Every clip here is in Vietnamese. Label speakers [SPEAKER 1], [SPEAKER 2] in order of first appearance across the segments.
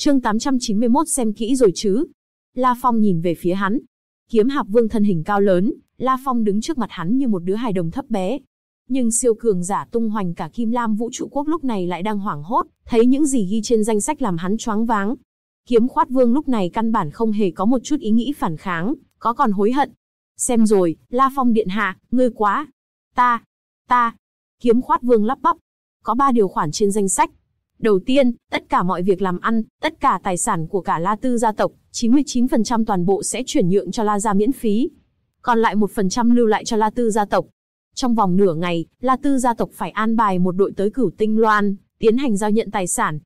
[SPEAKER 1] Chương 891 xem kỹ rồi chứ. La Phong nhìn về phía hắn. Kiếm Hạp Vương thân hình cao lớn, La Phong đứng trước mặt hắn như một đứa hài đồng thấp bé. Nhưng siêu cường giả tung hoành cả Kim Lam Vũ trụ quốc lúc này lại đang hoảng hốt, thấy những gì ghi trên danh sách làm hắn choáng váng. Kiếm Khoát Vương lúc này căn bản không hề có một chút ý nghĩ phản kháng, có còn hối hận. Xem rồi, La Phong điện hạ, ngươi quá. Ta, ta. Kiếm Khoát Vương lắp bắp. Có ba điều khoản trên danh sách, Đầu tiên, tất cả mọi việc làm ăn, tất cả tài sản của cả La Tư gia tộc, 99% toàn bộ sẽ chuyển nhượng cho La gia miễn phí. Còn lại 1% lưu lại cho La Tư gia tộc. Trong vòng nửa ngày, La Tư gia tộc phải an bài một đội tới cửu tinh loan, tiến hành giao nhận tài sản.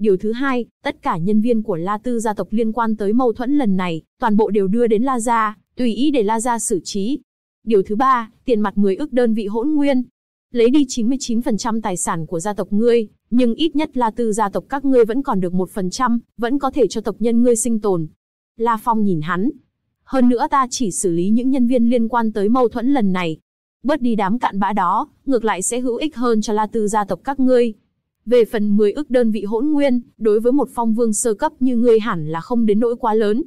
[SPEAKER 1] Điều thứ hai, tất cả nhân viên của La Tư gia tộc liên quan tới mâu thuẫn lần này, toàn bộ đều đưa đến La gia, tùy ý để La gia xử trí. Điều thứ ba, tiền mặt 10 ước đơn vị hỗn nguyên, lấy đi 99% tài sản của gia tộc ngươi, nhưng ít nhất La Tư gia tộc các ngươi vẫn còn được 1%, vẫn có thể cho tộc nhân ngươi sinh tồn. La Phong nhìn hắn. Hơn nữa ta chỉ xử lý những nhân viên liên quan tới mâu thuẫn lần này. Bớt đi đám cạn bã đó, ngược lại sẽ hữu ích hơn cho La Tư gia tộc các ngươi. Về phần 10 ước đơn vị hỗn nguyên, đối với một phong vương sơ cấp như ngươi hẳn là không đến nỗi quá lớn.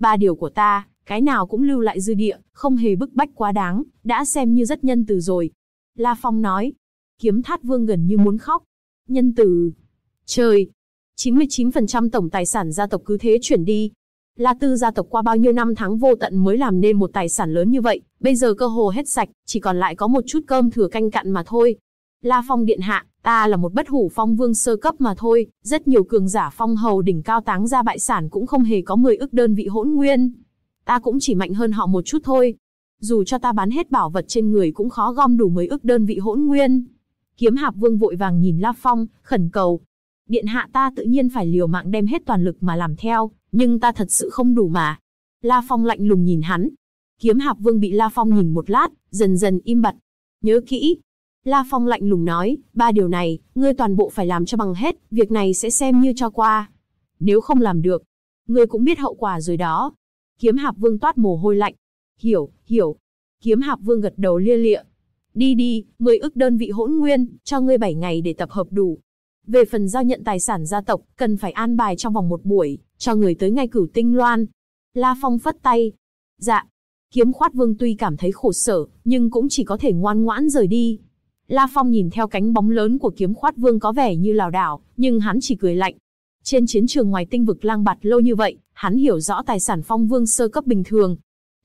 [SPEAKER 1] Ba điều của ta, cái nào cũng lưu lại dư địa, không hề bức bách quá đáng, đã xem như rất nhân từ rồi, La Phong nói. Kiếm thát vương gần như muốn khóc. Nhân tử. Trời. 99% tổng tài sản gia tộc cứ thế chuyển đi. La Tư gia tộc qua bao nhiêu năm tháng vô tận mới làm nên một tài sản lớn như vậy, bây giờ cơ hồ hết sạch, chỉ còn lại có một chút cơm thừa canh cặn mà thôi. La Phong điện hạ, ta là một bất hủ phong vương sơ cấp mà thôi, rất nhiều cường giả phong hầu đỉnh cao táng ra bại sản cũng không hề có 10 ức đơn vị hỗn nguyên. Ta cũng chỉ mạnh hơn họ một chút thôi, dù cho ta bán hết bảo vật trên người cũng khó gom đủ mấy ước đơn vị hỗn nguyên. Kiếm hạp vương vội vàng nhìn La Phong, khẩn cầu. Điện hạ ta tự nhiên phải liều mạng đem hết toàn lực mà làm theo, nhưng ta thật sự không đủ mà. La Phong lạnh lùng nhìn hắn. Kiếm hạp vương bị La Phong nhìn một lát, dần dần im bặt. Nhớ kỹ. La Phong lạnh lùng nói, ba điều này, ngươi toàn bộ phải làm cho bằng hết, việc này sẽ xem như cho qua. Nếu không làm được, ngươi cũng biết hậu quả rồi đó. Kiếm hạp vương toát mồ hôi lạnh, Hiểu, hiểu. Kiếm Hạp Vương gật đầu lia lịa. Đi đi, 10 ức đơn vị hỗn nguyên, cho ngươi 7 ngày để tập hợp đủ. Về phần giao nhận tài sản gia tộc, cần phải an bài trong vòng một buổi, cho người tới ngay cửu tinh loan. La Phong phất tay. Dạ. Kiếm khoát vương tuy cảm thấy khổ sở, nhưng cũng chỉ có thể ngoan ngoãn rời đi. La Phong nhìn theo cánh bóng lớn của kiếm khoát vương có vẻ như lào đảo, nhưng hắn chỉ cười lạnh. Trên chiến trường ngoài tinh vực lang bạt lâu như vậy, hắn hiểu rõ tài sản phong vương sơ cấp bình thường,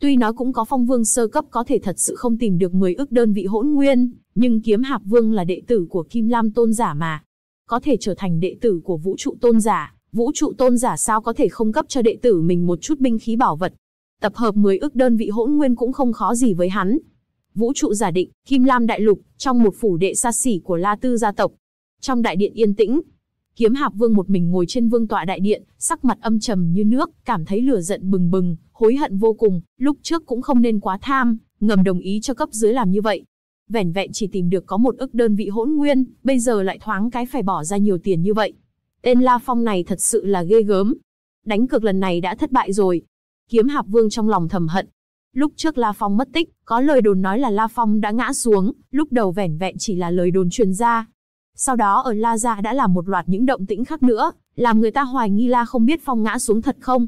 [SPEAKER 1] Tuy nó cũng có phong vương sơ cấp có thể thật sự không tìm được 10 ước đơn vị hỗn nguyên, nhưng kiếm hạp vương là đệ tử của Kim Lam tôn giả mà. Có thể trở thành đệ tử của vũ trụ tôn giả, vũ trụ tôn giả sao có thể không cấp cho đệ tử mình một chút binh khí bảo vật. Tập hợp 10 ước đơn vị hỗn nguyên cũng không khó gì với hắn. Vũ trụ giả định, Kim Lam đại lục, trong một phủ đệ xa xỉ của La Tư gia tộc. Trong đại điện yên tĩnh, Kiếm Hạp Vương một mình ngồi trên vương tọa đại điện, sắc mặt âm trầm như nước, cảm thấy lửa giận bừng bừng, hối hận vô cùng, lúc trước cũng không nên quá tham, ngầm đồng ý cho cấp dưới làm như vậy. Vẻn vẹn chỉ tìm được có một ức đơn vị hỗn nguyên, bây giờ lại thoáng cái phải bỏ ra nhiều tiền như vậy. Tên La Phong này thật sự là ghê gớm. Đánh cược lần này đã thất bại rồi. Kiếm Hạp Vương trong lòng thầm hận, Lúc trước La Phong mất tích, có lời đồn nói là La Phong đã ngã xuống, lúc đầu vẻn vẹn chỉ là lời đồn truyền ra, sau đó ở La Gia đã làm một loạt những động tĩnh khác nữa, làm người ta hoài nghi La không biết Phong ngã xuống thật không.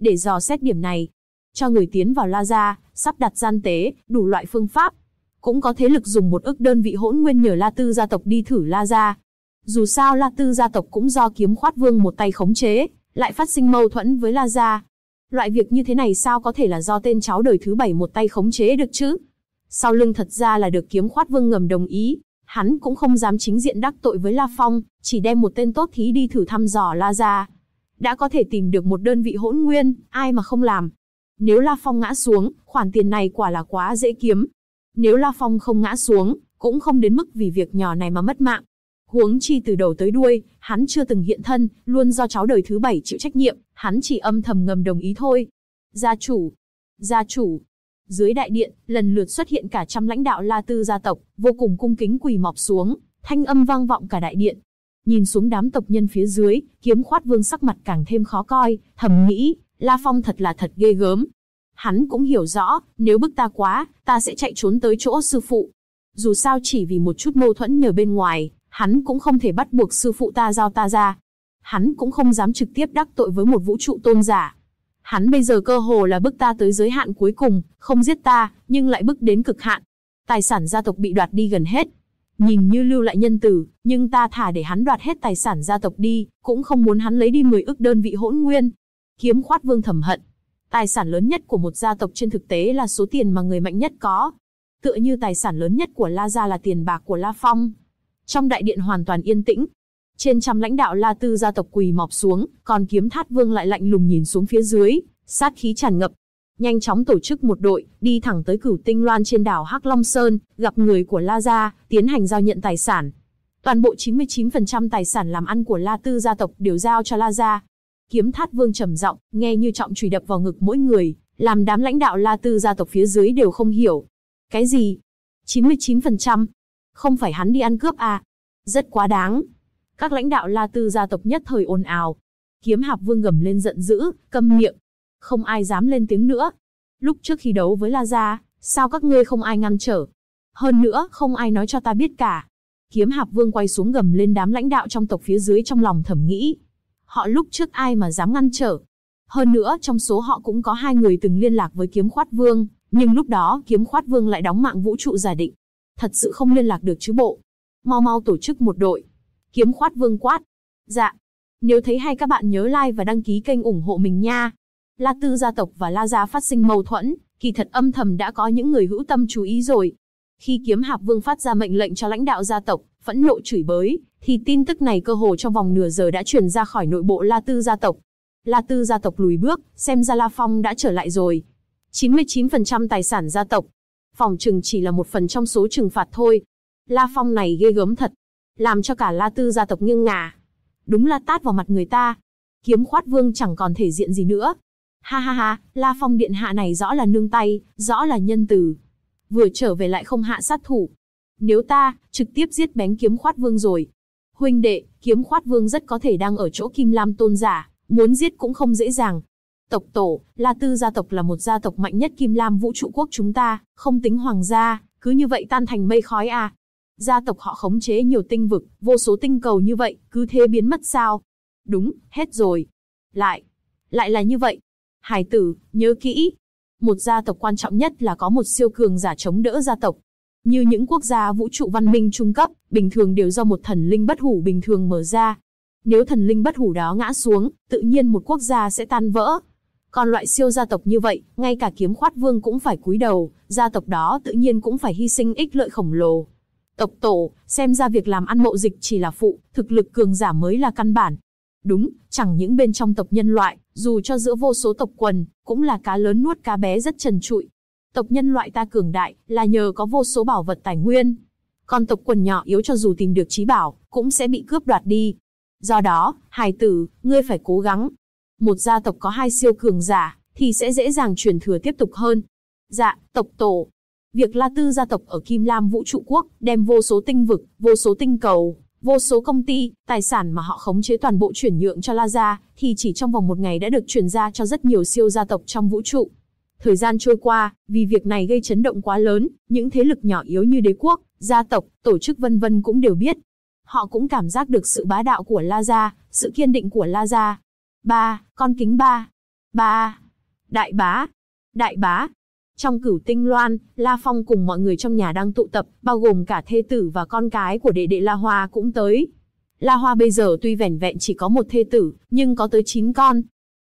[SPEAKER 1] Để dò xét điểm này, cho người tiến vào La Gia, sắp đặt gian tế, đủ loại phương pháp. Cũng có thế lực dùng một ức đơn vị hỗn nguyên nhờ La Tư gia tộc đi thử La Gia. Dù sao La Tư gia tộc cũng do kiếm khoát vương một tay khống chế, lại phát sinh mâu thuẫn với La Gia. Loại việc như thế này sao có thể là do tên cháu đời thứ bảy một tay khống chế được chứ? Sau lưng thật ra là được kiếm khoát vương ngầm đồng ý, Hắn cũng không dám chính diện đắc tội với La Phong, chỉ đem một tên tốt thí đi thử thăm dò La Gia Đã có thể tìm được một đơn vị hỗn nguyên, ai mà không làm. Nếu La Phong ngã xuống, khoản tiền này quả là quá dễ kiếm. Nếu La Phong không ngã xuống, cũng không đến mức vì việc nhỏ này mà mất mạng. Huống chi từ đầu tới đuôi, hắn chưa từng hiện thân, luôn do cháu đời thứ bảy chịu trách nhiệm, hắn chỉ âm thầm ngầm đồng ý thôi. Gia chủ, gia chủ, dưới đại điện, lần lượt xuất hiện cả trăm lãnh đạo La Tư gia tộc, vô cùng cung kính quỳ mọp xuống, thanh âm vang vọng cả đại điện. Nhìn xuống đám tộc nhân phía dưới, kiếm khoát vương sắc mặt càng thêm khó coi, thầm nghĩ, La Phong thật là thật ghê gớm. Hắn cũng hiểu rõ, nếu bức ta quá, ta sẽ chạy trốn tới chỗ sư phụ. Dù sao chỉ vì một chút mâu thuẫn nhờ bên ngoài, hắn cũng không thể bắt buộc sư phụ ta giao ta ra. Hắn cũng không dám trực tiếp đắc tội với một vũ trụ tôn giả, Hắn bây giờ cơ hồ là bức ta tới giới hạn cuối cùng, không giết ta, nhưng lại bức đến cực hạn. Tài sản gia tộc bị đoạt đi gần hết. Nhìn như lưu lại nhân tử, nhưng ta thả để hắn đoạt hết tài sản gia tộc đi, cũng không muốn hắn lấy đi 10 ức đơn vị hỗn nguyên. Kiếm khoát vương thầm hận. Tài sản lớn nhất của một gia tộc trên thực tế là số tiền mà người mạnh nhất có. Tựa như tài sản lớn nhất của La Gia là tiền bạc của La Phong. Trong đại điện hoàn toàn yên tĩnh, trên trăm lãnh đạo La Tư gia tộc quỳ mọp xuống, còn kiếm thát vương lại lạnh lùng nhìn xuống phía dưới, sát khí tràn ngập. Nhanh chóng tổ chức một đội, đi thẳng tới cửu tinh loan trên đảo Hắc Long Sơn, gặp người của La Gia, tiến hành giao nhận tài sản. Toàn bộ 99% tài sản làm ăn của La Tư gia tộc đều giao cho La Gia. Kiếm thát vương trầm giọng, nghe như trọng chùy đập vào ngực mỗi người, làm đám lãnh đạo La Tư gia tộc phía dưới đều không hiểu. Cái gì? 99%? Không phải hắn đi ăn cướp à? Rất quá đáng, các lãnh đạo La Tư gia tộc nhất thời ồn ào. Kiếm Hạp Vương gầm lên giận dữ, câm miệng. Không ai dám lên tiếng nữa. Lúc trước khi đấu với La gia, sao các ngươi không ai ngăn trở? Hơn nữa, không ai nói cho ta biết cả. Kiếm Hạp Vương quay xuống gầm lên đám lãnh đạo trong tộc phía dưới trong lòng thầm nghĩ. Họ lúc trước ai mà dám ngăn trở? Hơn nữa, trong số họ cũng có hai người từng liên lạc với Kiếm Khoát Vương, nhưng lúc đó Kiếm Khoát Vương lại đóng mạng vũ trụ giả định. Thật sự không liên lạc được chứ bộ. Mau mau tổ chức một đội, Kiếm khoát vương quát. Dạ. Nếu thấy hay các bạn nhớ like và đăng ký kênh ủng hộ mình nha. La Tư gia tộc và La Gia phát sinh mâu thuẫn, kỳ thật âm thầm đã có những người hữu tâm chú ý rồi. Khi kiếm hạp vương phát ra mệnh lệnh cho lãnh đạo gia tộc, phẫn nộ chửi bới, thì tin tức này cơ hồ trong vòng nửa giờ đã truyền ra khỏi nội bộ La Tư gia tộc. La Tư gia tộc lùi bước, xem ra La Phong đã trở lại rồi. 99% tài sản gia tộc. Phòng trừng chỉ là một phần trong số trừng phạt thôi. La Phong này ghê gớm thật, làm cho cả La Tư gia tộc nghiêng ngả. Đúng là tát vào mặt người ta. Kiếm khoát vương chẳng còn thể diện gì nữa. Ha ha ha, La Phong Điện Hạ này rõ là nương tay, rõ là nhân từ. Vừa trở về lại không hạ sát thủ. Nếu ta, trực tiếp giết bén kiếm khoát vương rồi. Huynh đệ, kiếm khoát vương rất có thể đang ở chỗ Kim Lam tôn giả, muốn giết cũng không dễ dàng. Tộc tổ, La Tư gia tộc là một gia tộc mạnh nhất Kim Lam vũ trụ quốc chúng ta, không tính hoàng gia, cứ như vậy tan thành mây khói à. Gia tộc họ khống chế nhiều tinh vực, vô số tinh cầu như vậy, cứ thế biến mất sao? Đúng, hết rồi. Lại, lại là như vậy. Hải tử, nhớ kỹ. Một gia tộc quan trọng nhất là có một siêu cường giả chống đỡ gia tộc. Như những quốc gia vũ trụ văn minh trung cấp, bình thường đều do một thần linh bất hủ bình thường mở ra. Nếu thần linh bất hủ đó ngã xuống, tự nhiên một quốc gia sẽ tan vỡ, còn loại siêu gia tộc như vậy, ngay cả kiếm khoát vương cũng phải cúi đầu, gia tộc đó tự nhiên cũng phải hy sinh ích lợi khổng lồ. Tộc tổ, xem ra việc làm ăn mộ dịch chỉ là phụ, thực lực cường giả mới là căn bản. Đúng, chẳng những bên trong tộc nhân loại, dù cho giữa vô số tộc quần, cũng là cá lớn nuốt cá bé rất trần trụi. Tộc nhân loại ta cường đại, là nhờ có vô số bảo vật tài nguyên. Còn tộc quần nhỏ yếu cho dù tìm được trí bảo, cũng sẽ bị cướp đoạt đi. Do đó, hài tử, ngươi phải cố gắng. Một gia tộc có hai siêu cường giả, thì sẽ dễ dàng truyền thừa tiếp tục hơn. Dạ, tộc tổ, Việc La Tư gia tộc ở Kim Lam Vũ trụ quốc đem vô số tinh vực, vô số tinh cầu, vô số công ty, tài sản mà họ khống chế toàn bộ chuyển nhượng cho La Gia, thì chỉ trong vòng một ngày đã được chuyển ra cho rất nhiều siêu gia tộc trong vũ trụ. Thời gian trôi qua, vì việc này gây chấn động quá lớn, những thế lực nhỏ yếu như đế quốc, gia tộc, tổ chức vân vân cũng đều biết. Họ cũng cảm giác được sự bá đạo của La Gia, sự kiên định của La Gia. Ba, con kính ba. Ba. Đại bá. Đại bá, trong cửu tinh loan, La Phong cùng mọi người trong nhà đang tụ tập, bao gồm cả thê tử và con cái của đệ đệ La Hoa cũng tới. La Hoa bây giờ tuy vẻn vẹn chỉ có một thê tử, nhưng có tới 9 con.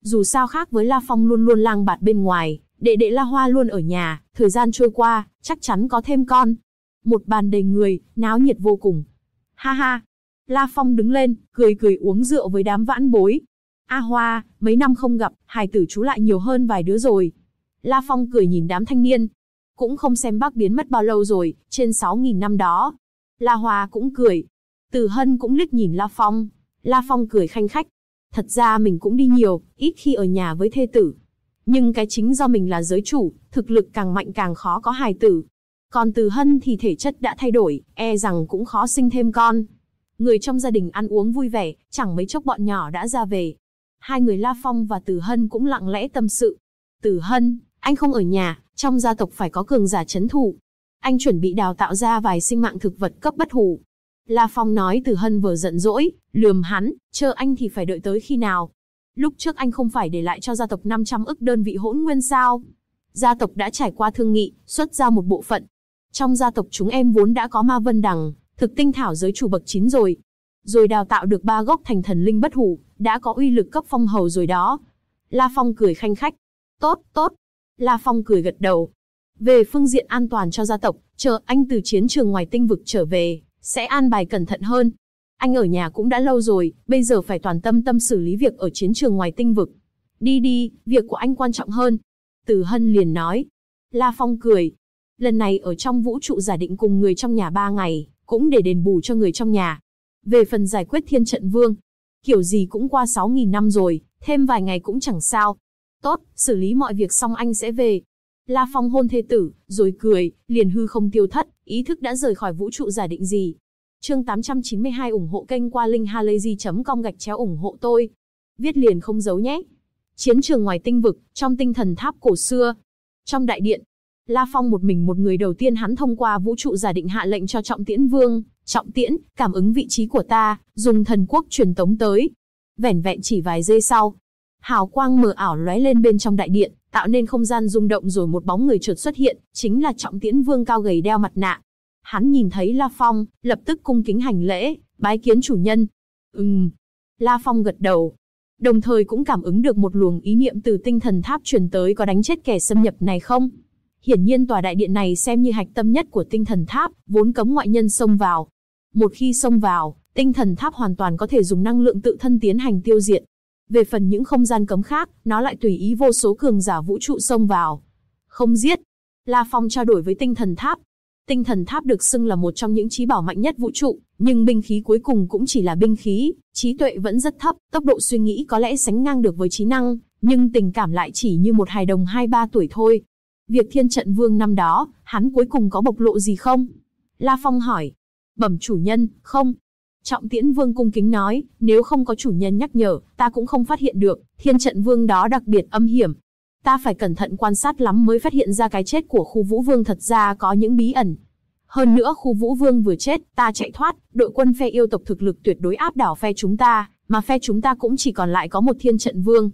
[SPEAKER 1] Dù sao khác với La Phong luôn luôn lang bạt bên ngoài, đệ đệ La Hoa luôn ở nhà, thời gian trôi qua, chắc chắn có thêm con. Một bàn đầy người, náo nhiệt vô cùng. Ha ha! La Phong đứng lên, cười cười uống rượu với đám vãn bối. A Hoa, mấy năm không gặp, hài tử chú lại nhiều hơn vài đứa rồi, La Phong cười nhìn đám thanh niên. Cũng không xem bác biến mất bao lâu rồi, trên 6.000 năm đó. La Hoa cũng cười. Từ Hân cũng liếc nhìn La Phong. La Phong cười khanh khách. Thật ra mình cũng đi nhiều, ít khi ở nhà với thê tử. Nhưng cái chính do mình là giới chủ, thực lực càng mạnh càng khó có hài tử. Còn Từ Hân thì thể chất đã thay đổi, e rằng cũng khó sinh thêm con. Người trong gia đình ăn uống vui vẻ, chẳng mấy chốc bọn nhỏ đã ra về. Hai người La Phong và Từ Hân cũng lặng lẽ tâm sự. Từ Hân, anh không ở nhà, trong gia tộc phải có cường giả chấn thủ. Anh chuẩn bị đào tạo ra vài sinh mạng thực vật cấp bất hủ. La Phong nói từ hân vừa giận dỗi, lườm hắn, chờ anh thì phải đợi tới khi nào. Lúc trước anh không phải để lại cho gia tộc 500 ức đơn vị hỗn nguyên sao. Gia tộc đã trải qua thương nghị, xuất ra một bộ phận. Trong gia tộc chúng em vốn đã có ma vân đằng, thực tinh thảo giới chủ bậc 9 rồi. Rồi đào tạo được ba gốc thành thần linh bất hủ, đã có uy lực cấp phong hầu rồi đó. La Phong cười khanh khách. Tốt, tốt, La Phong cười gật đầu. Về phương diện an toàn cho gia tộc, chờ anh từ chiến trường ngoài tinh vực trở về, sẽ an bài cẩn thận hơn. Anh ở nhà cũng đã lâu rồi, bây giờ phải toàn tâm tâm xử lý việc ở chiến trường ngoài tinh vực. Đi đi, việc của anh quan trọng hơn. Từ Hân liền nói. La Phong cười. Lần này ở trong vũ trụ giả định cùng người trong nhà ba ngày, cũng để đền bù cho người trong nhà. Về phần giải quyết thiên trận vương, kiểu gì cũng qua 6.000 năm rồi, thêm vài ngày cũng chẳng sao. Tốt, xử lý mọi việc xong anh sẽ về. La Phong hôn thê tử, rồi cười, liền hư không tiêu thất, ý thức đã rời khỏi vũ trụ giả định gì. Chương 892 ủng hộ kênh qua linkhalazy.com gạch chéo ủng hộ tôi. Viết liền không giấu nhé. Chiến trường ngoài tinh vực, trong tinh thần tháp cổ xưa. Trong đại điện, La Phong một mình một người đầu tiên hắn thông qua vũ trụ giả định hạ lệnh cho Trọng Tiễn Vương, Trọng Tiễn, cảm ứng vị trí của ta, dùng thần quốc truyền tống tới. Vẻn vẹn chỉ vài giây sau, hào quang mờ ảo lóe lên bên trong đại điện, tạo nên không gian rung động rồi một bóng người chợt xuất hiện, chính là Trọng Tiễn Vương cao gầy đeo mặt nạ. Hắn nhìn thấy La Phong, lập tức cung kính hành lễ, bái kiến chủ nhân. Ừm. La Phong gật đầu, đồng thời cũng cảm ứng được một luồng ý niệm từ tinh thần tháp truyền tới có đánh chết kẻ xâm nhập này không. Hiển nhiên tòa đại điện này xem như hạch tâm nhất của tinh thần tháp, vốn cấm ngoại nhân xông vào. Một khi xông vào, tinh thần tháp hoàn toàn có thể dùng năng lượng tự thân tiến hành tiêu diệt, về phần những không gian cấm khác, nó lại tùy ý vô số cường giả vũ trụ xông vào. Không giết. La Phong trao đổi với tinh thần tháp. Tinh thần tháp được xưng là một trong những trí bảo mạnh nhất vũ trụ, nhưng binh khí cuối cùng cũng chỉ là binh khí, trí tuệ vẫn rất thấp, tốc độ suy nghĩ có lẽ sánh ngang được với trí năng, nhưng tình cảm lại chỉ như một hài đồng 2-3 tuổi thôi. Việc thiên trận vương năm đó, hắn cuối cùng có bộc lộ gì không? La Phong hỏi. Bẩm chủ nhân, không, Trọng Tiễn Vương cung kính nói, nếu không có chủ nhân nhắc nhở, ta cũng không phát hiện được, thiên trận vương đó đặc biệt âm hiểm. Ta phải cẩn thận quan sát lắm mới phát hiện ra cái chết của khu vũ vương thật ra có những bí ẩn. Hơn nữa khu vũ vương vừa chết, ta chạy thoát, đội quân phe yêu tộc thực lực tuyệt đối áp đảo phe chúng ta, mà phe chúng ta cũng chỉ còn lại có một thiên trận vương.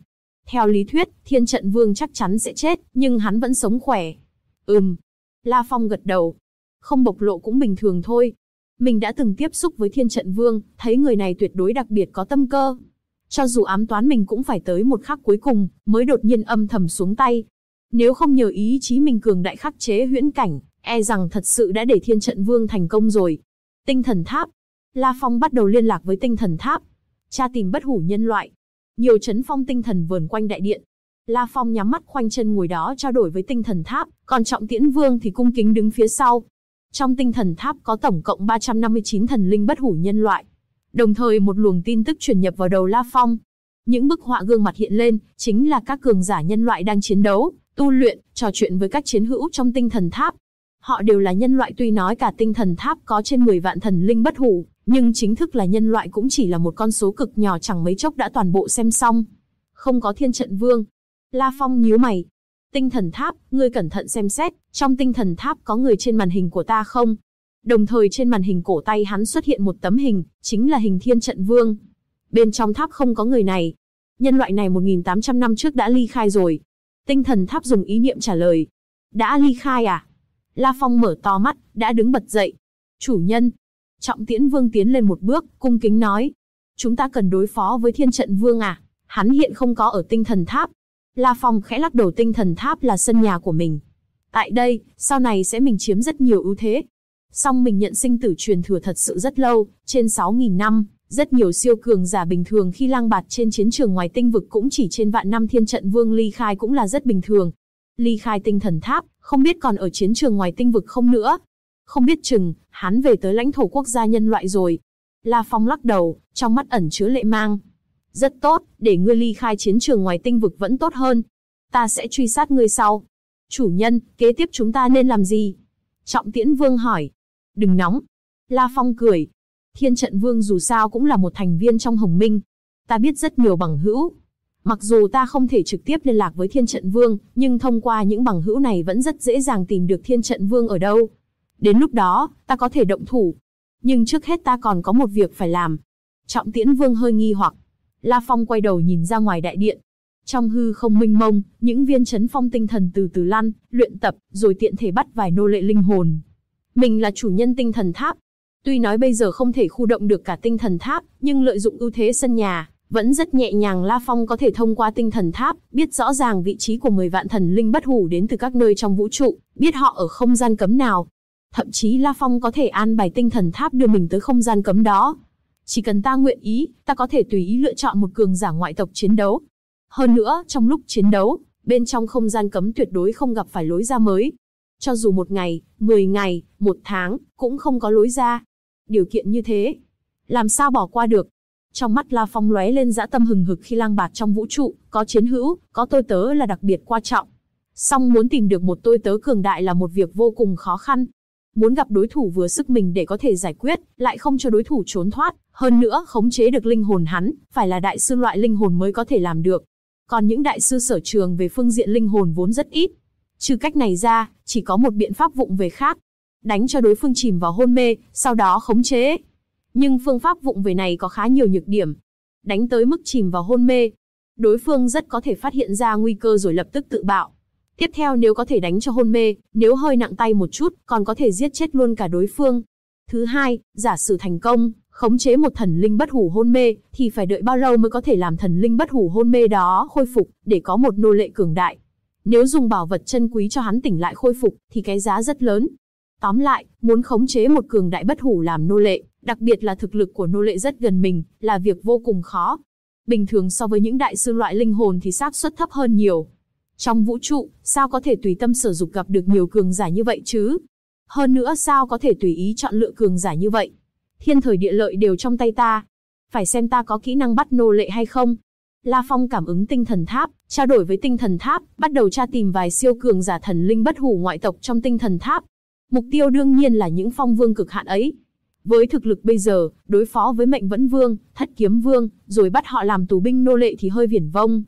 [SPEAKER 1] Theo lý thuyết, thiên trận vương chắc chắn sẽ chết, nhưng hắn vẫn sống khỏe. Ừm. La Phong gật đầu. Không bộc lộ cũng bình thường thôi, mình đã từng tiếp xúc với thiên trận vương, thấy người này tuyệt đối đặc biệt có tâm cơ. Cho dù ám toán mình cũng phải tới một khắc cuối cùng, mới đột nhiên âm thầm xuống tay. Nếu không nhờ ý chí mình cường đại khắc chế huyễn cảnh, e rằng thật sự đã để thiên trận vương thành công rồi. Tinh thần tháp. La Phong bắt đầu liên lạc với tinh thần tháp. Cha tìm bất hủ nhân loại. Nhiều chấn phong tinh thần vờn quanh đại điện. La Phong nhắm mắt khoanh chân ngồi đó trao đổi với tinh thần tháp, còn trọng tiễn vương thì cung kính đứng phía sau. Trong tinh thần tháp có tổng cộng 359 thần linh bất hủ nhân loại. Đồng thời một luồng tin tức truyền nhập vào đầu La Phong. Những bức họa gương mặt hiện lên chính là các cường giả nhân loại đang chiến đấu, tu luyện, trò chuyện với các chiến hữu trong tinh thần tháp. Họ đều là nhân loại tuy nói cả tinh thần tháp có trên 10 vạn thần linh bất hủ, nhưng chính thức là nhân loại cũng chỉ là một con số cực nhỏ chẳng mấy chốc đã toàn bộ xem xong. Không có thiên trận vương. La Phong nhíu mày, Tinh thần tháp, ngươi cẩn thận xem xét, trong tinh thần tháp có người trên màn hình của ta không? Đồng thời trên màn hình cổ tay hắn xuất hiện một tấm hình, chính là hình thiên trận vương. Bên trong tháp không có người này. Nhân loại này 1.800 năm trước đã ly khai rồi. Tinh thần tháp dùng ý niệm trả lời. Đã ly khai à? La Phong mở to mắt, đã đứng bật dậy. Chủ nhân. Trọng tiễn vương tiến lên một bước, cung kính nói. Chúng ta cần đối phó với thiên trận vương à? Hắn hiện không có ở tinh thần tháp, La Phong khẽ lắc đầu tinh thần tháp là sân nhà của mình. Tại đây, sau này sẽ mình chiếm rất nhiều ưu thế. Song mình nhận sinh tử truyền thừa thật sự rất lâu, trên 6.000 năm, rất nhiều siêu cường giả bình thường khi lang bạt trên chiến trường ngoài tinh vực cũng chỉ trên vạn năm thiên trận vương ly khai cũng là rất bình thường. Ly khai tinh thần tháp, không biết còn ở chiến trường ngoài tinh vực không nữa. Không biết chừng, hắn về tới lãnh thổ quốc gia nhân loại rồi. La Phong lắc đầu, trong mắt ẩn chứa lệ mang, rất tốt, để ngươi ly khai chiến trường ngoài tinh vực vẫn tốt hơn. Ta sẽ truy sát ngươi sau. Chủ nhân, kế tiếp chúng ta nên làm gì? Trọng Tiễn Vương hỏi. Đừng nóng. La Phong cười. Thiên Trận Vương dù sao cũng là một thành viên trong Hồng Minh. Ta biết rất nhiều bằng hữu. Mặc dù ta không thể trực tiếp liên lạc với Thiên Trận Vương, nhưng thông qua những bằng hữu này vẫn rất dễ dàng tìm được Thiên Trận Vương ở đâu. Đến lúc đó, ta có thể động thủ. Nhưng trước hết ta còn có một việc phải làm. Trọng Tiễn Vương hơi nghi hoặc. La Phong quay đầu nhìn ra ngoài đại điện. Trong hư không minh mông, những viên chấn phong tinh thần từ từ lăn, luyện tập, rồi tiện thể bắt vài nô lệ linh hồn. Mình là chủ nhân tinh thần tháp. Tuy nói bây giờ không thể khu động được cả tinh thần tháp, nhưng lợi dụng ưu thế sân nhà, vẫn rất nhẹ nhàng La Phong có thể thông qua tinh thần tháp, biết rõ ràng vị trí của 10 vạn thần linh bất hủ đến từ các nơi trong vũ trụ, biết họ ở không gian cấm nào. Thậm chí La Phong có thể an bài tinh thần tháp đưa mình tới không gian cấm đó, chỉ cần ta nguyện ý, ta có thể tùy ý lựa chọn một cường giả ngoại tộc chiến đấu. Hơn nữa, trong lúc chiến đấu, bên trong không gian cấm tuyệt đối không gặp phải lối ra mới. Cho dù một ngày, 10 ngày, một tháng, cũng không có lối ra. Điều kiện như thế, làm sao bỏ qua được? Trong mắt La Phong lóe lên dã tâm hừng hực khi lang bạt trong vũ trụ, có chiến hữu, có tôi tớ là đặc biệt quan trọng. Song muốn tìm được một tôi tớ cường đại là một việc vô cùng khó khăn, muốn gặp đối thủ vừa sức mình để có thể giải quyết, lại không cho đối thủ trốn thoát, hơn nữa khống chế được linh hồn hắn, phải là đại sư loại linh hồn mới có thể làm được. Còn những đại sư sở trường về phương diện linh hồn vốn rất ít. Trừ cách này ra, chỉ có một biện pháp vụng về khác, đánh cho đối phương chìm vào hôn mê, sau đó khống chế. Nhưng phương pháp vụng về này có khá nhiều nhược điểm. Đánh tới mức chìm vào hôn mê, đối phương rất có thể phát hiện ra nguy cơ rồi lập tức tự bạo. Tiếp theo nếu có thể đánh cho hôn mê, nếu hơi nặng tay một chút, còn có thể giết chết luôn cả đối phương. Thứ hai, giả sử thành công, khống chế một thần linh bất hủ hôn mê, thì phải đợi bao lâu mới có thể làm thần linh bất hủ hôn mê đó khôi phục, để có một nô lệ cường đại. Nếu dùng bảo vật chân quý cho hắn tỉnh lại khôi phục, thì cái giá rất lớn. Tóm lại, muốn khống chế một cường đại bất hủ làm nô lệ, đặc biệt là thực lực của nô lệ rất gần mình, là việc vô cùng khó. Bình thường so với những đại sư loại linh hồn thì xác suất thấp hơn nhiều, trong vũ trụ, sao có thể tùy tâm sở dục gặp được nhiều cường giả như vậy chứ? Hơn nữa sao có thể tùy ý chọn lựa cường giả như vậy? Thiên thời địa lợi đều trong tay ta. Phải xem ta có kỹ năng bắt nô lệ hay không. La Phong cảm ứng tinh thần tháp, trao đổi với tinh thần tháp, bắt đầu tra tìm vài siêu cường giả thần linh bất hủ ngoại tộc trong tinh thần tháp. Mục tiêu đương nhiên là những phong vương cực hạn ấy. Với thực lực bây giờ, đối phó với mệnh vẫn vương, thất kiếm vương, rồi bắt họ làm tù binh nô lệ thì hơi viển vông.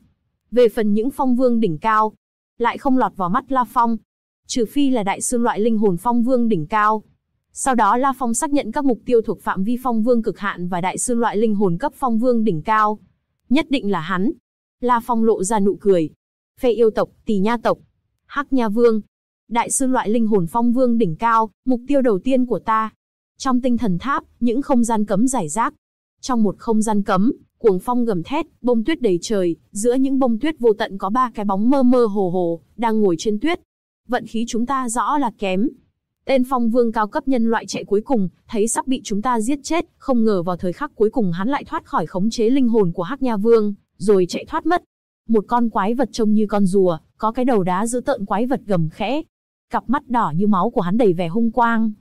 [SPEAKER 1] Về phần những phong vương đỉnh cao, lại không lọt vào mắt La Phong, trừ phi là đại sư loại linh hồn phong vương đỉnh cao. Sau đó La Phong xác nhận các mục tiêu thuộc phạm vi phong vương cực hạn và đại sư loại linh hồn cấp phong vương đỉnh cao. Nhất định là hắn. La Phong lộ ra nụ cười. Phê yêu tộc, tỷ nha tộc, hắc nha vương. Đại sư loại linh hồn phong vương đỉnh cao, mục tiêu đầu tiên của ta. Trong tinh thần tháp, những không gian cấm giải rác. Trong một không gian cấm, cuồng phong gầm thét, bông tuyết đầy trời, giữa những bông tuyết vô tận có ba cái bóng mơ mơ hồ hồ, đang ngồi trên tuyết. Vận khí chúng ta rõ là kém. Tên phong vương cao cấp nhân loại chạy cuối cùng, thấy sắp bị chúng ta giết chết, không ngờ vào thời khắc cuối cùng hắn lại thoát khỏi khống chế linh hồn của hắc nha vương, rồi chạy thoát mất. Một con quái vật trông như con rùa, có cái đầu đá giữ tợn quái vật gầm khẽ. Cặp mắt đỏ như máu của hắn đầy vẻ hung quang.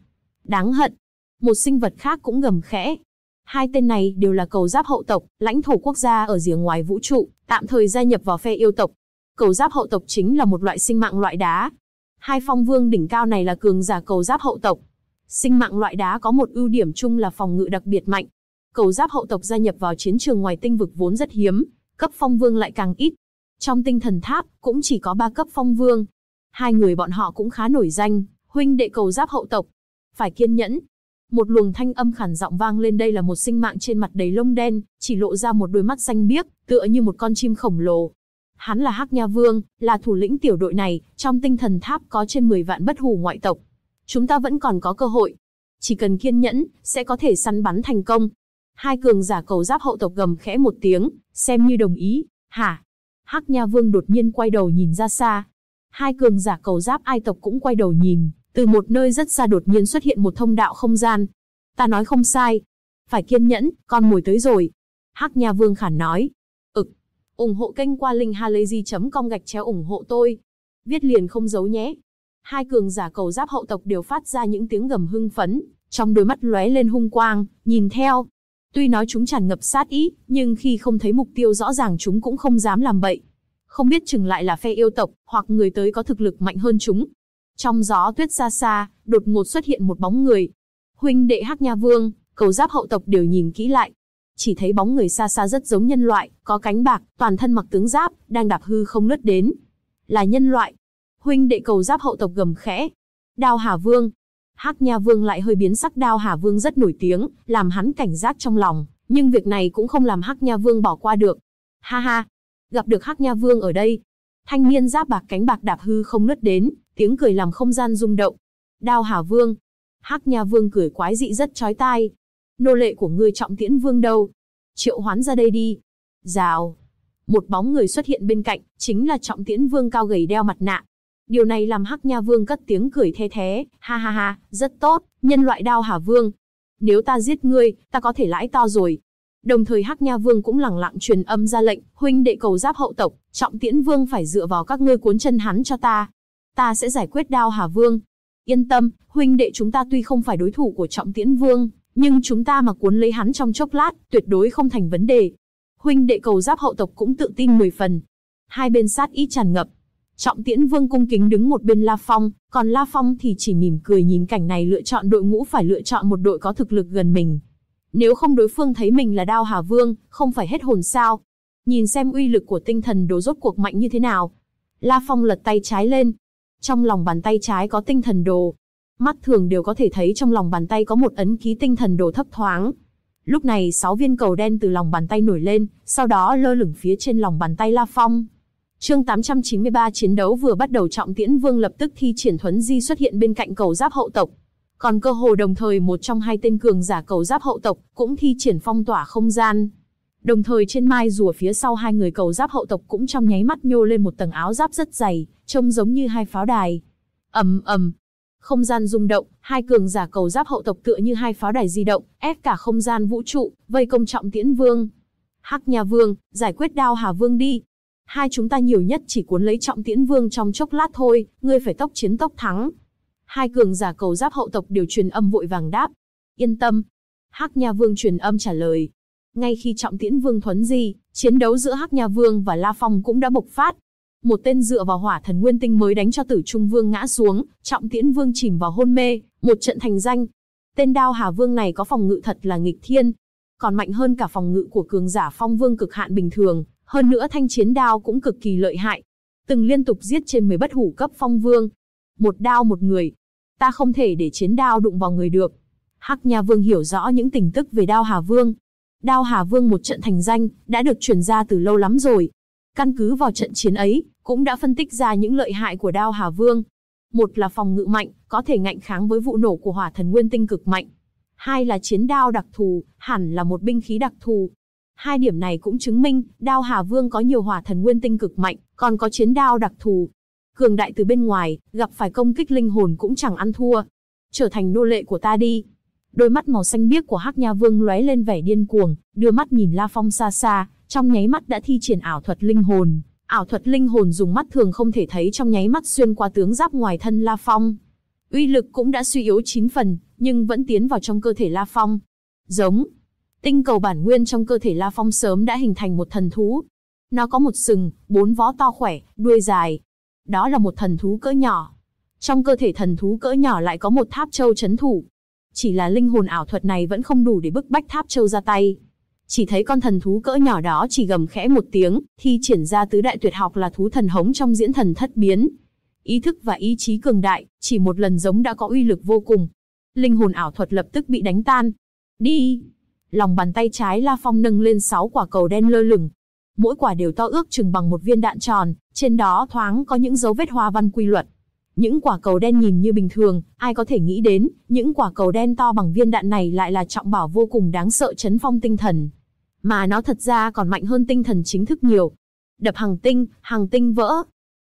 [SPEAKER 1] Đáng hận. Một sinh vật khác cũng gầm khẽ, Hai tên này đều là cầu giáp hậu tộc, lãnh thổ quốc gia ở rìa ngoài vũ trụ, tạm thời gia nhập vào phe yêu tộc. Cầu giáp hậu tộc chính là một loại sinh mạng loại đá. Hai phong vương đỉnh cao này là cường giả cầu giáp hậu tộc. Sinh mạng loại đá có một ưu điểm chung là phòng ngự đặc biệt mạnh. Cầu giáp hậu tộc gia nhập vào chiến trường ngoài tinh vực vốn rất hiếm, cấp phong vương lại càng ít. Trong tinh thần tháp cũng chỉ có ba cấp phong vương. Hai người bọn họ cũng khá nổi danh, huynh đệ cầu giáp hậu tộc. Phải kiên nhẫn, một luồng thanh âm khản giọng vang lên đây là một sinh mạng trên mặt đầy lông đen, chỉ lộ ra một đôi mắt xanh biếc, tựa như một con chim khổng lồ. Hắn là Hắc Nha Vương, là thủ lĩnh tiểu đội này, trong tinh thần tháp có trên 10 vạn bất hủ ngoại tộc. Chúng ta vẫn còn có cơ hội. Chỉ cần kiên nhẫn, sẽ có thể săn bắn thành công. Hai cường giả cầu giáp hậu tộc gầm khẽ một tiếng, xem như đồng ý, hả? Hắc Nha Vương đột nhiên quay đầu nhìn ra xa. Hai cường giả cầu giáp ai tộc cũng quay đầu nhìn, từ một nơi rất xa đột nhiên xuất hiện một thông đạo không gian. Ta nói không sai. Phải kiên nhẫn, con mồi tới rồi. Hắc nhà Vương khản nói. Ực, ủng hộ kênh qua linkhalazy.com gạch chéo ủng hộ tôi. Viết liền không giấu nhé. Hai cường giả cầu giáp hậu tộc đều phát ra những tiếng gầm hưng phấn, trong đôi mắt lóe lên hung quang, nhìn theo. Tuy nói chúng tràn ngập sát ý, nhưng khi không thấy mục tiêu rõ ràng chúng cũng không dám làm bậy. Không biết chừng lại là phe yêu tộc, hoặc người tới có thực lực mạnh hơn chúng, trong gió tuyết xa xa, đột ngột xuất hiện một bóng người. Huynh đệ Hắc Nha Vương, cầu giáp hậu tộc đều nhìn kỹ lại. Chỉ thấy bóng người xa xa rất giống nhân loại, có cánh bạc, toàn thân mặc tướng giáp, đang đạp hư không lướt đến. Là nhân loại. Huynh đệ cầu giáp hậu tộc gầm khẽ. Đao Hà Vương. Hắc Nha Vương lại hơi biến sắc Đao Hà Vương rất nổi tiếng, làm hắn cảnh giác trong lòng, nhưng việc này cũng không làm Hắc Nha Vương bỏ qua được. Ha ha, gặp được Hắc Nha Vương ở đây, Thanh niên giáp bạc cánh bạc đạp hư không lướt đến, tiếng cười làm không gian rung động. Đao Hà Vương, Hắc Nha Vương cười quái dị rất chói tai. Nô lệ của ngươi trọng tiễn vương đâu? Triệu Hoán ra đây đi. Rào. Một bóng người xuất hiện bên cạnh, chính là trọng tiễn vương cao gầy đeo mặt nạ. Điều này làm Hắc Nha Vương cất tiếng cười the thế, ha ha ha, rất tốt, nhân loại Đao Hà Vương. Nếu ta giết ngươi, ta có thể lãi to rồi. Đồng thời Hắc Nha Vương cũng lẳng lặng truyền âm ra lệnh, huynh đệ cầu giáp hậu tộc, Trọng Tiễn Vương phải dựa vào các ngươi cuốn chân hắn cho ta. Ta sẽ giải quyết Đao Hà Vương. Yên tâm, huynh đệ chúng ta tuy không phải đối thủ của Trọng Tiễn Vương, nhưng chúng ta mà cuốn lấy hắn trong chốc lát, tuyệt đối không thành vấn đề. Huynh đệ cầu giáp hậu tộc cũng tự tin mười phần. Hai bên sát ý tràn ngập. Trọng Tiễn Vương cung kính đứng một bên La Phong, còn La Phong thì chỉ mỉm cười nhìn cảnh này lựa chọn đội ngũ phải lựa chọn một đội có thực lực gần mình, nếu không đối phương thấy mình là đao hà vương, không phải hết hồn sao. Nhìn xem uy lực của tinh thần đồ rốt cuộc mạnh như thế nào. La Phong lật tay trái lên. Trong lòng bàn tay trái có tinh thần đồ. Mắt thường đều có thể thấy trong lòng bàn tay có một ấn ký tinh thần đồ thấp thoáng. Lúc này sáu viên cầu đen từ lòng bàn tay nổi lên, sau đó lơ lửng phía trên lòng bàn tay La Phong. Chương 893 chiến đấu vừa bắt đầu trọng tiễn vương lập tức thi triển thuấn di xuất hiện bên cạnh cầu giáp hậu tộc còn cơ hồ đồng thời một trong hai tên cường giả cầu giáp hậu tộc cũng thi triển phong tỏa không gian. Đồng thời trên mai rùa phía sau hai người cầu giáp hậu tộc cũng trong nháy mắt nhô lên một tầng áo giáp rất dày, trông giống như hai pháo đài. ầm ầm, không gian rung động, hai cường giả cầu giáp hậu tộc tựa như hai pháo đài di động, ép cả không gian vũ trụ, vây công trọng tiễn vương. Hắc nhà vương, giải quyết đao hà vương đi. Hai chúng ta nhiều nhất chỉ cuốn lấy trọng tiễn vương trong chốc lát thôi, ngươi phải tốc chiến tốc thắng, Hai cường giả cầu giáp hậu tộc đều truyền âm vội vàng đáp. Yên tâm. Hắc Nha Vương truyền âm trả lời. Ngay khi trọng tiễn Vương Thuấn Di, chiến đấu giữa Hắc Nha Vương và La Phong cũng đã bộc phát. Một tên dựa vào hỏa thần nguyên tinh mới đánh cho tử trung vương ngã xuống, trọng tiễn vương chìm vào hôn mê, một trận thành danh. Tên đao hà vương này có phòng ngự thật là nghịch thiên, còn mạnh hơn cả phòng ngự của cường giả phong vương cực hạn bình thường, hơn nữa thanh chiến đao cũng cực kỳ lợi hại. Từng liên tục giết trên mười bất hủ cấp phong vương, một đao một người. Ta không thể để chiến đao đụng vào người được. Hắc Nha Vương hiểu rõ những tình tức về Đao Hà Vương. Đao Hà Vương một trận thành danh, đã được truyền ra từ lâu lắm rồi. Căn cứ vào trận chiến ấy, cũng đã phân tích ra những lợi hại của Đao Hà Vương. Một là phòng ngự mạnh, có thể ngạnh kháng với vụ nổ của hỏa thần nguyên tinh cực mạnh. Hai là chiến đao đặc thù, hẳn là một binh khí đặc thù. Hai điểm này cũng chứng minh, Đao Hà Vương có nhiều hỏa thần nguyên tinh cực mạnh, còn có chiến đao đặc thù, cường đại từ bên ngoài, gặp phải công kích linh hồn cũng chẳng ăn thua. Trở thành nô lệ của ta đi. Đôi mắt màu xanh biếc của Hắc Nha Vương lóe lên vẻ điên cuồng, đưa mắt nhìn La Phong xa xa, trong nháy mắt đã thi triển ảo thuật linh hồn. Ảo thuật linh hồn dùng mắt thường không thể thấy trong nháy mắt xuyên qua tướng giáp ngoài thân La Phong. Uy lực cũng đã suy yếu 9 phần, nhưng vẫn tiến vào trong cơ thể La Phong. Giống. Tinh cầu bản nguyên trong cơ thể La Phong sớm đã hình thành một thần thú. Nó có một sừng, bốn vó to khỏe, đuôi dài, đó là một thần thú cỡ nhỏ. Trong cơ thể thần thú cỡ nhỏ lại có một tháp châu chấn thủ. Chỉ là linh hồn ảo thuật này vẫn không đủ để bức bách tháp châu ra tay. Chỉ thấy con thần thú cỡ nhỏ đó chỉ gầm khẽ một tiếng, thi triển ra tứ đại tuyệt học là thú thần hống trong diễn thần thất biến. Ý thức và ý chí cường đại, chỉ một lần giống đã có uy lực vô cùng. Linh hồn ảo thuật lập tức bị đánh tan. Đi! Lòng bàn tay trái La Phong nâng lên sáu quả cầu đen lơ lửng. Mỗi quả đều to ước chừng bằng một viên đạn tròn, trên đó thoáng có những dấu vết hoa văn quy luật. Những quả cầu đen nhìn như bình thường, ai có thể nghĩ đến, những quả cầu đen to bằng viên đạn này lại là trọng bảo vô cùng đáng sợ chấn phong tinh thần. Mà nó thật ra còn mạnh hơn tinh thần chính thức nhiều. Đập hàng tinh, hàng tinh vỡ.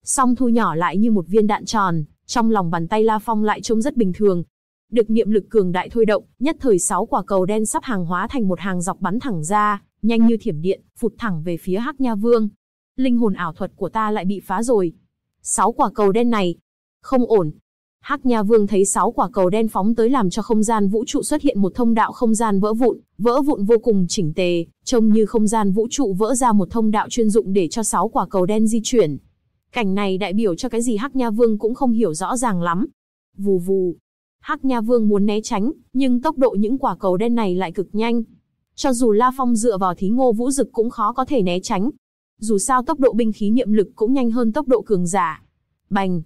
[SPEAKER 1] Song thu nhỏ lại như một viên đạn tròn, trong lòng bàn tay La Phong lại trông rất bình thường. Được niệm lực cường đại thôi động, nhất thời sáu quả cầu đen sắp hàng hóa thành một hàng dọc bắn thẳng ra, nhanh như thiểm điện, phụt thẳng về phía Hắc Nha Vương. Linh hồn ảo thuật của ta lại bị phá rồi. Sáu quả cầu đen này, không ổn. Hắc Nha Vương thấy sáu quả cầu đen phóng tới làm cho không gian vũ trụ xuất hiện một thông đạo không gian vỡ vụn, vỡ vụn vô cùng chỉnh tề, trông như không gian vũ trụ vỡ ra một thông đạo chuyên dụng để cho sáu quả cầu đen di chuyển. Cảnh này đại biểu cho cái gì Hắc Nha Vương cũng không hiểu rõ ràng lắm. Vù vù, Hắc Nha Vương muốn né tránh, nhưng tốc độ những quả cầu đen này lại cực nhanh. Cho dù La Phong dựa vào thí ngô vũ dực cũng khó có thể né tránh, dù sao tốc độ binh khí niệm lực cũng nhanh hơn tốc độ cường giả. Bành!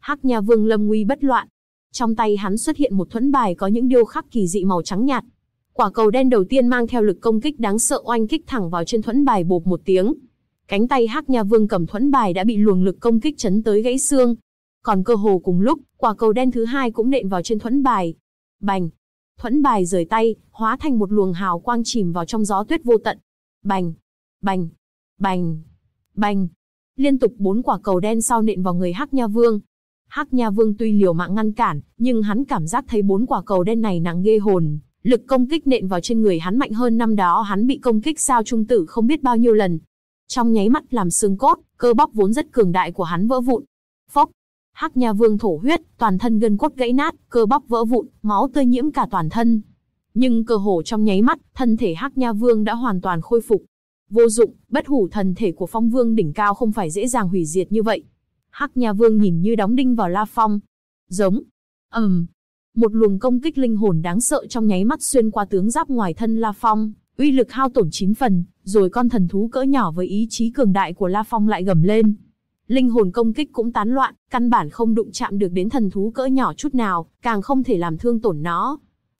[SPEAKER 1] Hắc nhà Vương Lâm Nguy bất loạn. Trong tay hắn xuất hiện một thuẫn bài có những điêu khắc kỳ dị màu trắng nhạt. Quả cầu đen đầu tiên mang theo lực công kích đáng sợ oanh kích thẳng vào trên thuẫn bài bộp một tiếng. Cánh tay Hắc nhà Vương cầm thuẫn bài đã bị luồng lực công kích chấn tới gãy xương. Còn cơ hồ cùng lúc, quả cầu đen thứ hai cũng nện vào trên thuẫn bài. Bành! Thuẫn bài rời tay, hóa thành một luồng hào quang chìm vào trong gió tuyết vô tận. Bành! Bành! Bành, bành, liên tục bốn quả cầu đen sau nện vào người Hắc Nha Vương. Hắc Nha Vương tuy liều mạng ngăn cản, nhưng hắn cảm giác thấy bốn quả cầu đen này nặng ghê hồn, lực công kích nện vào trên người hắn mạnh hơn năm đó hắn bị công kích sao trung tử không biết bao nhiêu lần. Trong nháy mắt làm xương cốt, cơ bắp vốn rất cường đại của hắn vỡ vụn. Phốc, Hắc Nha Vương thổ huyết, toàn thân gân cốt gãy nát, cơ bắp vỡ vụn, máu tươi nhiễm cả toàn thân. Nhưng cơ hồ trong nháy mắt, thân thể Hắc Nha Vương đã hoàn toàn khôi phục. Vô dụng, bất hủ thần thể của phong vương đỉnh cao không phải dễ dàng hủy diệt như vậy. Hắc Nha Vương nhìn như đóng đinh vào La Phong. Giống. Ầm. Um. Một luồng công kích linh hồn đáng sợ trong nháy mắt xuyên qua tướng giáp ngoài thân La Phong, uy lực hao tổn chín phần, rồi con thần thú cỡ nhỏ với ý chí cường đại của La Phong lại gầm lên. Linh hồn công kích cũng tán loạn, căn bản không đụng chạm được đến thần thú cỡ nhỏ chút nào, càng không thể làm thương tổn nó.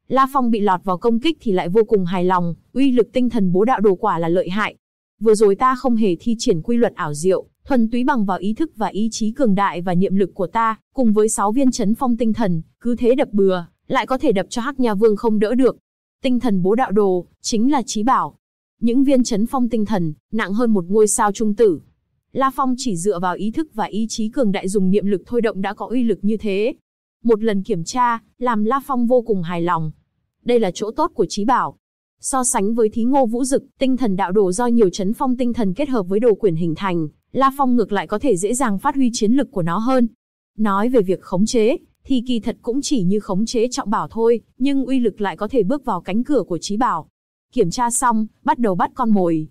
[SPEAKER 1] La Phong bị lọt vào công kích thì lại vô cùng hài lòng, uy lực tinh thần bố đạo đồ quả là lợi hại, vừa rồi ta không hề thi triển quy luật ảo diệu, thuần túy bằng vào ý thức và ý chí cường đại và niệm lực của ta, cùng với sáu viên chấn phong tinh thần, cứ thế đập bừa, lại có thể đập cho Hắc nhà Vương không đỡ được. Tinh thần bố đạo đồ, chính là trí bảo. Những viên chấn phong tinh thần, nặng hơn một ngôi sao trung tử. La Phong chỉ dựa vào ý thức và ý chí cường đại dùng niệm lực thôi động đã có uy lực như thế. Một lần kiểm tra, làm La Phong vô cùng hài lòng. Đây là chỗ tốt của trí bảo, So sánh với thí ngô vũ dực, tinh thần đạo đồ do nhiều chấn phong tinh thần kết hợp với đồ quyển hình thành, La Phong ngược lại có thể dễ dàng phát huy chiến lực của nó hơn. Nói về việc khống chế, thì kỳ thật cũng chỉ như khống chế trọng bảo thôi, nhưng uy lực lại có thể bước vào cánh cửa của trí bảo. Kiểm tra xong, bắt đầu bắt con mồi.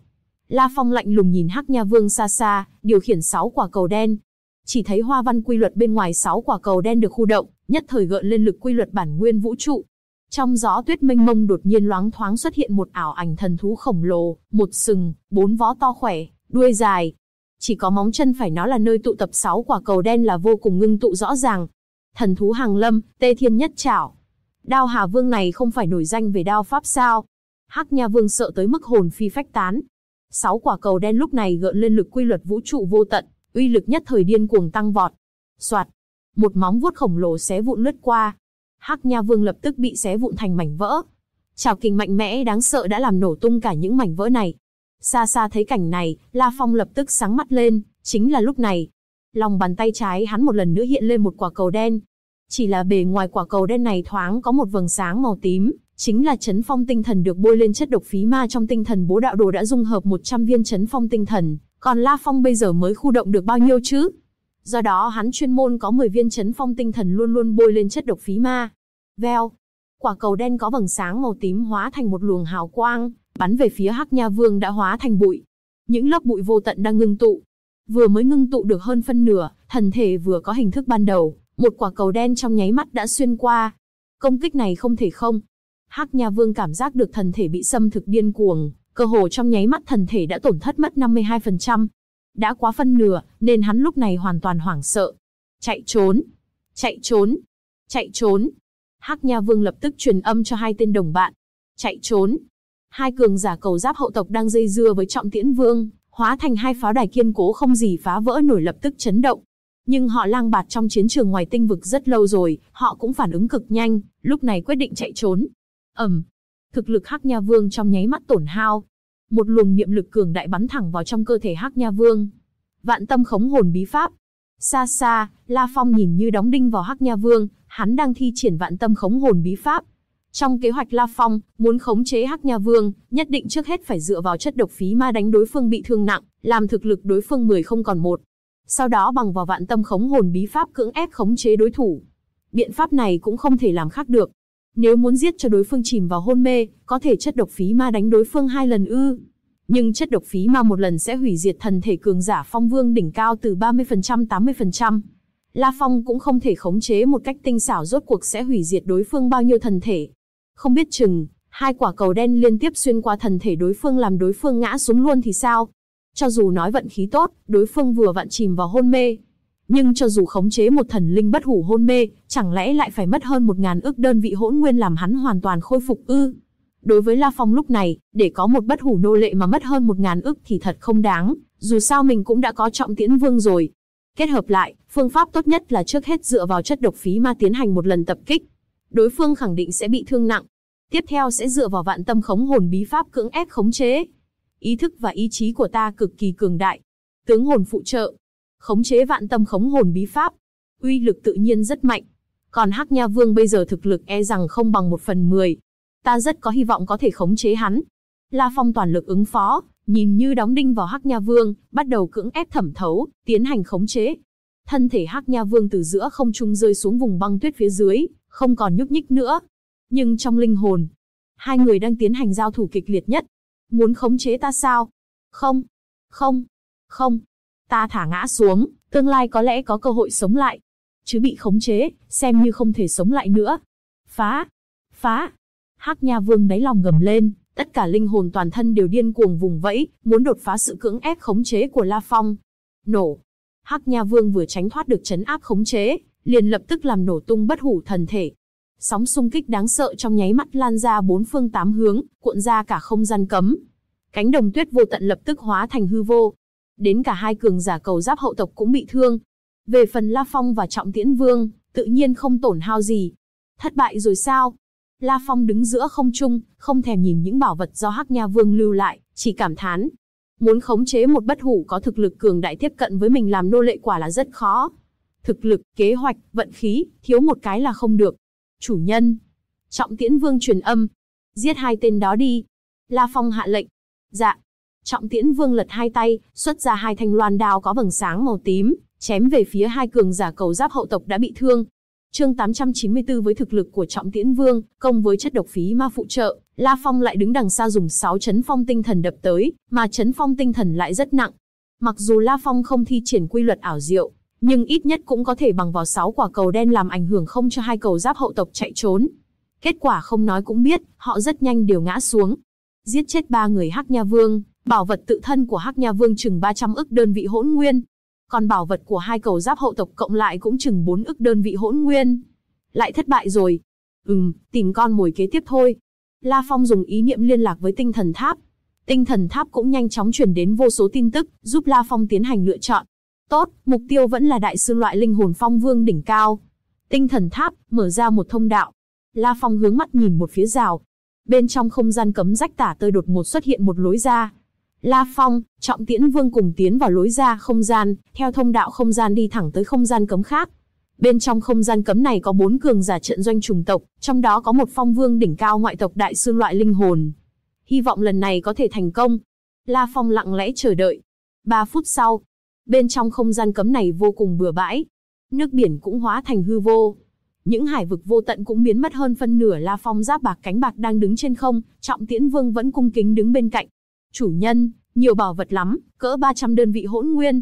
[SPEAKER 1] La Phong lạnh lùng nhìn Hắc Nha Vương xa xa, điều khiển 6 quả cầu đen. Chỉ thấy hoa văn quy luật bên ngoài 6 quả cầu đen được khu động, nhất thời gợn lên lực quy luật bản nguyên vũ trụ, trong gió tuyết mênh mông đột nhiên loáng thoáng xuất hiện một ảo ảnh thần thú khổng lồ, một sừng, bốn vó to khỏe, đuôi dài. Chỉ có móng chân phải nó là nơi tụ tập sáu quả cầu đen là vô cùng ngưng tụ rõ ràng. Thần thú hàng lâm, tê thiên nhất chảo. Đao Hà Vương này không phải nổi danh về đao pháp sao? Hắc Nha Vương sợ tới mức hồn phi phách tán. Sáu quả cầu đen lúc này gợn lên lực quy luật vũ trụ vô tận, uy lực nhất thời điên cuồng tăng vọt. Soạt, một móng vuốt khổng lồ xé vụn lướt qua, Hắc Nha Vương lập tức bị xé vụn thành mảnh vỡ. Trào kình mạnh mẽ đáng sợ đã làm nổ tung cả những mảnh vỡ này. Xa xa thấy cảnh này, La Phong lập tức sáng mắt lên, chính là lúc này. Lòng bàn tay trái hắn một lần nữa hiện lên một quả cầu đen. Chỉ là bề ngoài quả cầu đen này thoáng có một vầng sáng màu tím, chính là chấn phong tinh thần được bôi lên chất độc phí ma trong tinh thần bố đạo đồ đã dung hợp 100 viên chấn phong tinh thần, còn La Phong bây giờ mới khu động được bao nhiêu chứ? Do đó hắn chuyên môn có 10 viên chấn phong tinh thần luôn luôn bôi lên chất độc phí ma. Vèo, Quả cầu đen có vầng sáng màu tím hóa thành một luồng hào quang, bắn về phía Hắc Nha Vương đã hóa thành bụi. Những lớp bụi vô tận đang ngưng tụ. Vừa mới ngưng tụ được hơn phân nửa, thần thể vừa có hình thức ban đầu, một quả cầu đen trong nháy mắt đã xuyên qua. Công kích này không thể không. Hắc Nha Vương cảm giác được thần thể bị xâm thực điên cuồng, cơ hồ trong nháy mắt thần thể đã tổn thất mất 52%, đã quá phân nửa, nên hắn lúc này hoàn toàn hoảng sợ. Chạy trốn, chạy trốn, chạy trốn. Hắc Nha Vương lập tức truyền âm cho hai tên đồng bạn. Chạy trốn. Hai cường giả cầu giáp hậu tộc đang dây dưa với Trọng Tiễn Vương, hóa thành hai pháo đài kiên cố không gì phá vỡ nổi lập tức chấn động. Nhưng họ lang bạt trong chiến trường ngoài tinh vực rất lâu rồi, họ cũng phản ứng cực nhanh, lúc này quyết định chạy trốn. Ầm. Thực lực Hắc Nha Vương trong nháy mắt tổn hao, một luồng niệm lực cường đại bắn thẳng vào trong cơ thể Hắc Nha Vương. Vạn Tâm Khống Hồn Bí Pháp. Xa xa, La Phong nhìn như đóng đinh vào Hắc Nha Vương, hắn đang thi triển Vạn Tâm Khống Hồn Bí Pháp. Trong kế hoạch La Phong, muốn khống chế Hắc Nha Vương, nhất định trước hết phải dựa vào chất độc phí ma đánh đối phương bị thương nặng, làm thực lực đối phương 10 không còn một. Sau đó bằng vào Vạn Tâm Khống Hồn Bí Pháp cưỡng ép khống chế đối thủ. Biện pháp này cũng không thể làm khác được, nếu muốn giết cho đối phương chìm vào hôn mê, có thể chất độc phí ma đánh đối phương hai lần ư. Nhưng chất độc phí ma một lần sẽ hủy diệt thần thể cường giả phong vương đỉnh cao từ 30% 80%. La Phong cũng không thể khống chế một cách tinh xảo rốt cuộc sẽ hủy diệt đối phương bao nhiêu thần thể. Không biết chừng, hai quả cầu đen liên tiếp xuyên qua thần thể đối phương làm đối phương ngã xuống luôn thì sao? Cho dù nói vận khí tốt, đối phương vừa vặn chìm vào hôn mê, nhưng cho dù khống chế một thần linh bất hủ hôn mê, chẳng lẽ lại phải mất hơn một ngàn ước đơn vị hỗn nguyên làm hắn hoàn toàn khôi phục ư? Đối với La Phong lúc này, để có một bất hủ nô lệ mà mất hơn một ngàn ước thì thật không đáng, dù sao mình cũng đã có trọng tiễn vương rồi. Kết hợp lại, phương pháp tốt nhất là trước hết dựa vào chất độc phí ma tiến hành một lần tập kích. Đối phương khẳng định sẽ bị thương nặng. Tiếp theo sẽ dựa vào vạn tâm khống hồn bí pháp cưỡng ép khống chế. Ý thức và ý chí của ta cực kỳ cường đại. Tướng hồn phụ trợ, khống chế vạn tâm khống hồn bí pháp, uy lực tự nhiên rất mạnh. Còn Hắc Nha Vương bây giờ thực lực e rằng không bằng một phần mười. Ta rất có hy vọng có thể khống chế hắn. La Phong toàn lực ứng phó, nhìn như đóng đinh vào Hắc Nha Vương, bắt đầu cưỡng ép thẩm thấu, tiến hành khống chế. Thân thể Hắc Nha Vương từ giữa không trung rơi xuống vùng băng tuyết phía dưới, không còn nhúc nhích nữa. Nhưng trong linh hồn, hai người đang tiến hành giao thủ kịch liệt nhất. Muốn khống chế ta sao? Không, không, không, ta thả ngã xuống, tương lai có lẽ có cơ hội sống lại. Chứ bị khống chế, xem như không thể sống lại nữa. Phá! Phá! Hắc Nha Vương đáy lòng gầm lên, tất cả linh hồn toàn thân đều điên cuồng vùng vẫy, muốn đột phá sự cưỡng ép khống chế của La Phong. Nổ! Hắc Nha Vương vừa tránh thoát được chấn áp khống chế, liền lập tức làm nổ tung bất hủ thần thể. Sóng xung kích đáng sợ trong nháy mắt lan ra bốn phương tám hướng, cuộn ra cả không gian cấm. Cánh đồng tuyết vô tận lập tức hóa thành hư vô, đến cả hai cường giả cầu giáp hậu tộc cũng bị thương. Về phần La Phong và Trọng Tiễn Vương, tự nhiên không tổn hao gì. Thất bại rồi sao? La Phong đứng giữa không trung, không thèm nhìn những bảo vật do Hắc Nha Vương lưu lại, chỉ cảm thán. Muốn khống chế một bất hủ có thực lực cường đại tiếp cận với mình làm nô lệ quả là rất khó. Thực lực, kế hoạch, vận khí, thiếu một cái là không được. Chủ nhân. Trọng Tiễn Vương truyền âm. Giết hai tên đó đi. La Phong hạ lệnh. Dạ, Trọng Tiễn Vương lật hai tay, xuất ra hai thanh loan đao có vầng sáng màu tím, chém về phía hai cường giả cầu giáp hậu tộc đã bị thương. Chương 894 với thực lực của Trọng Tiễn Vương, công với chất độc phí ma phụ trợ, La Phong lại đứng đằng xa dùng 6 chấn phong tinh thần đập tới, mà chấn phong tinh thần lại rất nặng. Mặc dù La Phong không thi triển quy luật ảo diệu, nhưng ít nhất cũng có thể bằng vào 6 quả cầu đen làm ảnh hưởng không cho hai cầu giáp hậu tộc chạy trốn. Kết quả không nói cũng biết, họ rất nhanh đều ngã xuống. Giết chết ba người Hắc Nha Vương, Bảo vật tự thân của Hắc Nha Vương chừng 300 ức đơn vị hỗn nguyên, còn bảo vật của hai cầu giáp hậu tộc cộng lại cũng chừng 4 ức đơn vị hỗn nguyên. Lại thất bại rồi. Ừm, tìm con mồi kế tiếp thôi. La Phong dùng ý niệm liên lạc với tinh thần tháp. Tinh thần tháp cũng nhanh chóng truyền đến vô số tin tức, giúp La Phong tiến hành lựa chọn. Tốt, mục tiêu vẫn là đại sư loại linh hồn phong vương đỉnh cao. Tinh thần tháp mở ra một thông đạo. La Phong hướng mắt nhìn một phía rào. Bên trong không gian cấm rách tả tơi đột ngột xuất hiện một lối ra, La Phong, Trọng Tiễn Vương cùng tiến vào lối ra không gian, theo thông đạo không gian đi thẳng tới không gian cấm khác. Bên trong không gian cấm này có bốn cường giả trận doanh trùng tộc, trong đó có một phong vương đỉnh cao ngoại tộc đại xương loại linh hồn. Hy vọng lần này có thể thành công. La Phong lặng lẽ chờ đợi. Ba phút sau, bên trong không gian cấm này vô cùng bừa bãi. Nước biển cũng hóa thành hư vô. Những hải vực vô tận cũng biến mất hơn phân nửa La Phong giáp bạc cánh bạc đang đứng trên không, trọng tiễn vương vẫn cung kính đứng bên cạnh, Chủ nhân, nhiều bảo vật lắm, cỡ 300 đơn vị hỗn nguyên.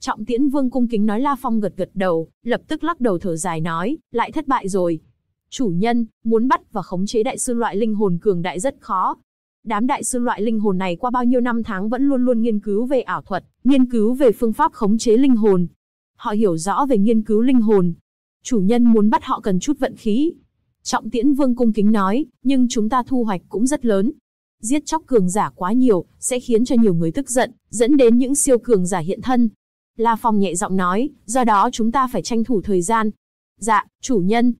[SPEAKER 1] Trọng Tiễn Vương cung kính nói La Phong gật gật đầu, lập tức lắc đầu thở dài nói, lại thất bại rồi. Chủ nhân, muốn bắt và khống chế đại sư loại linh hồn cường đại rất khó. Đám đại sư loại linh hồn này qua bao nhiêu năm tháng vẫn luôn luôn nghiên cứu về ảo thuật, nghiên cứu về phương pháp khống chế linh hồn. Họ hiểu rõ về nghiên cứu linh hồn. Chủ nhân muốn bắt họ cần chút vận khí. Trọng Tiễn Vương cung kính nói, nhưng chúng ta thu hoạch cũng rất lớn, giết chóc cường giả quá nhiều, sẽ khiến cho nhiều người tức giận, dẫn đến những siêu cường giả hiện thân. La Phong nhẹ giọng nói, do đó chúng ta phải tranh thủ thời gian. Dạ, chủ nhân.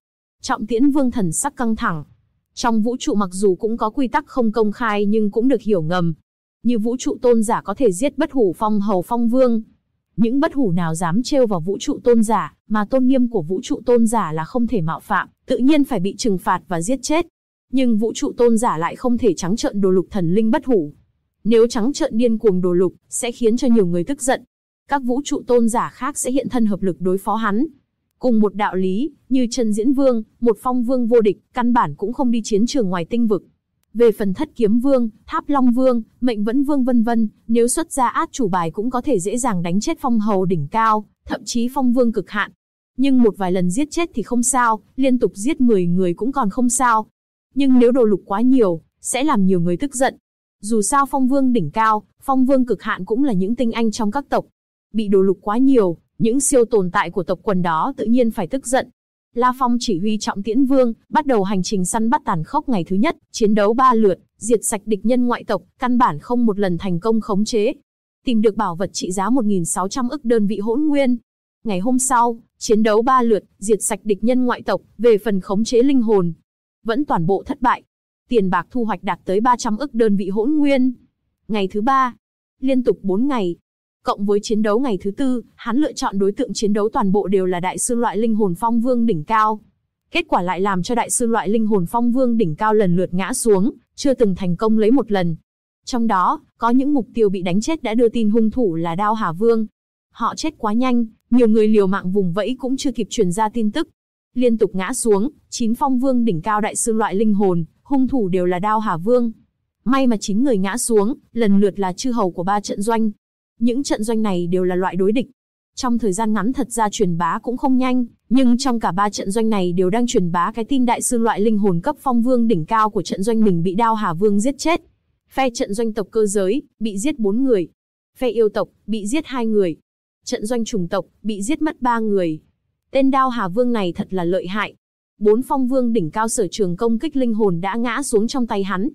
[SPEAKER 1] Trọng tiễn vương thần sắc căng thẳng. Trong vũ trụ mặc dù cũng có quy tắc không công khai nhưng cũng được hiểu ngầm. Như vũ trụ tôn giả có thể giết bất hủ phong hầu phong vương. Những bất hủ nào dám trêu vào vũ trụ tôn giả, mà tôn nghiêm của vũ trụ tôn giả là không thể mạo phạm, tự nhiên phải bị trừng phạt và giết chết nhưng vũ trụ tôn giả lại không thể trắng trợn đồ lục thần linh bất hủ. Nếu trắng trợn điên cuồng đồ lục, sẽ khiến cho nhiều người tức giận. Các vũ trụ tôn giả khác sẽ hiện thân hợp lực đối phó hắn. Cùng một đạo lý, như Trần Diễn Vương, một phong vương vô địch, căn bản cũng không đi chiến trường ngoài tinh vực. Về phần thất kiếm vương, tháp long vương, mệnh vẫn vương vân vân, nếu xuất ra át chủ bài cũng có thể dễ dàng đánh chết phong hầu đỉnh cao, thậm chí phong vương cực hạn. Nhưng một vài lần giết chết thì không sao, liên tục giết 10 người cũng còn không sao, nhưng nếu đồ lục quá nhiều, sẽ làm nhiều người tức giận. Dù sao phong vương đỉnh cao, phong vương cực hạn cũng là những tinh anh trong các tộc. Bị đồ lục quá nhiều, những siêu tồn tại của tộc quần đó tự nhiên phải tức giận. La Phong chỉ huy trọng tiễn vương, bắt đầu hành trình săn bắt tàn khốc ngày thứ nhất, chiến đấu ba lượt, diệt sạch địch nhân ngoại tộc, căn bản không một lần thành công khống chế. Tìm được bảo vật trị giá 1.600 ức đơn vị hỗn nguyên. Ngày hôm sau, chiến đấu ba lượt, diệt sạch địch nhân ngoại tộc, về phần khống chế linh hồn, vẫn toàn bộ thất bại. Tiền bạc thu hoạch đạt tới 300 ức đơn vị hỗn nguyên. Ngày thứ ba, liên tục 4 ngày, cộng với chiến đấu ngày thứ tư, hắn lựa chọn đối tượng chiến đấu toàn bộ đều là đại sư loại linh hồn phong vương đỉnh cao. Kết quả lại làm cho đại sư loại linh hồn phong vương đỉnh cao lần lượt ngã xuống, chưa từng thành công lấy một lần. Trong đó, có những mục tiêu bị đánh chết đã đưa tin hung thủ là Đao Hà Vương. Họ chết quá nhanh, nhiều người liều mạng vùng vẫy cũng chưa kịp truyền ra tin tức liên tục ngã xuống, chín phong vương đỉnh cao đại sư loại linh hồn, hung thủ đều là Đao Hà Vương. May mà chín người ngã xuống, lần lượt là chư hầu của ba trận doanh. Những trận doanh này đều là loại đối địch. Trong thời gian ngắn thật ra truyền bá cũng không nhanh, nhưng trong cả ba trận doanh này đều đang truyền bá cái tin đại sư loại linh hồn cấp phong vương đỉnh cao của trận doanh mình bị Đao Hà Vương giết chết. Phe trận doanh tộc cơ giới, bị giết 4 người. Phe yêu tộc, bị giết 2 người. Trận doanh trùng tộc, bị giết mất 3 người Tên đao Hà Vương này thật là lợi hại. Bốn phong vương đỉnh cao sở trường công kích linh hồn đã ngã xuống trong tay hắn.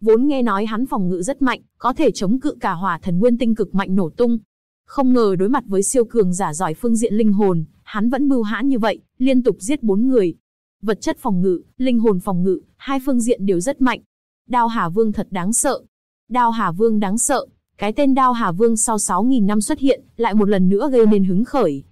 [SPEAKER 1] Vốn nghe nói hắn phòng ngự rất mạnh, có thể chống cự cả hỏa thần nguyên tinh cực mạnh nổ tung. Không ngờ đối mặt với siêu cường giả giỏi phương diện linh hồn, hắn vẫn bưu hãn như vậy, liên tục giết bốn người. Vật chất phòng ngự, linh hồn phòng ngự, hai phương diện đều rất mạnh. Đao Hà Vương thật đáng sợ. Đao Hà Vương đáng sợ, cái tên Đao Hà Vương sau 6.000 năm xuất hiện, lại một lần nữa gây nên hứng khởi,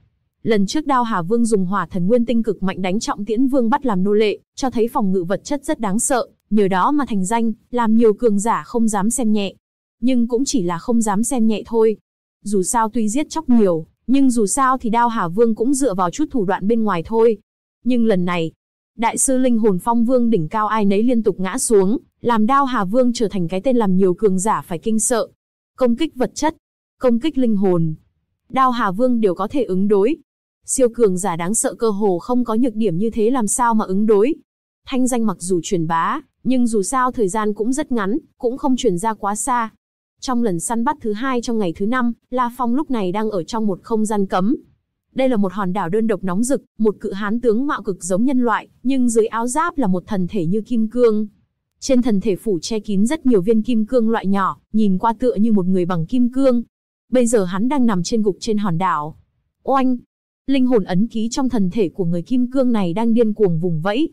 [SPEAKER 1] Lần trước Đao Hà Vương dùng hỏa thần nguyên tinh cực mạnh đánh trọng tiễn vương bắt làm nô lệ, cho thấy phòng ngự vật chất rất đáng sợ, nhờ đó mà thành danh, làm nhiều cường giả không dám xem nhẹ. Nhưng cũng chỉ là không dám xem nhẹ thôi. Dù sao tuy giết chóc nhiều, nhưng dù sao thì Đao Hà Vương cũng dựa vào chút thủ đoạn bên ngoài thôi. Nhưng lần này, đại sư linh hồn phong vương đỉnh cao ai nấy liên tục ngã xuống, làm Đao Hà Vương trở thành cái tên làm nhiều cường giả phải kinh sợ. Công kích vật chất, công kích linh hồn, Đao Hà Vương đều có thể ứng đối, Siêu cường giả đáng sợ cơ hồ không có nhược điểm như thế làm sao mà ứng đối. Thanh danh mặc dù truyền bá, nhưng dù sao thời gian cũng rất ngắn, cũng không truyền ra quá xa. Trong lần săn bắt thứ hai trong ngày thứ năm, La Phong lúc này đang ở trong một không gian cấm. Đây là một hòn đảo đơn độc nóng rực, một cự hán tướng mạo cực giống nhân loại, nhưng dưới áo giáp là một thần thể như kim cương. Trên thần thể phủ che kín rất nhiều viên kim cương loại nhỏ, nhìn qua tựa như một người bằng kim cương. Bây giờ hắn đang nằm trên gục trên hòn đảo. Oanh, Linh hồn ấn ký trong thần thể của người kim cương này đang điên cuồng vùng vẫy.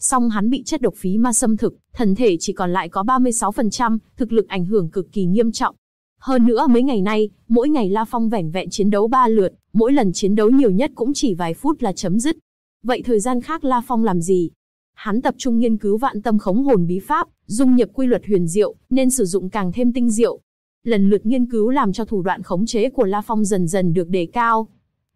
[SPEAKER 1] Song hắn bị chất độc phí ma xâm thực, thần thể chỉ còn lại có 36%, thực lực ảnh hưởng cực kỳ nghiêm trọng. Hơn nữa mấy ngày nay, mỗi ngày La Phong vẻn vẹn chiến đấu 3 lượt, mỗi lần chiến đấu nhiều nhất cũng chỉ vài phút là chấm dứt. Vậy thời gian khác La Phong làm gì? Hắn tập trung nghiên cứu vạn tâm khống hồn bí pháp, dung nhập quy luật huyền diệu, nên sử dụng càng thêm tinh diệu. Lần lượt nghiên cứu làm cho thủ đoạn khống chế của La Phong dần dần được đề cao,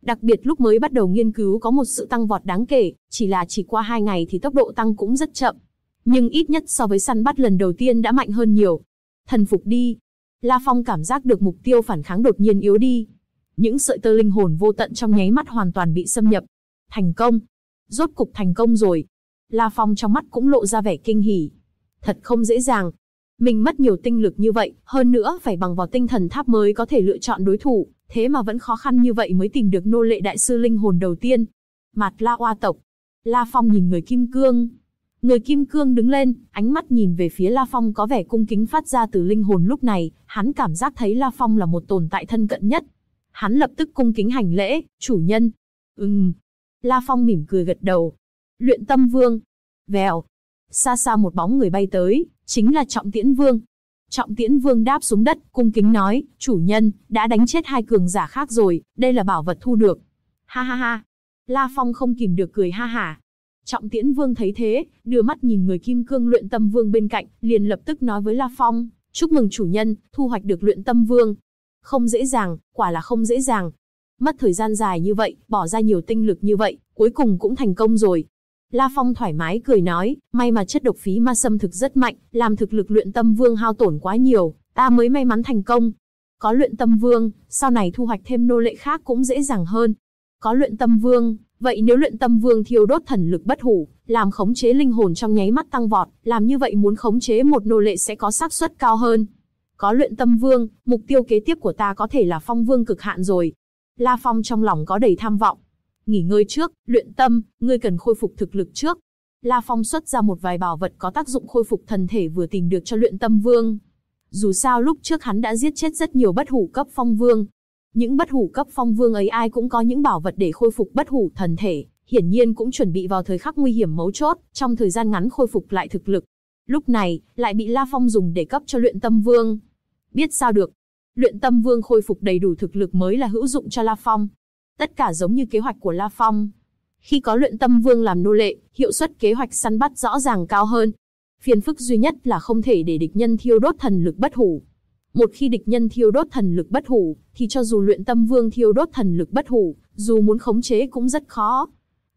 [SPEAKER 1] Đặc biệt lúc mới bắt đầu nghiên cứu có một sự tăng vọt đáng kể, chỉ là chỉ qua 2 ngày thì tốc độ tăng cũng rất chậm. Nhưng ít nhất so với săn bắt lần đầu tiên đã mạnh hơn nhiều. Thần phục đi. La Phong cảm giác được mục tiêu phản kháng đột nhiên yếu đi. Những sợi tơ linh hồn vô tận trong nháy mắt hoàn toàn bị xâm nhập. Thành công. Rốt cục thành công rồi. La Phong trong mắt cũng lộ ra vẻ kinh hỉ. Thật không dễ dàng, mình mất nhiều tinh lực như vậy, hơn nữa phải bằng vào tinh thần tháp mới có thể lựa chọn đối thủ thế mà vẫn khó khăn như vậy mới tìm được nô lệ đại sư linh hồn đầu tiên. Mặt La Oa tộc. La Phong nhìn người kim cương. Người kim cương đứng lên, ánh mắt nhìn về phía La Phong có vẻ cung kính phát ra từ linh hồn lúc này, hắn cảm giác thấy La Phong là một tồn tại thân cận nhất. Hắn lập tức cung kính hành lễ, chủ nhân. Ừm. La Phong mỉm cười gật đầu. Luyện tâm vương. Vèo. Xa xa một bóng người bay tới, chính là trọng tiễn vương. Trọng Tiễn Vương đáp xuống đất, cung kính nói, chủ nhân, đã đánh chết hai cường giả khác rồi, đây là bảo vật thu được. Ha ha ha. La Phong không kìm được cười ha hả. Trọng Tiễn Vương thấy thế, đưa mắt nhìn người Kim Cương luyện tâm vương bên cạnh, liền lập tức nói với La Phong, chúc mừng chủ nhân, thu hoạch được luyện tâm vương. Không dễ dàng, quả là không dễ dàng. Mất thời gian dài như vậy, bỏ ra nhiều tinh lực như vậy, cuối cùng cũng thành công rồi, La Phong thoải mái cười nói, may mà chất độc phí ma xâm thực rất mạnh, làm thực lực luyện tâm vương hao tổn quá nhiều, ta mới may mắn thành công. Có luyện tâm vương, sau này thu hoạch thêm nô lệ khác cũng dễ dàng hơn. Có luyện tâm vương, vậy nếu luyện tâm vương thiêu đốt thần lực bất hủ, làm khống chế linh hồn trong nháy mắt tăng vọt, làm như vậy muốn khống chế một nô lệ sẽ có xác suất cao hơn. Có luyện tâm vương, mục tiêu kế tiếp của ta có thể là phong vương cực hạn rồi. La Phong trong lòng có đầy tham vọng, nghỉ ngơi trước, luyện tâm, ngươi cần khôi phục thực lực trước. La Phong xuất ra một vài bảo vật có tác dụng khôi phục thần thể vừa tìm được cho luyện tâm vương. Dù sao lúc trước hắn đã giết chết rất nhiều bất hủ cấp phong vương. Những bất hủ cấp phong vương ấy ai cũng có những bảo vật để khôi phục bất hủ thần thể, hiển nhiên cũng chuẩn bị vào thời khắc nguy hiểm mấu chốt, trong thời gian ngắn khôi phục lại thực lực. Lúc này, lại bị La Phong dùng để cấp cho luyện tâm vương. Biết sao được, luyện tâm vương khôi phục đầy đủ thực lực mới là hữu dụng cho La Phong, tất cả giống như kế hoạch của La Phong. Khi có luyện tâm vương làm nô lệ, hiệu suất kế hoạch săn bắt rõ ràng cao hơn. Phiền phức duy nhất là không thể để địch nhân thiêu đốt thần lực bất hủ. Một khi địch nhân thiêu đốt thần lực bất hủ, thì cho dù luyện tâm vương thiêu đốt thần lực bất hủ, dù muốn khống chế cũng rất khó.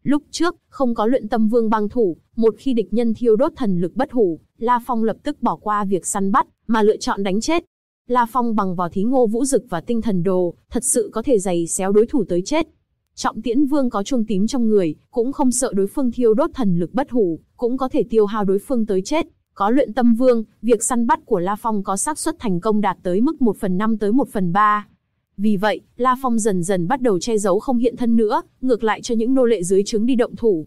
[SPEAKER 1] Lúc trước, không có luyện tâm vương băng thủ, một khi địch nhân thiêu đốt thần lực bất hủ, La Phong lập tức bỏ qua việc săn bắt, mà lựa chọn đánh chết. La Phong bằng vào thí ngô vũ dực và tinh thần đồ, thật sự có thể giày xéo đối thủ tới chết. Trọng Tiễn Vương có chuông tím trong người, cũng không sợ đối phương thiêu đốt thần lực bất hủ, cũng có thể tiêu hao đối phương tới chết. Có luyện tâm vương, việc săn bắt của La Phong có xác suất thành công đạt tới mức 1 phần 5 tới 1 phần 3. Vì vậy, La Phong dần dần bắt đầu che giấu không hiện thân nữa, ngược lại cho những nô lệ dưới trứng đi động thủ.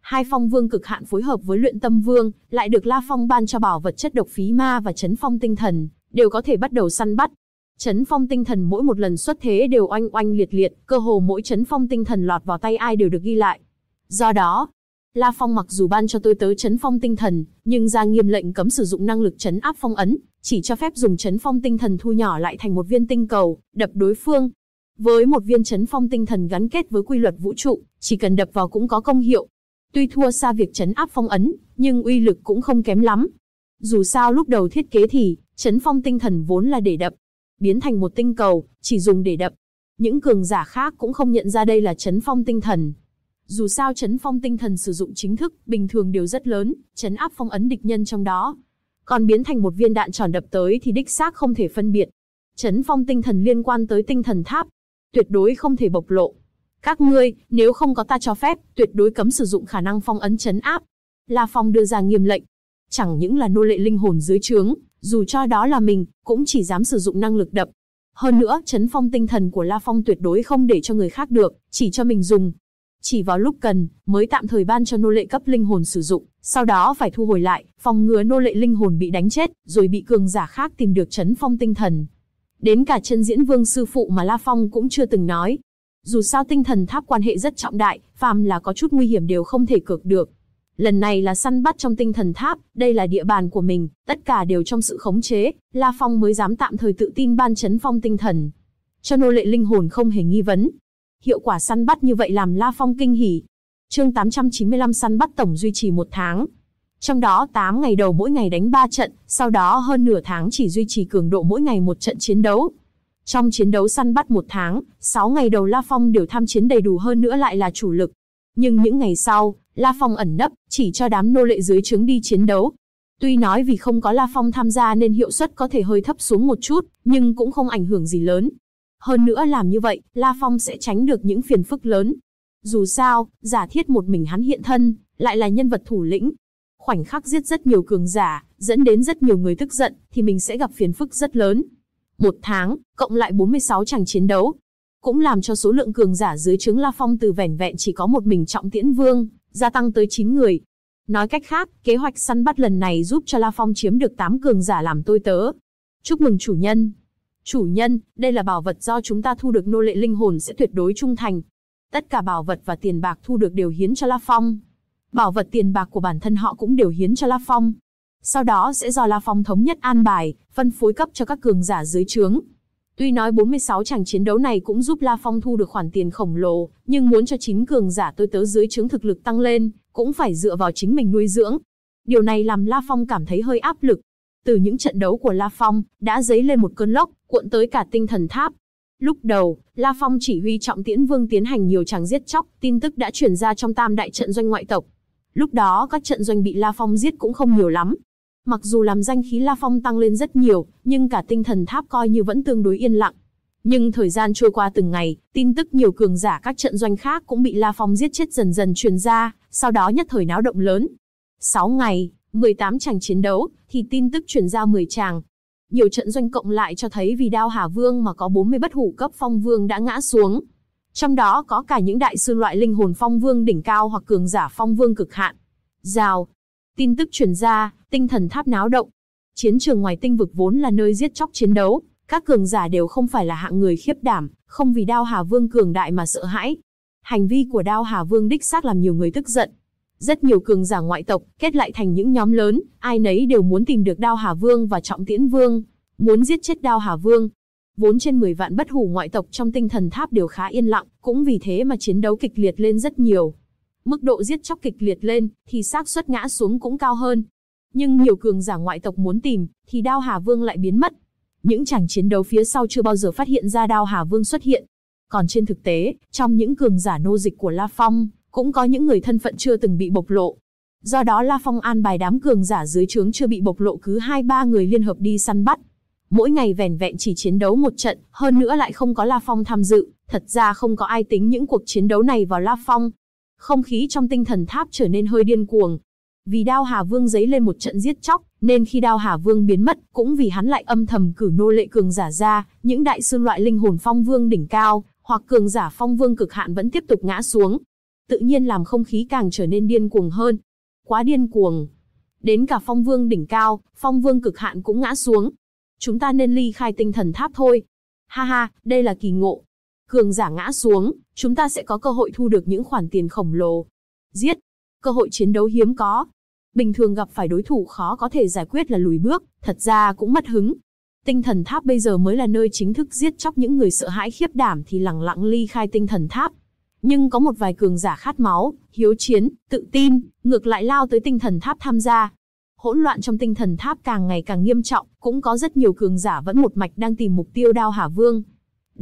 [SPEAKER 1] Hai phong vương cực hạn phối hợp với luyện tâm vương, lại được La Phong ban cho bảo vật chất độc phí ma và chấn phong tinh thần, đều có thể bắt đầu săn bắt. Chấn phong tinh thần mỗi một lần xuất thế đều oanh oanh liệt liệt, cơ hồ mỗi chấn phong tinh thần lọt vào tay ai đều được ghi lại. Do đó, La Phong mặc dù ban cho tôi tới chấn phong tinh thần, nhưng ra nghiêm lệnh cấm sử dụng năng lực chấn áp phong ấn, chỉ cho phép dùng chấn phong tinh thần thu nhỏ lại thành một viên tinh cầu, đập đối phương. Với một viên chấn phong tinh thần gắn kết với quy luật vũ trụ, chỉ cần đập vào cũng có công hiệu. Tuy thua xa việc chấn áp phong ấn, nhưng uy lực cũng không kém lắm. Dù sao lúc đầu thiết kế thì, Chấn phong tinh thần vốn là để đập, biến thành một tinh cầu, chỉ dùng để đập. Những cường giả khác cũng không nhận ra đây là chấn phong tinh thần. Dù sao chấn phong tinh thần sử dụng chính thức, bình thường đều rất lớn, chấn áp phong ấn địch nhân trong đó. Còn biến thành một viên đạn tròn đập tới thì đích xác không thể phân biệt. Chấn phong tinh thần liên quan tới tinh thần tháp, tuyệt đối không thể bộc lộ. Các ngươi, nếu không có ta cho phép, tuyệt đối cấm sử dụng khả năng phong ấn chấn áp. La Phong đưa ra nghiêm lệnh. Chẳng những là nô lệ linh hồn dưới trướng, dù cho đó là mình, cũng chỉ dám sử dụng năng lực đậm. Hơn nữa, chấn phong tinh thần của La Phong tuyệt đối không để cho người khác được, chỉ cho mình dùng. Chỉ vào lúc cần, mới tạm thời ban cho nô lệ cấp linh hồn sử dụng, sau đó phải thu hồi lại, phòng ngừa nô lệ linh hồn bị đánh chết, rồi bị cường giả khác tìm được chấn phong tinh thần. Đến cả chân diễn vương sư phụ mà La Phong cũng chưa từng nói. Dù sao tinh thần tháp quan hệ rất trọng đại, phàm là có chút nguy hiểm đều không thể cược được. Lần này là săn bắt trong tinh thần tháp, đây là địa bàn của mình, tất cả đều trong sự khống chế, La Phong mới dám tạm thời tự tin ban chấn phong tinh thần. Cho nô lệ linh hồn không hề nghi vấn. Hiệu quả săn bắt như vậy làm La Phong kinh hỉ. Chương 895 săn bắt tổng duy trì một tháng. Trong đó 8 ngày đầu mỗi ngày đánh 3 trận, sau đó hơn nửa tháng chỉ duy trì cường độ mỗi ngày một trận chiến đấu. Trong chiến đấu săn bắt một tháng, 6 ngày đầu La Phong đều tham chiến đầy đủ hơn nữa lại là chủ lực, nhưng những ngày sau, La Phong ẩn nấp, chỉ cho đám nô lệ dưới trướng đi chiến đấu. Tuy nói vì không có La Phong tham gia nên hiệu suất có thể hơi thấp xuống một chút, nhưng cũng không ảnh hưởng gì lớn. Hơn nữa làm như vậy, La Phong sẽ tránh được những phiền phức lớn. Dù sao, giả thiết một mình hắn hiện thân, lại là nhân vật thủ lĩnh. Khoảnh khắc giết rất nhiều cường giả, dẫn đến rất nhiều người tức giận, thì mình sẽ gặp phiền phức rất lớn. Một tháng, cộng lại 46 chàng chiến đấu, cũng làm cho số lượng cường giả dưới trướng La Phong từ vẻn vẹn chỉ có một mình trọng tiễn vương, gia tăng tới 9 người. Nói cách khác, kế hoạch săn bắt lần này giúp cho La Phong chiếm được 8 cường giả làm tôi tớ. Chúc mừng chủ nhân. Chủ nhân, đây là bảo vật do chúng ta thu được nô lệ linh hồn sẽ tuyệt đối trung thành. Tất cả bảo vật và tiền bạc thu được đều hiến cho La Phong. Bảo vật tiền bạc của bản thân họ cũng đều hiến cho La Phong. Sau đó sẽ do La Phong thống nhất an bài, phân phối cấp cho các cường giả dưới trướng. Tuy nói 46 chàng chiến đấu này cũng giúp La Phong thu được khoản tiền khổng lồ, nhưng muốn cho chín cường giả tôi tớ dưới chứng thực lực tăng lên, cũng phải dựa vào chính mình nuôi dưỡng. Điều này làm La Phong cảm thấy hơi áp lực. Từ những trận đấu của La Phong, đã dấy lên một cơn lốc, cuộn tới cả tinh thần tháp. Lúc đầu, La Phong chỉ huy trọng tiễn vương tiến hành nhiều tràng giết chóc, tin tức đã chuyển ra trong tam đại trận doanh ngoại tộc. Lúc đó các trận doanh bị La Phong giết cũng không nhiều lắm, Mặc dù làm danh khí La Phong tăng lên rất nhiều, nhưng cả tinh thần tháp coi như vẫn tương đối yên lặng. Nhưng thời gian trôi qua từng ngày, tin tức nhiều cường giả các trận doanh khác cũng bị La Phong giết chết dần dần truyền ra, sau đó nhất thời náo động lớn. 6 ngày, 18 chàng chiến đấu, thì tin tức truyền ra 10 chàng. Nhiều trận doanh cộng lại cho thấy vì đao Hà Vương mà có 40 bất hủ cấp phong vương đã ngã xuống. Trong đó có cả những đại sư loại linh hồn phong vương đỉnh cao hoặc cường giả phong vương cực hạn. Rào, Tin tức truyền ra, tinh thần tháp náo động. Chiến trường ngoài tinh vực vốn là nơi giết chóc chiến đấu, các cường giả đều không phải là hạng người khiếp đảm, không vì Đao Hà Vương cường đại mà sợ hãi. Hành vi của Đao Hà Vương đích xác làm nhiều người tức giận. Rất nhiều cường giả ngoại tộc kết lại thành những nhóm lớn, ai nấy đều muốn tìm được Đao Hà Vương và Trọng Tiễn Vương, muốn giết chết Đao Hà Vương. Vốn trên 10 vạn bất hủ ngoại tộc trong tinh thần tháp đều khá yên lặng, cũng vì thế mà chiến đấu kịch liệt lên rất nhiều mức độ giết chóc kịch liệt lên, thì xác suất ngã xuống cũng cao hơn. Nhưng nhiều cường giả ngoại tộc muốn tìm, thì Đao Hà Vương lại biến mất. Những chàng chiến đấu phía sau chưa bao giờ phát hiện ra Đao Hà Vương xuất hiện. Còn trên thực tế, trong những cường giả nô dịch của La Phong, cũng có những người thân phận chưa từng bị bộc lộ. Do đó La Phong an bài đám cường giả dưới trướng chưa bị bộc lộ cứ hai ba người liên hợp đi săn bắt. Mỗi ngày vẻn vẹn chỉ chiến đấu một trận, hơn nữa lại không có La Phong tham dự, thật ra không có ai tính những cuộc chiến đấu này vào La Phong, không khí trong tinh thần tháp trở nên hơi điên cuồng. Vì Đao Hà Vương giấy lên một trận giết chóc, nên khi Đao Hà Vương biến mất, cũng vì hắn lại âm thầm cử nô lệ cường giả ra, những đại sư loại linh hồn phong vương đỉnh cao, hoặc cường giả phong vương cực hạn vẫn tiếp tục ngã xuống. Tự nhiên làm không khí càng trở nên điên cuồng hơn. Quá điên cuồng. Đến cả phong vương đỉnh cao, phong vương cực hạn cũng ngã xuống. Chúng ta nên ly khai tinh thần tháp thôi. Ha ha, đây là kỳ ngộ, cường giả ngã xuống, chúng ta sẽ có cơ hội thu được những khoản tiền khổng lồ. Giết, cơ hội chiến đấu hiếm có. Bình thường gặp phải đối thủ khó có thể giải quyết là lùi bước, thật ra cũng mất hứng. Tinh thần tháp bây giờ mới là nơi chính thức giết chóc những người sợ hãi khiếp đảm thì lẳng lặng ly khai tinh thần tháp. Nhưng có một vài cường giả khát máu, hiếu chiến, tự tin, ngược lại lao tới tinh thần tháp tham gia. Hỗn loạn trong tinh thần tháp càng ngày càng nghiêm trọng, cũng có rất nhiều cường giả vẫn một mạch đang tìm mục tiêu đao Hà Vương,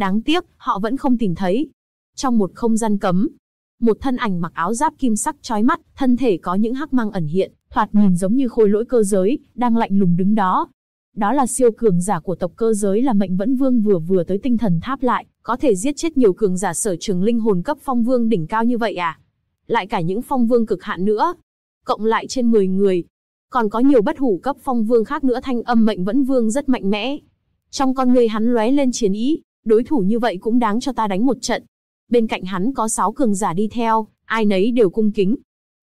[SPEAKER 1] Đáng tiếc, họ vẫn không tìm thấy. Trong một không gian cấm, một thân ảnh mặc áo giáp kim sắc chói mắt, thân thể có những hắc mang ẩn hiện, thoạt nhìn giống như khối lỗi cơ giới, đang lạnh lùng đứng đó. Đó là siêu cường giả của tộc cơ giới là mệnh vẫn vương vừa vừa tới tinh thần tháp lại, có thể giết chết nhiều cường giả sở trường linh hồn cấp phong vương đỉnh cao như vậy à? Lại cả những phong vương cực hạn nữa. Cộng lại trên 10 người. Còn có nhiều bất hủ cấp phong vương khác nữa thanh âm mệnh vẫn vương rất mạnh mẽ. Trong con người hắn lóe lên chiến ý đối thủ như vậy cũng đáng cho ta đánh một trận. Bên cạnh hắn có sáu cường giả đi theo, ai nấy đều cung kính.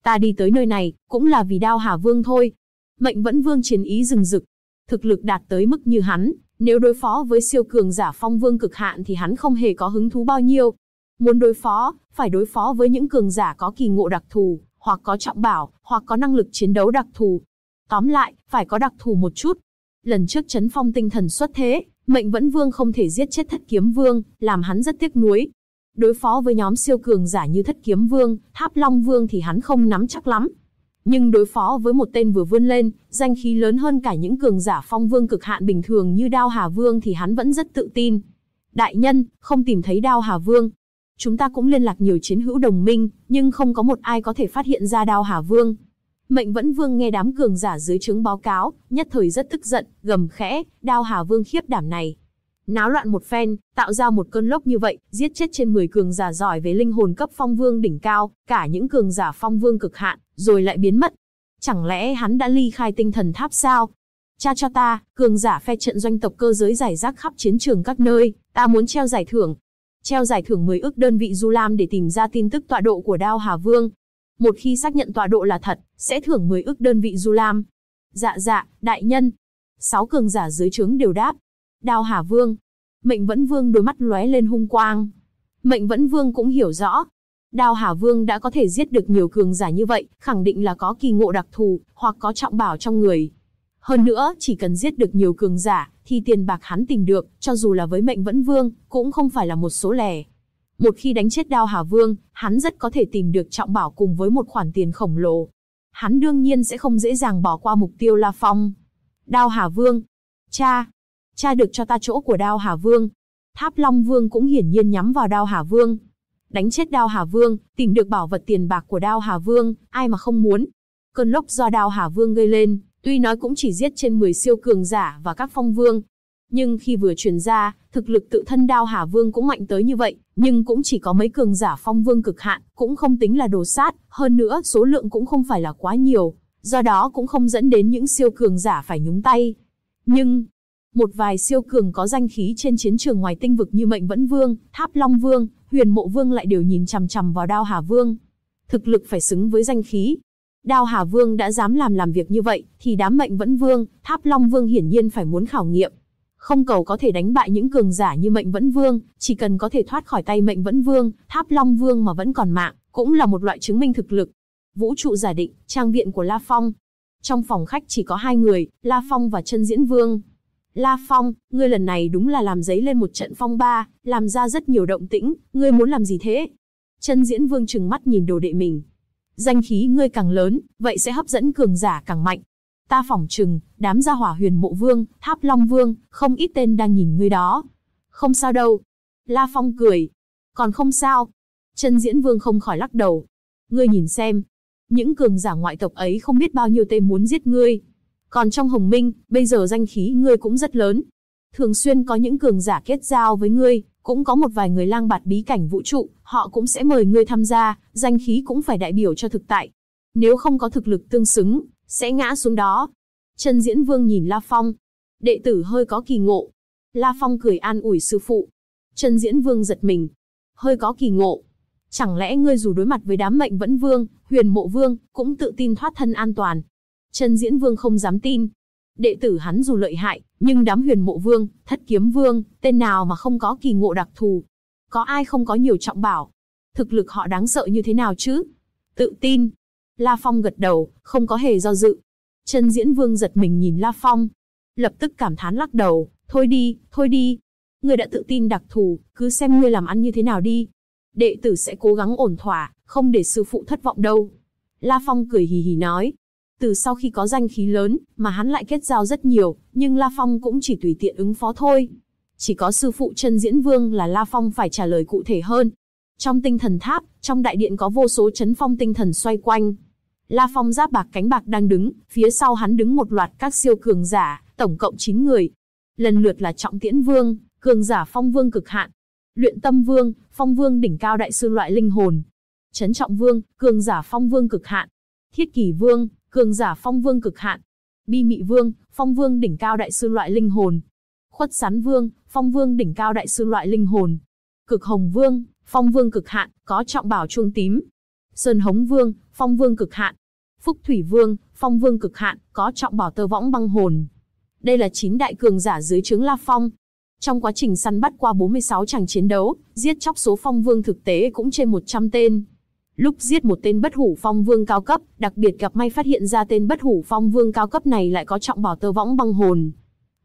[SPEAKER 1] Ta đi tới nơi này, cũng là vì đao Hà Vương thôi. Mệnh vẫn vương chiến ý rừng rực. Thực lực đạt tới mức như hắn, nếu đối phó với siêu cường giả phong vương cực hạn thì hắn không hề có hứng thú bao nhiêu. Muốn đối phó, phải đối phó với những cường giả có kỳ ngộ đặc thù, hoặc có trọng bảo, hoặc có năng lực chiến đấu đặc thù. Tóm lại, phải có đặc thù một chút. Lần trước chấn phong tinh thần xuất thế, Mệnh Vẫn Vương không thể giết chết Thất Kiếm Vương, làm hắn rất tiếc nuối. Đối phó với nhóm siêu cường giả như Thất Kiếm Vương, Tháp Long Vương thì hắn không nắm chắc lắm. Nhưng đối phó với một tên vừa vươn lên, danh khí lớn hơn cả những cường giả phong vương cực hạn bình thường như Đao Hà Vương thì hắn vẫn rất tự tin. Đại nhân, không tìm thấy Đao Hà Vương. Chúng ta cũng liên lạc nhiều chiến hữu đồng minh, nhưng không có một ai có thể phát hiện ra Đao Hà Vương. Mệnh Vẫn Vương nghe đám cường giả dưới chứng báo cáo, nhất thời rất tức giận, gầm khẽ, đao Hà Vương khiếp đảm này. Náo loạn một phen, tạo ra một cơn lốc như vậy, giết chết trên 10 cường giả giỏi với linh hồn cấp phong vương đỉnh cao, cả những cường giả phong vương cực hạn, rồi lại biến mất. Chẳng lẽ hắn đã ly khai tinh thần tháp sao? Cha cho ta, cường giả phe trận doanh tộc cơ giới giải rác khắp chiến trường các nơi, ta muốn treo giải thưởng. Treo giải thưởng 10 ước đơn vị Du Lam để tìm ra tin tức tọa độ của Đao Hà Vương, một khi xác nhận tọa độ là thật, sẽ thưởng 10 ức đơn vị du lam. Dạ dạ, đại nhân. Sáu cường giả dưới trướng đều đáp. đào Hà Vương. Mệnh Vẫn Vương đôi mắt lóe lên hung quang. Mệnh Vẫn Vương cũng hiểu rõ. đào Hà Vương đã có thể giết được nhiều cường giả như vậy, khẳng định là có kỳ ngộ đặc thù, hoặc có trọng bảo trong người. Hơn nữa, chỉ cần giết được nhiều cường giả, thì tiền bạc hắn tìm được, cho dù là với mệnh Vẫn Vương, cũng không phải là một số lẻ. Một khi đánh chết Đao Hà Vương, hắn rất có thể tìm được trọng bảo cùng với một khoản tiền khổng lồ. Hắn đương nhiên sẽ không dễ dàng bỏ qua mục tiêu La Phong. Đao Hà Vương. Cha. Cha được cho ta chỗ của Đao Hà Vương. Tháp Long Vương cũng hiển nhiên nhắm vào Đao Hà Vương. Đánh chết Đao Hà Vương, tìm được bảo vật tiền bạc của Đao Hà Vương, ai mà không muốn. Cơn lốc do Đao Hà Vương gây lên, tuy nói cũng chỉ giết trên 10 siêu cường giả và các phong vương. Nhưng khi vừa truyền ra, thực lực tự thân Đao Hà Vương cũng mạnh tới như vậy, nhưng cũng chỉ có mấy cường giả phong vương cực hạn, cũng không tính là đồ sát, hơn nữa số lượng cũng không phải là quá nhiều, do đó cũng không dẫn đến những siêu cường giả phải nhúng tay. Nhưng, một vài siêu cường có danh khí trên chiến trường ngoài tinh vực như Mệnh Vẫn Vương, Tháp Long Vương, Huyền Mộ Vương lại đều nhìn chằm chằm vào Đao Hà Vương. Thực lực phải xứng với danh khí. Đao Hà Vương đã dám làm làm việc như vậy, thì đám Mệnh Vẫn Vương, Tháp Long Vương hiển nhiên phải muốn khảo nghiệm. Không cầu có thể đánh bại những cường giả như Mệnh Vẫn Vương, chỉ cần có thể thoát khỏi tay Mệnh Vẫn Vương, Tháp Long Vương mà vẫn còn mạng, cũng là một loại chứng minh thực lực. Vũ trụ giả định, trang viện của La Phong. Trong phòng khách chỉ có hai người, La Phong và chân Diễn Vương. La Phong, ngươi lần này đúng là làm giấy lên một trận phong ba, làm ra rất nhiều động tĩnh, ngươi muốn làm gì thế? Chân Diễn Vương trừng mắt nhìn đồ đệ mình. Danh khí ngươi càng lớn, vậy sẽ hấp dẫn cường giả càng mạnh, Ta phỏng chừng, đám gia hỏa huyền mộ vương, tháp long vương, không ít tên đang nhìn ngươi đó. Không sao đâu. La Phong cười. Còn không sao. Chân diễn vương không khỏi lắc đầu. Ngươi nhìn xem. Những cường giả ngoại tộc ấy không biết bao nhiêu tên muốn giết ngươi. Còn trong hồng minh, bây giờ danh khí ngươi cũng rất lớn. Thường xuyên có những cường giả kết giao với ngươi, cũng có một vài người lang bạt bí cảnh vũ trụ, họ cũng sẽ mời ngươi tham gia, danh khí cũng phải đại biểu cho thực tại. Nếu không có thực lực tương xứng, sẽ ngã xuống đó. Trần Diễn Vương nhìn La Phong, đệ tử hơi có kỳ ngộ. La Phong cười an ủi sư phụ. Trần Diễn Vương giật mình, hơi có kỳ ngộ. Chẳng lẽ ngươi dù đối mặt với đám mệnh vẫn vương, huyền mộ vương, cũng tự tin thoát thân an toàn. Trần Diễn Vương không dám tin. Đệ tử hắn dù lợi hại, nhưng đám huyền mộ vương, thất kiếm vương, tên nào mà không có kỳ ngộ đặc thù. Có ai không có nhiều trọng bảo. Thực lực họ đáng sợ như thế nào chứ? Tự tin, La Phong gật đầu, không có hề do dự. Chân diễn vương giật mình nhìn La Phong. Lập tức cảm thán lắc đầu, thôi đi, thôi đi. Người đã tự tin đặc thù, cứ xem ngươi làm ăn như thế nào đi. Đệ tử sẽ cố gắng ổn thỏa, không để sư phụ thất vọng đâu. La Phong cười hì hì nói. Từ sau khi có danh khí lớn, mà hắn lại kết giao rất nhiều, nhưng La Phong cũng chỉ tùy tiện ứng phó thôi. Chỉ có sư phụ chân diễn vương là La Phong phải trả lời cụ thể hơn. Trong tinh thần tháp, trong đại điện có vô số chấn phong tinh thần xoay quanh, La Phong giáp bạc cánh bạc đang đứng, phía sau hắn đứng một loạt các siêu cường giả, tổng cộng 9 người. Lần lượt là Trọng Tiễn Vương, cường giả Phong Vương cực hạn, Luyện Tâm Vương, Phong Vương đỉnh cao đại sư loại linh hồn, Trấn Trọng Vương, cường giả Phong Vương cực hạn, Thiết Kỳ Vương, cường giả Phong Vương cực hạn, Bi Mị Vương, Phong Vương đỉnh cao đại sư loại linh hồn, Khuất Sán Vương, Phong Vương đỉnh cao đại sư loại linh hồn, Cực Hồng Vương, Phong Vương cực hạn, có trọng bảo chuông tím, Sơn Hống Vương, phong vương cực hạn. Phúc Thủy Vương, phong vương cực hạn, có trọng bảo tơ võng băng hồn. Đây là 9 đại cường giả dưới trướng La Phong. Trong quá trình săn bắt qua 46 chàng chiến đấu, giết chóc số phong vương thực tế cũng trên 100 tên. Lúc giết một tên bất hủ phong vương cao cấp, đặc biệt gặp may phát hiện ra tên bất hủ phong vương cao cấp này lại có trọng bảo tơ võng băng hồn.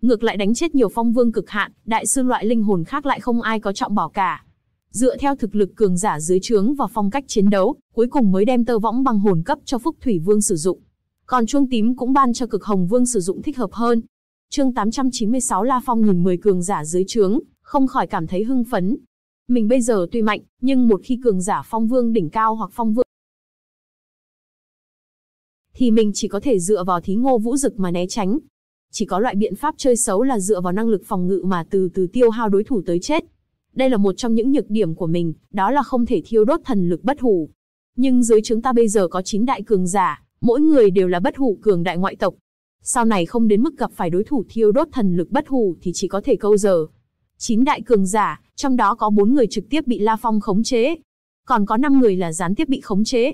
[SPEAKER 1] Ngược lại đánh chết nhiều phong vương cực hạn, đại sư loại linh hồn khác lại không ai có trọng bảo cả dựa theo thực lực cường giả dưới trướng và phong cách chiến đấu, cuối cùng mới đem tơ võng băng hồn cấp cho Phúc Thủy Vương sử dụng. Còn chuông tím cũng ban cho Cực Hồng Vương sử dụng thích hợp hơn. Chương 896 La Phong nhìn 10 cường giả dưới trướng, không khỏi cảm thấy hưng phấn. Mình bây giờ tuy mạnh, nhưng một khi cường giả phong vương đỉnh cao hoặc phong vương thì mình chỉ có thể dựa vào thí ngô vũ dực mà né tránh. Chỉ có loại biện pháp chơi xấu là dựa vào năng lực phòng ngự mà từ từ tiêu hao đối thủ tới chết đây là một trong những nhược điểm của mình, đó là không thể thiêu đốt thần lực bất hủ. Nhưng dưới chúng ta bây giờ có 9 đại cường giả, mỗi người đều là bất hủ cường đại ngoại tộc. Sau này không đến mức gặp phải đối thủ thiêu đốt thần lực bất hủ thì chỉ có thể câu giờ. 9 đại cường giả, trong đó có 4 người trực tiếp bị La Phong khống chế. Còn có 5 người là gián tiếp bị khống chế.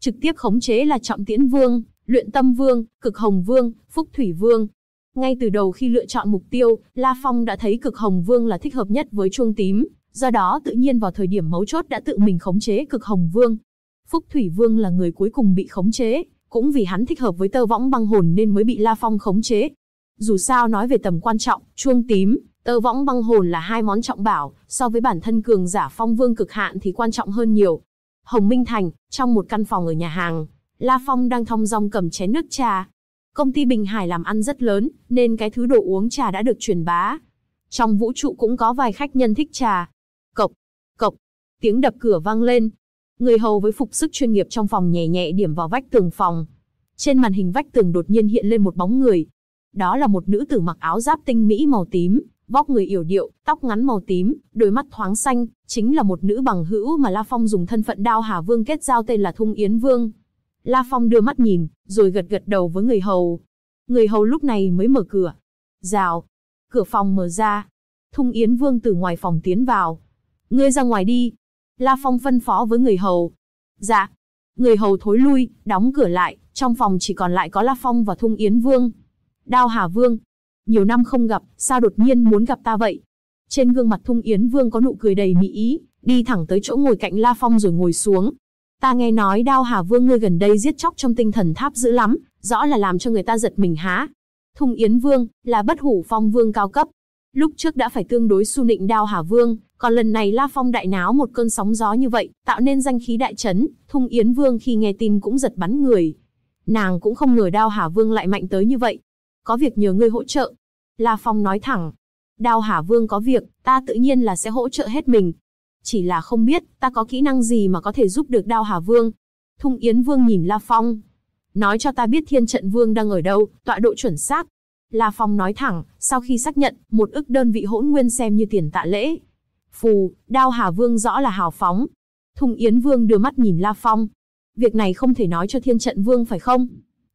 [SPEAKER 1] Trực tiếp khống chế là Trọng Tiễn Vương, Luyện Tâm Vương, Cực Hồng Vương, Phúc Thủy Vương, ngay từ đầu khi lựa chọn mục tiêu, La Phong đã thấy cực hồng vương là thích hợp nhất với chuông tím, do đó tự nhiên vào thời điểm mấu chốt đã tự mình khống chế cực hồng vương. Phúc Thủy Vương là người cuối cùng bị khống chế, cũng vì hắn thích hợp với tơ võng băng hồn nên mới bị La Phong khống chế. Dù sao nói về tầm quan trọng, chuông tím, tơ võng băng hồn là hai món trọng bảo, so với bản thân cường giả phong vương cực hạn thì quan trọng hơn nhiều. Hồng Minh Thành, trong một căn phòng ở nhà hàng, La Phong đang thong dong cầm chén nước trà, Công ty Bình Hải làm ăn rất lớn, nên cái thứ đồ uống trà đã được truyền bá. Trong vũ trụ cũng có vài khách nhân thích trà. Cộc, cộc, tiếng đập cửa vang lên. Người hầu với phục sức chuyên nghiệp trong phòng nhẹ nhẹ điểm vào vách tường phòng. Trên màn hình vách tường đột nhiên hiện lên một bóng người. Đó là một nữ tử mặc áo giáp tinh mỹ màu tím, vóc người yểu điệu, tóc ngắn màu tím, đôi mắt thoáng xanh, chính là một nữ bằng hữu mà La Phong dùng thân phận Đao Hà Vương kết giao tên là Thung Yến Vương. La Phong đưa mắt nhìn, rồi gật gật đầu với người hầu. Người hầu lúc này mới mở cửa. Rào. Cửa phòng mở ra. Thung Yến Vương từ ngoài phòng tiến vào. Ngươi ra ngoài đi. La Phong phân phó với người hầu. Dạ. Người hầu thối lui, đóng cửa lại, trong phòng chỉ còn lại có La Phong và Thung Yến Vương. Đao Hà Vương. Nhiều năm không gặp, sao đột nhiên muốn gặp ta vậy? Trên gương mặt Thung Yến Vương có nụ cười đầy mỹ ý, đi thẳng tới chỗ ngồi cạnh La Phong rồi ngồi xuống, Ta nghe nói đao hà vương ngươi gần đây giết chóc trong tinh thần tháp dữ lắm, rõ là làm cho người ta giật mình há. Thung Yến Vương, là bất hủ phong vương cao cấp. Lúc trước đã phải tương đối su nịnh đao hà vương, còn lần này La Phong đại náo một cơn sóng gió như vậy, tạo nên danh khí đại chấn, Thung Yến Vương khi nghe tin cũng giật bắn người. Nàng cũng không ngờ Đao Hà Vương lại mạnh tới như vậy. Có việc nhờ ngươi hỗ trợ. La Phong nói thẳng. Đao Hà Vương có việc, ta tự nhiên là sẽ hỗ trợ hết mình, chỉ là không biết ta có kỹ năng gì mà có thể giúp được Đao Hà Vương. Thung Yến Vương nhìn La Phong. Nói cho ta biết Thiên Trận Vương đang ở đâu, tọa độ chuẩn xác. La Phong nói thẳng, sau khi xác nhận, một ức đơn vị hỗn nguyên xem như tiền tạ lễ. Phù, Đao Hà Vương rõ là hào phóng. Thung Yến Vương đưa mắt nhìn La Phong. Việc này không thể nói cho Thiên Trận Vương phải không?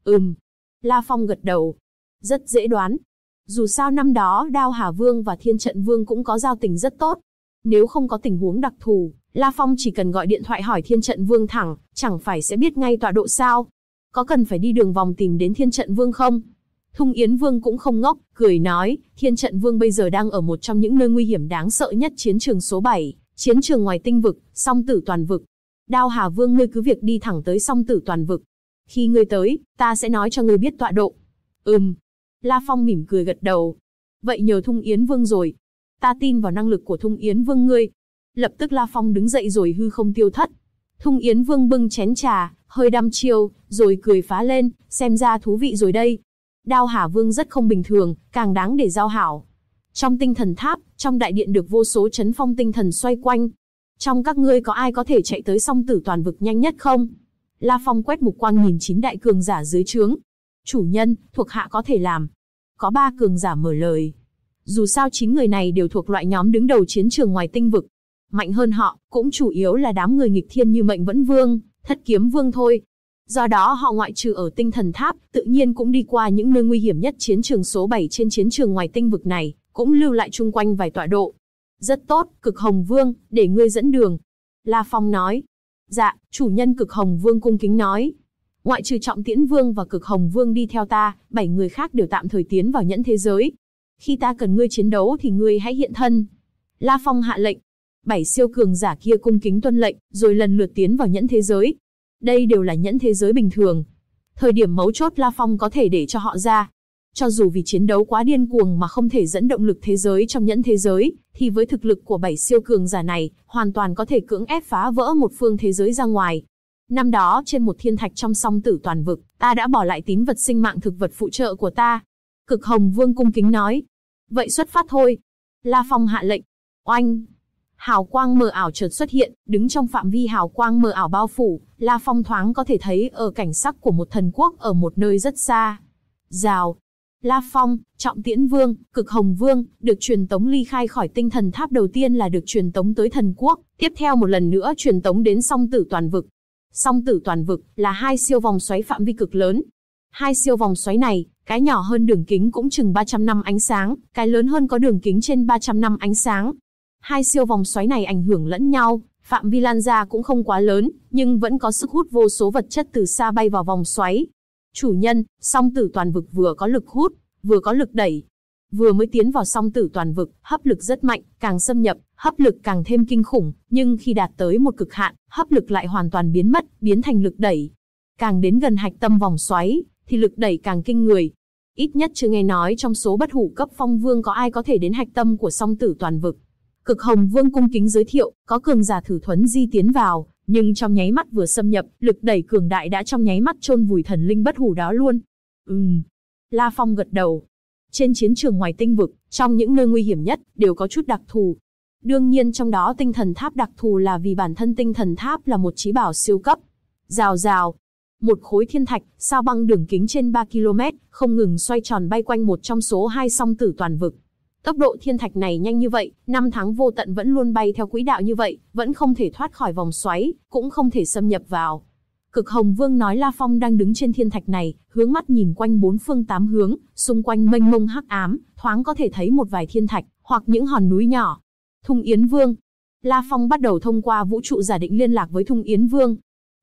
[SPEAKER 1] Ừm. La Phong gật đầu. Rất dễ đoán, dù sao năm đó Đao Hà Vương và Thiên Trận Vương cũng có giao tình rất tốt, nếu không có tình huống đặc thù, La Phong chỉ cần gọi điện thoại hỏi Thiên Trận Vương thẳng, chẳng phải sẽ biết ngay tọa độ sao? Có cần phải đi đường vòng tìm đến Thiên Trận Vương không? Thung Yến Vương cũng không ngốc, cười nói, Thiên Trận Vương bây giờ đang ở một trong những nơi nguy hiểm đáng sợ nhất chiến trường số 7, chiến trường ngoài tinh vực, song tử toàn vực. Đao Hà Vương ngươi cứ việc đi thẳng tới song tử toàn vực. Khi ngươi tới, ta sẽ nói cho ngươi biết tọa độ. Ừm. La Phong mỉm cười gật đầu. Vậy nhờ Thung Yến Vương rồi, ta tin vào năng lực của Thung Yến Vương ngươi. Lập tức La Phong đứng dậy rồi hư không tiêu thất. Thung Yến Vương bưng chén trà, hơi đăm chiêu, rồi cười phá lên, xem ra thú vị rồi đây. Đao Hà Vương rất không bình thường, càng đáng để giao hảo. Trong tinh thần tháp, trong đại điện được vô số chấn phong tinh thần xoay quanh. Trong các ngươi có ai có thể chạy tới song tử toàn vực nhanh nhất không? La Phong quét mục quang nhìn chín đại cường giả dưới trướng. Chủ nhân, thuộc hạ có thể làm. Có ba cường giả mở lời. Dù sao chín người này đều thuộc loại nhóm đứng đầu chiến trường ngoài tinh vực. Mạnh hơn họ, cũng chủ yếu là đám người nghịch thiên như mệnh vẫn vương, thất kiếm vương thôi. Do đó họ ngoại trừ ở tinh thần tháp, tự nhiên cũng đi qua những nơi nguy hiểm nhất chiến trường số 7 trên chiến trường ngoài tinh vực này, cũng lưu lại chung quanh vài tọa độ. Rất tốt, cực hồng vương, để ngươi dẫn đường. La Phong nói. Dạ, chủ nhân cực hồng vương cung kính nói. Ngoại trừ trọng tiễn vương và cực hồng vương đi theo ta, bảy người khác đều tạm thời tiến vào nhẫn thế giới, khi ta cần ngươi chiến đấu thì ngươi hãy hiện thân. La Phong hạ lệnh. Bảy siêu cường giả kia cung kính tuân lệnh, rồi lần lượt tiến vào nhẫn thế giới. Đây đều là nhẫn thế giới bình thường. Thời điểm mấu chốt La Phong có thể để cho họ ra. Cho dù vì chiến đấu quá điên cuồng mà không thể dẫn động lực thế giới trong nhẫn thế giới, thì với thực lực của bảy siêu cường giả này, hoàn toàn có thể cưỡng ép phá vỡ một phương thế giới ra ngoài. Năm đó, trên một thiên thạch trong song tử toàn vực, ta đã bỏ lại tín vật sinh mạng thực vật phụ trợ của ta. Cực Hồng Vương cung kính nói, Vậy xuất phát thôi. La Phong hạ lệnh. Oanh! Hào quang mờ ảo chợt xuất hiện, đứng trong phạm vi hào quang mờ ảo bao phủ, La Phong thoáng có thể thấy ở cảnh sắc của một thần quốc ở một nơi rất xa. Rào! La Phong, Trọng Tiễn Vương, Cực Hồng Vương, được truyền tống ly khai khỏi tinh thần tháp đầu tiên là được truyền tống tới thần quốc, tiếp theo một lần nữa truyền tống đến song tử toàn vực. Song tử toàn vực là hai siêu vòng xoáy phạm vi cực lớn. Hai siêu vòng xoáy này, cái nhỏ hơn đường kính cũng chừng 300 năm ánh sáng, cái lớn hơn có đường kính trên 300 năm ánh sáng. Hai siêu vòng xoáy này ảnh hưởng lẫn nhau, phạm vi lan ra cũng không quá lớn, nhưng vẫn có sức hút vô số vật chất từ xa bay vào vòng xoáy. Chủ nhân, song tử toàn vực vừa có lực hút, vừa có lực đẩy. Vừa mới tiến vào song tử toàn vực, hấp lực rất mạnh, càng xâm nhập, hấp lực càng thêm kinh khủng, nhưng khi đạt tới một cực hạn, hấp lực lại hoàn toàn biến mất, biến thành lực đẩy. Càng đến gần hạch tâm vòng xoáy, thì lực đẩy càng kinh người. Ít nhất chưa nghe nói trong số bất hủ cấp phong vương có ai có thể đến hạch tâm của song tử toàn vực. Cực Hồng Vương cung kính giới thiệu, có cường giả thử thuấn di tiến vào, nhưng trong nháy mắt vừa xâm nhập, lực đẩy cường đại đã trong nháy mắt chôn vùi thần linh bất hủ đó luôn. Ừm. La Phong gật đầu. Trên chiến trường ngoài tinh vực, trong những nơi nguy hiểm nhất đều có chút đặc thù. Đương nhiên trong đó tinh thần tháp đặc thù là vì bản thân tinh thần tháp là một trí bảo siêu cấp. Rào rào, một khối thiên thạch, sao băng đường kính trên 3 km, không ngừng xoay tròn bay quanh một trong số hai song tử toàn vực. Tốc độ thiên thạch này nhanh như vậy, năm tháng vô tận vẫn luôn bay theo quỹ đạo như vậy, vẫn không thể thoát khỏi vòng xoáy, cũng không thể xâm nhập vào. Cực Hồng Vương nói La Phong đang đứng trên thiên thạch này, hướng mắt nhìn quanh bốn phương tám hướng, xung quanh mênh mông hắc ám, thoáng có thể thấy một vài thiên thạch, hoặc những hòn núi nhỏ. Thung Yến Vương. La Phong bắt đầu thông qua vũ trụ giả định liên lạc với Thung Yến Vương.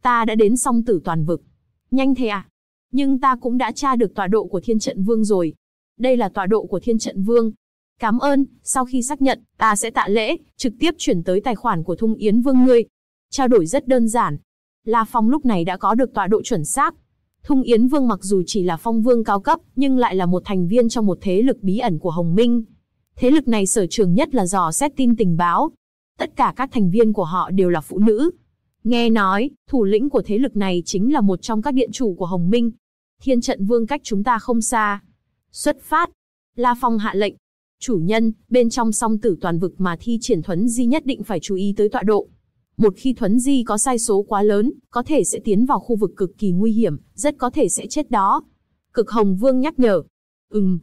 [SPEAKER 1] Ta đã đến song tử toàn vực, Nhanh thế à? Nhưng ta cũng đã tra được tọa độ của thiên trận vương rồi. Đây là tọa độ của thiên trận vương. Cảm ơn, sau khi xác nhận, ta sẽ tạ lễ, trực tiếp chuyển tới tài khoản của thung yến vương ngươi. Trao đổi rất đơn giản. La Phong lúc này đã có được tọa độ chuẩn xác. Thung Yến Vương mặc dù chỉ là phong vương cao cấp, nhưng lại là một thành viên trong một thế lực bí ẩn của Hồng Minh. Thế lực này sở trường nhất là dò xét tin tình báo. Tất cả các thành viên của họ đều là phụ nữ, Nghe nói, thủ lĩnh của thế lực này chính là một trong các điện chủ của Hồng Minh. Thiên trận vương cách chúng ta không xa. Xuất phát. La Phong hạ lệnh. Chủ nhân, bên trong song tử toàn vực mà thi triển thuấn di nhất định phải chú ý tới tọa độ. Một khi thuấn di có sai số quá lớn, có thể sẽ tiến vào khu vực cực kỳ nguy hiểm, rất có thể sẽ chết đó. Cực Hồng Vương nhắc nhở. Ừm,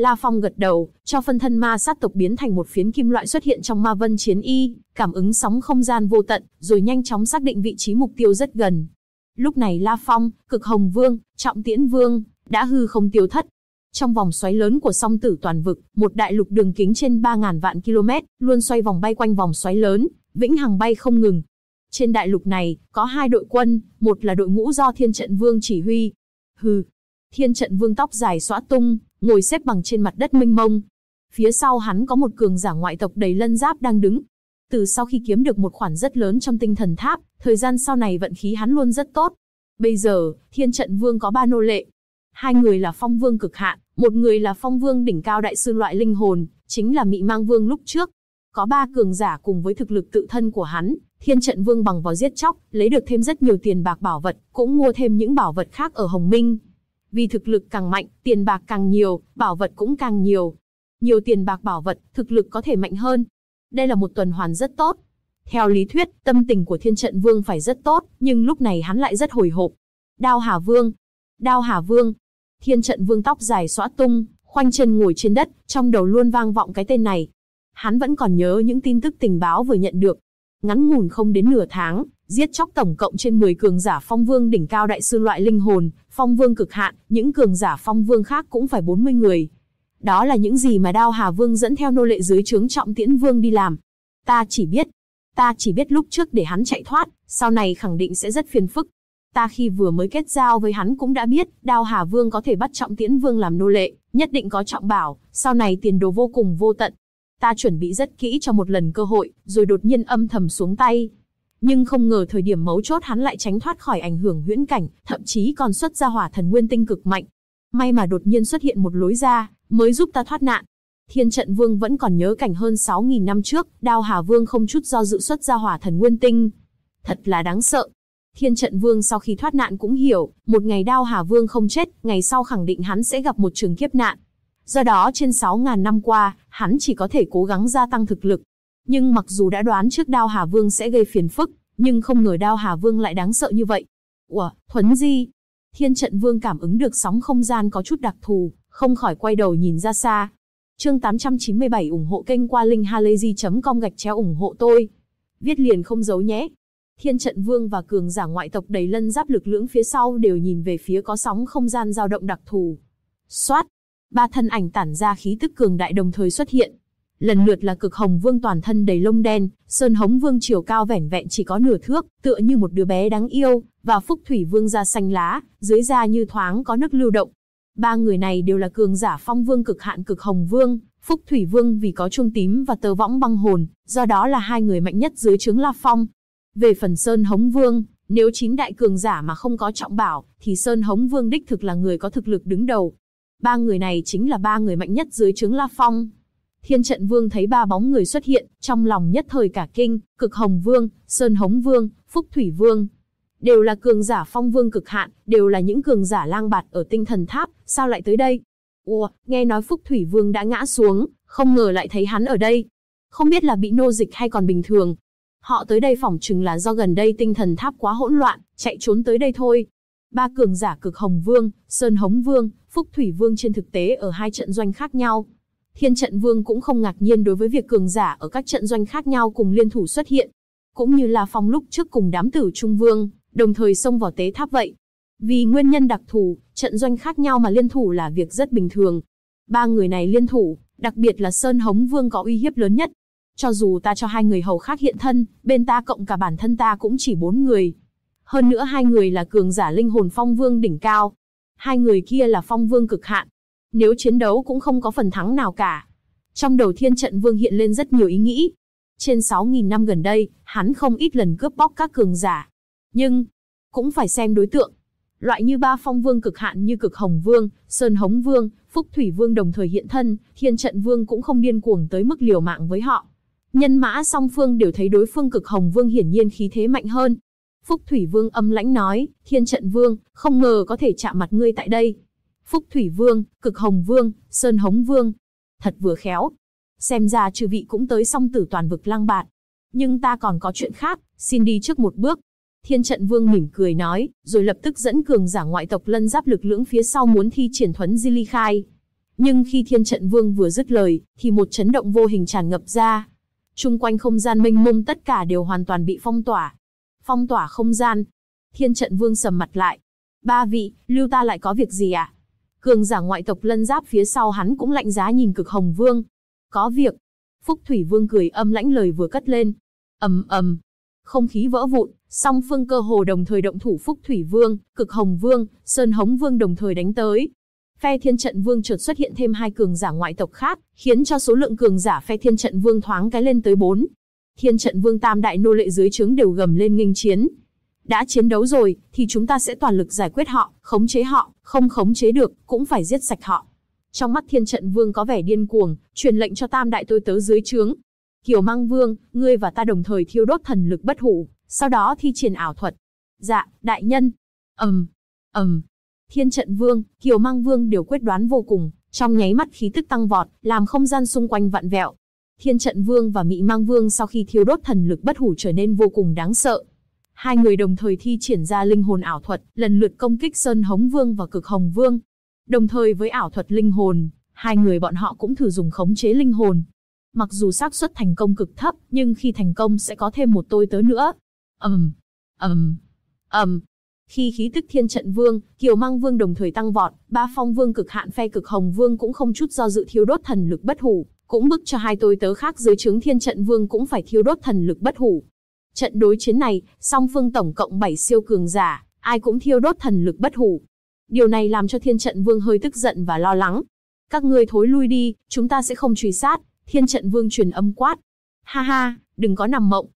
[SPEAKER 1] La Phong gật đầu, cho phân thân ma sát tộc biến thành một phiến kim loại xuất hiện trong ma vân chiến y, cảm ứng sóng không gian vô tận, rồi nhanh chóng xác định vị trí mục tiêu rất gần. Lúc này La Phong, Cực Hồng Vương, Trọng Tiễn Vương, đã hư không tiêu thất. Trong vòng xoáy lớn của song tử toàn vực, một đại lục đường kính trên 3.000 vạn km, luôn xoay vòng bay quanh vòng xoáy lớn, vĩnh hằng bay không ngừng. Trên đại lục này, có hai đội quân, một là đội ngũ do Thiên Trận Vương chỉ huy. Hừ, Thiên Trận Vương tóc dài xóa tung, ngồi xếp bằng trên mặt đất mênh mông. Phía sau hắn có một cường giả ngoại tộc đầy lân giáp đang đứng. Từ sau khi kiếm được một khoản rất lớn trong tinh thần tháp, thời gian sau này vận khí hắn luôn rất tốt. Bây giờ, thiên trận vương có ba nô lệ. Hai người là phong vương cực hạn, một người là phong vương đỉnh cao đại sư loại linh hồn, chính là mị mang vương lúc trước. Có ba cường giả cùng với thực lực tự thân của hắn, thiên trận vương bằng vào giết chóc, lấy được thêm rất nhiều tiền bạc bảo vật, cũng mua thêm những bảo vật khác ở Hồng Minh vì thực lực càng mạnh, tiền bạc càng nhiều, bảo vật cũng càng nhiều. Nhiều tiền bạc bảo vật, thực lực có thể mạnh hơn. Đây là một tuần hoàn rất tốt. Theo lý thuyết, tâm tình của thiên trận vương phải rất tốt, nhưng lúc này hắn lại rất hồi hộp. Đao Hà Vương! Đao Hà Vương! Thiên trận vương tóc dài xõa tung, khoanh chân ngồi trên đất, trong đầu luôn vang vọng cái tên này. Hắn vẫn còn nhớ những tin tức tình báo vừa nhận được. Ngắn ngủn không đến nửa tháng, giết chóc tổng cộng trên 10 cường giả phong vương đỉnh cao đại sư loại linh hồn, phong vương cực hạn, những cường giả phong vương khác cũng phải 40 người. Đó là những gì mà Đao Hà Vương dẫn theo nô lệ dưới trướng trọng tiễn vương đi làm. Ta chỉ biết, ta chỉ biết lúc trước để hắn chạy thoát, sau này khẳng định sẽ rất phiền phức. Ta khi vừa mới kết giao với hắn cũng đã biết, Đao Hà Vương có thể bắt trọng tiễn vương làm nô lệ, nhất định có trọng bảo, sau này tiền đồ vô cùng vô tận. Ta chuẩn bị rất kỹ cho một lần cơ hội, rồi đột nhiên âm thầm xuống tay nhưng không ngờ thời điểm mấu chốt hắn lại tránh thoát khỏi ảnh hưởng huyễn cảnh, thậm chí còn xuất ra hỏa thần nguyên tinh cực mạnh. May mà đột nhiên xuất hiện một lối ra, mới giúp ta thoát nạn. Thiên trận vương vẫn còn nhớ cảnh hơn 6.000 năm trước, đao hà vương không chút do dự xuất ra hỏa thần nguyên tinh. Thật là đáng sợ. Thiên trận vương sau khi thoát nạn cũng hiểu, một ngày đao hà vương không chết, ngày sau khẳng định hắn sẽ gặp một trường kiếp nạn. Do đó trên 6.000 năm qua, hắn chỉ có thể cố gắng gia tăng thực lực, nhưng mặc dù đã đoán trước Đao Hà Vương sẽ gây phiền phức, nhưng không ngờ Đao Hà Vương lại đáng sợ như vậy. Ủa, Thuấn Di? Thiên Trận Vương cảm ứng được sóng không gian có chút đặc thù, không khỏi quay đầu nhìn ra xa. Chương 897 ủng hộ kênh qua linkhalazy.com gạch chéo ủng hộ tôi. Viết liền không giấu nhé. Thiên Trận Vương và cường giả ngoại tộc đầy lân giáp lực lưỡng phía sau đều nhìn về phía có sóng không gian dao động đặc thù. Xoát! Ba thân ảnh tản ra khí tức cường đại đồng thời xuất hiện, lần lượt là cực hồng vương toàn thân đầy lông đen, sơn hống vương chiều cao vẻn vẹn chỉ có nửa thước, tựa như một đứa bé đáng yêu, và phúc thủy vương da xanh lá, dưới da như thoáng có nước lưu động. Ba người này đều là cường giả phong vương cực hạn cực hồng vương, phúc thủy vương vì có trung tím và tờ võng băng hồn, do đó là hai người mạnh nhất dưới trướng La Phong. Về phần sơn hống vương, nếu chín đại cường giả mà không có trọng bảo, thì sơn hống vương đích thực là người có thực lực đứng đầu. Ba người này chính là ba người mạnh nhất dưới trướng La Phong, Thiên trận vương thấy ba bóng người xuất hiện, trong lòng nhất thời cả kinh, cực hồng vương, sơn hống vương, phúc thủy vương. Đều là cường giả phong vương cực hạn, đều là những cường giả lang bạt ở tinh thần tháp, sao lại tới đây? Ủa, nghe nói phúc thủy vương đã ngã xuống, không ngờ lại thấy hắn ở đây. Không biết là bị nô dịch hay còn bình thường. Họ tới đây phỏng chừng là do gần đây tinh thần tháp quá hỗn loạn, chạy trốn tới đây thôi. Ba cường giả cực hồng vương, sơn hống vương, phúc thủy vương trên thực tế ở hai trận doanh khác nhau, thiên trận vương cũng không ngạc nhiên đối với việc cường giả ở các trận doanh khác nhau cùng liên thủ xuất hiện, cũng như là phong lúc trước cùng đám tử trung vương, đồng thời xông vào tế tháp vậy. Vì nguyên nhân đặc thù, trận doanh khác nhau mà liên thủ là việc rất bình thường. Ba người này liên thủ, đặc biệt là Sơn Hống Vương có uy hiếp lớn nhất. Cho dù ta cho hai người hầu khác hiện thân, bên ta cộng cả bản thân ta cũng chỉ bốn người. Hơn nữa hai người là cường giả linh hồn phong vương đỉnh cao. Hai người kia là phong vương cực hạn, nếu chiến đấu cũng không có phần thắng nào cả. Trong đầu thiên trận vương hiện lên rất nhiều ý nghĩ. Trên 6.000 năm gần đây, hắn không ít lần cướp bóc các cường giả. Nhưng, cũng phải xem đối tượng. Loại như ba phong vương cực hạn như cực hồng vương, sơn hống vương, phúc thủy vương đồng thời hiện thân, thiên trận vương cũng không điên cuồng tới mức liều mạng với họ. Nhân mã song phương đều thấy đối phương cực hồng vương hiển nhiên khí thế mạnh hơn. Phúc thủy vương âm lãnh nói, thiên trận vương, không ngờ có thể chạm mặt ngươi tại đây, Phúc Thủy Vương, Cực Hồng Vương, Sơn Hống Vương. Thật vừa khéo. Xem ra chư vị cũng tới song tử toàn vực lăng bạt. Nhưng ta còn có chuyện khác, xin đi trước một bước. Thiên trận vương mỉm cười nói, rồi lập tức dẫn cường giả ngoại tộc lân giáp lực lưỡng phía sau muốn thi triển thuấn di ly khai. Nhưng khi thiên trận vương vừa dứt lời, thì một chấn động vô hình tràn ngập ra. Trung quanh không gian mênh mông tất cả đều hoàn toàn bị phong tỏa. Phong tỏa không gian. Thiên trận vương sầm mặt lại. Ba vị, lưu ta lại có việc gì ạ? À? Cường giả ngoại tộc lân giáp phía sau hắn cũng lạnh giá nhìn cực hồng vương. Có việc. Phúc Thủy Vương cười âm lãnh lời vừa cất lên. ầm ầm, Không khí vỡ vụn, song phương cơ hồ đồng thời động thủ Phúc Thủy Vương, Cực Hồng Vương, Sơn Hống Vương đồng thời đánh tới. Phe Thiên Trận Vương chợt xuất hiện thêm hai cường giả ngoại tộc khác, khiến cho số lượng cường giả phe Thiên Trận Vương thoáng cái lên tới bốn. Thiên Trận Vương tam đại nô lệ dưới trướng đều gầm lên nghênh chiến, đã chiến đấu rồi, thì chúng ta sẽ toàn lực giải quyết họ, khống chế họ, không khống chế được, cũng phải giết sạch họ. Trong mắt thiên trận vương có vẻ điên cuồng, truyền lệnh cho tam đại tôi tớ dưới trướng. Kiều mang vương, ngươi và ta đồng thời thiêu đốt thần lực bất hủ, sau đó thi triển ảo thuật. Dạ, đại nhân. Ầm, um, ầm. Um. Thiên trận vương, kiều mang vương đều quyết đoán vô cùng, trong nháy mắt khí tức tăng vọt, làm không gian xung quanh vặn vẹo. Thiên trận vương và mị mang vương sau khi thiêu đốt thần lực bất hủ trở nên vô cùng đáng sợ, Hai người đồng thời thi triển ra linh hồn ảo thuật, lần lượt công kích Sơn Hống Vương và Cực Hồng Vương. Đồng thời với ảo thuật linh hồn, hai người bọn họ cũng thử dùng khống chế linh hồn. Mặc dù xác suất thành công cực thấp, nhưng khi thành công sẽ có thêm một tôi tớ nữa. Ầm, ầm, ầm. Khi khí tức Thiên Trận Vương, Kiều mang Vương đồng thời tăng vọt, Ba Phong Vương cực hạn phe cực Hồng Vương cũng không chút do dự thiêu đốt thần lực bất hủ, cũng bức cho hai tôi tớ khác dưới trướng Thiên Trận Vương cũng phải thiêu đốt thần lực bất hủ. Trận đối chiến này, song phương tổng cộng 7 siêu cường giả, ai cũng thiêu đốt thần lực bất hủ. Điều này làm cho thiên trận vương hơi tức giận và lo lắng. Các ngươi thối lui đi, chúng ta sẽ không truy sát, thiên trận vương truyền âm quát. Ha ha, đừng có nằm mộng.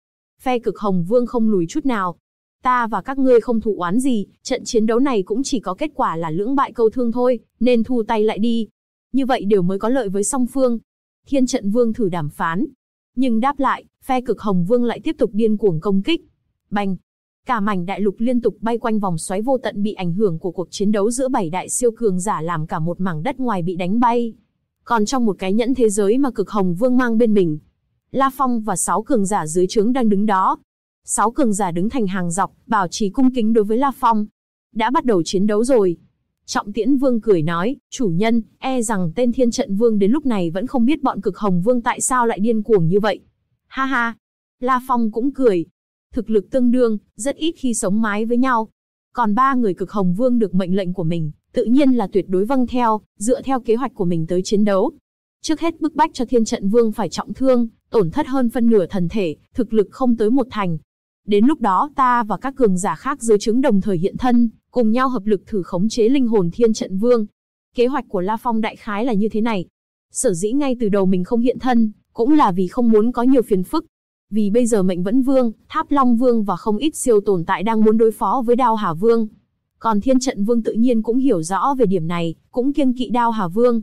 [SPEAKER 1] Phe cực hồng vương không lùi chút nào. Ta và các ngươi không thụ oán gì, trận chiến đấu này cũng chỉ có kết quả là lưỡng bại câu thương thôi, nên thu tay lại đi. Như vậy đều mới có lợi với song phương. Thiên trận vương thử đàm phán, nhưng đáp lại, phe cực Hồng Vương lại tiếp tục điên cuồng công kích. Bành! Cả mảnh đại lục liên tục bay quanh vòng xoáy vô tận bị ảnh hưởng của cuộc chiến đấu giữa bảy đại siêu cường giả làm cả một mảng đất ngoài bị đánh bay. Còn trong một cái nhẫn thế giới mà cực Hồng Vương mang bên mình, La Phong và sáu cường giả dưới trướng đang đứng đó. Sáu cường giả đứng thành hàng dọc, bảo trì cung kính đối với La Phong. Đã bắt đầu chiến đấu rồi. Trọng Tiễn Vương cười nói, chủ nhân, e rằng tên Thiên Trận Vương đến lúc này vẫn không biết bọn cực Hồng Vương tại sao lại điên cuồng như vậy. Ha ha! La Phong cũng cười. Thực lực tương đương, rất ít khi sống mái với nhau. Còn ba người cực Hồng Vương được mệnh lệnh của mình, tự nhiên là tuyệt đối vâng theo, dựa theo kế hoạch của mình tới chiến đấu. Trước hết bức bách cho Thiên Trận Vương phải trọng thương, tổn thất hơn phân nửa thần thể, thực lực không tới một thành. Đến lúc đó ta và các cường giả khác dưới chứng đồng thời hiện thân, cùng nhau hợp lực thử khống chế linh hồn thiên trận vương. Kế hoạch của La Phong đại khái là như thế này. Sở dĩ ngay từ đầu mình không hiện thân, cũng là vì không muốn có nhiều phiền phức. Vì bây giờ mệnh vẫn vương, tháp long vương và không ít siêu tồn tại đang muốn đối phó với đao hà vương. Còn thiên trận vương tự nhiên cũng hiểu rõ về điểm này, cũng kiêng kỵ đao hà vương.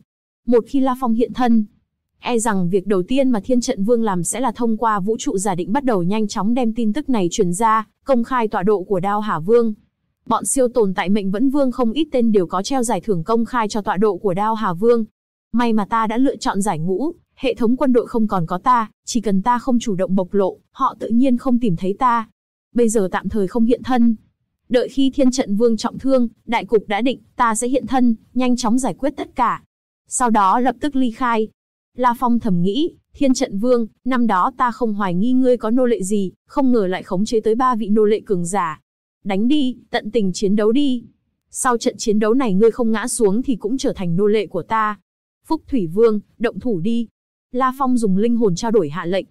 [SPEAKER 1] Một khi La Phong hiện thân, e rằng việc đầu tiên mà thiên trận vương làm sẽ là thông qua vũ trụ giả định bắt đầu nhanh chóng đem tin tức này truyền ra, công khai tọa độ của đao hà vương, bọn siêu tồn tại mệnh vẫn vương không ít tên đều có treo giải thưởng công khai cho tọa độ của Đao Hà Vương. May mà ta đã lựa chọn giải ngũ, hệ thống quân đội không còn có ta, chỉ cần ta không chủ động bộc lộ, họ tự nhiên không tìm thấy ta. Bây giờ tạm thời không hiện thân. Đợi khi thiên trận vương trọng thương, đại cục đã định, ta sẽ hiện thân, nhanh chóng giải quyết tất cả. Sau đó lập tức ly khai. La Phong thầm nghĩ, thiên trận vương, năm đó ta không hoài nghi ngươi có nô lệ gì, không ngờ lại khống chế tới ba vị nô lệ cường giả, đánh đi, tận tình chiến đấu đi. Sau trận chiến đấu này ngươi không ngã xuống thì cũng trở thành nô lệ của ta. Phúc Thủy Vương, động thủ đi. La Phong dùng linh hồn trao đổi hạ lệnh.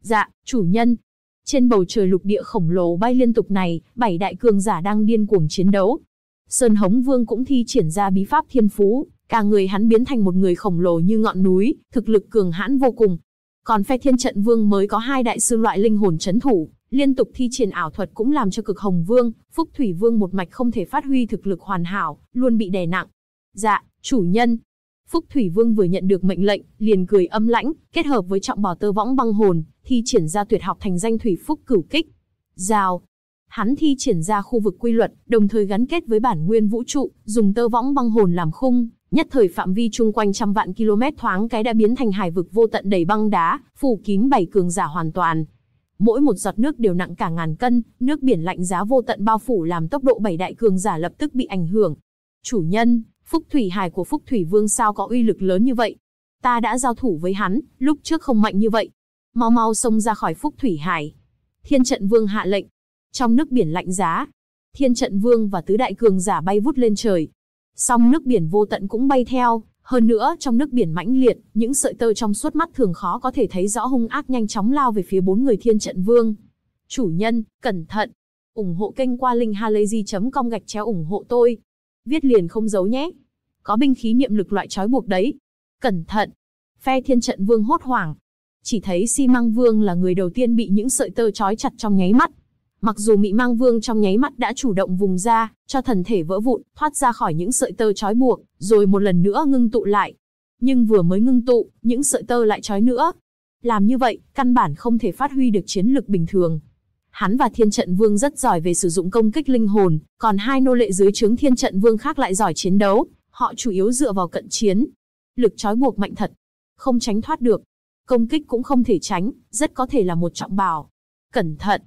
[SPEAKER 1] Dạ, chủ nhân. Trên bầu trời lục địa khổng lồ bay liên tục này, bảy đại cường giả đang điên cuồng chiến đấu. Sơn Hống Vương cũng thi triển ra bí pháp thiên phú, cả người hắn biến thành một người khổng lồ như ngọn núi, thực lực cường hãn vô cùng. Còn phe thiên trận vương mới có hai đại sư loại linh hồn chấn thủ, Liên tục thi triển ảo thuật cũng làm cho cực hồng vương, phúc thủy vương một mạch không thể phát huy thực lực hoàn hảo, luôn bị đè nặng. Dạ, chủ nhân. Phúc Thủy Vương vừa nhận được mệnh lệnh, liền cười âm lãnh, kết hợp với trọng bò tơ võng băng hồn, thi triển ra tuyệt học thành danh Thủy Phúc cửu kích. Rào, hắn thi triển ra khu vực quy luật, đồng thời gắn kết với bản nguyên vũ trụ, dùng tơ võng băng hồn làm khung, nhất thời phạm vi chung quanh trăm vạn km thoáng cái đã biến thành hải vực vô tận đầy băng đá, phủ kín bảy cường giả hoàn toàn, mỗi một giọt nước đều nặng cả ngàn cân, nước biển lạnh giá vô tận bao phủ làm tốc độ bảy đại cường giả lập tức bị ảnh hưởng. Chủ nhân, Phúc Thủy Hải của Phúc Thủy Vương sao có uy lực lớn như vậy? Ta đã giao thủ với hắn, lúc trước không mạnh như vậy. Mau mau xông ra khỏi Phúc Thủy Hải. Thiên Trận Vương hạ lệnh. Trong nước biển lạnh giá, Thiên Trận Vương và tứ đại cường giả bay vút lên trời. Song nước biển vô tận cũng bay theo, hơn nữa, trong nước biển mãnh liệt, những sợi tơ trong suốt mắt thường khó có thể thấy rõ hung ác nhanh chóng lao về phía bốn người thiên trận vương. Chủ nhân, cẩn thận. ủng hộ kênh qua linkhalazy.com gạch chéo ủng hộ tôi. Viết liền không giấu nhé. Có binh khí niệm lực loại trói buộc đấy. Cẩn thận. Phe thiên trận vương hốt hoảng. Chỉ thấy si mang vương là người đầu tiên bị những sợi tơ trói chặt trong nháy mắt Mặc dù Mị Mang Vương trong nháy mắt đã chủ động vùng ra, cho thần thể vỡ vụn, thoát ra khỏi những sợi tơ trói buộc, rồi một lần nữa ngưng tụ lại. Nhưng vừa mới ngưng tụ, những sợi tơ lại trói nữa. Làm như vậy, căn bản không thể phát huy được chiến lực bình thường. Hắn và Thiên Trận Vương rất giỏi về sử dụng công kích linh hồn, còn hai nô lệ dưới trướng Thiên Trận Vương khác lại giỏi chiến đấu, họ chủ yếu dựa vào cận chiến. Lực trói buộc mạnh thật, không tránh thoát được. Công kích cũng không thể tránh, rất có thể là một trọng bảo. Cẩn thận,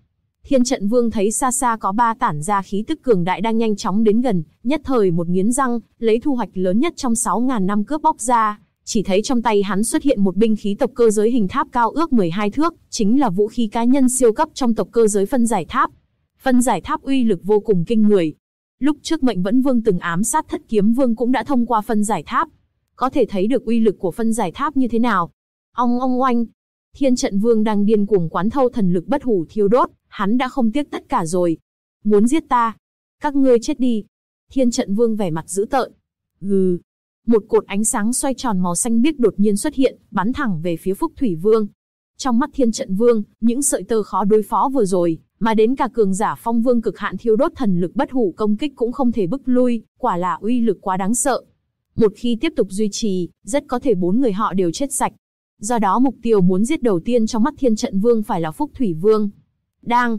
[SPEAKER 1] thiên trận vương thấy xa xa có ba tản ra khí tức cường đại đang nhanh chóng đến gần, nhất thời một nghiến răng, lấy thu hoạch lớn nhất trong 6.000 năm cướp bóc ra. Chỉ thấy trong tay hắn xuất hiện một binh khí tộc cơ giới hình tháp cao ước 12 thước, chính là vũ khí cá nhân siêu cấp trong tộc cơ giới phân giải tháp. Phân giải tháp uy lực vô cùng kinh người. Lúc trước mệnh vẫn vương từng ám sát thất kiếm vương cũng đã thông qua phân giải tháp. Có thể thấy được uy lực của phân giải tháp như thế nào. Ong ong oanh, Thiên trận vương đang điên cuồng quán thâu thần lực bất hủ thiêu đốt, hắn đã không tiếc tất cả rồi. Muốn giết ta? Các ngươi chết đi. Thiên trận vương vẻ mặt dữ tợn. Gừ. Một cột ánh sáng xoay tròn màu xanh biếc đột nhiên xuất hiện, bắn thẳng về phía phúc thủy vương. Trong mắt thiên trận vương, những sợi tơ khó đối phó vừa rồi, mà đến cả cường giả phong vương cực hạn thiêu đốt thần lực bất hủ công kích cũng không thể bức lui, quả là uy lực quá đáng sợ. Một khi tiếp tục duy trì, rất có thể bốn người họ đều chết sạch. Do đó mục tiêu muốn giết đầu tiên trong mắt thiên trận vương phải là Phúc Thủy Vương. Đang,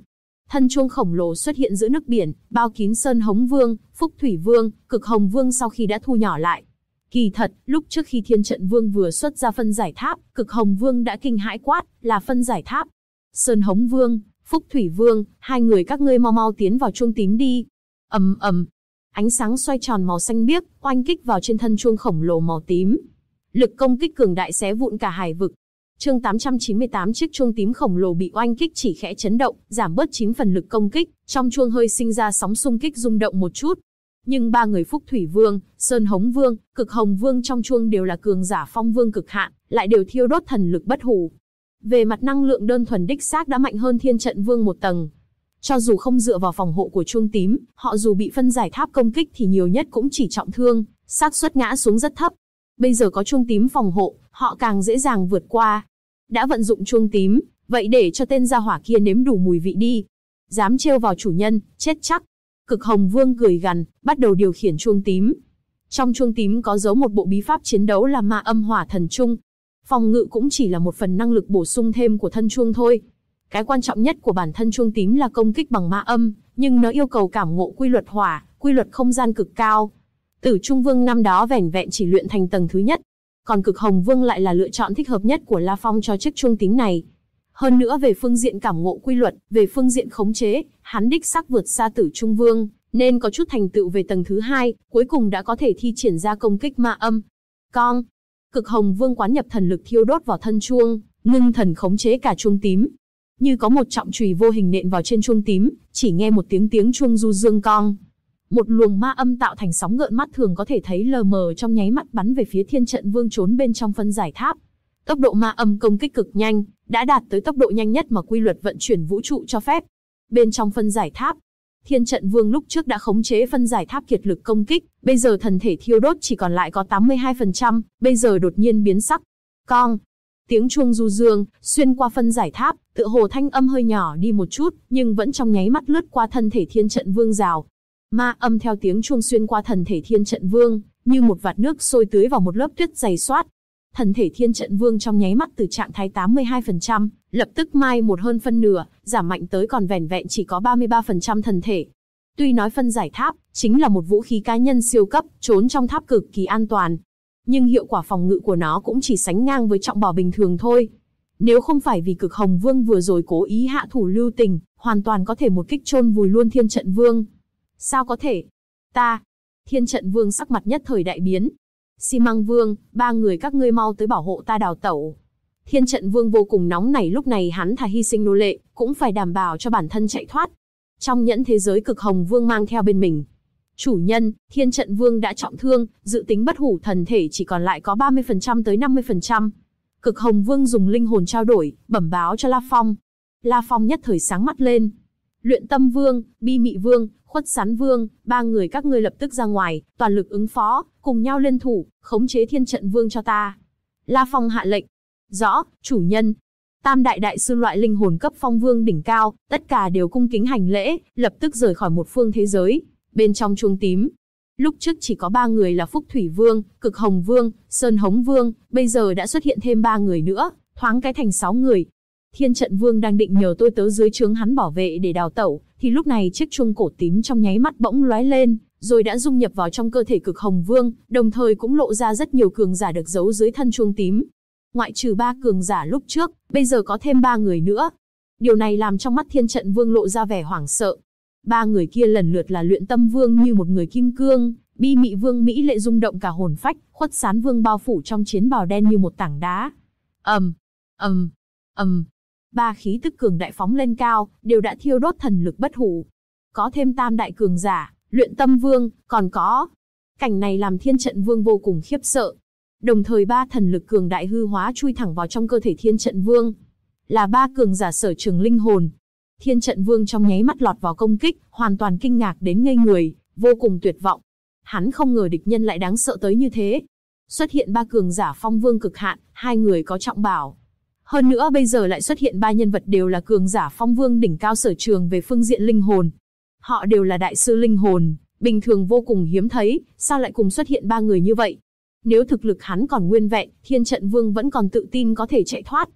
[SPEAKER 1] thân chuông khổng lồ xuất hiện giữa nước biển, bao kín Sơn Hống Vương, Phúc Thủy Vương, Cực Hồng Vương sau khi đã thu nhỏ lại. Kỳ thật, lúc trước khi thiên trận vương vừa xuất ra phân giải tháp, Cực Hồng Vương đã kinh hãi quát, là phân giải tháp. Sơn Hống Vương, Phúc Thủy Vương, hai người các ngươi mau mau tiến vào chuông tím đi. ầm ầm, ánh sáng xoay tròn màu xanh biếc, oanh kích vào trên thân chuông khổng lồ màu tím lực công kích cường đại xé vụn cả hải vực. Chương 898 chiếc chuông tím khổng lồ bị oanh kích chỉ khẽ chấn động, giảm bớt 9 phần lực công kích, trong chuông hơi sinh ra sóng xung kích rung động một chút. Nhưng ba người Phúc Thủy Vương, Sơn Hống Vương, Cực Hồng Vương trong chuông đều là cường giả phong vương cực hạn, lại đều thiêu đốt thần lực bất hủ. Về mặt năng lượng đơn thuần đích xác đã mạnh hơn Thiên Trận Vương một tầng. Cho dù không dựa vào phòng hộ của chuông tím, họ dù bị phân giải tháp công kích thì nhiều nhất cũng chỉ trọng thương, xác suất ngã xuống rất thấp, bây giờ có chuông tím phòng hộ, họ càng dễ dàng vượt qua. Đã vận dụng chuông tím, vậy để cho tên gia hỏa kia nếm đủ mùi vị đi. Dám trêu vào chủ nhân, chết chắc. Cực Hồng Vương cười gằn, bắt đầu điều khiển chuông tím. Trong chuông tím có giấu một bộ bí pháp chiến đấu là Ma Âm Hỏa Thần Trung. Phòng ngự cũng chỉ là một phần năng lực bổ sung thêm của thân chuông thôi. Cái quan trọng nhất của bản thân chuông tím là công kích bằng ma âm, nhưng nó yêu cầu cảm ngộ quy luật hỏa, quy luật không gian cực cao, Tử Trung Vương năm đó vẻn vẹn chỉ luyện thành tầng thứ nhất, còn Cực Hồng Vương lại là lựa chọn thích hợp nhất của La Phong cho chiếc chuông tính này. Hơn nữa về phương diện cảm ngộ quy luật, về phương diện khống chế, hắn đích xác vượt xa Tử Trung Vương, nên có chút thành tựu về tầng thứ hai, cuối cùng đã có thể thi triển ra công kích ma âm. Con, Cực Hồng Vương quán nhập thần lực thiêu đốt vào thân chuông, ngưng thần khống chế cả chuông tím. Như có một trọng chùy vô hình nện vào trên chuông tím, chỉ nghe một tiếng tiếng chuông du dương cong, một luồng ma âm tạo thành sóng ngợn mắt thường có thể thấy lờ mờ trong nháy mắt bắn về phía thiên trận vương trốn bên trong phân giải tháp. Tốc độ ma âm công kích cực nhanh, đã đạt tới tốc độ nhanh nhất mà quy luật vận chuyển vũ trụ cho phép. Bên trong phân giải tháp, thiên trận vương lúc trước đã khống chế phân giải tháp kiệt lực công kích, bây giờ thần thể thiêu đốt chỉ còn lại có 82%, bây giờ đột nhiên biến sắc. Cong, tiếng chuông du dương, xuyên qua phân giải tháp, tựa hồ thanh âm hơi nhỏ đi một chút, nhưng vẫn trong nháy mắt lướt qua thân thể thiên trận vương rào, Ma âm theo tiếng chuông xuyên qua thần thể thiên trận vương, như một vạt nước sôi tưới vào một lớp tuyết dày soát. Thần thể thiên trận vương trong nháy mắt từ trạng thái 82%, lập tức mai một hơn phân nửa, giảm mạnh tới còn vẻn vẹn chỉ có 33% thần thể. Tuy nói phân giải tháp, chính là một vũ khí cá nhân siêu cấp, trốn trong tháp cực kỳ an toàn. Nhưng hiệu quả phòng ngự của nó cũng chỉ sánh ngang với trọng bò bình thường thôi. Nếu không phải vì cực hồng vương vừa rồi cố ý hạ thủ lưu tình, hoàn toàn có thể một kích chôn vùi luôn thiên trận vương, Sao có thể? Ta! Thiên trận vương sắc mặt nhất thời đại biến. Xi măng vương, ba người các ngươi mau tới bảo hộ ta đào tẩu. Thiên trận vương vô cùng nóng nảy lúc này hắn thà hy sinh nô lệ, cũng phải đảm bảo cho bản thân chạy thoát. Trong nhẫn thế giới cực hồng vương mang theo bên mình. Chủ nhân, thiên trận vương đã trọng thương, dự tính bất hủ thần thể chỉ còn lại có 30% tới 50%. Cực hồng vương dùng linh hồn trao đổi, bẩm báo cho La Phong. La Phong nhất thời sáng mắt lên. Luyện Tâm Vương, Bi Mị Vương, Khuất Sán Vương, ba người các ngươi lập tức ra ngoài, toàn lực ứng phó, cùng nhau liên thủ, khống chế Thiên Trận Vương cho ta. La Phong hạ lệnh. Rõ, chủ nhân. Tam đại đại sư loại linh hồn cấp phong vương đỉnh cao, tất cả đều cung kính hành lễ, lập tức rời khỏi một phương thế giới, bên trong chuông tím. Lúc trước chỉ có ba người là Phúc Thủy Vương, Cực Hồng Vương, Sơn Hống Vương, bây giờ đã xuất hiện thêm ba người nữa, thoáng cái thành sáu người, Thiên Trận Vương đang định nhờ tôi tớ dưới trướng hắn bảo vệ để đào tẩu, thì lúc này chiếc chuông cổ tím trong nháy mắt bỗng lóe lên, rồi đã dung nhập vào trong cơ thể cực hồng vương, đồng thời cũng lộ ra rất nhiều cường giả được giấu dưới thân chuông tím. Ngoại trừ ba cường giả lúc trước, bây giờ có thêm ba người nữa. Điều này làm trong mắt Thiên Trận Vương lộ ra vẻ hoảng sợ. Ba người kia lần lượt là Luyện Tâm Vương như một người kim cương, Bi Mị Vương Mỹ lệ rung động cả hồn phách, Khuất Sán Vương bao phủ trong chiến bào đen như một tảng đá. ầm, um, ầm, um, ầm, um ba khí tức cường đại phóng lên cao, đều đã thiêu đốt thần lực bất hủ. Có thêm tam đại cường giả, luyện tâm vương, còn có. Cảnh này làm thiên trận vương vô cùng khiếp sợ. Đồng thời ba thần lực cường đại hư hóa chui thẳng vào trong cơ thể thiên trận vương. Là ba cường giả sở trường linh hồn. Thiên trận vương trong nháy mắt lọt vào công kích, hoàn toàn kinh ngạc đến ngây người, vô cùng tuyệt vọng. Hắn không ngờ địch nhân lại đáng sợ tới như thế. Xuất hiện ba cường giả phong vương cực hạn, hai người có trọng bảo, hơn nữa bây giờ lại xuất hiện ba nhân vật đều là cường giả phong vương đỉnh cao sở trường về phương diện linh hồn. Họ đều là đại sư linh hồn, bình thường vô cùng hiếm thấy, sao lại cùng xuất hiện ba người như vậy? Nếu thực lực hắn còn nguyên vẹn, thiên trận vương vẫn còn tự tin có thể chạy thoát.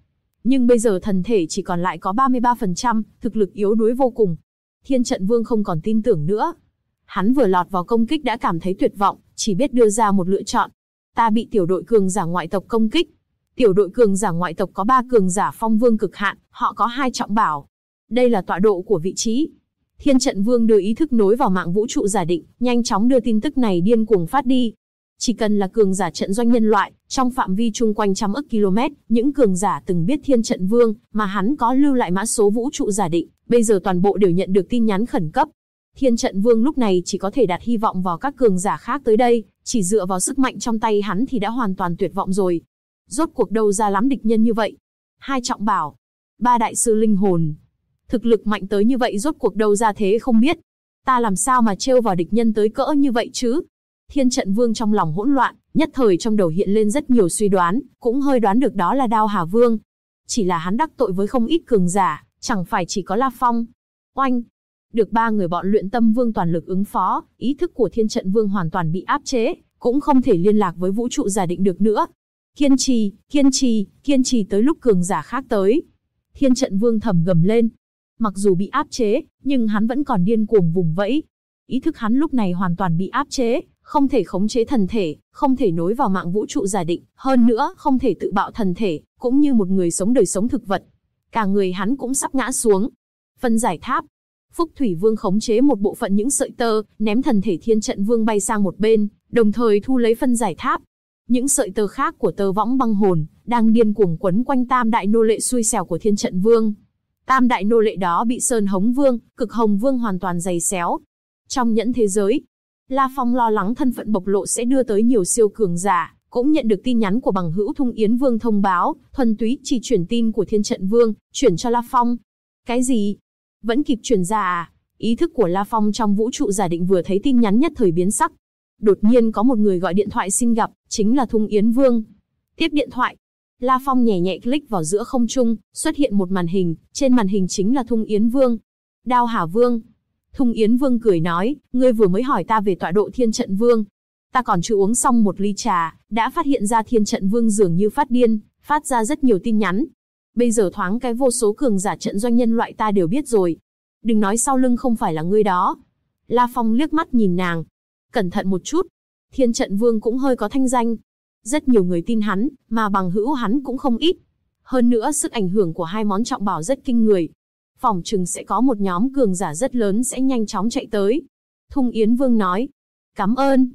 [SPEAKER 1] Nhưng bây giờ thần thể chỉ còn lại có 33%, thực lực yếu đuối vô cùng. Thiên trận vương không còn tin tưởng nữa. Hắn vừa lọt vào công kích đã cảm thấy tuyệt vọng, chỉ biết đưa ra một lựa chọn. Ta bị tiểu đội cường giả ngoại tộc công kích, tiểu đội cường giả ngoại tộc có ba cường giả phong vương cực hạn, họ có hai trọng bảo. Đây là tọa độ của vị trí. Thiên trận vương đưa ý thức nối vào mạng vũ trụ giả định, nhanh chóng đưa tin tức này điên cuồng phát đi. Chỉ cần là cường giả trận doanh nhân loại, trong phạm vi chung quanh trăm ức km, những cường giả từng biết thiên trận vương, mà hắn có lưu lại mã số vũ trụ giả định, bây giờ toàn bộ đều nhận được tin nhắn khẩn cấp. Thiên trận vương lúc này chỉ có thể đặt hy vọng vào các cường giả khác tới đây, chỉ dựa vào sức mạnh trong tay hắn thì đã hoàn toàn tuyệt vọng rồi. Rốt cuộc đâu ra lắm địch nhân như vậy? Hai trọng bảo, ba đại sư linh hồn. Thực lực mạnh tới như vậy rốt cuộc đâu ra thế không biết. Ta làm sao mà trêu vào địch nhân tới cỡ như vậy chứ? Thiên trận vương trong lòng hỗn loạn, nhất thời trong đầu hiện lên rất nhiều suy đoán, cũng hơi đoán được đó là đao hà vương. Chỉ là hắn đắc tội với không ít cường giả, chẳng phải chỉ có La Phong. Oanh! Được ba người bọn luyện tâm vương toàn lực ứng phó, ý thức của thiên trận vương hoàn toàn bị áp chế, cũng không thể liên lạc với vũ trụ giả định được nữa, Kiên trì, kiên trì, kiên trì tới lúc cường giả khác tới. Thiên trận vương thẩm gầm lên. Mặc dù bị áp chế, nhưng hắn vẫn còn điên cuồng vùng vẫy. Ý thức hắn lúc này hoàn toàn bị áp chế, không thể khống chế thần thể, không thể nối vào mạng vũ trụ giả định, hơn nữa không thể tự bạo thần thể, cũng như một người sống đời sống thực vật. Cả người hắn cũng sắp ngã xuống. Phân giải tháp. Phúc Thủy Vương khống chế một bộ phận những sợi tơ, ném thần thể thiên trận vương bay sang một bên, đồng thời thu lấy phân giải tháp, những sợi tơ khác của tơ võng băng hồn đang điên cuồng quấn quanh tam đại nô lệ xui xẻo của thiên trận vương tam đại nô lệ đó bị sơn hống vương cực hồng vương hoàn toàn giày xéo trong nhẫn thế giới la phong lo lắng thân phận bộc lộ sẽ đưa tới nhiều siêu cường giả cũng nhận được tin nhắn của bằng hữu thung yến vương thông báo thuần túy chỉ chuyển tin của thiên trận vương chuyển cho la phong cái gì vẫn kịp chuyển ra à ý thức của la phong trong vũ trụ giả định vừa thấy tin nhắn nhất thời biến sắc Đột nhiên có một người gọi điện thoại xin gặp, chính là Thung Yến Vương. Tiếp điện thoại. La Phong nhẹ nhẹ click vào giữa không trung, xuất hiện một màn hình, trên màn hình chính là Thung Yến Vương. Đao Hà Vương. Thung Yến Vương cười nói, ngươi vừa mới hỏi ta về tọa độ thiên trận vương. Ta còn chưa uống xong một ly trà, đã phát hiện ra thiên trận vương dường như phát điên, phát ra rất nhiều tin nhắn. Bây giờ thoáng cái vô số cường giả trận doanh nhân loại ta đều biết rồi. Đừng nói sau lưng không phải là ngươi đó. La Phong liếc mắt nhìn nàng, cẩn thận một chút. Thiên trận vương cũng hơi có thanh danh. Rất nhiều người tin hắn, mà bằng hữu hắn cũng không ít. Hơn nữa sức ảnh hưởng của hai món trọng bảo rất kinh người. Phòng trừng sẽ có một nhóm cường giả rất lớn sẽ nhanh chóng chạy tới. Thung Yến Vương nói, cảm ơn.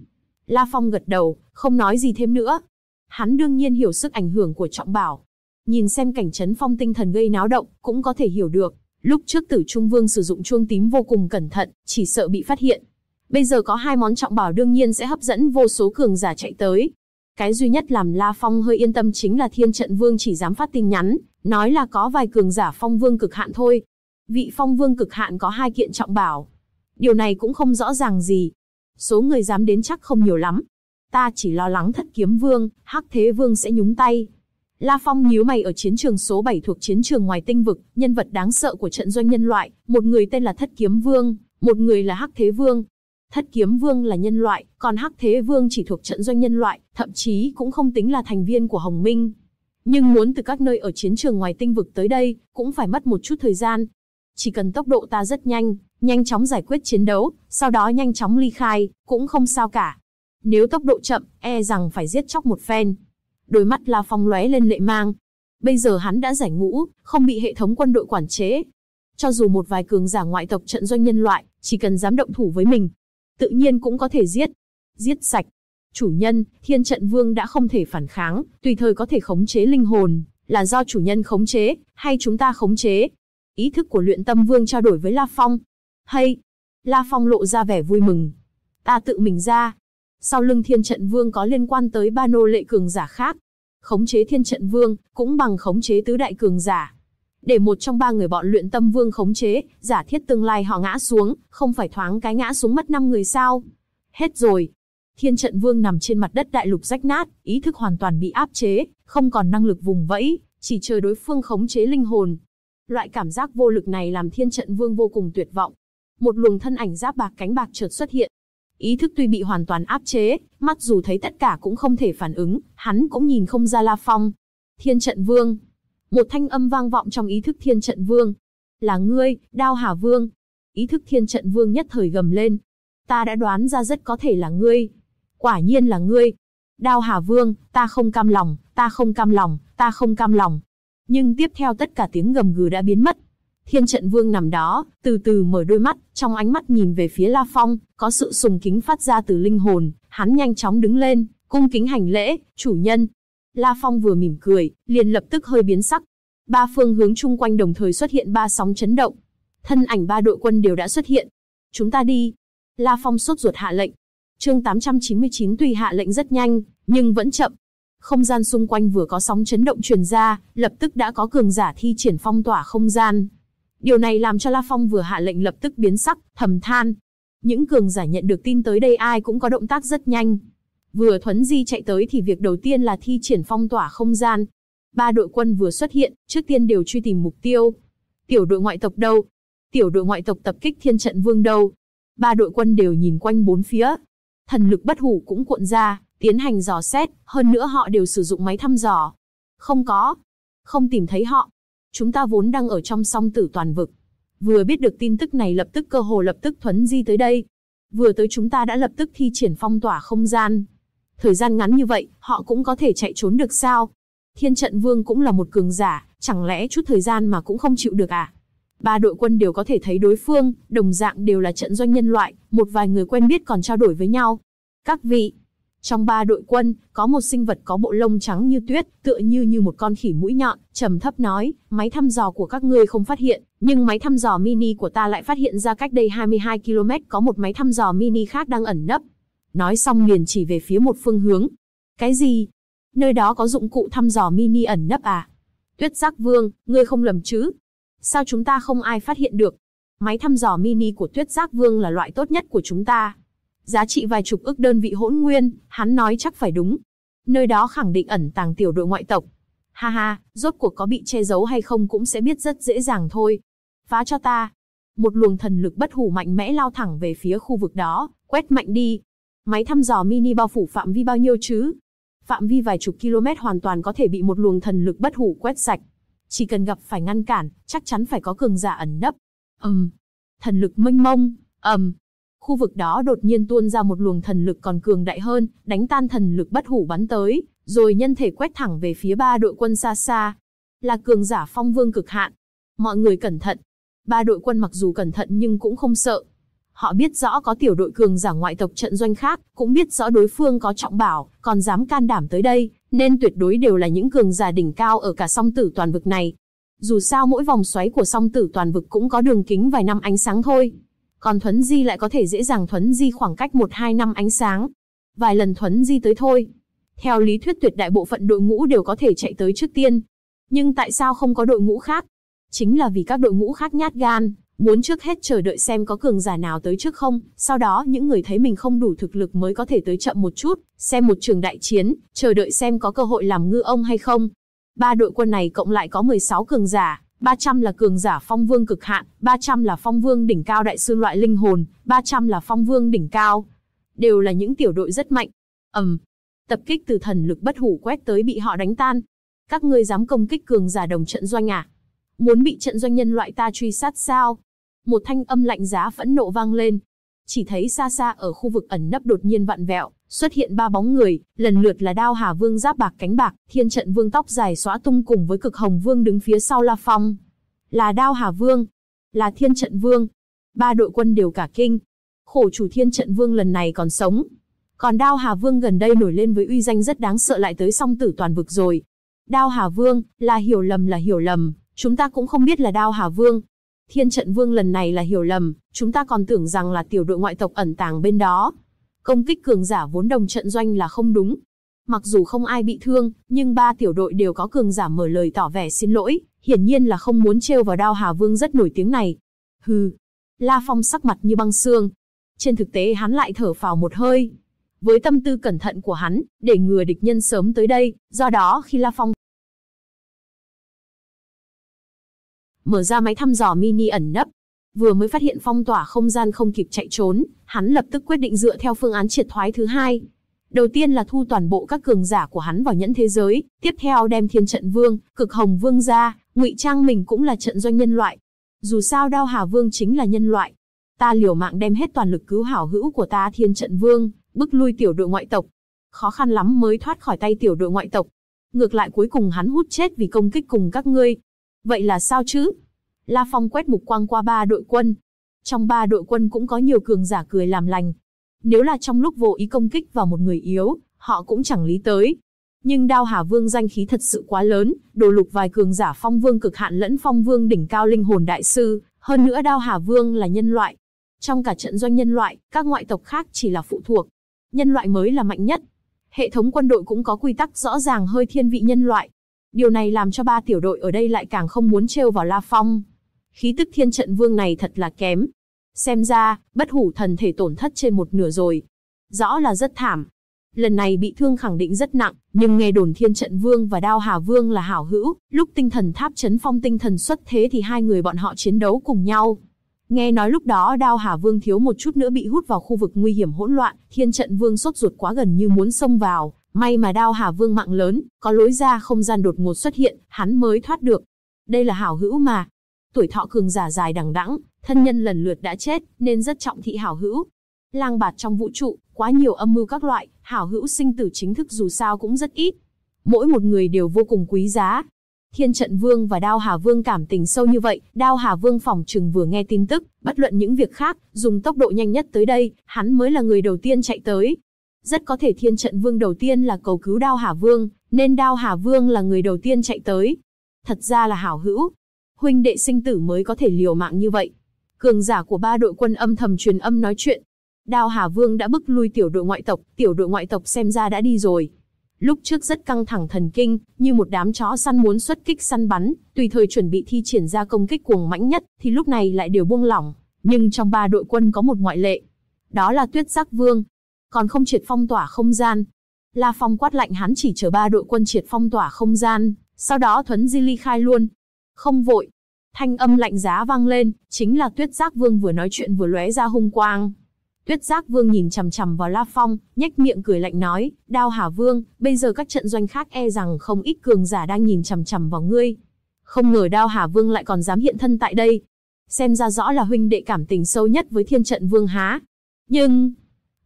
[SPEAKER 1] La Phong gật đầu, không nói gì thêm nữa. Hắn đương nhiên hiểu sức ảnh hưởng của trọng bảo. Nhìn xem cảnh trấn phong tinh thần gây náo động, cũng có thể hiểu được. Lúc trước tử Trung Vương sử dụng chuông tím vô cùng cẩn thận, chỉ sợ bị phát hiện. Bây giờ có hai món trọng bảo đương nhiên sẽ hấp dẫn vô số cường giả chạy tới. Cái duy nhất làm La Phong hơi yên tâm chính là Thiên Trận Vương chỉ dám phát tin nhắn, nói là có vài cường giả Phong Vương cực hạn thôi. Vị Phong Vương cực hạn có hai kiện trọng bảo. Điều này cũng không rõ ràng gì. Số người dám đến chắc không nhiều lắm. Ta chỉ lo lắng thất kiếm vương, hắc thế vương sẽ nhúng tay, La Phong nhíu mày ở chiến trường số 7 thuộc chiến trường ngoài tinh vực, nhân vật đáng sợ của trận doanh nhân loại, một người tên là Thất Kiếm Vương, một người là Hắc Thế Vương, Thất kiếm vương là nhân loại, còn hắc thế vương chỉ thuộc trận doanh nhân loại, thậm chí cũng không tính là thành viên của Hồng Minh. Nhưng muốn từ các nơi ở chiến trường ngoài tinh vực tới đây, cũng phải mất một chút thời gian. Chỉ cần tốc độ ta rất nhanh, nhanh chóng giải quyết chiến đấu, sau đó nhanh chóng ly khai, cũng không sao cả. Nếu tốc độ chậm, e rằng phải giết chóc một phen. Đôi mắt La Phong lóe lên lệ mang. Bây giờ hắn đã giải ngũ, không bị hệ thống quân đội quản chế. Cho dù một vài cường giả ngoại tộc trận doanh nhân loại, chỉ cần dám động thủ với mình, tự nhiên cũng có thể giết. Giết sạch. Chủ nhân, thiên trận vương đã không thể phản kháng, tùy thời có thể khống chế linh hồn, là do chủ nhân khống chế, hay chúng ta khống chế. Ý thức của luyện tâm vương trao đổi với La Phong. Hay! La Phong lộ ra vẻ vui mừng. Ta tự mình ra. Sau lưng thiên trận vương có liên quan tới ba nô lệ cường giả khác. Khống chế thiên trận vương, cũng bằng khống chế tứ đại cường giả để một trong ba người bọn luyện tâm vương khống chế, giả thiết tương lai họ ngã xuống, không phải thoáng cái ngã xuống mất năm người sao. Hết rồi. Thiên trận vương nằm trên mặt đất đại lục rách nát, ý thức hoàn toàn bị áp chế, không còn năng lực vùng vẫy, chỉ chờ đối phương khống chế linh hồn. Loại cảm giác vô lực này làm thiên trận vương vô cùng tuyệt vọng. Một luồng thân ảnh giáp bạc cánh bạc chợt xuất hiện. Ý thức tuy bị hoàn toàn áp chế, mắt dù thấy tất cả cũng không thể phản ứng, hắn cũng nhìn không ra La Phong. Thiên trận vương, một thanh âm vang vọng trong ý thức thiên trận vương. Là ngươi, đao hà vương. Ý thức thiên trận vương nhất thời gầm lên. Ta đã đoán ra rất có thể là ngươi. Quả nhiên là ngươi. Đao hà vương, ta không cam lòng, ta không cam lòng, ta không cam lòng. Nhưng tiếp theo tất cả tiếng gầm gừ đã biến mất. Thiên trận vương nằm đó, từ từ mở đôi mắt, trong ánh mắt nhìn về phía La Phong, có sự sùng kính phát ra từ linh hồn, hắn nhanh chóng đứng lên, cung kính hành lễ, chủ nhân, La Phong vừa mỉm cười, liền lập tức hơi biến sắc. Ba phương hướng chung quanh đồng thời xuất hiện ba sóng chấn động. Thân ảnh ba đội quân đều đã xuất hiện. Chúng ta đi. La Phong sốt ruột hạ lệnh. Chương 899 tùy hạ lệnh rất nhanh, nhưng vẫn chậm. Không gian xung quanh vừa có sóng chấn động truyền ra, lập tức đã có cường giả thi triển phong tỏa không gian. Điều này làm cho La Phong vừa hạ lệnh lập tức biến sắc, thầm than. Những cường giả nhận được tin tới đây ai cũng có động tác rất nhanh, Vừa Thuấn Di chạy tới thì việc đầu tiên là thi triển phong tỏa không gian. Ba đội quân vừa xuất hiện, trước tiên đều truy tìm mục tiêu. Tiểu đội ngoại tộc đâu? Tiểu đội ngoại tộc tập kích thiên trận vương đâu? Ba đội quân đều nhìn quanh bốn phía. Thần lực bất hủ cũng cuộn ra, tiến hành dò xét, hơn nữa họ đều sử dụng máy thăm dò. Không có. Không tìm thấy họ. Chúng ta vốn đang ở trong song tử toàn vực. Vừa biết được tin tức này lập tức cơ hồ lập tức Thuấn Di tới đây. Vừa tới chúng ta đã lập tức thi triển phong tỏa không gian, thời gian ngắn như vậy, họ cũng có thể chạy trốn được sao? Thiên trận vương cũng là một cường giả, chẳng lẽ chút thời gian mà cũng không chịu được à? Ba đội quân đều có thể thấy đối phương, đồng dạng đều là trận doanh nhân loại, một vài người quen biết còn trao đổi với nhau. Các vị, trong ba đội quân, có một sinh vật có bộ lông trắng như tuyết, tựa như như một con khỉ mũi nhọn, trầm thấp nói, máy thăm dò của các ngươi không phát hiện, nhưng máy thăm dò mini của ta lại phát hiện ra cách đây 22 km có một máy thăm dò mini khác đang ẩn nấp, nói xong liền chỉ về phía một phương hướng. Cái gì? Nơi đó có dụng cụ thăm dò mini ẩn nấp à? Tuyết giác vương, ngươi không lầm chứ? Sao chúng ta không ai phát hiện được? Máy thăm dò mini của tuyết giác vương là loại tốt nhất của chúng ta. Giá trị vài chục ức đơn vị hỗn nguyên, hắn nói chắc phải đúng. Nơi đó khẳng định ẩn tàng tiểu đội ngoại tộc. Ha ha, rốt cuộc có bị che giấu hay không cũng sẽ biết rất dễ dàng thôi. Phá cho ta. Một luồng thần lực bất hủ mạnh mẽ lao thẳng về phía khu vực đó, quét mạnh đi, Máy thăm dò mini bao phủ phạm vi bao nhiêu chứ? Phạm vi vài chục km hoàn toàn có thể bị một luồng thần lực bất hủ quét sạch. Chỉ cần gặp phải ngăn cản, chắc chắn phải có cường giả ẩn nấp. Ầm. Um, thần lực mênh mông, ầm. Um. Khu vực đó đột nhiên tuôn ra một luồng thần lực còn cường đại hơn, đánh tan thần lực bất hủ bắn tới, rồi nhân thể quét thẳng về phía ba đội quân xa xa. Là cường giả phong vương cực hạn. Mọi người cẩn thận. Ba đội quân mặc dù cẩn thận nhưng cũng không sợ, Họ biết rõ có tiểu đội cường giả ngoại tộc trận doanh khác, cũng biết rõ đối phương có trọng bảo, còn dám can đảm tới đây, nên tuyệt đối đều là những cường giả đỉnh cao ở cả song tử toàn vực này. Dù sao mỗi vòng xoáy của song tử toàn vực cũng có đường kính vài năm ánh sáng thôi. Còn Thuấn Di lại có thể dễ dàng Thuấn Di khoảng cách 1-2 năm ánh sáng. Vài lần Thuấn Di tới thôi. Theo lý thuyết tuyệt đại bộ phận đội ngũ đều có thể chạy tới trước tiên. Nhưng tại sao không có đội ngũ khác? Chính là vì các đội ngũ khác nhát gan, muốn trước hết chờ đợi xem có cường giả nào tới trước không, sau đó những người thấy mình không đủ thực lực mới có thể tới chậm một chút, xem một trường đại chiến, chờ đợi xem có cơ hội làm ngư ông hay không. Ba đội quân này cộng lại có 16 cường giả, 300 là cường giả phong vương cực hạn, 300 là phong vương đỉnh cao đại sư loại linh hồn, 300 là phong vương đỉnh cao. Đều là những tiểu đội rất mạnh. Ầm. Um, tập kích từ thần lực bất hủ quét tới bị họ đánh tan. Các ngươi dám công kích cường giả đồng trận doanh à? Muốn bị trận doanh nhân loại ta truy sát sao? Một thanh âm lạnh giá phẫn nộ vang lên. Chỉ thấy xa xa ở khu vực ẩn nấp đột nhiên vặn vẹo, xuất hiện ba bóng người, lần lượt là Đao Hà Vương giáp bạc cánh bạc, Thiên Trận Vương tóc dài xóa tung cùng với Cực Hồng Vương đứng phía sau La Phong. Là Đao Hà Vương, là Thiên Trận Vương. Ba đội quân đều cả kinh. Khổ chủ Thiên Trận Vương lần này còn sống. Còn Đao Hà Vương gần đây nổi lên với uy danh rất đáng sợ lại tới song tử toàn vực rồi. Đao Hà Vương, là hiểu lầm là hiểu lầm, chúng ta cũng không biết là Đao Hà Vương, Thiên trận vương lần này là hiểu lầm, chúng ta còn tưởng rằng là tiểu đội ngoại tộc ẩn tàng bên đó. Công kích cường giả vốn đồng trận doanh là không đúng. Mặc dù không ai bị thương, nhưng ba tiểu đội đều có cường giả mở lời tỏ vẻ xin lỗi, hiển nhiên là không muốn trêu vào đao hà vương rất nổi tiếng này. Hừ, La Phong sắc mặt như băng xương. Trên thực tế hắn lại thở phào một hơi. Với tâm tư cẩn thận của hắn, để ngừa địch nhân sớm tới đây, do đó khi La Phong mở ra máy thăm dò mini ẩn nấp. Vừa mới phát hiện phong tỏa không gian không kịp chạy trốn, hắn lập tức quyết định dựa theo phương án triệt thoái thứ hai. Đầu tiên là thu toàn bộ các cường giả của hắn vào nhẫn thế giới, tiếp theo đem Thiên Trận Vương, Cực Hồng Vương ra, ngụy trang mình cũng là trận doanh nhân loại. Dù sao Đao Hà Vương chính là nhân loại. Ta liều mạng đem hết toàn lực cứu hảo hữu của ta Thiên Trận Vương, bức lui tiểu đội ngoại tộc. Khó khăn lắm mới thoát khỏi tay tiểu đội ngoại tộc. Ngược lại cuối cùng hắn hút chết vì công kích cùng các ngươi, Vậy là sao chứ? La Phong quét mục quang qua ba đội quân. Trong ba đội quân cũng có nhiều cường giả cười làm lành. Nếu là trong lúc vô ý công kích vào một người yếu, họ cũng chẳng lý tới. Nhưng Đao Hà Vương danh khí thật sự quá lớn, đồ lục vài cường giả phong vương cực hạn lẫn phong vương đỉnh cao linh hồn đại sư, hơn nữa Đao Hà Vương là nhân loại. Trong cả trận doanh nhân loại, các ngoại tộc khác chỉ là phụ thuộc. Nhân loại mới là mạnh nhất. Hệ thống quân đội cũng có quy tắc rõ ràng hơi thiên vị nhân loại. Điều này làm cho ba tiểu đội ở đây lại càng không muốn trêu vào La Phong. Khí tức thiên trận vương này thật là kém. Xem ra, bất hủ thần thể tổn thất trên một nửa rồi. Rõ là rất thảm. Lần này bị thương khẳng định rất nặng, nhưng nghe đồn thiên trận vương và đao hà vương là hảo hữu, lúc tinh thần tháp chấn phong tinh thần xuất thế thì hai người bọn họ chiến đấu cùng nhau. Nghe nói lúc đó đao hà vương thiếu một chút nữa bị hút vào khu vực nguy hiểm hỗn loạn, thiên trận vương sốt ruột quá gần như muốn xông vào, May mà đao Hà Vương mạng lớn, có lối ra không gian đột ngột xuất hiện, hắn mới thoát được. Đây là hảo hữu mà. Tuổi thọ cường giả dài đằng đẵng, thân nhân lần lượt đã chết, nên rất trọng thị hảo hữu. Lang bạt trong vũ trụ, quá nhiều âm mưu các loại, hảo hữu sinh tử chính thức dù sao cũng rất ít. Mỗi một người đều vô cùng quý giá. Thiên Trận Vương và Đao Hà Vương cảm tình sâu như vậy, Đao Hà Vương phòng trừng vừa nghe tin tức, bất luận những việc khác, dùng tốc độ nhanh nhất tới đây, hắn mới là người đầu tiên chạy tới, rất có thể thiên trận vương đầu tiên là cầu cứu Đao Hà Vương, nên Đao Hà Vương là người đầu tiên chạy tới. Thật ra là hảo hữu. Huynh đệ sinh tử mới có thể liều mạng như vậy. Cường giả của ba đội quân âm thầm truyền âm nói chuyện. Đao Hà Vương đã bức lui tiểu đội ngoại tộc, tiểu đội ngoại tộc xem ra đã đi rồi. Lúc trước rất căng thẳng thần kinh, như một đám chó săn muốn xuất kích săn bắn, tùy thời chuẩn bị thi triển ra công kích cuồng mãnh nhất, thì lúc này lại đều buông lỏng. Nhưng trong ba đội quân có một ngoại lệ. Đó là Tuyết Giác Vương, còn không triệt phong tỏa không gian. La Phong quát lạnh hắn chỉ chờ ba đội quân triệt phong tỏa không gian, sau đó thuấn di ly khai luôn. Không vội. Thanh âm lạnh giá vang lên, chính là Tuyết Giác Vương vừa nói chuyện vừa lóe ra hung quang. Tuyết Giác Vương nhìn chằm chằm vào La Phong, nhếch miệng cười lạnh nói, "Đao Hà Vương, bây giờ các trận doanh khác e rằng không ít cường giả đang nhìn chằm chằm vào ngươi." Không ngờ Đao Hà Vương lại còn dám hiện thân tại đây. Xem ra rõ là huynh đệ cảm tình sâu nhất với Thiên Trận Vương há. Nhưng,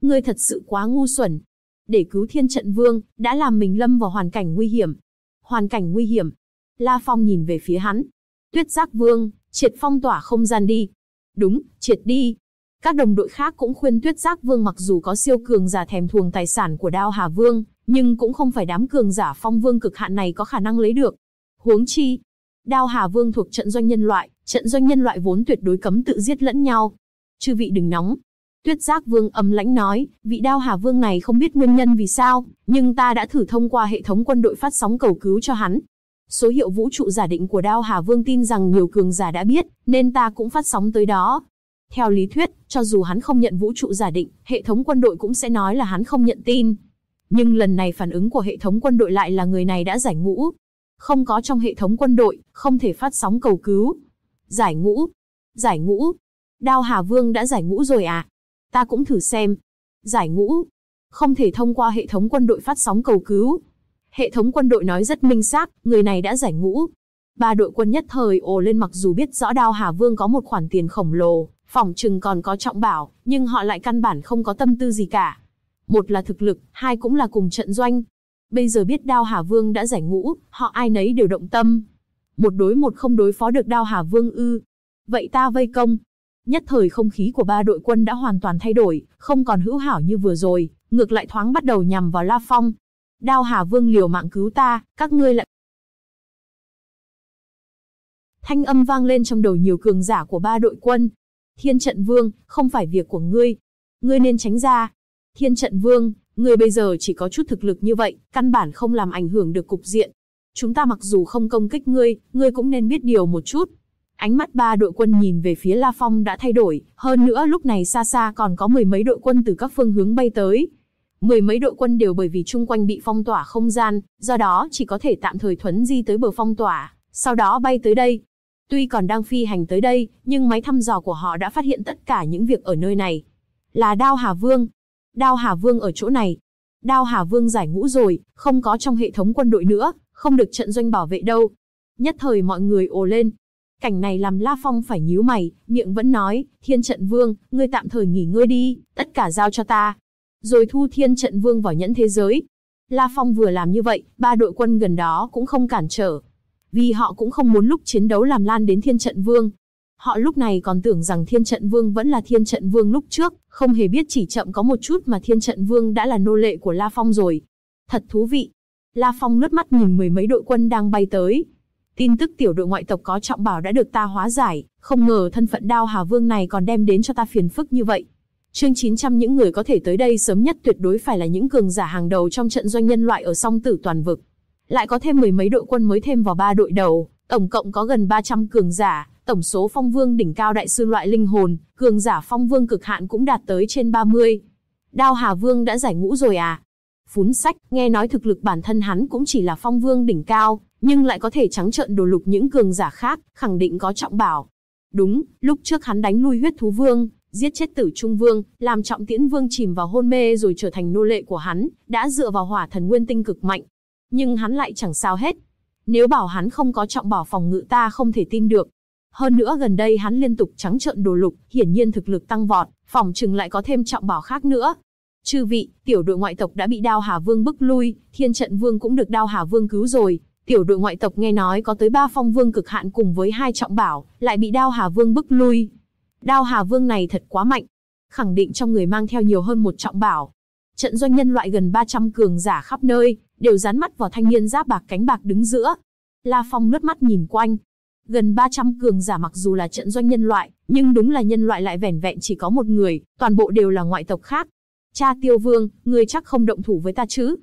[SPEAKER 1] ngươi thật sự quá ngu xuẩn. Để cứu thiên trận vương, đã làm mình lâm vào hoàn cảnh nguy hiểm. Hoàn cảnh nguy hiểm. La Phong nhìn về phía hắn. Tuyết giác vương, triệt phong tỏa không gian đi. Đúng, triệt đi. Các đồng đội khác cũng khuyên tuyết giác vương mặc dù có siêu cường giả thèm thuồng tài sản của đao hà vương, nhưng cũng không phải đám cường giả phong vương cực hạn này có khả năng lấy được. Huống chi, đao hà vương thuộc trận doanh nhân loại, trận doanh nhân loại vốn tuyệt đối cấm tự giết lẫn nhau. Chư vị đừng nóng, Tuyết giác vương ấm lãnh nói, vị đao hà vương này không biết nguyên nhân vì sao, nhưng ta đã thử thông qua hệ thống quân đội phát sóng cầu cứu cho hắn. Số hiệu vũ trụ giả định của đao hà vương tin rằng nhiều cường giả đã biết, nên ta cũng phát sóng tới đó. Theo lý thuyết, cho dù hắn không nhận vũ trụ giả định, hệ thống quân đội cũng sẽ nói là hắn không nhận tin. Nhưng lần này phản ứng của hệ thống quân đội lại là người này đã giải ngũ. Không có trong hệ thống quân đội, không thể phát sóng cầu cứu. Giải ngũ. Giải ngũ. Đao Hà Vương đã giải ngũ rồi à? Ta cũng thử xem. Giải ngũ. Không thể thông qua hệ thống quân đội phát sóng cầu cứu. Hệ thống quân đội nói rất minh xác, người này đã giải ngũ. Ba đội quân nhất thời ồ lên mặc dù biết rõ Đao Hà Vương có một khoản tiền khổng lồ, phòng trừng còn có trọng bảo, nhưng họ lại căn bản không có tâm tư gì cả. Một là thực lực, hai cũng là cùng trận doanh. Bây giờ biết Đao Hà Vương đã giải ngũ, họ ai nấy đều động tâm. Một đối một không đối phó được Đao Hà Vương ư. Vậy ta vây công, Nhất thời không khí của ba đội quân đã hoàn toàn thay đổi, không còn hữu hảo như vừa rồi, ngược lại thoáng bắt đầu nhằm vào La Phong. Đao Hà Vương liều mạng cứu ta, các ngươi lại... Thanh âm vang lên trong đầu nhiều cường giả của ba đội quân. Thiên trận vương, không phải việc của ngươi. Ngươi nên tránh ra. Thiên trận vương, ngươi bây giờ chỉ có chút thực lực như vậy, căn bản không làm ảnh hưởng được cục diện. Chúng ta mặc dù không công kích ngươi, ngươi cũng nên biết điều một chút, Ánh mắt ba đội quân nhìn về phía La Phong đã thay đổi, hơn nữa lúc này xa xa còn có mười mấy đội quân từ các phương hướng bay tới. Mười mấy đội quân đều bởi vì chung quanh bị phong tỏa không gian, do đó chỉ có thể tạm thời thuấn di tới bờ phong tỏa, sau đó bay tới đây. Tuy còn đang phi hành tới đây, nhưng máy thăm dò của họ đã phát hiện tất cả những việc ở nơi này. Là Đao Hà Vương. Đao Hà Vương ở chỗ này. Đao Hà Vương giải ngũ rồi, không có trong hệ thống quân đội nữa, không được trận doanh bảo vệ đâu. Nhất thời mọi người ồ lên, Cảnh này làm La Phong phải nhíu mày, miệng vẫn nói, Thiên Trận Vương, ngươi tạm thời nghỉ ngơi đi, tất cả giao cho ta. Rồi thu Thiên Trận Vương vào nhẫn thế giới. La Phong vừa làm như vậy, ba đội quân gần đó cũng không cản trở. Vì họ cũng không muốn lúc chiến đấu làm lan đến Thiên Trận Vương. Họ lúc này còn tưởng rằng Thiên Trận Vương vẫn là Thiên Trận Vương lúc trước, không hề biết chỉ chậm có một chút mà Thiên Trận Vương đã là nô lệ của La Phong rồi. Thật thú vị. La Phong lướt mắt nhìn mười mấy đội quân đang bay tới, tin tức tiểu đội ngoại tộc có trọng bảo đã được ta hóa giải, không ngờ thân phận đao hà vương này còn đem đến cho ta phiền phức như vậy. Chương 900 những người có thể tới đây sớm nhất tuyệt đối phải là những cường giả hàng đầu trong trận doanh nhân loại ở song tử toàn vực. Lại có thêm mười mấy đội quân mới thêm vào ba đội đầu, tổng cộng có gần 300 cường giả, tổng số phong vương đỉnh cao đại sư loại linh hồn, cường giả phong vương cực hạn cũng đạt tới trên 30. Đao Hà Vương đã giải ngũ rồi à? Phún sách, nghe nói thực lực bản thân hắn cũng chỉ là phong vương đỉnh cao, nhưng lại có thể trắng trợn đồ lục những cường giả khác, khẳng định có trọng bảo. Đúng, lúc trước hắn đánh lui huyết thú vương, giết chết tử trung vương, làm trọng tiễn vương chìm vào hôn mê rồi trở thành nô lệ của hắn, đã dựa vào hỏa thần nguyên tinh cực mạnh. Nhưng hắn lại chẳng sao hết. Nếu bảo hắn không có trọng bảo phòng ngự ta không thể tin được. Hơn nữa gần đây hắn liên tục trắng trợn đồ lục, hiển nhiên thực lực tăng vọt, phòng trừng lại có thêm trọng bảo khác nữa. Chư vị, tiểu đội ngoại tộc đã bị Đao Hà Vương bức lui, Thiên Trận Vương cũng được Đao Hà Vương cứu rồi, Tiểu đội ngoại tộc nghe nói có tới ba phong vương cực hạn cùng với hai trọng bảo, lại bị Đao Hà Vương bức lui. Đao Hà Vương này thật quá mạnh, khẳng định trong người mang theo nhiều hơn một trọng bảo. Trận doanh nhân loại gần 300 cường giả khắp nơi, đều dán mắt vào thanh niên giáp bạc cánh bạc đứng giữa. La Phong lướt mắt nhìn quanh. Gần 300 cường giả mặc dù là trận doanh nhân loại, nhưng đúng là nhân loại lại vẻn vẹn chỉ có một người, toàn bộ đều là ngoại tộc khác. Cha Tiêu Vương, người chắc không động thủ với ta chứ?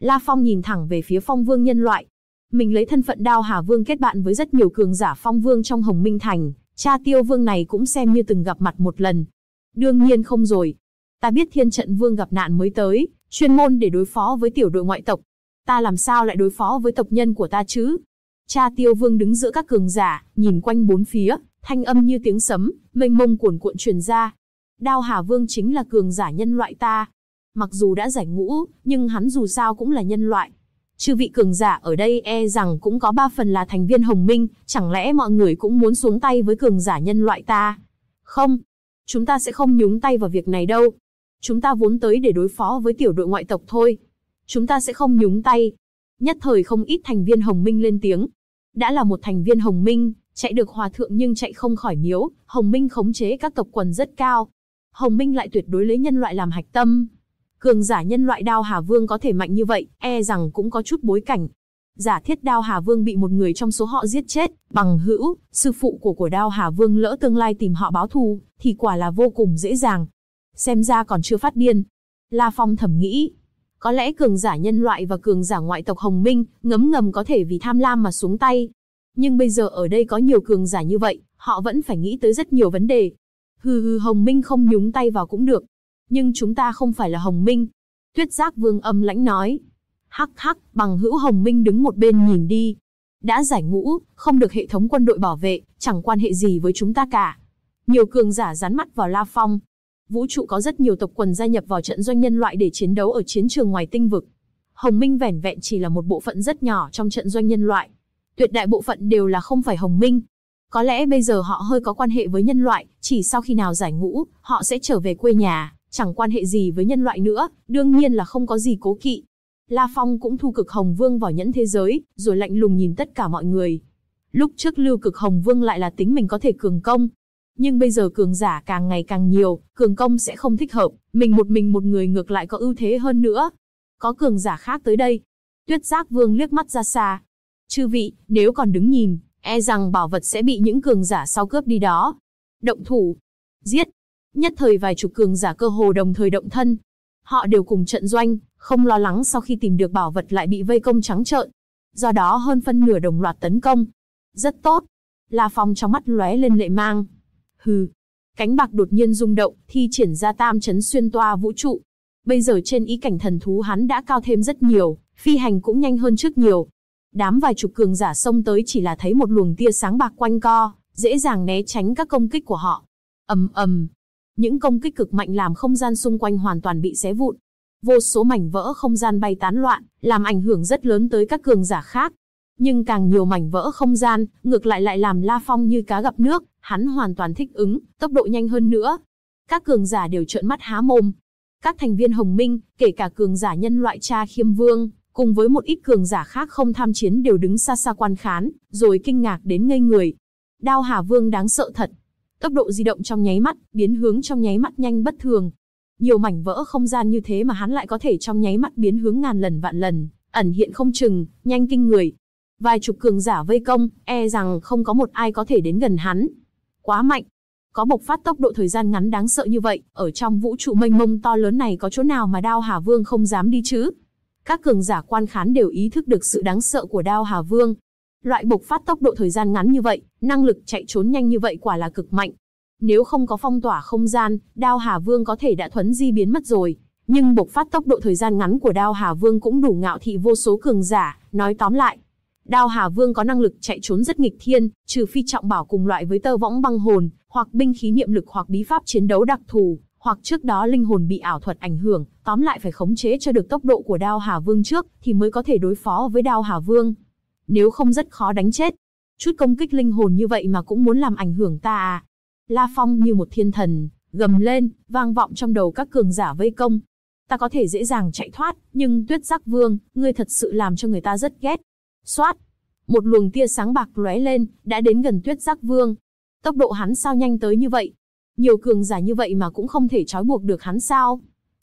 [SPEAKER 1] La Phong nhìn thẳng về phía Phong Vương nhân loại, mình lấy thân phận đao hà vương kết bạn với rất nhiều cường giả phong vương trong Hồng Minh Thành, cha tiêu vương này cũng xem như từng gặp mặt một lần. Đương nhiên không rồi. Ta biết thiên trận vương gặp nạn mới tới, chuyên môn để đối phó với tiểu đội ngoại tộc. Ta làm sao lại đối phó với tộc nhân của ta chứ? Cha tiêu vương đứng giữa các cường giả, nhìn quanh bốn phía, thanh âm như tiếng sấm, mênh mông cuồn cuộn truyền ra. Đao Hà Vương chính là cường giả nhân loại ta. Mặc dù đã giải ngũ, nhưng hắn dù sao cũng là nhân loại, chư vị cường giả ở đây e rằng cũng có ba phần là thành viên hồng minh, chẳng lẽ mọi người cũng muốn xuống tay với cường giả nhân loại ta? Không, chúng ta sẽ không nhúng tay vào việc này đâu. Chúng ta vốn tới để đối phó với tiểu đội ngoại tộc thôi. Chúng ta sẽ không nhúng tay. Nhất thời không ít thành viên hồng minh lên tiếng. Đã là một thành viên hồng minh, chạy được hòa thượng nhưng chạy không khỏi miếu, hồng minh khống chế các tộc quần rất cao. Hồng minh lại tuyệt đối lấy nhân loại làm hạch tâm, Cường giả nhân loại Đao Hà Vương có thể mạnh như vậy, e rằng cũng có chút bối cảnh. Giả thiết Đao Hà Vương bị một người trong số họ giết chết, bằng hữu, sư phụ của của Đao Hà Vương lỡ tương lai tìm họ báo thù, thì quả là vô cùng dễ dàng. Xem ra còn chưa phát điên. La Phong thầm nghĩ, có lẽ cường giả nhân loại và cường giả ngoại tộc Hồng Minh ngấm ngầm có thể vì tham lam mà xuống tay. Nhưng bây giờ ở đây có nhiều cường giả như vậy, họ vẫn phải nghĩ tới rất nhiều vấn đề. Hừ hừ Hồng Minh không nhúng tay vào cũng được, nhưng chúng ta không phải là Hồng Minh. thuyết giác vương âm lãnh nói. Hắc hắc, bằng hữu Hồng Minh đứng một bên nhìn đi. Đã giải ngũ, không được hệ thống quân đội bảo vệ, chẳng quan hệ gì với chúng ta cả. Nhiều cường giả rán mắt vào La Phong. Vũ trụ có rất nhiều tộc quần gia nhập vào trận doanh nhân loại để chiến đấu ở chiến trường ngoài tinh vực. Hồng Minh vẻn vẹn chỉ là một bộ phận rất nhỏ trong trận doanh nhân loại. Tuyệt đại bộ phận đều là không phải Hồng Minh. Có lẽ bây giờ họ hơi có quan hệ với nhân loại, chỉ sau khi nào giải ngũ, họ sẽ trở về quê nhà chẳng quan hệ gì với nhân loại nữa, đương nhiên là không có gì cố kỵ. La Phong cũng thu cực Hồng Vương vào nhẫn thế giới, rồi lạnh lùng nhìn tất cả mọi người. Lúc trước lưu cực Hồng Vương lại là tính mình có thể cường công. Nhưng bây giờ cường giả càng ngày càng nhiều, cường công sẽ không thích hợp, mình một mình một người ngược lại có ưu thế hơn nữa. Có cường giả khác tới đây. Tuyết giác vương liếc mắt ra xa. Chư vị, nếu còn đứng nhìn, e rằng bảo vật sẽ bị những cường giả sau cướp đi đó. Động thủ, giết, Nhất thời vài chục cường giả cơ hồ đồng thời động thân. Họ đều cùng trận doanh, không lo lắng sau khi tìm được bảo vật lại bị vây công trắng trợn. Do đó hơn phân nửa đồng loạt tấn công. Rất tốt. La Phong trong mắt lóe lên lệ mang. Hừ. Cánh bạc đột nhiên rung động, thi triển ra tam chấn xuyên toa vũ trụ. Bây giờ trên ý cảnh thần thú hắn đã cao thêm rất nhiều, phi hành cũng nhanh hơn trước nhiều. Đám vài chục cường giả xông tới chỉ là thấy một luồng tia sáng bạc quanh co, dễ dàng né tránh các công kích của họ. ầm ầm, những công kích cực mạnh làm không gian xung quanh hoàn toàn bị xé vụn. Vô số mảnh vỡ không gian bay tán loạn, làm ảnh hưởng rất lớn tới các cường giả khác. Nhưng càng nhiều mảnh vỡ không gian, ngược lại lại làm La Phong như cá gặp nước, hắn hoàn toàn thích ứng, tốc độ nhanh hơn nữa. Các cường giả đều trợn mắt há mồm. Các thành viên Hồng Minh, kể cả cường giả nhân loại cha khiêm vương, cùng với một ít cường giả khác không tham chiến đều đứng xa xa quan khán, rồi kinh ngạc đến ngây người. Đao Hà Vương đáng sợ thật, Tốc độ di động trong nháy mắt, biến hướng trong nháy mắt nhanh bất thường. Nhiều mảnh vỡ không gian như thế mà hắn lại có thể trong nháy mắt biến hướng ngàn lần vạn lần, ẩn hiện không chừng, nhanh kinh người. Vài chục cường giả vây công, e rằng không có một ai có thể đến gần hắn. Quá mạnh. Có bộc phát tốc độ thời gian ngắn đáng sợ như vậy, ở trong vũ trụ mênh mông to lớn này có chỗ nào mà Đao Hà Vương không dám đi chứ? Các cường giả quan khán đều ý thức được sự đáng sợ của Đao Hà Vương, Loại bộc phát tốc độ thời gian ngắn như vậy, năng lực chạy trốn nhanh như vậy quả là cực mạnh. Nếu không có phong tỏa không gian, Đao Hà Vương có thể đã thuấn di biến mất rồi. Nhưng bộc phát tốc độ thời gian ngắn của Đao Hà Vương cũng đủ ngạo thị vô số cường giả, nói tóm lại. Đao Hà Vương có năng lực chạy trốn rất nghịch thiên, trừ phi trọng bảo cùng loại với tơ võng băng hồn, hoặc binh khí niệm lực hoặc bí pháp chiến đấu đặc thù, hoặc trước đó linh hồn bị ảo thuật ảnh hưởng, tóm lại phải khống chế cho được tốc độ của Đao Hà Vương trước thì mới có thể đối phó với Đao Hà Vương nếu không rất khó đánh chết. Chút công kích linh hồn như vậy mà cũng muốn làm ảnh hưởng ta à. La Phong như một thiên thần, gầm lên, vang vọng trong đầu các cường giả vây công. Ta có thể dễ dàng chạy thoát, nhưng tuyết giác vương, ngươi thật sự làm cho người ta rất ghét. Xoát! Một luồng tia sáng bạc lóe lên, đã đến gần tuyết giác vương. Tốc độ hắn sao nhanh tới như vậy? Nhiều cường giả như vậy mà cũng không thể trói buộc được hắn sao?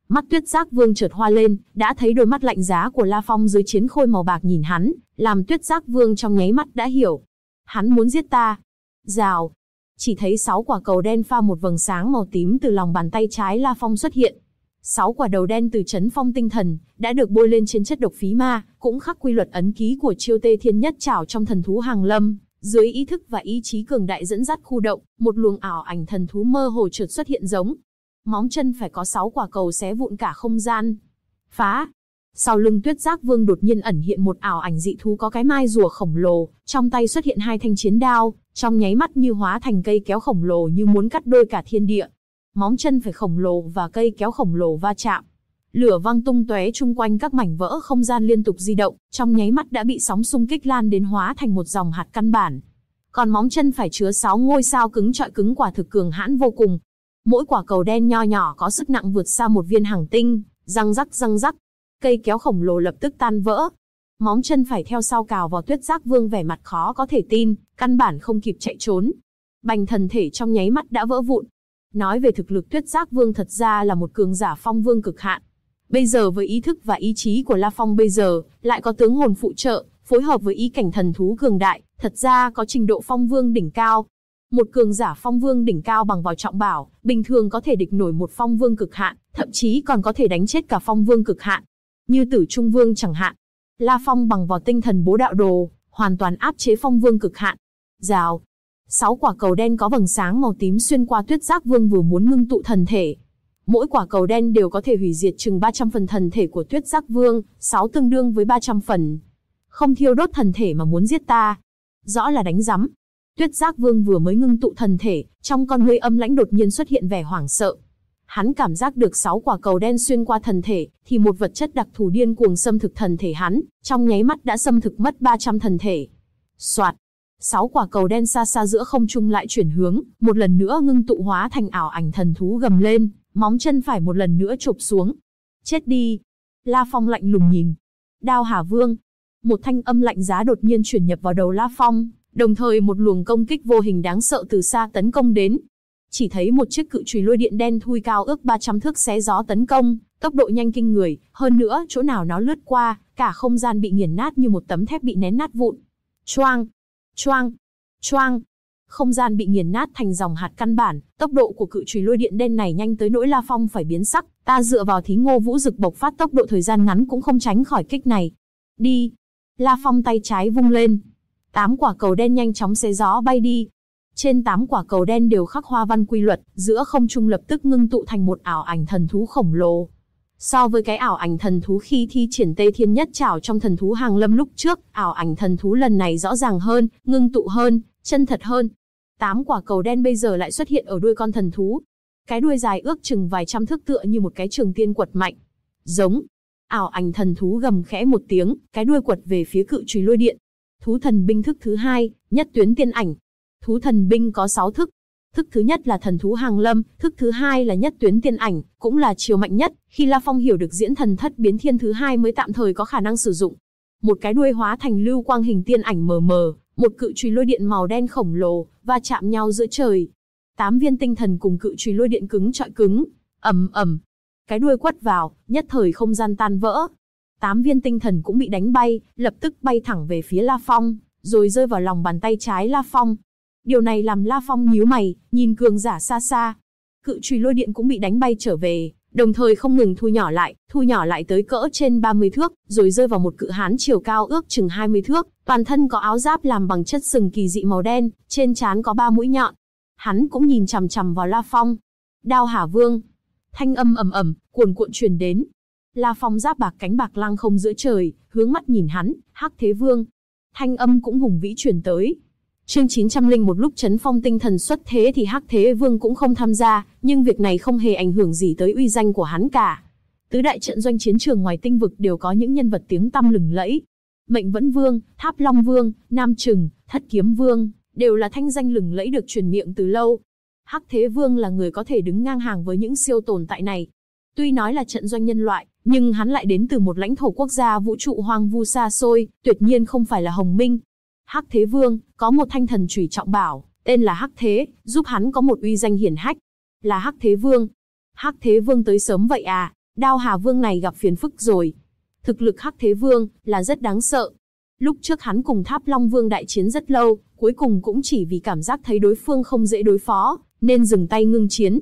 [SPEAKER 1] Mắt tuyết giác vương chợt hoa lên, đã thấy đôi mắt lạnh giá của La Phong dưới chiến khôi màu bạc nhìn hắn, làm tuyết giác vương trong nháy mắt đã hiểu. Hắn muốn giết ta. Rào. Chỉ thấy sáu quả cầu đen pha một vầng sáng màu tím từ lòng bàn tay trái La Phong xuất hiện. Sáu quả đầu đen từ chấn phong tinh thần, đã được bôi lên trên chất độc phí ma, cũng khắc quy luật ấn ký của chiêu tê thiên nhất trảo trong thần thú hàng lâm. Dưới ý thức và ý chí cường đại dẫn dắt khu động, một luồng ảo ảnh thần thú mơ hồ trượt xuất hiện giống. Móng chân phải có sáu quả cầu xé vụn cả không gian. Phá, sau lưng tuyết giác vương đột nhiên ẩn hiện một ảo ảnh dị thú có cái mai rùa khổng lồ, trong tay xuất hiện hai thanh chiến đao, trong nháy mắt như hóa thành cây kéo khổng lồ như muốn cắt đôi cả thiên địa. Móng chân phải khổng lồ và cây kéo khổng lồ va chạm. Lửa văng tung tóe chung quanh các mảnh vỡ không gian liên tục di động, trong nháy mắt đã bị sóng xung kích lan đến hóa thành một dòng hạt căn bản. Còn móng chân phải chứa 6 ngôi sao cứng trọi cứng quả thực cường hãn vô cùng. Mỗi quả cầu đen nho nhỏ có sức nặng vượt xa một viên hàng tinh, răng rắc răng rắc, cây kéo khổng lồ lập tức tan vỡ. Móng chân phải theo sau cào vào tuyết giác vương vẻ mặt khó có thể tin, căn bản không kịp chạy trốn. Bành thần thể trong nháy mắt đã vỡ vụn. Nói về thực lực tuyết giác vương thật ra là một cường giả phong vương cực hạn. Bây giờ với ý thức và ý chí của La Phong bây giờ, lại có tướng hồn phụ trợ, phối hợp với ý cảnh thần thú cường đại, thật ra có trình độ phong vương đỉnh cao. Một cường giả phong vương đỉnh cao bằng vào trọng bảo, bình thường có thể địch nổi một phong vương cực hạn, thậm chí còn có thể đánh chết cả phong vương cực hạn như tử trung vương chẳng hạn. La Phong bằng vào tinh thần bố đạo đồ, hoàn toàn áp chế phong vương cực hạn. Rào, sáu quả cầu đen có vầng sáng màu tím xuyên qua tuyết giác vương vừa muốn ngưng tụ thần thể. Mỗi quả cầu đen đều có thể hủy diệt chừng 300 phần thần thể của tuyết giác vương, 6 tương đương với 300 phần. Không thiêu đốt thần thể mà muốn giết ta. Rõ là đánh rắm. Tuyết giác vương vừa mới ngưng tụ thần thể, trong con hơi âm lãnh đột nhiên xuất hiện vẻ hoảng sợ, hắn cảm giác được sáu quả cầu đen xuyên qua thần thể, thì một vật chất đặc thù điên cuồng xâm thực thần thể hắn, trong nháy mắt đã xâm thực mất 300 thần thể. Soạt, sáu quả cầu đen xa xa giữa không trung lại chuyển hướng, một lần nữa ngưng tụ hóa thành ảo ảnh thần thú gầm lên, móng chân phải một lần nữa chụp xuống. Chết đi. La Phong lạnh lùng nhìn. Đao Hà Vương. Một thanh âm lạnh giá đột nhiên chuyển nhập vào đầu La Phong, đồng thời một luồng công kích vô hình đáng sợ từ xa tấn công đến, chỉ thấy một chiếc cự chùy lôi điện đen thui cao ước 300 thước xé gió tấn công, tốc độ nhanh kinh người, hơn nữa chỗ nào nó lướt qua, cả không gian bị nghiền nát như một tấm thép bị nén nát vụn. Choang, choang, choang. Không gian bị nghiền nát thành dòng hạt căn bản, tốc độ của cự chùy lôi điện đen này nhanh tới nỗi La Phong phải biến sắc, ta dựa vào thí ngô vũ rực bộc phát tốc độ thời gian ngắn cũng không tránh khỏi kích này. Đi. La Phong tay trái vung lên. Tám quả cầu đen nhanh chóng xé gió bay đi, trên tám quả cầu đen đều khắc hoa văn quy luật, giữa không trung lập tức ngưng tụ thành một ảo ảnh thần thú khổng lồ. So với cái ảo ảnh thần thú khi thi triển Tây Thiên Nhất Trảo trong thần thú hàng lâm lúc trước, ảo ảnh thần thú lần này rõ ràng hơn, ngưng tụ hơn, chân thật hơn. Tám quả cầu đen bây giờ lại xuất hiện ở đuôi con thần thú. Cái đuôi dài ước chừng vài trăm thước tựa như một cái trường tiên quật mạnh. Giống. Ảo ảnh thần thú gầm khẽ một tiếng, cái đuôi quật về phía cự trùy lôi điện. Thú thần binh thức thứ hai, nhất tuyến tiên ảnh, Thú thần binh có 6 thức. Thức thứ nhất là thần thú hàng lâm, thức thứ hai là nhất tuyến tiên ảnh, cũng là chiều mạnh nhất, khi La Phong hiểu được diễn thần thất biến thiên thứ hai mới tạm thời có khả năng sử dụng. Một cái đuôi hóa thành lưu quang hình tiên ảnh mờ mờ, một cự chùy lôi điện màu đen khổng lồ, va chạm nhau giữa trời. Tám viên tinh thần cùng cự chùy lôi điện cứng trọi cứng, ầm ầm. Cái đuôi quất vào, nhất thời không gian tan vỡ. Tám viên tinh thần cũng bị đánh bay, lập tức bay thẳng về phía La Phong, rồi rơi vào lòng bàn tay trái La Phong. Điều này làm La Phong nhíu mày, nhìn cường giả xa xa. Cự trùy lôi điện cũng bị đánh bay trở về, đồng thời không ngừng thu nhỏ lại, thu nhỏ lại tới cỡ trên 30 thước, rồi rơi vào một cự hán chiều cao ước chừng 20 thước, toàn thân có áo giáp làm bằng chất sừng kỳ dị màu đen, trên trán có ba mũi nhọn. Hắn cũng nhìn chằm chằm vào La Phong. Đao Hà Vương. Thanh âm ầm ầm, cuồn cuộn truyền đến. La Phong giáp bạc cánh bạc lăng không giữa trời, hướng mắt nhìn hắn, Hắc Thế Vương. Thanh âm cũng hùng vĩ truyền tới, Chương 901 lúc chấn phong tinh thần xuất thế thì Hắc Thế Vương cũng không tham gia, nhưng việc này không hề ảnh hưởng gì tới uy danh của hắn cả. Tứ đại trận doanh chiến trường ngoài tinh vực đều có những nhân vật tiếng tăm lừng lẫy. Mệnh Vẫn Vương, Tháp Long Vương, Nam Trừng, Thất Kiếm Vương, đều là thanh danh lừng lẫy được truyền miệng từ lâu. Hắc Thế Vương là người có thể đứng ngang hàng với những siêu tồn tại này. Tuy nói là trận doanh nhân loại, nhưng hắn lại đến từ một lãnh thổ quốc gia vũ trụ hoang vu xa xôi, tuyệt nhiên không phải là Hồng Minh, Hắc Thế Vương có một thanh thần chủy trọng bảo, tên là Hắc Thế, giúp hắn có một uy danh hiển hách, là Hắc Thế Vương. Hắc Thế Vương tới sớm vậy à, Đao Hà Vương này gặp phiền phức rồi. Thực lực Hắc Thế Vương là rất đáng sợ. Lúc trước hắn cùng Tháp Long Vương đại chiến rất lâu, cuối cùng cũng chỉ vì cảm giác thấy đối phương không dễ đối phó, nên dừng tay ngưng chiến.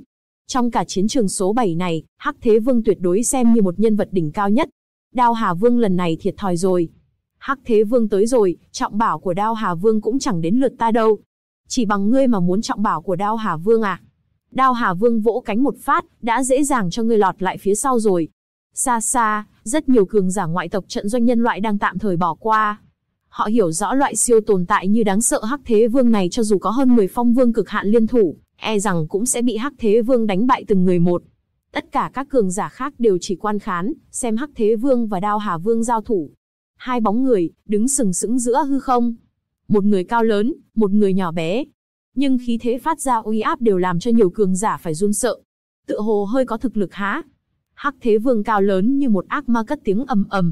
[SPEAKER 1] Trong cả chiến trường số 7 này, Hắc Thế Vương tuyệt đối xem như một nhân vật đỉnh cao nhất. Đao Hà Vương lần này thiệt thòi rồi, Hắc Thế Vương tới rồi, trọng bảo của Đao Hà Vương cũng chẳng đến lượt ta đâu. Chỉ bằng ngươi mà muốn trọng bảo của Đao Hà Vương à? Đao Hà Vương vỗ cánh một phát, đã dễ dàng cho ngươi lọt lại phía sau rồi. Xa xa, rất nhiều cường giả ngoại tộc trận doanh nhân loại đang tạm thời bỏ qua. Họ hiểu rõ loại siêu tồn tại như đáng sợ Hắc Thế Vương này cho dù có hơn 10 phong vương cực hạn liên thủ, e rằng cũng sẽ bị Hắc Thế Vương đánh bại từng người một. Tất cả các cường giả khác đều chỉ quan khán, xem Hắc Thế Vương và Đao Hà Vương giao thủ, Hai bóng người, đứng sừng sững giữa hư không. Một người cao lớn, một người nhỏ bé. Nhưng khí thế phát ra uy áp đều làm cho nhiều cường giả phải run sợ. Tựa hồ hơi có thực lực há. Hắc thế vương cao lớn như một ác ma cất tiếng ầm ầm.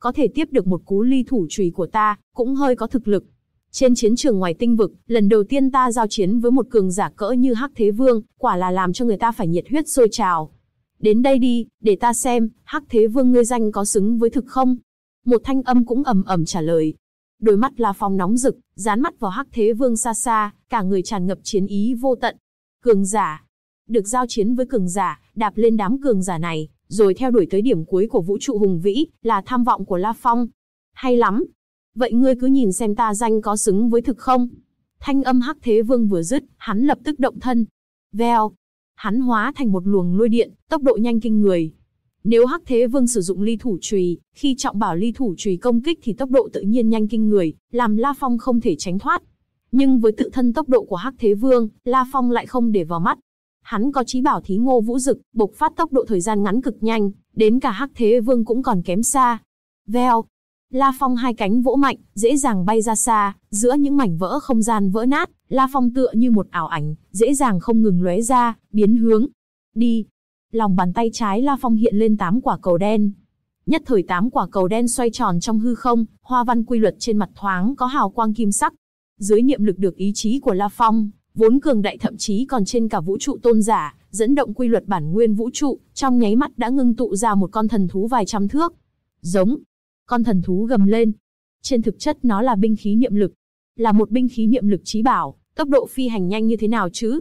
[SPEAKER 1] Có thể tiếp được một cú ly thủ chùy của ta, cũng hơi có thực lực. Trên chiến trường ngoài tinh vực, lần đầu tiên ta giao chiến với một cường giả cỡ như Hắc Thế Vương, quả là làm cho người ta phải nhiệt huyết sôi trào. Đến đây đi, để ta xem, Hắc Thế Vương ngươi danh có xứng với thực không? Một thanh âm cũng ầm ầm trả lời. Đôi mắt La Phong nóng rực, dán mắt vào Hắc Thế Vương xa xa, cả người tràn ngập chiến ý vô tận. Cường giả, được giao chiến với cường giả, đạp lên đám cường giả này, rồi theo đuổi tới điểm cuối của vũ trụ hùng vĩ, là tham vọng của La Phong. Hay lắm. Vậy ngươi cứ nhìn xem ta danh có xứng với thực không? Thanh âm Hắc Thế Vương vừa dứt, hắn lập tức động thân. veo, Hắn hóa thành một luồng lôi điện, tốc độ nhanh kinh người, nếu Hắc Thế Vương sử dụng ly thủ chùy, khi trọng bảo ly thủ chùy công kích thì tốc độ tự nhiên nhanh kinh người, làm La Phong không thể tránh thoát. Nhưng với tự thân tốc độ của Hắc Thế Vương, La Phong lại không để vào mắt. Hắn có trí bảo thí ngô vũ dực, bộc phát tốc độ thời gian ngắn cực nhanh, đến cả Hắc Thế Vương cũng còn kém xa. Veo! La Phong hai cánh vỗ mạnh, dễ dàng bay ra xa, giữa những mảnh vỡ không gian vỡ nát, La Phong tựa như một ảo ảnh, dễ dàng không ngừng lóe ra, biến hướng. Đi, lòng bàn tay trái La Phong hiện lên tám quả cầu đen. Nhất thời tám quả cầu đen xoay tròn trong hư không, hoa văn quy luật trên mặt thoáng có hào quang kim sắc. Dưới niệm lực được ý chí của La Phong, vốn cường đại thậm chí còn trên cả vũ trụ tôn giả, dẫn động quy luật bản nguyên vũ trụ, trong nháy mắt đã ngưng tụ ra một con thần thú vài trăm thước. Giống. Con thần thú gầm lên. Trên thực chất nó là binh khí niệm lực, là một binh khí niệm lực trí bảo, tốc độ phi hành nhanh như thế nào chứ?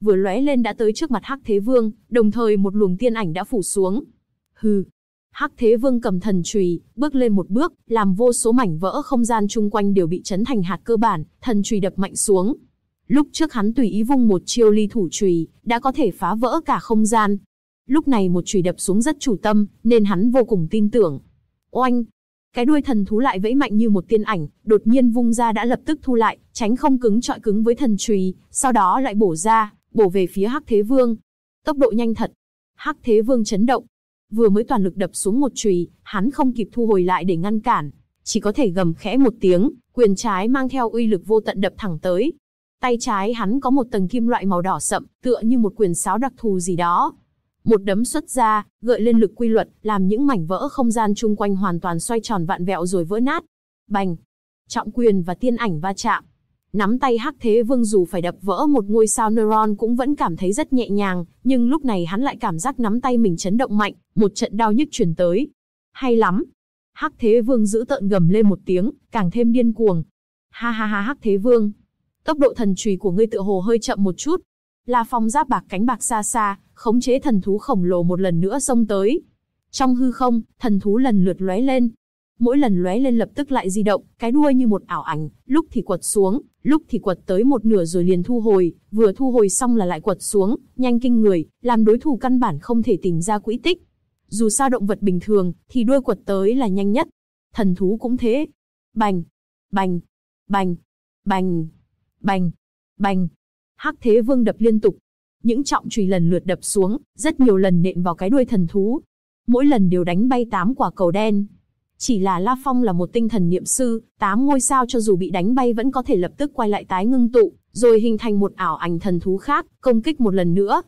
[SPEAKER 1] vừa lóe lên đã tới trước mặt Hắc Thế Vương, đồng thời một luồng tiên ảnh đã phủ xuống. Hừ. Hắc Thế Vương cầm thần chùy, bước lên một bước, làm vô số mảnh vỡ không gian chung quanh đều bị chấn thành hạt cơ bản, thần chùy đập mạnh xuống. Lúc trước hắn tùy ý vung một chiêu ly thủ chùy, đã có thể phá vỡ cả không gian. Lúc này một chùy đập xuống rất chủ tâm, nên hắn vô cùng tin tưởng. Oanh, cái đuôi thần thú lại vẫy mạnh như một tiên ảnh, đột nhiên vung ra đã lập tức thu lại, tránh không cứng trọi cứng với thần chùy, sau đó lại bổ ra bổ về phía Hắc Thế Vương. Tốc độ nhanh thật. Hắc Thế Vương chấn động, vừa mới toàn lực đập xuống một chùy, hắn không kịp thu hồi lại để ngăn cản, chỉ có thể gầm khẽ một tiếng, quyền trái mang theo uy lực vô tận đập thẳng tới. Tay trái hắn có một tầng kim loại màu đỏ sậm, tựa như một quyền sáo đặc thù gì đó. Một đấm xuất ra, gợi lên lực quy luật, làm những mảnh vỡ không gian chung quanh hoàn toàn xoay tròn vạn vẹo rồi vỡ nát. Bành! Trọng quyền và tiên ảnh va chạm, Nắm tay Hắc Thế Vương dù phải đập vỡ một ngôi sao neuron cũng vẫn cảm thấy rất nhẹ nhàng, nhưng lúc này hắn lại cảm giác nắm tay mình chấn động mạnh, một trận đau nhức truyền tới. Hay lắm. Hắc Thế Vương giữ tợn gầm lên một tiếng, càng thêm điên cuồng. Ha ha ha Hắc Thế Vương. Tốc độ thần chùy của ngươi tựa hồ hơi chậm một chút. La Phong giáp bạc cánh bạc xa xa, khống chế thần thú khổng lồ một lần nữa xông tới. Trong hư không, thần thú lần lượt lóe lên, mỗi lần lóe lên lập tức lại di động, cái đuôi như một ảo ảnh, lúc thì quật xuống, lúc thì quật tới một nửa rồi liền thu hồi, vừa thu hồi xong là lại quật xuống, nhanh kinh người, làm đối thủ căn bản không thể tìm ra quỹ tích. Dù sao động vật bình thường, thì đuôi quật tới là nhanh nhất. Thần thú cũng thế. Bành, bành, bành, bành, bành, bành. Hắc Thế Vương đập liên tục. Những trọng chùy lần lượt đập xuống, rất nhiều lần nện vào cái đuôi thần thú. Mỗi lần đều đánh bay tám quả cầu đen, chỉ là La Phong là một tinh thần niệm sư, tám ngôi sao cho dù bị đánh bay vẫn có thể lập tức quay lại tái ngưng tụ, rồi hình thành một ảo ảnh thần thú khác, công kích một lần nữa.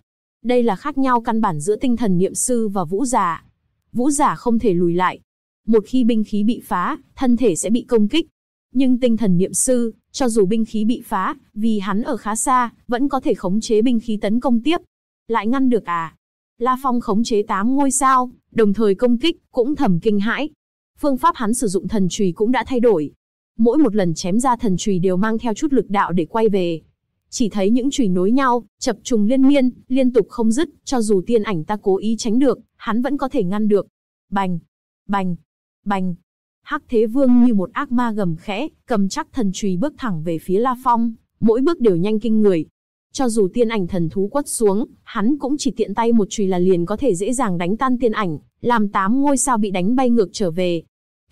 [SPEAKER 1] Đây là khác nhau căn bản giữa tinh thần niệm sư và vũ giả. Vũ giả không thể lùi lại. Một khi binh khí bị phá, thân thể sẽ bị công kích. Nhưng tinh thần niệm sư, cho dù binh khí bị phá, vì hắn ở khá xa, vẫn có thể khống chế binh khí tấn công tiếp. Lại ngăn được à? La Phong khống chế 8 ngôi sao, đồng thời công kích, cũng thầm kinh hãi. Phương pháp hắn sử dụng thần chùy cũng đã thay đổi. Mỗi một lần chém ra thần chùy đều mang theo chút lực đạo để quay về. Chỉ thấy những chùy nối nhau, chập trùng liên miên, liên tục không dứt, cho dù tiên ảnh ta cố ý tránh được, hắn vẫn có thể ngăn được. Bành, bành, bành. Hắc Thế Vương như một ác ma gầm khẽ, cầm chắc thần chùy bước thẳng về phía La Phong, mỗi bước đều nhanh kinh người, cho dù tiên ảnh thần thú quất xuống, hắn cũng chỉ tiện tay một chùy là liền có thể dễ dàng đánh tan tiên ảnh, làm tám ngôi sao bị đánh bay ngược trở về.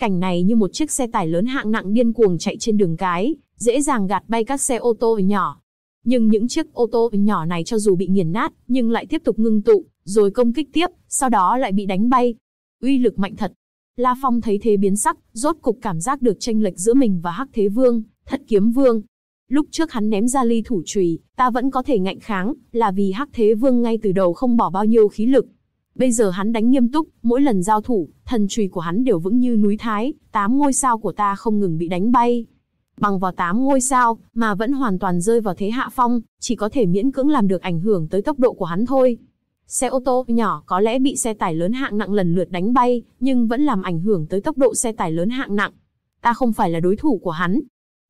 [SPEAKER 1] Cảnh này như một chiếc xe tải lớn hạng nặng điên cuồng chạy trên đường cái, dễ dàng gạt bay các xe ô tô nhỏ. Nhưng những chiếc ô tô nhỏ này cho dù bị nghiền nát, nhưng lại tiếp tục ngưng tụ, rồi công kích tiếp, sau đó lại bị đánh bay. Uy lực mạnh thật. La Phong thấy thế biến sắc, rốt cục cảm giác được tranh lệch giữa mình và Hắc Thế Vương, Thất Kiếm Vương, Lúc trước hắn ném ra ly thủ chùy, ta vẫn có thể ngạnh kháng, là vì Hắc Thế Vương ngay từ đầu không bỏ bao nhiêu khí lực. Bây giờ hắn đánh nghiêm túc, mỗi lần giao thủ, thần chùy của hắn đều vững như núi thái, tám ngôi sao của ta không ngừng bị đánh bay. Bằng vào tám ngôi sao, mà vẫn hoàn toàn rơi vào thế hạ phong, chỉ có thể miễn cưỡng làm được ảnh hưởng tới tốc độ của hắn thôi. Xe ô tô nhỏ có lẽ bị xe tải lớn hạng nặng lần lượt đánh bay, nhưng vẫn làm ảnh hưởng tới tốc độ xe tải lớn hạng nặng. Ta không phải là đối thủ của hắn,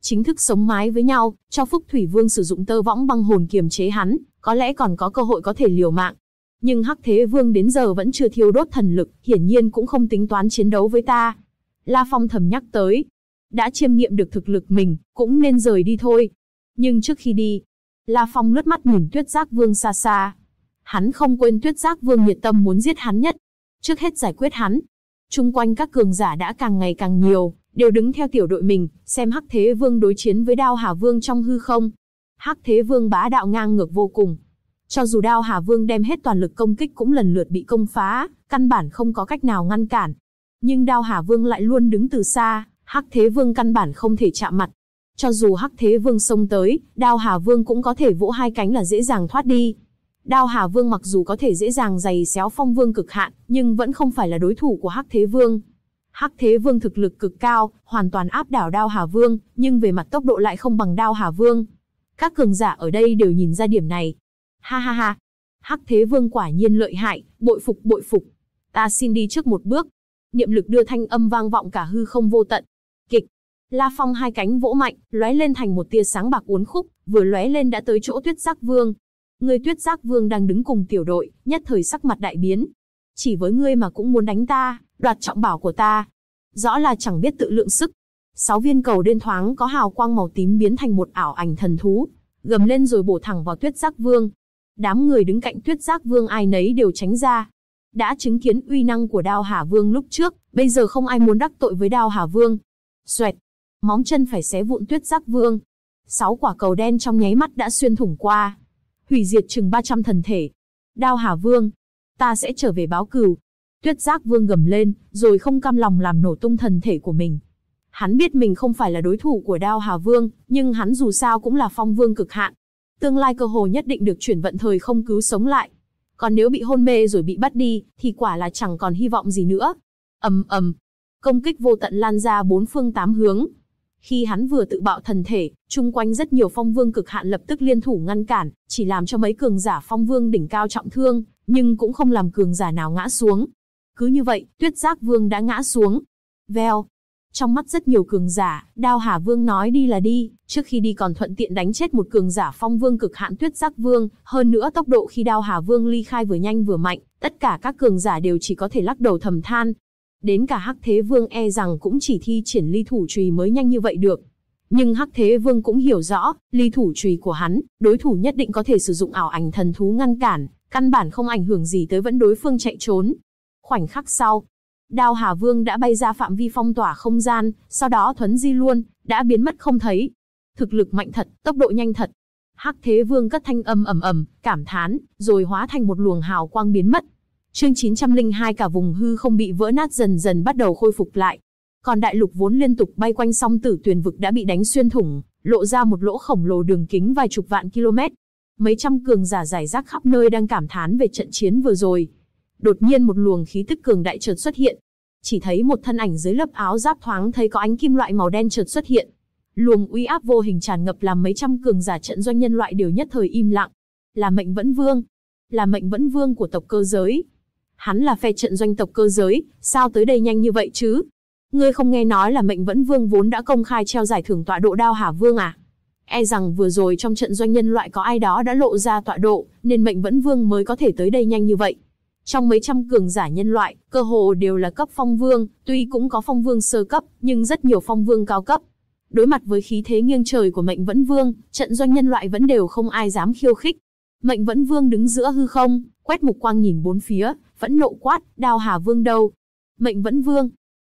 [SPEAKER 1] chính thức sống mái với nhau, cho Phúc Thủy Vương sử dụng tơ võng băng hồn kiềm chế hắn, có lẽ còn có cơ hội có thể liều mạng. Nhưng Hắc Thế Vương đến giờ vẫn chưa thiêu đốt thần lực, hiển nhiên cũng không tính toán chiến đấu với ta. La Phong thầm nhắc tới, đã chiêm nghiệm được thực lực mình, cũng nên rời đi thôi. Nhưng trước khi đi, La Phong lướt mắt nhìn Tuyết Giác Vương xa xa. Hắn không quên Tuyết Giác Vương nhiệt tâm muốn giết hắn nhất. Trước hết giải quyết hắn. Trung quanh các cường giả đã càng ngày càng nhiều, đều đứng theo tiểu đội mình, xem Hắc Thế Vương đối chiến với Đao Hà Vương trong hư không. Hắc Thế Vương bá đạo ngang ngược vô cùng. Cho dù Đao Hà Vương đem hết toàn lực công kích cũng lần lượt bị công phá, căn bản không có cách nào ngăn cản. Nhưng Đao Hà Vương lại luôn đứng từ xa, Hắc Thế Vương căn bản không thể chạm mặt. Cho dù Hắc Thế Vương xông tới, Đao Hà Vương cũng có thể vỗ hai cánh là dễ dàng thoát đi. Đao Hà Vương mặc dù có thể dễ dàng giày xéo Phong Vương cực hạn, nhưng vẫn không phải là đối thủ của Hắc Thế Vương, Hắc Thế Vương thực lực cực cao, hoàn toàn áp đảo Đao Hà Vương, nhưng về mặt tốc độ lại không bằng Đao Hà Vương. Các cường giả ở đây đều nhìn ra điểm này. Ha ha ha. Hắc Thế Vương quả nhiên lợi hại, bội phục bội phục. Ta xin đi trước một bước. Niệm lực đưa thanh âm vang vọng cả hư không vô tận. Kịch. La Phong hai cánh vỗ mạnh, lóe lên thành một tia sáng bạc uốn khúc, vừa lóe lên đã tới chỗ Tuyết Giác Vương. Người Tuyết Giác Vương đang đứng cùng tiểu đội, nhất thời sắc mặt đại biến. Chỉ với ngươi mà cũng muốn đánh ta, đoạt trọng bảo của ta. Rõ là chẳng biết tự lượng sức. Sáu viên cầu đen thoáng có hào quang màu tím biến thành một ảo ảnh thần thú, gầm lên rồi bổ thẳng vào Tuyết Giác Vương. Đám người đứng cạnh Tuyết Giác Vương ai nấy đều tránh ra. Đã chứng kiến uy năng của Đao Hà Vương lúc trước, bây giờ không ai muốn đắc tội với Đao Hà Vương. Xoẹt, móng chân phải xé vụn Tuyết Giác Vương. Sáu quả cầu đen trong nháy mắt đã xuyên thủng qua, hủy diệt chừng 300 thần thể. Đao Hà Vương, ta sẽ trở về báo cừu. Tuyết Giác Vương gầm lên, rồi không cam lòng làm nổ tung thần thể của mình. Hắn biết mình không phải là đối thủ của Đao Hà Vương, nhưng hắn dù sao cũng là phong vương cực hạn. Tương lai cơ hồ nhất định được chuyển vận thời không cứu sống lại. Còn nếu bị hôn mê rồi bị bắt đi, thì quả là chẳng còn hy vọng gì nữa. ầm ầm, công kích vô tận lan ra bốn phương tám hướng. Khi hắn vừa tự bạo thần thể, chung quanh rất nhiều phong vương cực hạn lập tức liên thủ ngăn cản, chỉ làm cho mấy cường giả phong vương đỉnh cao trọng thương, nhưng cũng không làm cường giả nào ngã xuống. Cứ như vậy, tuyết giác vương đã ngã xuống. Veo. Trong mắt rất nhiều cường giả, đao hà vương nói đi là đi, trước khi đi còn thuận tiện đánh chết một cường giả phong vương cực hạn tuyết giác vương, hơn nữa tốc độ khi đao hà vương ly khai vừa nhanh vừa mạnh, tất cả các cường giả đều chỉ có thể lắc đầu thầm than. Đến cả hắc thế vương e rằng cũng chỉ thi triển ly thủ trùy mới nhanh như vậy được. Nhưng Hắc Thế Vương cũng hiểu rõ, ly thủ trùy của hắn, đối thủ nhất định có thể sử dụng ảo ảnh thần thú ngăn cản, căn bản không ảnh hưởng gì tới vẫn đối phương chạy trốn, Khoảnh khắc sau, Đao Hà Vương đã bay ra phạm vi phong tỏa không gian, sau đó thuấn di luôn, đã biến mất không thấy. Thực lực mạnh thật, tốc độ nhanh thật. Hắc Thế Vương cất thanh âm ầm ầm, cảm thán, rồi hóa thành một luồng hào quang biến mất. Chương 902 cả vùng hư không bị vỡ nát dần dần bắt đầu khôi phục lại. Còn đại lục vốn liên tục bay quanh song tử tuyền vực đã bị đánh xuyên thủng, lộ ra một lỗ khổng lồ đường kính vài chục vạn km. Mấy trăm cường giả giải rác khắp nơi đang cảm thán về trận chiến vừa rồi, đột nhiên một luồng khí tức cường đại chợt xuất hiện. Chỉ thấy một thân ảnh dưới lớp áo giáp thoáng thấy có ánh kim loại màu đen chợt xuất hiện. Luồng uy áp vô hình tràn ngập làm mấy trăm cường giả trận doanh nhân loại đều nhất thời im lặng. Là mệnh vẫn vương, là mệnh vẫn vương của tộc cơ giới. Hắn là phe trận doanh tộc cơ giới, sao tới đây nhanh như vậy chứ? Ngươi không nghe nói là mệnh vẫn vương vốn đã công khai treo giải thưởng tọa độ đao hà vương à? E rằng vừa rồi trong trận doanh nhân loại có ai đó đã lộ ra tọa độ, nên mệnh vẫn vương mới có thể tới đây nhanh như vậy. Trong mấy trăm cường giả nhân loại, cơ hồ đều là cấp phong vương, tuy cũng có phong vương sơ cấp, nhưng rất nhiều phong vương cao cấp. Đối mặt với khí thế nghiêng trời của mệnh vẫn vương, trận doanh nhân loại vẫn đều không ai dám khiêu khích. Mệnh vẫn vương đứng giữa hư không, quét mục quang nhìn bốn phía, vẫn nộ quát, đao hà vương đâu. Mệnh vẫn vương.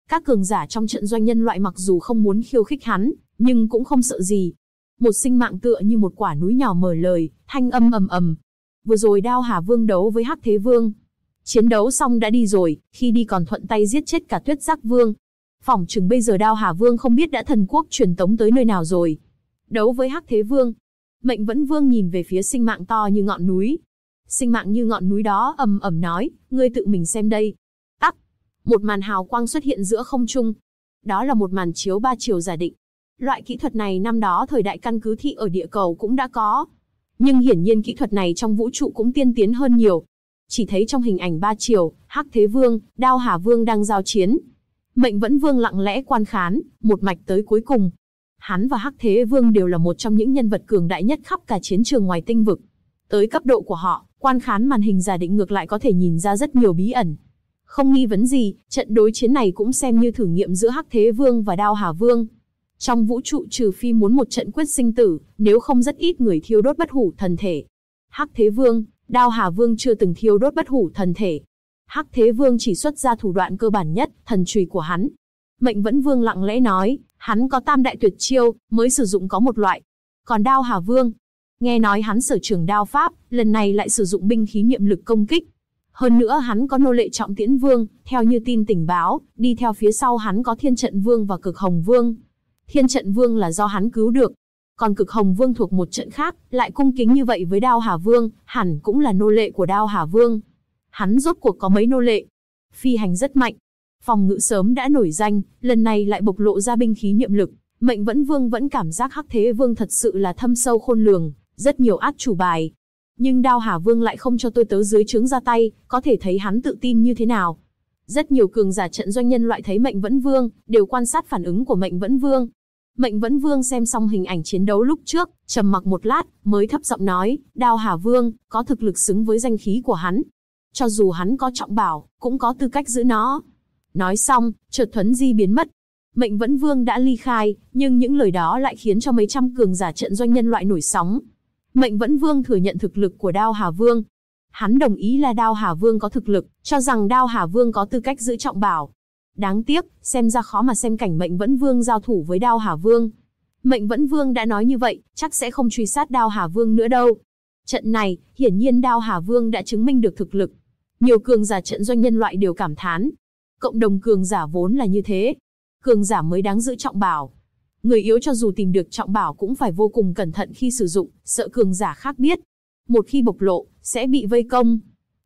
[SPEAKER 1] Các cường giả trong trận doanh nhân loại mặc dù không muốn khiêu khích hắn, nhưng cũng không sợ gì. Một sinh mạng tựa như một quả núi nhỏ mở lời, thanh âm ầm ầm. Vừa rồi đao hà vương đấu với hắc thế vương, Chiến đấu xong đã đi rồi, khi đi còn thuận tay giết chết cả tuyết giác vương. Phỏng chừng bây giờ đao Hà Vương không biết đã thần quốc truyền tống tới nơi nào rồi. Đấu với Hắc Thế Vương. Mệnh Vẫn Vương nhìn về phía sinh mạng to như ngọn núi. Sinh mạng như ngọn núi đó ầm ầm nói, ngươi tự mình xem đây. Tắc! Một màn hào quang xuất hiện giữa không trung. Đó là một màn chiếu ba chiều giả định. Loại kỹ thuật này năm đó thời đại căn cứ thị ở địa cầu cũng đã có. Nhưng hiển nhiên kỹ thuật này trong vũ trụ cũng tiên tiến hơn nhiều, chỉ thấy trong hình ảnh ba chiều, Hắc Thế Vương, Đao Hà Vương đang giao chiến. Mệnh Vẫn Vương lặng lẽ quan khán, một mạch tới cuối cùng. Hắn và Hắc Thế Vương đều là một trong những nhân vật cường đại nhất khắp cả chiến trường ngoài tinh vực. Tới cấp độ của họ, quan khán màn hình giả định ngược lại có thể nhìn ra rất nhiều bí ẩn. Không nghi vấn gì, trận đối chiến này cũng xem như thử nghiệm giữa Hắc Thế Vương và Đao Hà Vương. Trong vũ trụ trừ phi muốn một trận quyết sinh tử, nếu không rất ít người thiêu đốt bất hủ thần thể. Hắc Thế Vương, Đao Hà Vương chưa từng thiêu đốt bất hủ thần thể. Hắc Thế Vương chỉ xuất ra thủ đoạn cơ bản nhất, thần chùy của hắn. Mệnh Vẫn Vương lặng lẽ nói, hắn có tam đại tuyệt chiêu, mới sử dụng có một loại. Còn Đao Hà Vương, nghe nói hắn sở trường đao pháp, lần này lại sử dụng binh khí niệm lực công kích. Hơn nữa hắn có nô lệ trọng tiễn vương, theo như tin tình báo, đi theo phía sau hắn có thiên trận vương và cực hồng vương. Thiên trận vương là do hắn cứu được, còn cực hồng vương thuộc một trận khác, lại cung kính như vậy với đao Hà Vương, hẳn cũng là nô lệ của đao Hà Vương. Hắn rốt cuộc có mấy nô lệ. Phi hành rất mạnh. Phòng ngự sớm đã nổi danh, lần này lại bộc lộ ra binh khí nhiệm lực. Mệnh vẫn vương vẫn cảm giác hắc thế vương thật sự là thâm sâu khôn lường, rất nhiều át chủ bài. Nhưng đao Hà Vương lại không cho tôi tớ dưới trướng ra tay, có thể thấy hắn tự tin như thế nào. Rất nhiều cường giả trận doanh nhân loại thấy mệnh vẫn vương, đều quan sát phản ứng của mệnh vẫn vương, Mệnh Vẫn Vương xem xong hình ảnh chiến đấu lúc trước, trầm mặc một lát, mới thấp giọng nói, Đao Hà Vương, có thực lực xứng với danh khí của hắn. Cho dù hắn có trọng bảo, cũng có tư cách giữ nó. Nói xong, chợt thuấn di biến mất. Mệnh Vẫn Vương đã ly khai, nhưng những lời đó lại khiến cho mấy trăm cường giả trận doanh nhân loại nổi sóng. Mệnh Vẫn Vương thừa nhận thực lực của Đao Hà Vương. Hắn đồng ý là Đao Hà Vương có thực lực, cho rằng Đao Hà Vương có tư cách giữ trọng bảo, Đáng tiếc, xem ra khó mà xem cảnh Mệnh Vẫn Vương giao thủ với Đao Hà Vương. Mệnh Vẫn Vương đã nói như vậy, chắc sẽ không truy sát Đao Hà Vương nữa đâu. Trận này, hiển nhiên Đao Hà Vương đã chứng minh được thực lực. Nhiều cường giả trận doanh nhân loại đều cảm thán. Cộng đồng cường giả vốn là như thế. Cường giả mới đáng giữ trọng bảo. Người yếu cho dù tìm được trọng bảo cũng phải vô cùng cẩn thận khi sử dụng, sợ cường giả khác biết. Một khi bộc lộ, sẽ bị vây công.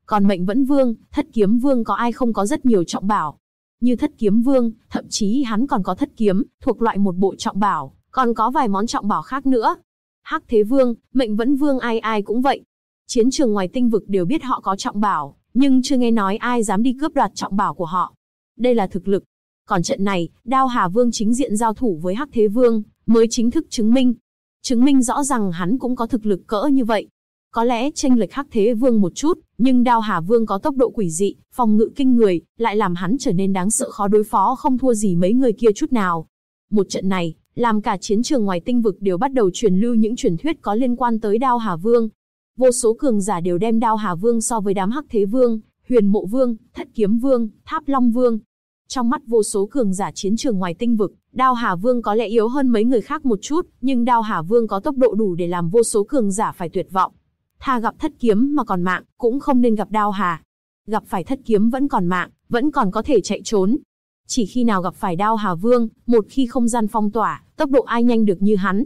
[SPEAKER 1] Còn mệnh vẫn vương, thất kiếm vương có ai không có rất nhiều trọng bảo như thất kiếm vương, thậm chí hắn còn có thất kiếm, thuộc loại một bộ trọng bảo, còn có vài món trọng bảo khác nữa. Hắc Thế Vương, Mệnh Vẫn Vương ai ai cũng vậy. Chiến trường ngoài tinh vực đều biết họ có trọng bảo, nhưng chưa nghe nói ai dám đi cướp đoạt trọng bảo của họ. Đây là thực lực. Còn trận này, Đao Hà Vương chính diện giao thủ với Hắc Thế Vương, mới chính thức chứng minh. Chứng minh rõ ràng hắn cũng có thực lực cỡ như vậy. Có lẽ tranh lệch hắc thế vương một chút, nhưng đao hà vương có tốc độ quỷ dị, phòng ngự kinh người, lại làm hắn trở nên đáng sợ khó đối phó không thua gì mấy người kia chút nào. Một trận này, làm cả chiến trường ngoài tinh vực đều bắt đầu truyền lưu những truyền thuyết có liên quan tới đao hà vương. Vô số cường giả đều đem đao hà vương so với đám hắc thế vương, huyền mộ vương, thất kiếm vương, tháp long vương. Trong mắt vô số cường giả chiến trường ngoài tinh vực, đao hà vương có lẽ yếu hơn mấy người khác một chút, nhưng đao hà vương có tốc độ đủ để làm vô số cường giả phải tuyệt vọng tha gặp thất kiếm mà còn mạng, cũng không nên gặp đao hà. Gặp phải thất kiếm vẫn còn mạng, vẫn còn có thể chạy trốn. Chỉ khi nào gặp phải đao hà vương, một khi không gian phong tỏa, tốc độ ai nhanh được như hắn.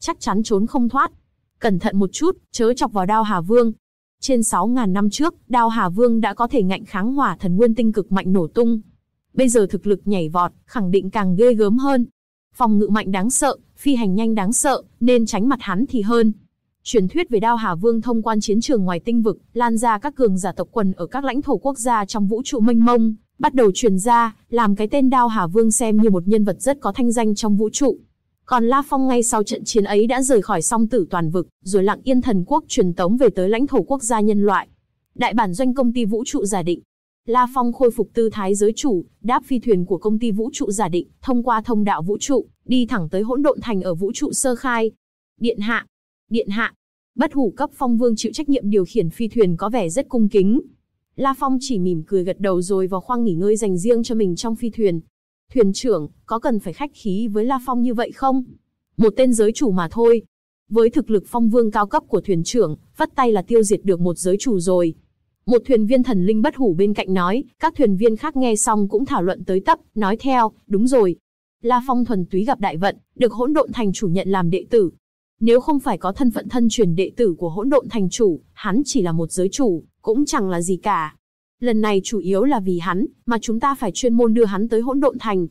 [SPEAKER 1] Chắc chắn trốn không thoát. Cẩn thận một chút, chớ chọc vào đao hà vương. Trên 6.000 năm trước, đao hà vương đã có thể ngạnh kháng hỏa thần nguyên tinh cực mạnh nổ tung. Bây giờ thực lực nhảy vọt, khẳng định càng ghê gớm hơn. Phòng ngự mạnh đáng sợ, phi hành nhanh đáng sợ, nên tránh mặt hắn thì hơn. Truyền thuyết về Đao Hà Vương thông quan chiến trường ngoài tinh vực, lan ra các cường giả tộc quần ở các lãnh thổ quốc gia trong vũ trụ mênh mông, bắt đầu truyền ra, làm cái tên Đao Hà Vương xem như một nhân vật rất có thanh danh trong vũ trụ. Còn La Phong ngay sau trận chiến ấy đã rời khỏi song tử toàn vực, rồi lặng yên thần quốc truyền tống về tới lãnh thổ quốc gia nhân loại. Đại bản doanh công ty vũ trụ giả định. La Phong khôi phục tư thái giới chủ, đáp phi thuyền của công ty vũ trụ giả định, thông qua thông đạo vũ trụ, đi thẳng tới hỗn độn thành ở vũ trụ sơ khai. Điện hạ, điện hạ. Bất hủ cấp phong vương chịu trách nhiệm điều khiển phi thuyền có vẻ rất cung kính. La Phong chỉ mỉm cười gật đầu rồi vào khoang nghỉ ngơi dành riêng cho mình trong phi thuyền. Thuyền trưởng, có cần phải khách khí với La Phong như vậy không? Một tên giới chủ mà thôi. Với thực lực phong vương cao cấp của thuyền trưởng, vắt tay là tiêu diệt được một giới chủ rồi. Một thuyền viên thần linh bất hủ bên cạnh nói, các thuyền viên khác nghe xong cũng thảo luận tới tấp, nói theo, đúng rồi. La Phong thuần túy gặp đại vận, được hỗn độn thành chủ nhận làm đệ tử, nếu không phải có thân phận thân truyền đệ tử của hỗn độn thành chủ, hắn chỉ là một giới chủ, cũng chẳng là gì cả. Lần này chủ yếu là vì hắn, mà chúng ta phải chuyên môn đưa hắn tới hỗn độn thành.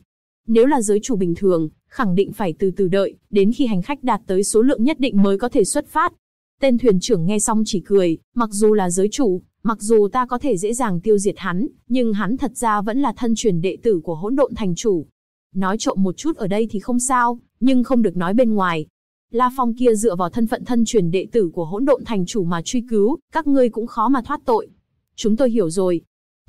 [SPEAKER 1] Nếu là giới chủ bình thường, khẳng định phải từ từ đợi, đến khi hành khách đạt tới số lượng nhất định mới có thể xuất phát. Tên thuyền trưởng nghe xong chỉ cười, mặc dù là giới chủ, mặc dù ta có thể dễ dàng tiêu diệt hắn, nhưng hắn thật ra vẫn là thân truyền đệ tử của hỗn độn thành chủ. Nói trộm một chút ở đây thì không sao, nhưng không được nói bên ngoài, La Phong kia dựa vào thân phận thân truyền đệ tử của hỗn độn thành chủ mà truy cứu, các ngươi cũng khó mà thoát tội. Chúng tôi hiểu rồi.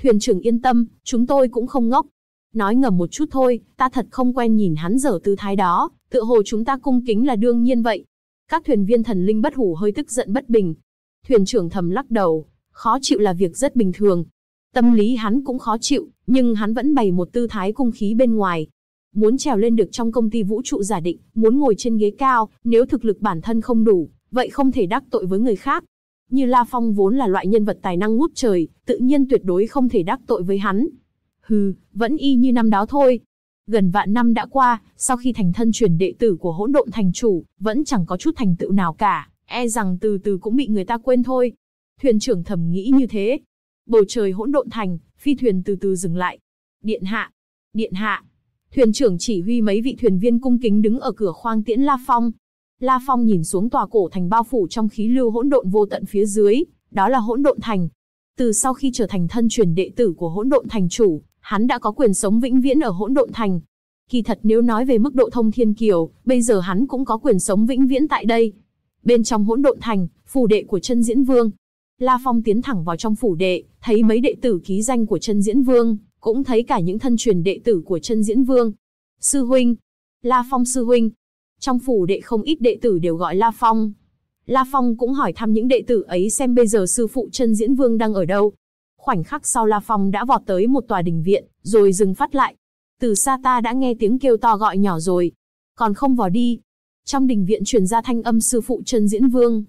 [SPEAKER 1] Thuyền trưởng yên tâm, chúng tôi cũng không ngốc. Nói ngầm một chút thôi, ta thật không quen nhìn hắn dở tư thái đó, tựa hồ chúng ta cung kính là đương nhiên vậy. Các thuyền viên thần linh bất hủ hơi tức giận bất bình. Thuyền trưởng thầm lắc đầu, khó chịu là việc rất bình thường. Tâm lý hắn cũng khó chịu, nhưng hắn vẫn bày một tư thái cung khí bên ngoài, Muốn trèo lên được trong công ty vũ trụ giả định, muốn ngồi trên ghế cao, nếu thực lực bản thân không đủ, vậy không thể đắc tội với người khác. Như La Phong vốn là loại nhân vật tài năng ngút trời, tự nhiên tuyệt đối không thể đắc tội với hắn. Hừ, vẫn y như năm đó thôi. Gần vạn năm đã qua, sau khi thành thân chuyển đệ tử của hỗn độn thành chủ, vẫn chẳng có chút thành tựu nào cả, e rằng từ từ cũng bị người ta quên thôi. Thuyền trưởng thầm nghĩ như thế. Bầu trời hỗn độn thành, phi thuyền từ từ dừng lại. Điện hạ, điện hạ, Thuyền trưởng chỉ huy mấy vị thuyền viên cung kính đứng ở cửa khoang tiễn La Phong. La Phong nhìn xuống tòa cổ thành bao phủ trong khí lưu hỗn độn vô tận phía dưới, đó là hỗn độn thành. Từ sau khi trở thành thân truyền đệ tử của hỗn độn thành chủ, hắn đã có quyền sống vĩnh viễn ở hỗn độn thành. Kỳ thật nếu nói về mức độ thông thiên kiều, bây giờ hắn cũng có quyền sống vĩnh viễn tại đây. Bên trong hỗn độn thành, phủ đệ của chân diễn vương. La Phong tiến thẳng vào trong phủ đệ, thấy mấy đệ tử ký danh của chân diễn vương, cũng thấy cả những thân truyền đệ tử của chân diễn vương. Sư huynh, La Phong sư huynh. Trong phủ đệ không ít đệ tử đều gọi La Phong. La Phong cũng hỏi thăm những đệ tử ấy xem bây giờ sư phụ chân diễn vương đang ở đâu. Khoảnh khắc sau La Phong đã vọt tới một tòa đình viện, rồi dừng phát lại. Từ xa ta đã nghe tiếng kêu to gọi nhỏ rồi. Còn không vào đi. Trong đình viện truyền ra thanh âm sư phụ chân diễn vương.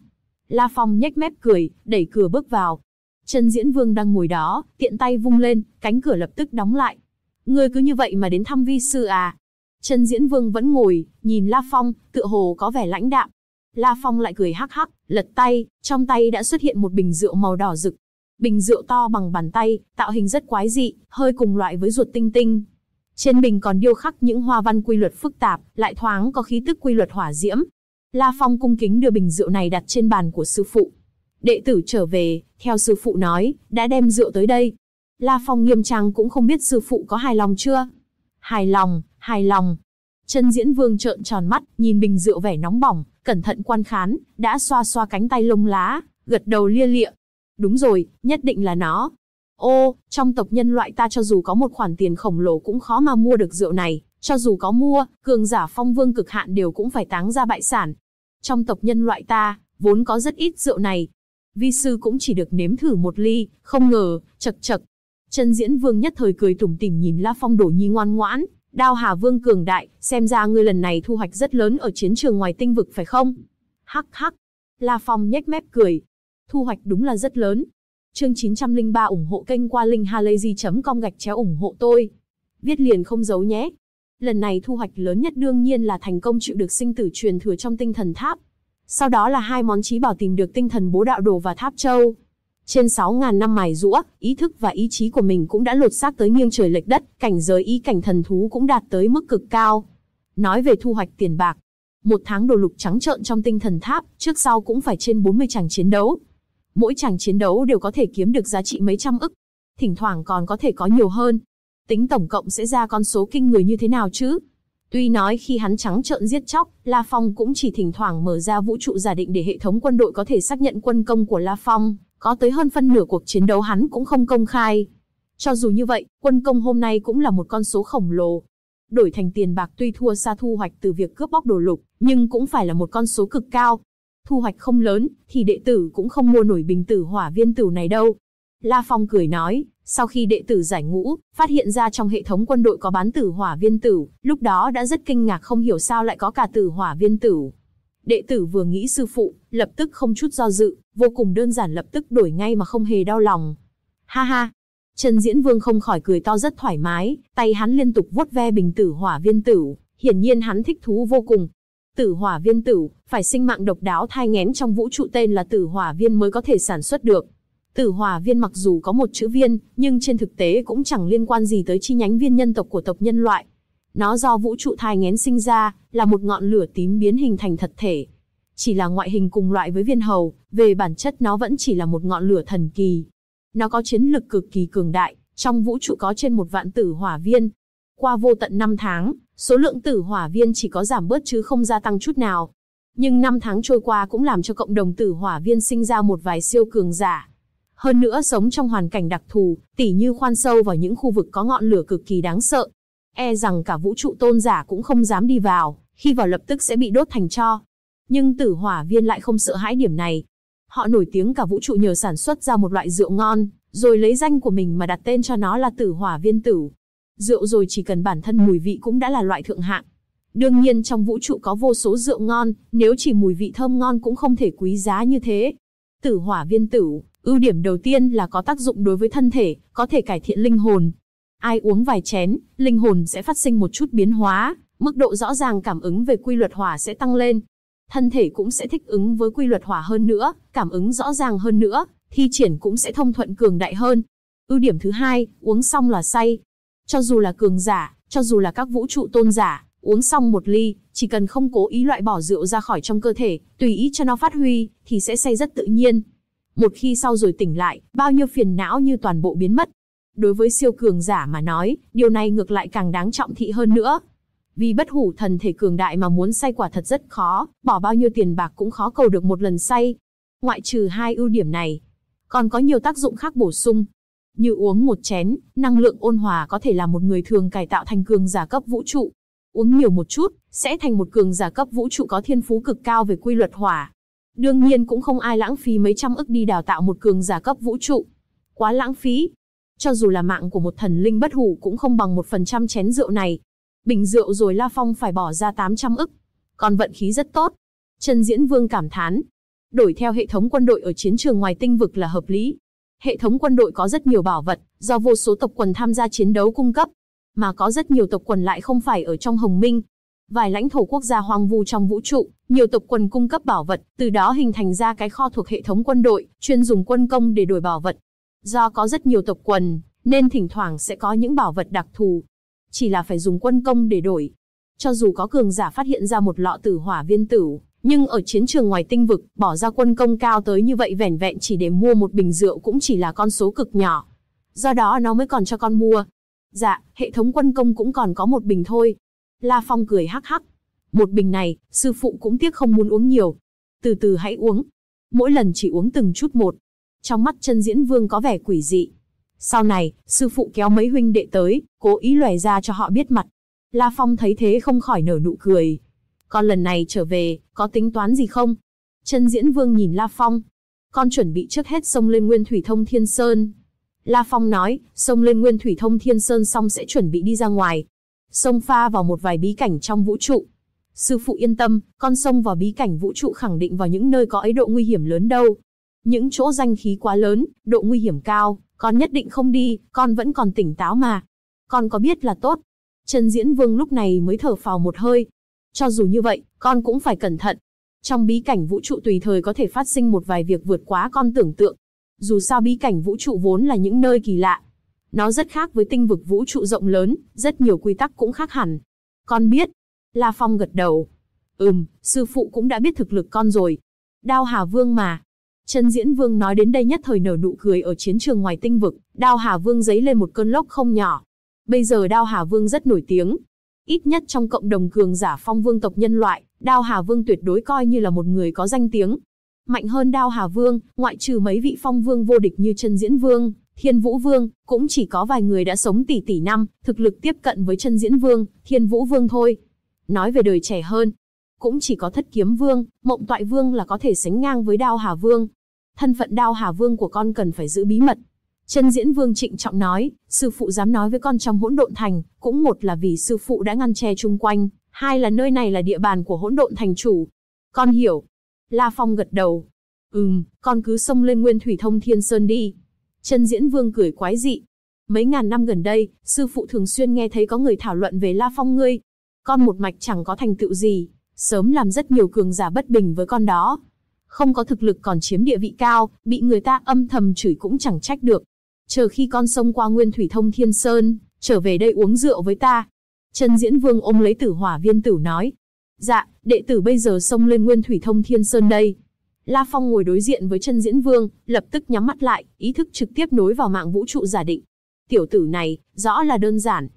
[SPEAKER 1] La Phong nhếch mép cười, đẩy cửa bước vào. Trần Diễn Vương đang ngồi đó, tiện tay vung lên, cánh cửa lập tức đóng lại. Ngươi cứ như vậy mà đến thăm vi sư à? Trần Diễn Vương vẫn ngồi, nhìn La Phong, tựa hồ có vẻ lãnh đạm. La Phong lại cười hắc hắc, lật tay, trong tay đã xuất hiện một bình rượu màu đỏ rực. Bình rượu to bằng bàn tay, tạo hình rất quái dị, hơi cùng loại với ruột tinh tinh. Trên bình còn điêu khắc những hoa văn quy luật phức tạp, lại thoáng có khí tức quy luật hỏa diễm. La Phong cung kính đưa bình rượu này đặt trên bàn của sư phụ, Đệ tử trở về, theo sư phụ nói, đã đem rượu tới đây. La Phong nghiêm trang cũng không biết sư phụ có hài lòng chưa. Hài lòng, hài lòng. Chân diễn vương trợn tròn mắt, nhìn bình rượu vẻ nóng bỏng, cẩn thận quan khán, đã xoa xoa cánh tay lông lá, gật đầu lia lịa. Đúng rồi, nhất định là nó. Ô, trong tộc nhân loại ta cho dù có một khoản tiền khổng lồ cũng khó mà mua được rượu này, cho dù có mua, cường giả phong vương cực hạn đều cũng phải táng ra bại sản. Trong tộc nhân loại ta, vốn có rất ít rượu này, vi sư cũng chỉ được nếm thử một ly, không ngờ, chật chật. Chân diễn vương nhất thời cười tủm tỉm nhìn La Phong đổ nhi ngoan ngoãn, đao hà vương cường đại, xem ra ngươi lần này thu hoạch rất lớn ở chiến trường ngoài tinh vực phải không? Hắc hắc. La Phong nhếch mép cười. Thu hoạch đúng là rất lớn. Chương 903 ủng hộ kênh qua linkhalazy.com gạch chéo ủng hộ tôi. Viết liền không giấu nhé. Lần này thu hoạch lớn nhất đương nhiên là thành công chịu được sinh tử truyền thừa trong tinh thần tháp, sau đó là hai món trí bảo tìm được tinh thần bố đạo đồ và tháp châu. Trên 6.000 năm mài rũa, ý thức và ý chí của mình cũng đã lột xác tới nghiêng trời lệch đất, cảnh giới ý cảnh thần thú cũng đạt tới mức cực cao. Nói về thu hoạch tiền bạc, một tháng đồ lục trắng trợn trong tinh thần tháp, trước sau cũng phải trên 40 chàng chiến đấu. Mỗi chàng chiến đấu đều có thể kiếm được giá trị mấy trăm ức, thỉnh thoảng còn có thể có nhiều hơn. Tính tổng cộng sẽ ra con số kinh người như thế nào chứ? Tuy nói khi hắn trắng trợn giết chóc, La Phong cũng chỉ thỉnh thoảng mở ra vũ trụ giả định để hệ thống quân đội có thể xác nhận quân công của La Phong, có tới hơn phân nửa cuộc chiến đấu hắn cũng không công khai. Cho dù như vậy, quân công hôm nay cũng là một con số khổng lồ. Đổi thành tiền bạc tuy thua xa thu hoạch từ việc cướp bóc đồ lục, nhưng cũng phải là một con số cực cao. Thu hoạch không lớn, thì đệ tử cũng không mua nổi bình tử hỏa viên tử này đâu. La Phong cười nói, sau khi đệ tử giải ngũ, phát hiện ra trong hệ thống quân đội có bán tử hỏa viên tử, lúc đó đã rất kinh ngạc không hiểu sao lại có cả tử hỏa viên tử. Đệ tử vừa nghĩ sư phụ, lập tức không chút do dự, vô cùng đơn giản lập tức đổi ngay mà không hề đau lòng. Ha ha! Trần Diễn Vương không khỏi cười to rất thoải mái, tay hắn liên tục vuốt ve bình tử hỏa viên tử, hiển nhiên hắn thích thú vô cùng. Tử hỏa viên tử, phải sinh mạng độc đáo thai ngén trong vũ trụ tên là tử hỏa viên mới có thể sản xuất được, Tử hỏa Viên mặc dù có một chữ viên, nhưng trên thực tế cũng chẳng liên quan gì tới chi nhánh viên nhân tộc của tộc nhân loại. Nó do vũ trụ thai ngén sinh ra, là một ngọn lửa tím biến hình thành thật thể. Chỉ là ngoại hình cùng loại với viên hầu, về bản chất nó vẫn chỉ là một ngọn lửa thần kỳ. Nó có chiến lực cực kỳ cường đại, trong vũ trụ có trên một vạn tử hỏa viên. Qua vô tận 5 tháng, số lượng tử hỏa viên chỉ có giảm bớt chứ không gia tăng chút nào. Nhưng 5 tháng trôi qua cũng làm cho cộng đồng tử hỏa viên sinh ra một vài siêu cường giả, hơn nữa sống trong hoàn cảnh đặc thù, tỉ như khoan sâu vào những khu vực có ngọn lửa cực kỳ đáng sợ. E rằng cả vũ trụ tôn giả cũng không dám đi vào, khi vào lập tức sẽ bị đốt thành cho. Nhưng tử hỏa viên lại không sợ hãi điểm này. Họ nổi tiếng cả vũ trụ nhờ sản xuất ra một loại rượu ngon, rồi lấy danh của mình mà đặt tên cho nó là tử hỏa viên tử. Rượu rồi chỉ cần bản thân mùi vị cũng đã là loại thượng hạng. Đương nhiên trong vũ trụ có vô số rượu ngon, nếu chỉ mùi vị thơm ngon cũng không thể quý giá như thế. Tử hỏa viên tử, Ưu điểm đầu tiên là có tác dụng đối với thân thể, có thể cải thiện linh hồn. Ai uống vài chén, linh hồn sẽ phát sinh một chút biến hóa, mức độ rõ ràng cảm ứng về quy luật hỏa sẽ tăng lên. Thân thể cũng sẽ thích ứng với quy luật hỏa hơn nữa, cảm ứng rõ ràng hơn nữa, thi triển cũng sẽ thông thuận cường đại hơn. Ưu điểm thứ hai, uống xong là say. Cho dù là cường giả, cho dù là các vũ trụ tôn giả, uống xong một ly, chỉ cần không cố ý loại bỏ rượu ra khỏi trong cơ thể, tùy ý cho nó phát huy, thì sẽ say rất tự nhiên, một khi sau rồi tỉnh lại, bao nhiêu phiền não như toàn bộ biến mất. Đối với siêu cường giả mà nói, điều này ngược lại càng đáng trọng thị hơn nữa. Vì bất hủ thần thể cường đại mà muốn say quả thật rất khó, bỏ bao nhiêu tiền bạc cũng khó cầu được một lần say. Ngoại trừ hai ưu điểm này, còn có nhiều tác dụng khác bổ sung. Như uống một chén, năng lượng ôn hòa có thể là một người thường cải tạo thành cường giả cấp vũ trụ. Uống nhiều một chút, sẽ thành một cường giả cấp vũ trụ có thiên phú cực cao về quy luật hỏa. Đương nhiên cũng không ai lãng phí mấy trăm ức đi đào tạo một cường giả cấp vũ trụ. Quá lãng phí. Cho dù là mạng của một thần linh bất hủ cũng không bằng một phần trăm chén rượu này. Bình rượu rồi La Phong phải bỏ ra 800 ức. Còn vận khí rất tốt. Trần Diễn Vương cảm thán. Đổi theo hệ thống quân đội ở chiến trường ngoài tinh vực là hợp lý. Hệ thống quân đội có rất nhiều bảo vật, do vô số tộc quần tham gia chiến đấu cung cấp. Mà có rất nhiều tộc quần lại không phải ở trong hồng minh, vài lãnh thổ quốc gia hoang vu trong vũ trụ, nhiều tộc quân cung cấp bảo vật, từ đó hình thành ra cái kho thuộc hệ thống quân đội, chuyên dùng quân công để đổi bảo vật. Do có rất nhiều tộc quần, nên thỉnh thoảng sẽ có những bảo vật đặc thù. Chỉ là phải dùng quân công để đổi. Cho dù có cường giả phát hiện ra một lọ tử hỏa viên tử, nhưng ở chiến trường ngoài tinh vực, bỏ ra quân công cao tới như vậy vẻn vẹn chỉ để mua một bình rượu cũng chỉ là con số cực nhỏ. Do đó nó mới còn cho con mua. Dạ, hệ thống quân công cũng còn có một bình thôi, La Phong cười hắc hắc. Một bình này, sư phụ cũng tiếc không muốn uống nhiều. Từ từ hãy uống. Mỗi lần chỉ uống từng chút một. Trong mắt chân diễn vương có vẻ quỷ dị. Sau này, sư phụ kéo mấy huynh đệ tới, cố ý lòe ra cho họ biết mặt. La Phong thấy thế không khỏi nở nụ cười. Con lần này trở về, có tính toán gì không? Chân diễn vương nhìn La Phong. Con chuẩn bị trước hết sông lên nguyên thủy thông thiên sơn. La Phong nói, sông lên nguyên thủy thông thiên sơn xong sẽ chuẩn bị đi ra ngoài, xông pha vào một vài bí cảnh trong vũ trụ. Sư phụ yên tâm, con sông vào bí cảnh vũ trụ khẳng định vào những nơi có ấy độ nguy hiểm lớn đâu. Những chỗ danh khí quá lớn, độ nguy hiểm cao, con nhất định không đi, con vẫn còn tỉnh táo mà. Con có biết là tốt. Trần Diễn Vương lúc này mới thở phào một hơi. Cho dù như vậy, con cũng phải cẩn thận. Trong bí cảnh vũ trụ tùy thời có thể phát sinh một vài việc vượt quá con tưởng tượng. Dù sao bí cảnh vũ trụ vốn là những nơi kỳ lạ, nó rất khác với tinh vực vũ trụ rộng lớn, rất nhiều quy tắc cũng khác hẳn. Con biết. La Phong gật đầu. Ừm, sư phụ cũng đã biết thực lực con rồi. Đao Hà Vương mà. Trần Diễn Vương nói đến đây nhất thời nở nụ cười ở chiến trường ngoài tinh vực, Đao Hà Vương giấy lên một cơn lốc không nhỏ. Bây giờ Đao Hà Vương rất nổi tiếng. Ít nhất trong cộng đồng cường giả phong vương tộc nhân loại, Đao Hà Vương tuyệt đối coi như là một người có danh tiếng, mạnh hơn Đao Hà Vương, ngoại trừ mấy vị phong vương vô địch như Trần Diễn Vương, Thiên Vũ Vương, cũng chỉ có vài người đã sống tỷ tỷ năm, thực lực tiếp cận với chân diễn vương, Thiên Vũ Vương thôi. Nói về đời trẻ hơn, cũng chỉ có thất kiếm vương, mộng toại vương là có thể sánh ngang với đao hà vương. Thân phận đao hà vương của con cần phải giữ bí mật. Chân diễn vương trịnh trọng nói, sư phụ dám nói với con trong hỗn độn thành, cũng một là vì sư phụ đã ngăn che chung quanh, hai là nơi này là địa bàn của hỗn độn thành chủ. Con hiểu. La Phong gật đầu. Ừm, con cứ xông lên nguyên thủy thông thiên sơn đi. Trần Diễn Vương cười quái dị. Mấy ngàn năm gần đây, sư phụ thường xuyên nghe thấy có người thảo luận về La Phong ngươi. Con một mạch chẳng có thành tựu gì, sớm làm rất nhiều cường giả bất bình với con đó. Không có thực lực còn chiếm địa vị cao, bị người ta âm thầm chửi cũng chẳng trách được. Chờ khi con sông qua nguyên thủy thông thiên sơn, trở về đây uống rượu với ta. Trần Diễn Vương ôm lấy tử hỏa viên tử nói. Dạ, đệ tử bây giờ sông lên nguyên thủy thông thiên sơn đây, La Phong ngồi đối diện với chân diễn vương, lập tức nhắm mắt lại, ý thức trực tiếp nối vào mạng vũ trụ giả định. Tiểu tử này, rõ là đơn giản.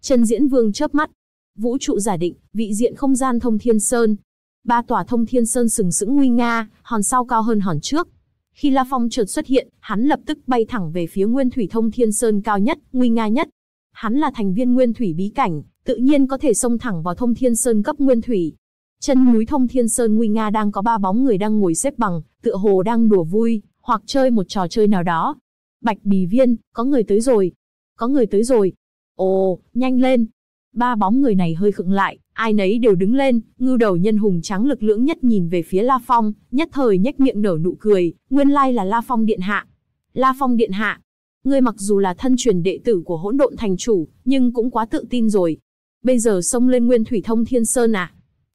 [SPEAKER 1] Chân diễn vương chớp mắt. Vũ trụ giả định, vị diện không gian thông thiên sơn. Ba tòa thông thiên sơn sừng sững nguy nga, hòn sau cao hơn hòn trước. Khi La Phong chợt xuất hiện, hắn lập tức bay thẳng về phía nguyên thủy thông thiên sơn cao nhất, nguy nga nhất. Hắn là thành viên nguyên thủy bí cảnh, tự nhiên có thể xông thẳng vào thông thiên sơn cấp nguyên thủy, Chân núi Thông Thiên Sơn nguy nga đang có ba bóng người đang ngồi xếp bằng, tựa hồ đang đùa vui, hoặc chơi một trò chơi nào đó. Bạch Bì Viên, có người tới rồi. Có người tới rồi. Ồ, nhanh lên. Ba bóng người này hơi khựng lại, ai nấy đều đứng lên, ngưu đầu nhân hùng trắng lực lưỡng nhất nhìn về phía La Phong, nhất thời nhếch miệng nở nụ cười, nguyên lai là La Phong Điện Hạ. La Phong Điện Hạ, ngươi mặc dù là thân truyền đệ tử của hỗn độn thành chủ, nhưng cũng quá tự tin rồi. Bây giờ xông lên nguyên thủy thông thiên sơn à,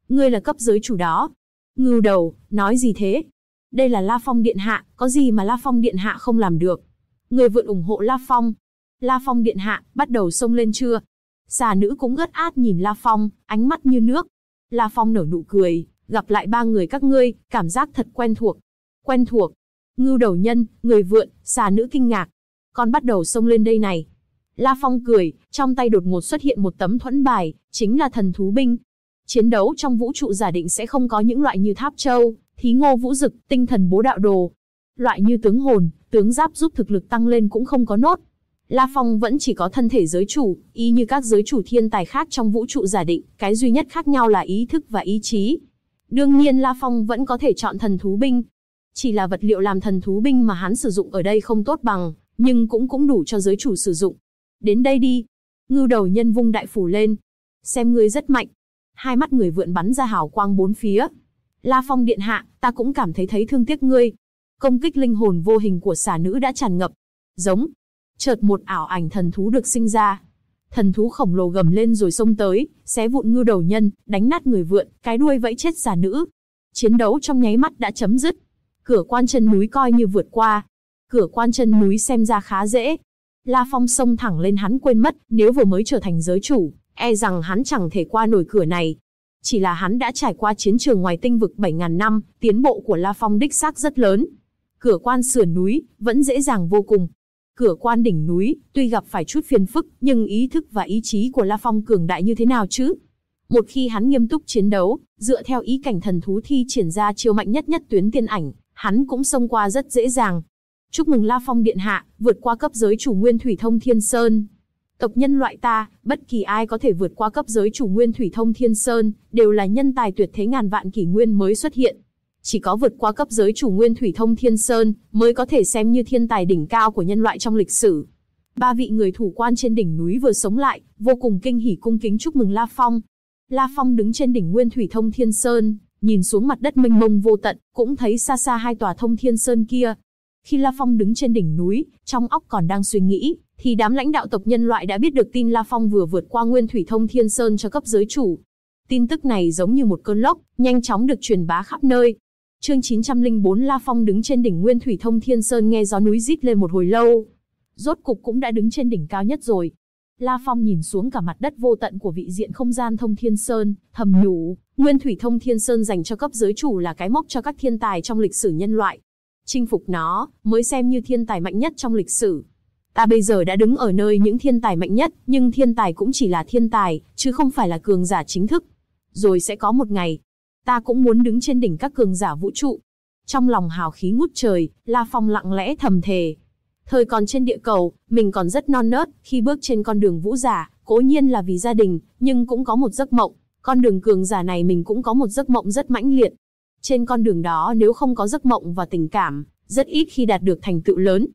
[SPEAKER 1] ngươi là cấp giới chủ đó. Ngưu đầu, nói gì thế? Đây là La Phong Điện Hạ, có gì mà La Phong Điện Hạ không làm được? Người vượn ủng hộ La Phong. La Phong Điện Hạ, bắt đầu xông lên chưa? Xà nữ cũng gắt át nhìn La Phong, ánh mắt như nước. La Phong nở nụ cười, gặp lại ba người các ngươi, cảm giác thật quen thuộc. Quen thuộc. Ngưu đầu nhân, người vượn, xà nữ kinh ngạc. Con bắt đầu xông lên đây này. La Phong cười, trong tay đột ngột xuất hiện một tấm thuẫn bài, chính là thần thú binh, Chiến đấu trong vũ trụ giả định sẽ không có những loại như tháp châu, thí ngô vũ dực, tinh thần bố đạo đồ. Loại như tướng hồn, tướng giáp giúp thực lực tăng lên cũng không có nốt. La Phong vẫn chỉ có thân thể giới chủ, y như các giới chủ thiên tài khác trong vũ trụ giả định, cái duy nhất khác nhau là ý thức và ý chí. Đương nhiên La Phong vẫn có thể chọn thần thú binh. Chỉ là vật liệu làm thần thú binh mà hắn sử dụng ở đây không tốt bằng, nhưng cũng cũng đủ cho giới chủ sử dụng. Đến đây đi. Ngưu đầu nhân vung đại phủ lên. Xem ngươi rất mạnh, Hai mắt người vượn bắn ra hào quang bốn phía. La Phong điện hạ, ta cũng cảm thấy thấy thương tiếc ngươi. Công kích linh hồn vô hình của xà nữ đã tràn ngập. Giống. Chợt một ảo ảnh thần thú được sinh ra. Thần thú khổng lồ gầm lên rồi xông tới, xé vụn ngư đầu nhân, đánh nát người vượn, cái đuôi vẫy chết xà nữ. Chiến đấu trong nháy mắt đã chấm dứt. Cửa quan chân núi coi như vượt qua. Cửa quan chân núi xem ra khá dễ. La Phong xông thẳng lên hắn quên mất, nếu vừa mới trở thành giới chủ, e rằng hắn chẳng thể qua nổi cửa này. Chỉ là hắn đã trải qua chiến trường ngoài tinh vực 7.000 năm, tiến bộ của La Phong đích xác rất lớn. Cửa quan sườn núi, vẫn dễ dàng vô cùng. Cửa quan đỉnh núi, tuy gặp phải chút phiền phức, nhưng ý thức và ý chí của La Phong cường đại như thế nào chứ? Một khi hắn nghiêm túc chiến đấu, dựa theo ý cảnh thần thú thi triển ra chiêu mạnh nhất nhất tuyến tiên ảnh, hắn cũng xông qua rất dễ dàng. Chúc mừng La Phong Điện Hạ, vượt qua cấp giới chủ nguyên thủy thông Thiên Sơn. Tộc nhân loại ta, bất kỳ ai có thể vượt qua cấp giới chủ nguyên thủy thông thiên sơn, đều là nhân tài tuyệt thế ngàn vạn kỷ nguyên mới xuất hiện. Chỉ có vượt qua cấp giới chủ nguyên thủy thông thiên sơn, mới có thể xem như thiên tài đỉnh cao của nhân loại trong lịch sử. Ba vị người thủ quan trên đỉnh núi vừa sống lại, vô cùng kinh hỉ cung kính chúc mừng La Phong. La Phong đứng trên đỉnh nguyên thủy thông thiên sơn, nhìn xuống mặt đất mênh mông vô tận, cũng thấy xa xa hai tòa thông thiên sơn kia. Khi La Phong đứng trên đỉnh núi, trong óc còn đang suy nghĩ, thì đám lãnh đạo tộc nhân loại đã biết được tin La Phong vừa vượt qua nguyên thủy thông thiên sơn cho cấp giới chủ. Tin tức này giống như một cơn lốc, nhanh chóng được truyền bá khắp nơi. Chương 904 La Phong đứng trên đỉnh nguyên thủy thông thiên sơn nghe gió núi rít lên một hồi lâu. Rốt cục cũng đã đứng trên đỉnh cao nhất rồi. La Phong nhìn xuống cả mặt đất vô tận của vị diện không gian thông thiên sơn, thầm nhủ, nguyên thủy thông thiên sơn dành cho cấp giới chủ là cái mốc cho các thiên tài trong lịch sử nhân loại. Chinh phục nó, mới xem như thiên tài mạnh nhất trong lịch sử Ta bây giờ đã đứng ở nơi những thiên tài mạnh nhất, nhưng thiên tài cũng chỉ là thiên tài, chứ không phải là cường giả chính thức. Rồi sẽ có một ngày, ta cũng muốn đứng trên đỉnh các cường giả vũ trụ. Trong lòng hào khí ngút trời, La Phong lặng lẽ thầm thề. Thời còn trên địa cầu, mình còn rất non nớt, khi bước trên con đường vũ giả, cố nhiên là vì gia đình, nhưng cũng có một giấc mộng. Con đường cường giả này mình cũng có một giấc mộng rất mãnh liệt. Trên con đường đó nếu không có giấc mộng và tình cảm, rất ít khi đạt được thành tựu lớn.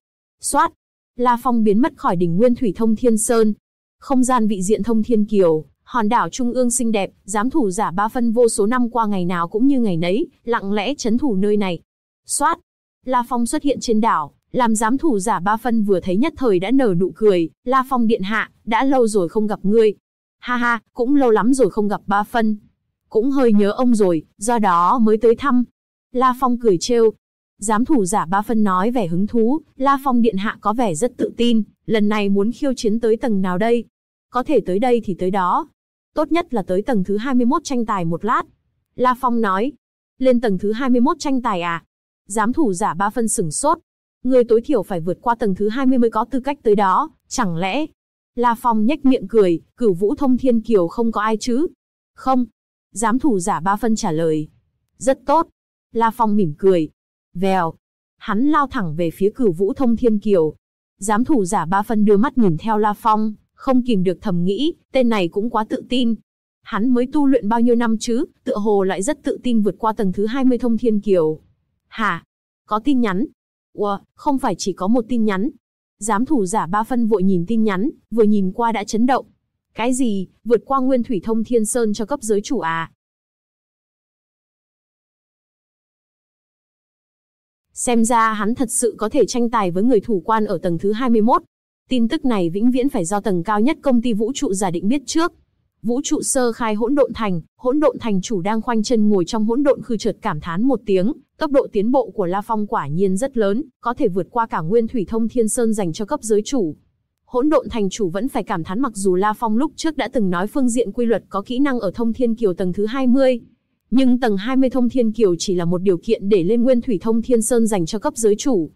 [SPEAKER 1] Xoát, La Phong biến mất khỏi đỉnh Nguyên Thủy Thông Thiên Sơn. Không gian vị diện Thông Thiên Kiều, hòn đảo trung ương xinh đẹp, giám thủ giả ba phân vô số năm qua ngày nào cũng như ngày nấy, lặng lẽ chấn thủ nơi này. Soát! La Phong xuất hiện trên đảo, làm giám thủ giả ba phân vừa thấy nhất thời đã nở nụ cười, La Phong điện hạ, đã lâu rồi không gặp ngươi. Ha ha, cũng lâu lắm rồi không gặp ba phân. Cũng hơi nhớ ông rồi, do đó mới tới thăm. La Phong cười trêu, Giám thủ giả ba phân nói vẻ hứng thú, La Phong Điện Hạ có vẻ rất tự tin, lần này muốn khiêu chiến tới tầng nào đây? Có thể tới đây thì tới đó. Tốt nhất là tới tầng thứ 21 tranh tài một lát. La Phong nói, lên tầng thứ 21 tranh tài à? Giám thủ giả ba phân sửng sốt. Người tối thiểu phải vượt qua tầng thứ 20 mới có tư cách tới đó, chẳng lẽ? La Phong nhếch miệng cười, cửu vũ thông thiên kiều không có ai chứ? Không. Giám thủ giả ba phân trả lời. Rất tốt. La Phong mỉm cười, Vèo. Hắn lao thẳng về phía cửu vũ thông thiên kiều. Giám thủ giả ba phân đưa mắt nhìn theo La Phong, không kìm được thầm nghĩ, tên này cũng quá tự tin. Hắn mới tu luyện bao nhiêu năm chứ, tựa hồ lại rất tự tin vượt qua tầng thứ 20 thông thiên kiều. Hả? Có tin nhắn? Ủa, không phải chỉ có một tin nhắn. Giám thủ giả ba phân vội nhìn tin nhắn, vừa nhìn qua đã chấn động. Cái gì, vượt qua nguyên thủy thông thiên sơn cho cấp giới chủ à? Xem ra hắn thật sự có thể tranh tài với người thủ quan ở tầng thứ 21. Tin tức này vĩnh viễn phải do tầng cao nhất công ty vũ trụ giả định biết trước. Vũ trụ sơ khai hỗn độn thành, hỗn độn thành chủ đang khoanh chân ngồi trong hỗn độn khư chợt cảm thán một tiếng, tốc độ tiến bộ của La Phong quả nhiên rất lớn, có thể vượt qua cả nguyên thủy thông thiên sơn dành cho cấp giới chủ. Hỗn độn thành chủ vẫn phải cảm thán mặc dù La Phong lúc trước đã từng nói phương diện quy luật có kỹ năng ở thông thiên kiều tầng thứ 20, nhưng tầng 20 thông thiên kiều chỉ là một điều kiện để lên nguyên thủy thông thiên sơn dành cho cấp giới chủ.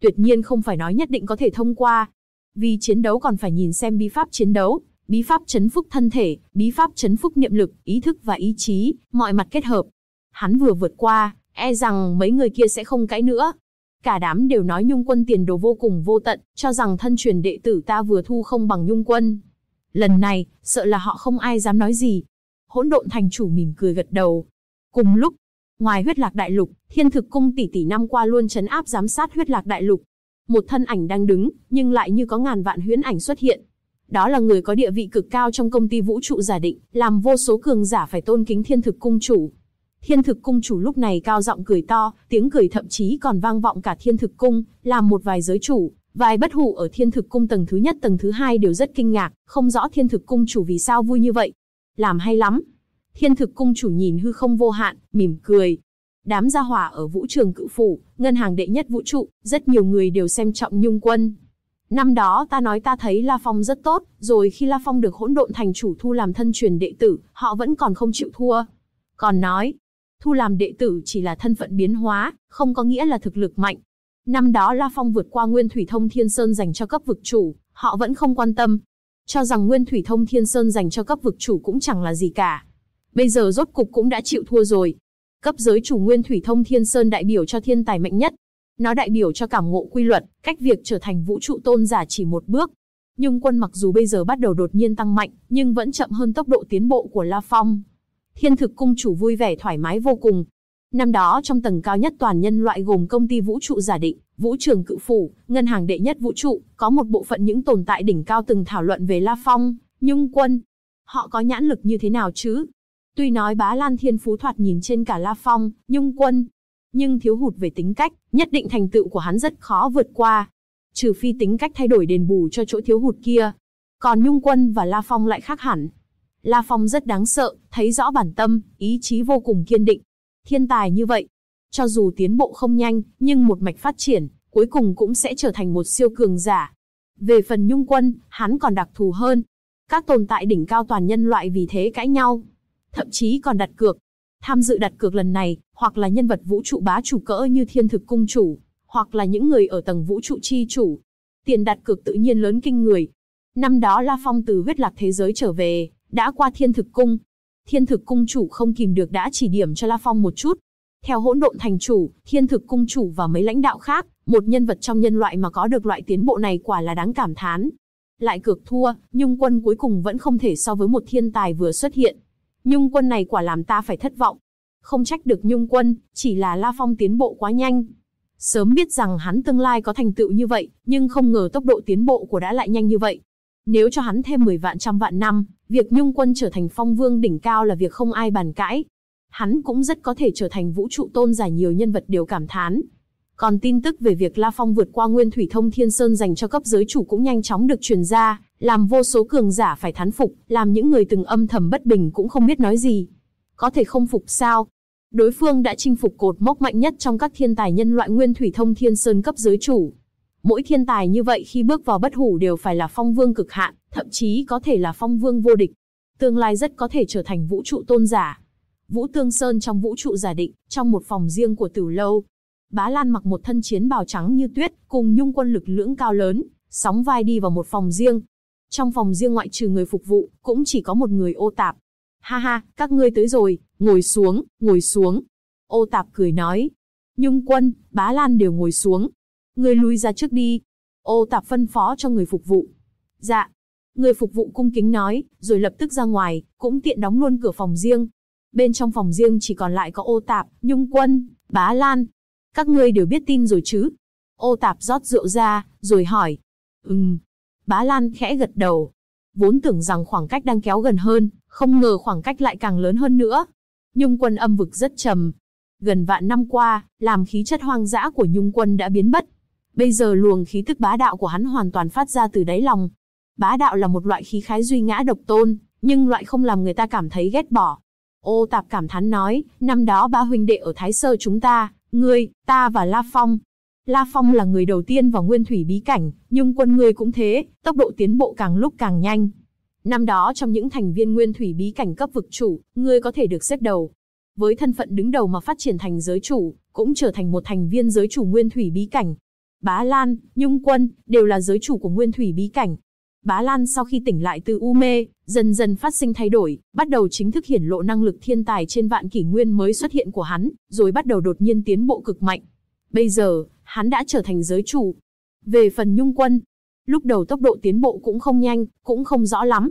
[SPEAKER 1] Tuyệt nhiên không phải nói nhất định có thể thông qua. Vì chiến đấu còn phải nhìn xem bí pháp chiến đấu, bí pháp chấn phúc thân thể, bí pháp chấn phúc niệm lực, ý thức và ý chí, mọi mặt kết hợp. Hắn vừa vượt qua, e rằng mấy người kia sẽ không cãi nữa. Cả đám đều nói nhung quân tiền đồ vô cùng vô tận, cho rằng thân truyền đệ tử ta vừa thu không bằng nhung quân. Lần này, sợ là họ không ai dám nói gì. Hỗn độn thành chủ mỉm cười gật đầu, Cùng lúc, ngoài huyết lạc đại lục, thiên thực cung tỷ tỷ năm qua luôn chấn áp giám sát huyết lạc đại lục. Một thân ảnh đang đứng, nhưng lại như có ngàn vạn huyễn ảnh xuất hiện. Đó là người có địa vị cực cao trong công ty vũ trụ giả định, làm vô số cường giả phải tôn kính thiên thực cung chủ. Thiên thực cung chủ lúc này cao giọng cười to, tiếng cười thậm chí còn vang vọng cả thiên thực cung, làm một vài giới chủ, vài bất hủ ở thiên thực cung tầng thứ nhất tầng thứ hai đều rất kinh ngạc, không rõ thiên thực cung chủ vì sao vui như vậy. Làm hay lắm, thiên thực cung chủ nhìn hư không vô hạn, mỉm cười. Đám gia hỏa ở vũ trường cự phủ, ngân hàng đệ nhất vũ trụ, rất nhiều người đều xem trọng nhung quân. Năm đó ta nói ta thấy La Phong rất tốt, rồi khi La Phong được hỗn độn thành chủ thu làm thân truyền đệ tử, họ vẫn còn không chịu thua. Còn nói, thu làm đệ tử chỉ là thân phận biến hóa, không có nghĩa là thực lực mạnh. Năm đó La Phong vượt qua Nguyên Thủy Thông Thiên Sơn dành cho cấp vực chủ, họ vẫn không quan tâm. Cho rằng Nguyên Thủy Thông Thiên Sơn dành cho cấp vực chủ cũng chẳng là gì cả bây giờ rốt cục cũng đã chịu thua rồi. Cấp giới chủ nguyên thủy thông thiên sơn đại biểu cho thiên tài mạnh nhất. Nó đại biểu cho cảm ngộ quy luật, cách việc trở thành vũ trụ tôn giả chỉ một bước. nhưng quân mặc dù bây giờ bắt đầu đột nhiên tăng mạnh, nhưng vẫn chậm hơn tốc độ tiến bộ của La Phong. Thiên thực cung chủ vui vẻ thoải mái vô cùng. Năm đó trong tầng cao nhất toàn nhân loại gồm công ty vũ trụ giả định, vũ trường cự phủ, ngân hàng đệ nhất vũ trụ, có một bộ phận những tồn tại đỉnh cao từng thảo luận về La Phong, Nhung quân. Họ có nhãn lực như thế nào chứ? Tuy nói bá Lan Thiên Phú thoạt nhìn trên cả La Phong, Nhung Quân, nhưng thiếu hụt về tính cách, nhất định thành tựu của hắn rất khó vượt qua. Trừ phi tính cách thay đổi đền bù cho chỗ thiếu hụt kia. Còn Nhung Quân và La Phong lại khác hẳn. La Phong rất đáng sợ, thấy rõ bản tâm, ý chí vô cùng kiên định. Thiên tài như vậy, cho dù tiến bộ không nhanh, nhưng một mạch phát triển, cuối cùng cũng sẽ trở thành một siêu cường giả. Về phần Nhung Quân, hắn còn đặc thù hơn. Các tồn tại đỉnh cao toàn nhân loại vì thế cãi nhau, thậm chí còn đặt cược. Tham dự đặt cược lần này, hoặc là nhân vật vũ trụ bá chủ cỡ như thiên thực cung chủ, hoặc là những người ở tầng vũ trụ chi chủ. Tiền đặt cược tự nhiên lớn kinh người. Năm đó La Phong từ huyết lạc thế giới trở về, đã qua thiên thực cung. Thiên thực cung chủ không kìm được đã chỉ điểm cho La Phong một chút. Theo hỗn độn thành chủ, thiên thực cung chủ và mấy lãnh đạo khác, một nhân vật trong nhân loại mà có được loại tiến bộ này quả là đáng cảm thán. Lại cược thua, nhưng quân cuối cùng vẫn không thể so với một thiên tài vừa xuất hiện, Nhung quân này quả làm ta phải thất vọng. Không trách được Nhung quân, chỉ là La Phong tiến bộ quá nhanh. Sớm biết rằng hắn tương lai có thành tựu như vậy, nhưng không ngờ tốc độ tiến bộ của đã lại nhanh như vậy. Nếu cho hắn thêm 10 vạn trăm vạn năm, việc Nhung quân trở thành phong vương đỉnh cao là việc không ai bàn cãi. Hắn cũng rất có thể trở thành vũ trụ tôn giả nhiều nhân vật đều cảm thán. Còn tin tức về việc La Phong vượt qua nguyên thủy thông thiên sơn dành cho cấp giới chủ cũng nhanh chóng được truyền ra, làm vô số cường giả phải thán phục, làm những người từng âm thầm bất bình cũng không biết nói gì. Có thể không phục sao? Đối phương đã chinh phục cột mốc mạnh nhất trong các thiên tài nhân loại nguyên thủy thông thiên sơn cấp giới chủ. Mỗi thiên tài như vậy khi bước vào bất hủ đều phải là phong vương cực hạn, thậm chí có thể là phong vương vô địch. Tương lai rất có thể trở thành vũ trụ tôn giả. Vũ Tương Sơn trong vũ trụ giả định, trong một phòng riêng của tử lâu. Bá Lan mặc một thân chiến bào trắng như tuyết, cùng nhung quân lực lưỡng cao lớn, sóng vai đi vào một phòng riêng, trong phòng riêng ngoại trừ người phục vụ, cũng chỉ có một người ô tạp. Ha ha, các ngươi tới rồi, ngồi xuống, ngồi xuống. Ô tạp cười nói. Nhung quân, bá lan đều ngồi xuống. Người lui ra trước đi. Ô tạp phân phó cho người phục vụ. Dạ. Người phục vụ cung kính nói, rồi lập tức ra ngoài, cũng tiện đóng luôn cửa phòng riêng. Bên trong phòng riêng chỉ còn lại có ô tạp, nhung quân, bá lan. Các ngươi đều biết tin rồi chứ. Ô tạp rót rượu ra, rồi hỏi. Ừm, Bá Lan khẽ gật đầu. Vốn tưởng rằng khoảng cách đang kéo gần hơn, không ngờ khoảng cách lại càng lớn hơn nữa. Nhung quân âm vực rất trầm. Gần vạn năm qua, làm khí chất hoang dã của Nhung quân đã biến mất. Bây giờ luồng khí tức bá đạo của hắn hoàn toàn phát ra từ đáy lòng. Bá đạo là một loại khí khái duy ngã độc tôn, nhưng loại không làm người ta cảm thấy ghét bỏ. Ô Tạp cảm thán nói, năm đó ba huynh đệ ở Thái Sơ chúng ta, ngươi, ta và La Phong, La Phong là người đầu tiên vào nguyên thủy bí cảnh, nhưng quân người cũng thế, tốc độ tiến bộ càng lúc càng nhanh. Năm đó trong những thành viên nguyên thủy bí cảnh cấp vực chủ, người có thể được xếp đầu. Với thân phận đứng đầu mà phát triển thành giới chủ, cũng trở thành một thành viên giới chủ nguyên thủy bí cảnh. Bá Lan, Nhung Quân, đều là giới chủ của nguyên thủy bí cảnh. Bá Lan sau khi tỉnh lại từ u mê, dần dần phát sinh thay đổi, bắt đầu chính thức hiển lộ năng lực thiên tài trên vạn kỷ nguyên mới xuất hiện của hắn, rồi bắt đầu đột nhiên tiến bộ cực mạnh. Bây giờ, hắn đã trở thành giới chủ. Về phần nhung quân, lúc đầu tốc độ tiến bộ cũng không nhanh, cũng không rõ lắm.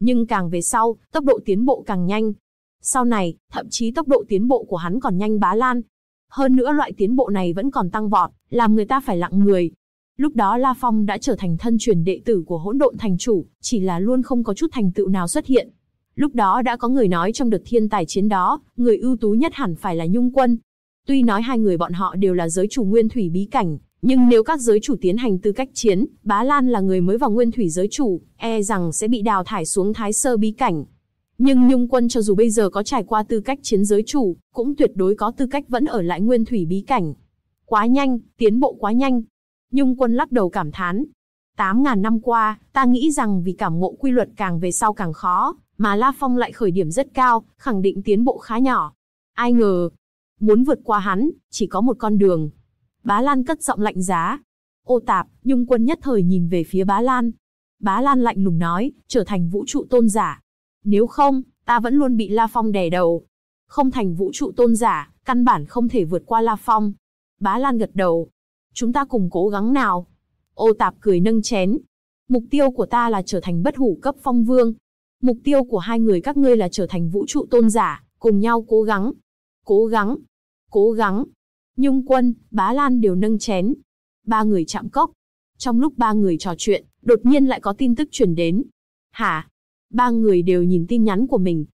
[SPEAKER 1] Nhưng càng về sau, tốc độ tiến bộ càng nhanh. Sau này, thậm chí tốc độ tiến bộ của hắn còn nhanh bá lan. Hơn nữa loại tiến bộ này vẫn còn tăng vọt, làm người ta phải lặng người. Lúc đó La Phong đã trở thành thân truyền đệ tử của hỗn độn thành chủ, chỉ là luôn không có chút thành tựu nào xuất hiện. Lúc đó đã có người nói trong đợt thiên tài chiến đó, người ưu tú nhất hẳn phải là Nhung Quân, Tuy nói hai người bọn họ đều là giới chủ nguyên thủy bí cảnh, nhưng nếu các giới chủ tiến hành tư cách chiến, Bá Lan là người mới vào nguyên thủy giới chủ, e rằng sẽ bị đào thải xuống thái sơ bí cảnh. Nhưng Nhung Quân cho dù bây giờ có trải qua tư cách chiến giới chủ, cũng tuyệt đối có tư cách vẫn ở lại nguyên thủy bí cảnh. Quá nhanh, tiến bộ quá nhanh. Nhung Quân lắc đầu cảm thán. 8.000 năm qua, ta nghĩ rằng vì cảm ngộ quy luật càng về sau càng khó, mà La Phong lại khởi điểm rất cao, khẳng định tiến bộ khá nhỏ. Ai ngờ, Muốn vượt qua hắn, chỉ có một con đường. Bá Lan cất giọng lạnh giá. Ô tạp, Nhung quân nhất thời nhìn về phía Bá Lan. Bá Lan lạnh lùng nói, trở thành vũ trụ tôn giả. Nếu không, ta vẫn luôn bị La Phong đè đầu. Không thành vũ trụ tôn giả, căn bản không thể vượt qua La Phong. Bá Lan gật đầu. Chúng ta cùng cố gắng nào. Ô tạp cười nâng chén. Mục tiêu của ta là trở thành bất hủ cấp phong vương. Mục tiêu của hai người các ngươi là trở thành vũ trụ tôn giả, cùng nhau cố gắng, Cố gắng, cố gắng. Nhung Quân, Bá Lan đều nâng chén. Ba người chạm cốc. Trong lúc ba người trò chuyện, đột nhiên lại có tin tức truyền đến. Hả? Ba người đều nhìn tin nhắn của mình.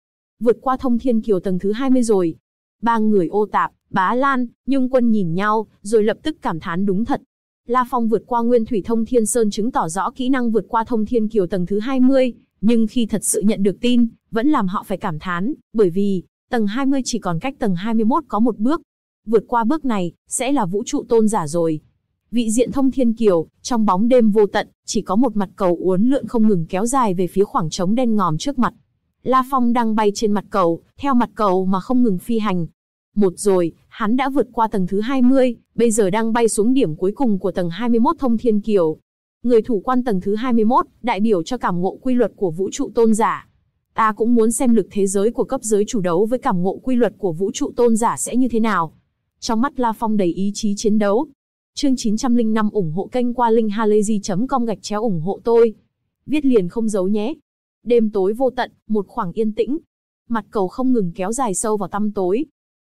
[SPEAKER 1] Vượt qua thông thiên kiều tầng thứ 20 rồi. Ba người ô tạp, Bá Lan, Nhung Quân nhìn nhau, rồi lập tức cảm thán đúng thật. La Phong vượt qua nguyên thủy thông thiên sơn chứng tỏ rõ kỹ năng vượt qua thông thiên kiều tầng thứ 20, nhưng khi thật sự nhận được tin, vẫn làm họ phải cảm thán, bởi vì Tầng 20 chỉ còn cách tầng 21 có một bước. Vượt qua bước này, sẽ là vũ trụ tôn giả rồi. Vị diện thông thiên kiều, trong bóng đêm vô tận, chỉ có một mặt cầu uốn lượn không ngừng kéo dài về phía khoảng trống đen ngòm trước mặt. La Phong đang bay trên mặt cầu, theo mặt cầu mà không ngừng phi hành. Một rồi, hắn đã vượt qua tầng thứ 20, bây giờ đang bay xuống điểm cuối cùng của tầng 21 thông thiên kiều. Người thủ quan tầng thứ 21, đại biểu cho cảm ngộ quy luật của vũ trụ tôn giả ta cũng muốn xem lực thế giới của cấp giới chủ đấu với cảm ngộ quy luật của vũ trụ tôn giả sẽ như thế nào. Trong mắt La Phong đầy ý chí chiến đấu. Chương 905 ủng hộ kênh qua linkhalazy.com gạch chéo ủng hộ tôi. Viết liền không giấu nhé. Đêm tối vô tận, một khoảng yên tĩnh. Mặt cầu không ngừng kéo dài sâu vào tăm tối.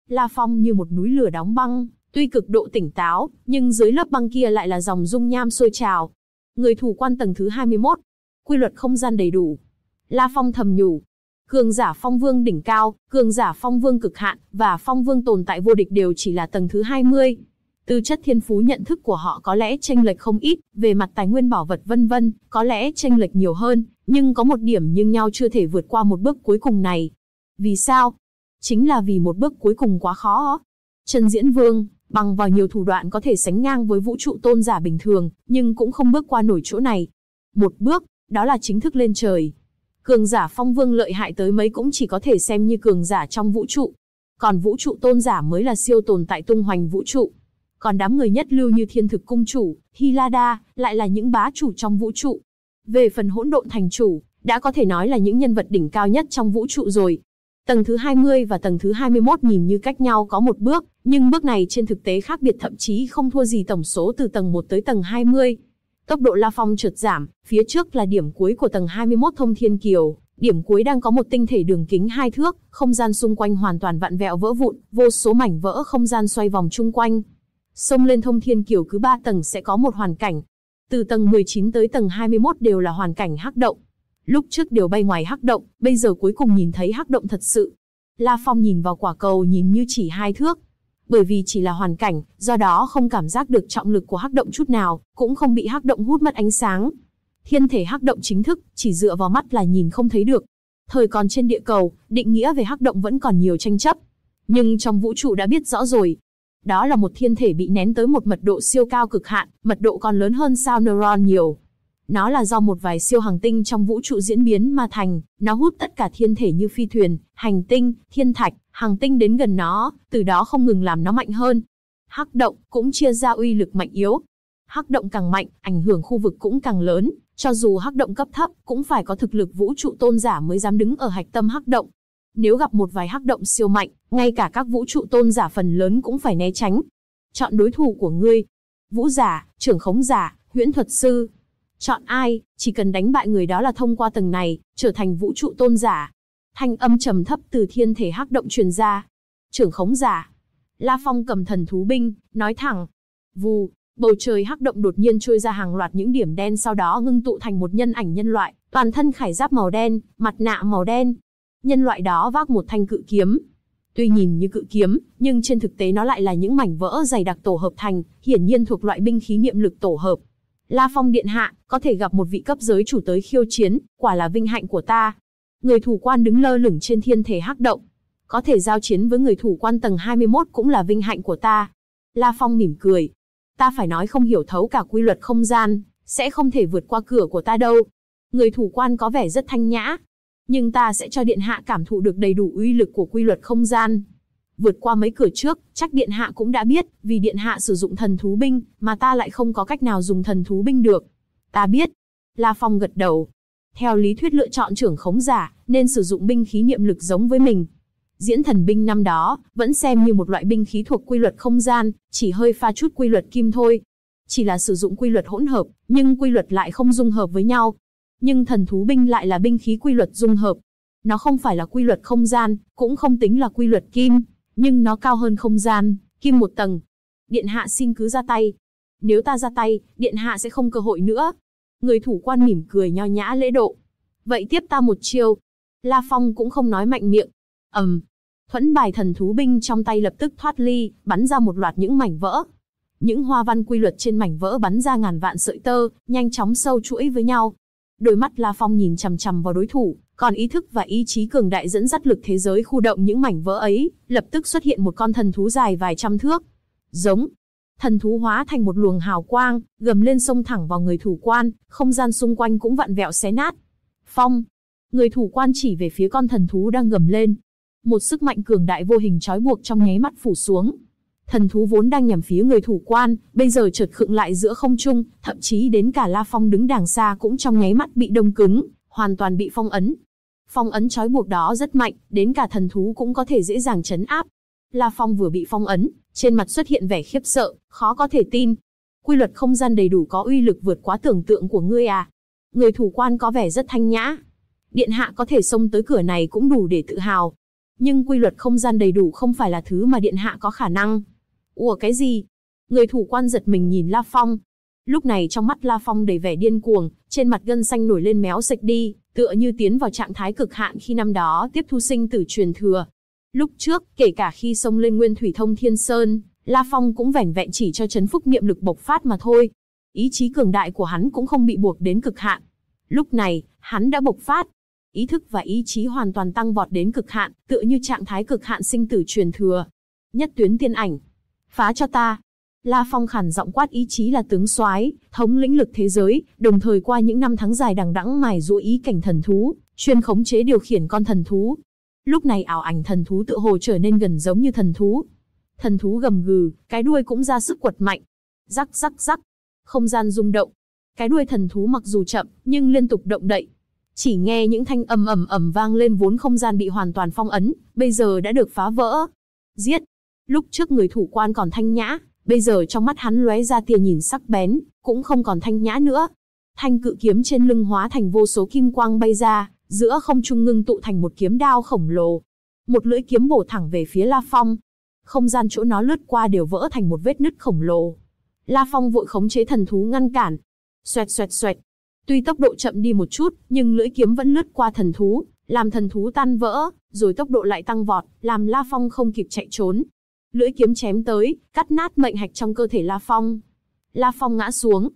[SPEAKER 1] La Phong như một núi lửa đóng băng, tuy cực độ tỉnh táo, nhưng dưới lớp băng kia lại là dòng dung nham sôi trào. Người thủ quan tầng thứ 21. Quy luật không gian đầy đủ, La Phong thầm nhủ. Cường giả phong vương đỉnh cao, cường giả phong vương cực hạn, và phong vương tồn tại vô địch đều chỉ là tầng thứ 20. Tư chất thiên phú nhận thức của họ có lẽ tranh lệch không ít, về mặt tài nguyên bảo vật vân vân, có lẽ tranh lệch nhiều hơn, nhưng có một điểm nhưng nhau chưa thể vượt qua một bước cuối cùng này. Vì sao? Chính là vì một bước cuối cùng quá khó. Trần Diễn Vương, bằng vào nhiều thủ đoạn có thể sánh ngang với vũ trụ tôn giả bình thường, nhưng cũng không bước qua nổi chỗ này. Một bước, đó là chính thức lên trời, cường giả phong vương lợi hại tới mấy cũng chỉ có thể xem như cường giả trong vũ trụ. Còn vũ trụ tôn giả mới là siêu tồn tại tung hoành vũ trụ. Còn đám người nhất lưu như thiên thực cung chủ, Hilada, lại là những bá chủ trong vũ trụ. Về phần hỗn độn thành chủ, đã có thể nói là những nhân vật đỉnh cao nhất trong vũ trụ rồi. Tầng thứ 20 và tầng thứ 21 nhìn như cách nhau có một bước, nhưng bước này trên thực tế khác biệt thậm chí không thua gì tổng số từ tầng 1 tới tầng 20. Tốc độ La Phong trượt giảm, phía trước là điểm cuối của tầng 21 thông thiên kiều, điểm cuối đang có một tinh thể đường kính hai thước, không gian xung quanh hoàn toàn vặn vẹo vỡ vụn, vô số mảnh vỡ không gian xoay vòng chung quanh. Xông lên thông thiên kiều cứ ba tầng sẽ có một hoàn cảnh. Từ tầng 19 tới tầng 21 đều là hoàn cảnh hắc động. Lúc trước đều bay ngoài hắc động, bây giờ cuối cùng nhìn thấy hắc động thật sự. La Phong nhìn vào quả cầu nhìn như chỉ hai thước, bởi vì chỉ là hoàn cảnh, do đó không cảm giác được trọng lực của hắc động chút nào, cũng không bị hắc động hút mất ánh sáng. Thiên thể hắc động chính thức, chỉ dựa vào mắt là nhìn không thấy được. Thời còn trên địa cầu, định nghĩa về hắc động vẫn còn nhiều tranh chấp. Nhưng trong vũ trụ đã biết rõ rồi. Đó là một thiên thể bị nén tới một mật độ siêu cao cực hạn, mật độ còn lớn hơn sao neuron nhiều, nó là do một vài siêu hàng tinh trong vũ trụ diễn biến mà thành, nó hút tất cả thiên thể như phi thuyền, hành tinh, thiên thạch, hàng tinh đến gần nó, từ đó không ngừng làm nó mạnh hơn. Hắc động cũng chia ra uy lực mạnh yếu. Hắc động càng mạnh, ảnh hưởng khu vực cũng càng lớn, cho dù hắc động cấp thấp cũng phải có thực lực vũ trụ tôn giả mới dám đứng ở hạch tâm hắc động. Nếu gặp một vài hắc động siêu mạnh, ngay cả các vũ trụ tôn giả phần lớn cũng phải né tránh. Chọn đối thủ của ngươi. Vũ giả, trưởng khống giả, huyễn thuật sư, Chọn ai, chỉ cần đánh bại người đó là thông qua tầng này, trở thành vũ trụ tôn giả. Thanh âm trầm thấp từ thiên thể hắc động truyền ra. Trưởng khống giả. La Phong cầm thần thú binh, nói thẳng. Vù, bầu trời hắc động đột nhiên trôi ra hàng loạt những điểm đen sau đó ngưng tụ thành một nhân ảnh nhân loại, toàn thân khải giáp màu đen, mặt nạ màu đen. Nhân loại đó vác một thanh cự kiếm. Tuy nhìn như cự kiếm, nhưng trên thực tế nó lại là những mảnh vỡ dày đặc tổ hợp thành, hiển nhiên thuộc loại binh khí niệm lực tổ hợp. La Phong Điện Hạ, có thể gặp một vị cấp giới chủ tới khiêu chiến, quả là vinh hạnh của ta. Người thủ quan đứng lơ lửng trên thiên thể hắc động. Có thể giao chiến với người thủ quan tầng 21 cũng là vinh hạnh của ta. La Phong mỉm cười. Ta phải nói không hiểu thấu cả quy luật không gian, sẽ không thể vượt qua cửa của ta đâu. Người thủ quan có vẻ rất thanh nhã. Nhưng ta sẽ cho Điện Hạ cảm thụ được đầy đủ uy lực của quy luật không gian, Vượt qua mấy cửa trước, chắc điện hạ cũng đã biết, vì điện hạ sử dụng thần thú binh, mà ta lại không có cách nào dùng thần thú binh được. Ta biết. La Phong gật đầu. Theo lý thuyết lựa chọn trưởng khống giả, nên sử dụng binh khí niệm lực giống với mình. Diễn thần binh năm đó, vẫn xem như một loại binh khí thuộc quy luật không gian, chỉ hơi pha chút quy luật kim thôi. Chỉ là sử dụng quy luật hỗn hợp, nhưng quy luật lại không dung hợp với nhau. Nhưng thần thú binh lại là binh khí quy luật dung hợp. Nó không phải là quy luật không gian, cũng không tính là quy luật kim, nhưng nó cao hơn không gian, kim một tầng. Điện hạ xin cứ ra tay. Nếu ta ra tay, điện hạ sẽ không cơ hội nữa. Người thủ quan mỉm cười nho nhã lễ độ. Vậy tiếp ta một chiêu. La Phong cũng không nói mạnh miệng. Ầm. Um, thuẫn bài thần thú binh trong tay lập tức thoát ly, bắn ra một loạt những mảnh vỡ. Những hoa văn quy luật trên mảnh vỡ bắn ra ngàn vạn sợi tơ, nhanh chóng sâu chuỗi với nhau. Đôi mắt La Phong nhìn chằm chằm vào đối thủ, còn ý thức và ý chí cường đại dẫn dắt lực thế giới khu động những mảnh vỡ ấy, lập tức xuất hiện một con thần thú dài vài trăm thước. Giống, thần thú hóa thành một luồng hào quang, gầm lên sông thẳng vào người thủ quan, không gian xung quanh cũng vặn vẹo xé nát. Phong, người thủ quan chỉ về phía con thần thú đang gầm lên. Một sức mạnh cường đại vô hình trói buộc trong nháy mắt phủ xuống. Thần thú vốn đang nhằm phía người thủ quan, bây giờ chợt khựng lại giữa không trung, thậm chí đến cả La Phong đứng đàng xa cũng trong nháy mắt bị đông cứng, hoàn toàn bị phong ấn, Phong ấn trói buộc đó rất mạnh, đến cả thần thú cũng có thể dễ dàng chấn áp. La Phong vừa bị phong ấn, trên mặt xuất hiện vẻ khiếp sợ, khó có thể tin. Quy luật không gian đầy đủ có uy lực vượt quá tưởng tượng của ngươi à? Người thủ quan có vẻ rất thanh nhã. Điện hạ có thể xông tới cửa này cũng đủ để tự hào. Nhưng quy luật không gian đầy đủ không phải là thứ mà điện hạ có khả năng. Ủa cái gì? Người thủ quan giật mình nhìn La Phong. Lúc này trong mắt La Phong đầy vẻ điên cuồng, trên mặt gân xanh nổi lên méo sạch đi, tựa như tiến vào trạng thái cực hạn khi năm đó tiếp thu sinh tử truyền thừa. Lúc trước, kể cả khi sông lên nguyên thủy thông thiên sơn, La Phong cũng vẻn vẹn chỉ cho chấn phúc niệm lực bộc phát mà thôi. Ý chí cường đại của hắn cũng không bị buộc đến cực hạn. Lúc này, hắn đã bộc phát. Ý thức và ý chí hoàn toàn tăng vọt đến cực hạn, tựa như trạng thái cực hạn sinh tử truyền thừa. Nhất tuyến tiên ảnh. Phá cho ta. La Phong khản giọng quát ý chí là tướng soái, thống lĩnh lực thế giới, đồng thời qua những năm tháng dài đằng đẵng mài giũa ý cảnh thần thú, chuyên khống chế điều khiển con thần thú. Lúc này ảo ảnh thần thú tựa hồ trở nên gần giống như thần thú. Thần thú gầm gừ, cái đuôi cũng ra sức quật mạnh. Rắc rắc rắc, không gian rung động. Cái đuôi thần thú mặc dù chậm, nhưng liên tục động đậy. Chỉ nghe những thanh ầm ầm ầm vang lên vốn không gian bị hoàn toàn phong ấn, bây giờ đã được phá vỡ. Giết. Lúc trước người thủ quan còn thanh nhã, bây giờ trong mắt hắn lóe ra tia nhìn sắc bén, cũng không còn thanh nhã nữa. Thanh cự kiếm trên lưng hóa thành vô số kim quang bay ra, giữa không trung ngưng tụ thành một kiếm đao khổng lồ. Một lưỡi kiếm bổ thẳng về phía La Phong. Không gian chỗ nó lướt qua đều vỡ thành một vết nứt khổng lồ. La Phong vội khống chế thần thú ngăn cản. Xoẹt xoẹt xoẹt. Tuy tốc độ chậm đi một chút, nhưng lưỡi kiếm vẫn lướt qua thần thú, làm thần thú tan vỡ, rồi tốc độ lại tăng vọt, làm La Phong không kịp chạy trốn, lưỡi kiếm chém tới, cắt nát mệnh hạch trong cơ thể La Phong. La Phong ngã xuống.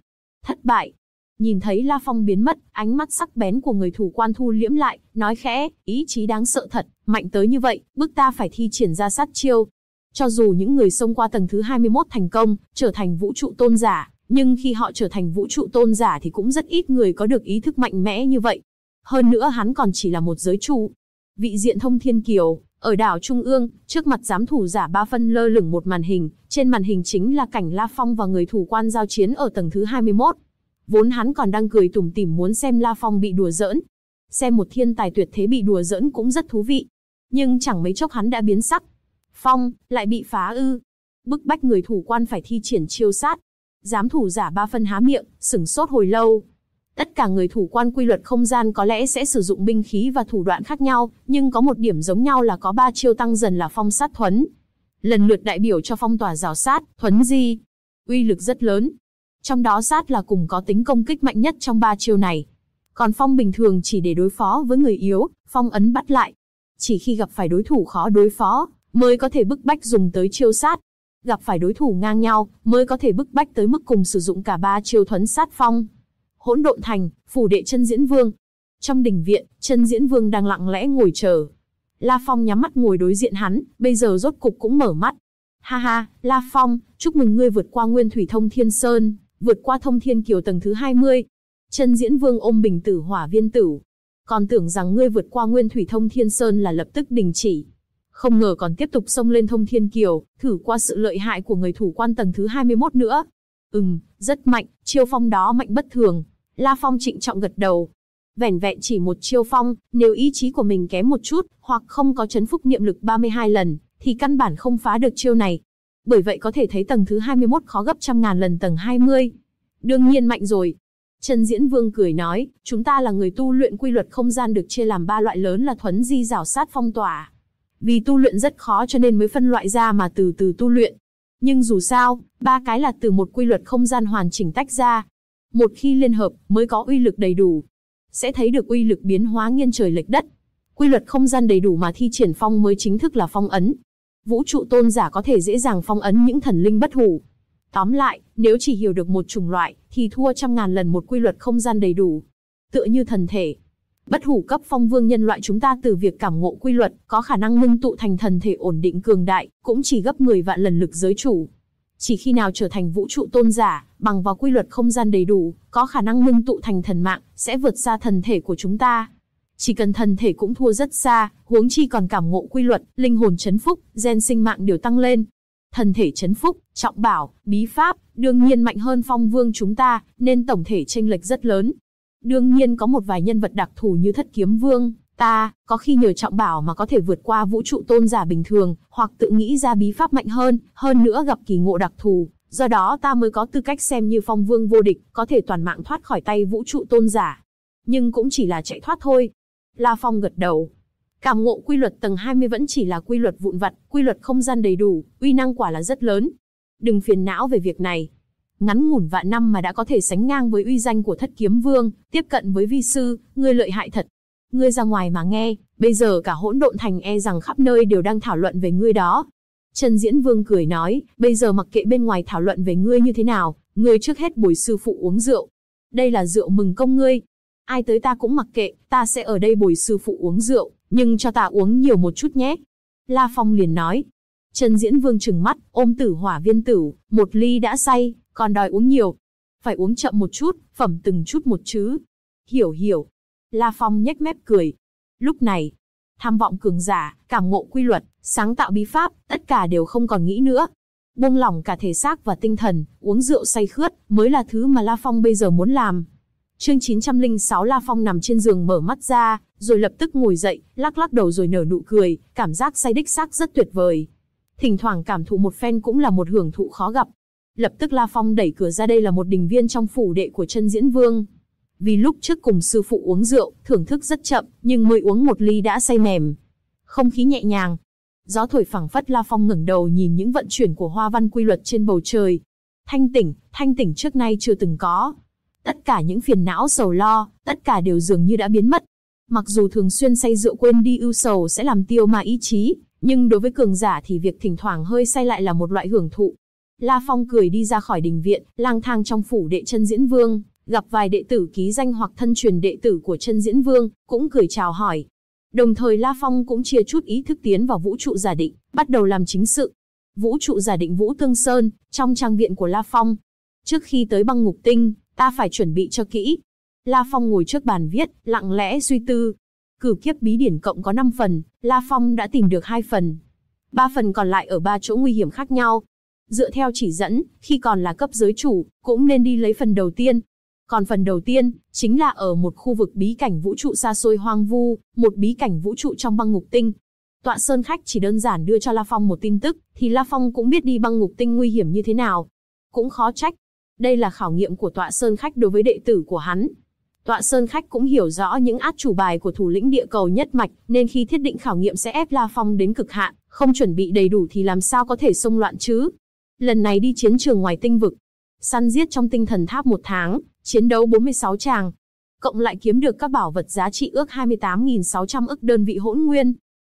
[SPEAKER 1] Thất bại. Nhìn thấy La Phong biến mất, ánh mắt sắc bén của người thủ quan thu liễm lại, nói khẽ, ý chí đáng sợ thật, mạnh tới như vậy, bước ta phải thi triển ra sát chiêu. Cho dù những người xông qua tầng thứ 21 thành công, trở thành vũ trụ tôn giả, nhưng khi họ trở thành vũ trụ tôn giả thì cũng rất ít người có được ý thức mạnh mẽ như vậy. Hơn nữa hắn còn chỉ là một giới trụ. Vị diện thông thiên kiều, ở đảo Trung ương, trước mặt giám thủ giả ba phân lơ lửng một màn hình, trên màn hình chính là cảnh La Phong và người thủ quan giao chiến ở tầng thứ 21. Vốn hắn còn đang cười tủm tỉm muốn xem La Phong bị đùa giỡn. Xem một thiên tài tuyệt thế bị đùa giỡn cũng rất thú vị. Nhưng chẳng mấy chốc hắn đã biến sắc. Phong, lại bị phá ư. Bức bách người thủ quan phải thi triển chiêu sát. Giám thủ giả ba phân há miệng, sửng sốt hồi lâu, Tất cả người thủ quan quy luật không gian có lẽ sẽ sử dụng binh khí và thủ đoạn khác nhau, nhưng có một điểm giống nhau là có ba chiêu tăng dần là phong sát thuấn. Lần lượt đại biểu cho phong tỏa rào sát, thuấn di. Uy lực rất lớn. Trong đó sát là cùng có tính công kích mạnh nhất trong ba chiêu này. Còn phong bình thường chỉ để đối phó với người yếu, phong ấn bắt lại. Chỉ khi gặp phải đối thủ khó đối phó, mới có thể bức bách dùng tới chiêu sát. Gặp phải đối thủ ngang nhau, mới có thể bức bách tới mức cùng sử dụng cả ba chiêu thuấn sát phong hỗn độn thành, phủ đệ chân diễn vương. Trong đình viện, chân diễn vương đang lặng lẽ ngồi chờ. La Phong nhắm mắt ngồi đối diện hắn, bây giờ rốt cục cũng mở mắt. Ha ha, La Phong, chúc mừng ngươi vượt qua nguyên thủy thông thiên sơn, vượt qua thông thiên kiều tầng thứ 20. Chân diễn vương ôm bình tử hỏa viên tử. Còn tưởng rằng ngươi vượt qua nguyên thủy thông thiên sơn là lập tức đình chỉ. Không ngờ còn tiếp tục xông lên thông thiên kiều, thử qua sự lợi hại của người thủ quan tầng thứ 21 nữa. Ừm, rất mạnh, chiêu phong đó mạnh bất thường, La Phong trịnh trọng gật đầu. Vẻn vẹn chỉ một chiêu phong, nếu ý chí của mình kém một chút, hoặc không có chấn phúc niệm lực 32 lần, thì căn bản không phá được chiêu này. Bởi vậy có thể thấy tầng thứ 21 khó gấp trăm ngàn lần tầng 20. Đương nhiên mạnh rồi. Trần Diễn Vương cười nói, chúng ta là người tu luyện quy luật không gian được chia làm ba loại lớn là thuấn di rào sát phong tỏa. Vì tu luyện rất khó cho nên mới phân loại ra mà từ từ tu luyện. Nhưng dù sao, ba cái là từ một quy luật không gian hoàn chỉnh tách ra, một khi liên hợp mới có uy lực đầy đủ, sẽ thấy được uy lực biến hóa nghiêng trời lệch đất. Quy luật không gian đầy đủ mà thi triển phong mới chính thức là phong ấn. Vũ trụ tôn giả có thể dễ dàng phong ấn những thần linh bất hủ. Tóm lại, nếu chỉ hiểu được một chủng loại, thì thua trăm ngàn lần một quy luật không gian đầy đủ. Tựa như thần thể. Bất hủ cấp phong vương nhân loại chúng ta từ việc cảm ngộ quy luật, có khả năng ngưng tụ thành thần thể ổn định cường đại, cũng chỉ gấp 10 vạn lần lực giới chủ. Chỉ khi nào trở thành vũ trụ tôn giả, bằng vào quy luật không gian đầy đủ, có khả năng ngưng tụ thành thần mạng, sẽ vượt xa thần thể của chúng ta. Chỉ cần thần thể cũng thua rất xa, huống chi còn cảm ngộ quy luật, linh hồn chấn phúc, gen sinh mạng đều tăng lên. Thần thể chấn phúc, trọng bảo, bí pháp, đương nhiên mạnh hơn phong vương chúng ta, nên tổng thể tranh lệch rất lớn. Đương nhiên có một vài nhân vật đặc thù như thất kiếm vương, Ta, có khi nhờ trọng bảo mà có thể vượt qua vũ trụ tôn giả bình thường, hoặc tự nghĩ ra bí pháp mạnh hơn, hơn nữa gặp kỳ ngộ đặc thù. Do đó ta mới có tư cách xem như phong vương vô địch, có thể toàn mạng thoát khỏi tay vũ trụ tôn giả. Nhưng cũng chỉ là chạy thoát thôi. La Phong gật đầu. Cảm ngộ quy luật tầng 20 vẫn chỉ là quy luật vụn vặt, quy luật không gian đầy đủ, uy năng quả là rất lớn. Đừng phiền não về việc này, ngắn ngủn vạn năm mà đã có thể sánh ngang với uy danh của thất kiếm vương, tiếp cận với vi sư, người lợi hại thật ngươi ra ngoài mà nghe, bây giờ cả hỗn độn thành e rằng khắp nơi đều đang thảo luận về ngươi đó. Trần Diễn Vương cười nói, bây giờ mặc kệ bên ngoài thảo luận về ngươi như thế nào, ngươi trước hết bồi sư phụ uống rượu. Đây là rượu mừng công ngươi. Ai tới ta cũng mặc kệ, ta sẽ ở đây bồi sư phụ uống rượu, nhưng cho ta uống nhiều một chút nhé. La Phong liền nói. Trần Diễn Vương trừng mắt, ôm tử hỏa viên tử, một ly đã say, còn đòi uống nhiều. Phải uống chậm một chút, phẩm từng chút một chứ. Hiểu hiểu, La Phong nhếch mép cười. Lúc này, tham vọng cường giả, cảm ngộ quy luật, sáng tạo bí pháp, tất cả đều không còn nghĩ nữa. Buông lỏng cả thể xác và tinh thần, uống rượu say khướt, mới là thứ mà La Phong bây giờ muốn làm. Chương 906 La Phong nằm trên giường mở mắt ra, rồi lập tức ngồi dậy, lắc lắc đầu rồi nở nụ cười, cảm giác say đích xác rất tuyệt vời. Thỉnh thoảng cảm thụ một phen cũng là một hưởng thụ khó gặp. Lập tức La Phong đẩy cửa ra đây là một đình viên trong phủ đệ của chân diễn vương, vì lúc trước cùng sư phụ uống rượu, thưởng thức rất chậm, nhưng mới uống một ly đã say mềm. Không khí nhẹ nhàng. Gió thổi phẳng phất La Phong ngẩng đầu nhìn những vận chuyển của hoa văn quy luật trên bầu trời. Thanh tỉnh, thanh tỉnh trước nay chưa từng có. Tất cả những phiền não sầu lo, tất cả đều dường như đã biến mất. Mặc dù thường xuyên say rượu quên đi ưu sầu sẽ làm tiêu mà ý chí, nhưng đối với cường giả thì việc thỉnh thoảng hơi say lại là một loại hưởng thụ. La Phong cười đi ra khỏi đình viện, lang thang trong phủ đệ chân diễn vương gặp vài đệ tử ký danh hoặc thân truyền đệ tử của chân diễn vương, cũng cười chào hỏi. Đồng thời La Phong cũng chia chút ý thức tiến vào vũ trụ giả định, bắt đầu làm chính sự. Vũ trụ giả định Vũ Tương Sơn, trong trang viện của La Phong. Trước khi tới băng ngục tinh, ta phải chuẩn bị cho kỹ. La Phong ngồi trước bàn viết, lặng lẽ suy tư. Cử kiếp bí điển cộng có 5 phần, La Phong đã tìm được 2 phần. 3 phần còn lại ở 3 chỗ nguy hiểm khác nhau, dựa theo chỉ dẫn, khi còn là cấp giới chủ, cũng nên đi lấy phần đầu tiên. Còn phần đầu tiên, chính là ở một khu vực bí cảnh vũ trụ xa xôi hoang vu, một bí cảnh vũ trụ trong băng ngục tinh. Tọa Sơn Khách chỉ đơn giản đưa cho La Phong một tin tức, thì La Phong cũng biết đi băng ngục tinh nguy hiểm như thế nào. Cũng khó trách. Đây là khảo nghiệm của Tọa Sơn Khách đối với đệ tử của hắn. Tọa Sơn Khách cũng hiểu rõ những át chủ bài của thủ lĩnh địa cầu nhất mạch, nên khi thiết định khảo nghiệm sẽ ép La Phong đến cực hạn, không chuẩn bị đầy đủ thì làm sao có thể xông loạn chứ. Lần này đi chiến trường ngoài tinh vực, săn giết trong tinh thần tháp một tháng, chiến đấu 46 tràng, cộng lại kiếm được các bảo vật giá trị ước 28.600 ức đơn vị hỗn nguyên,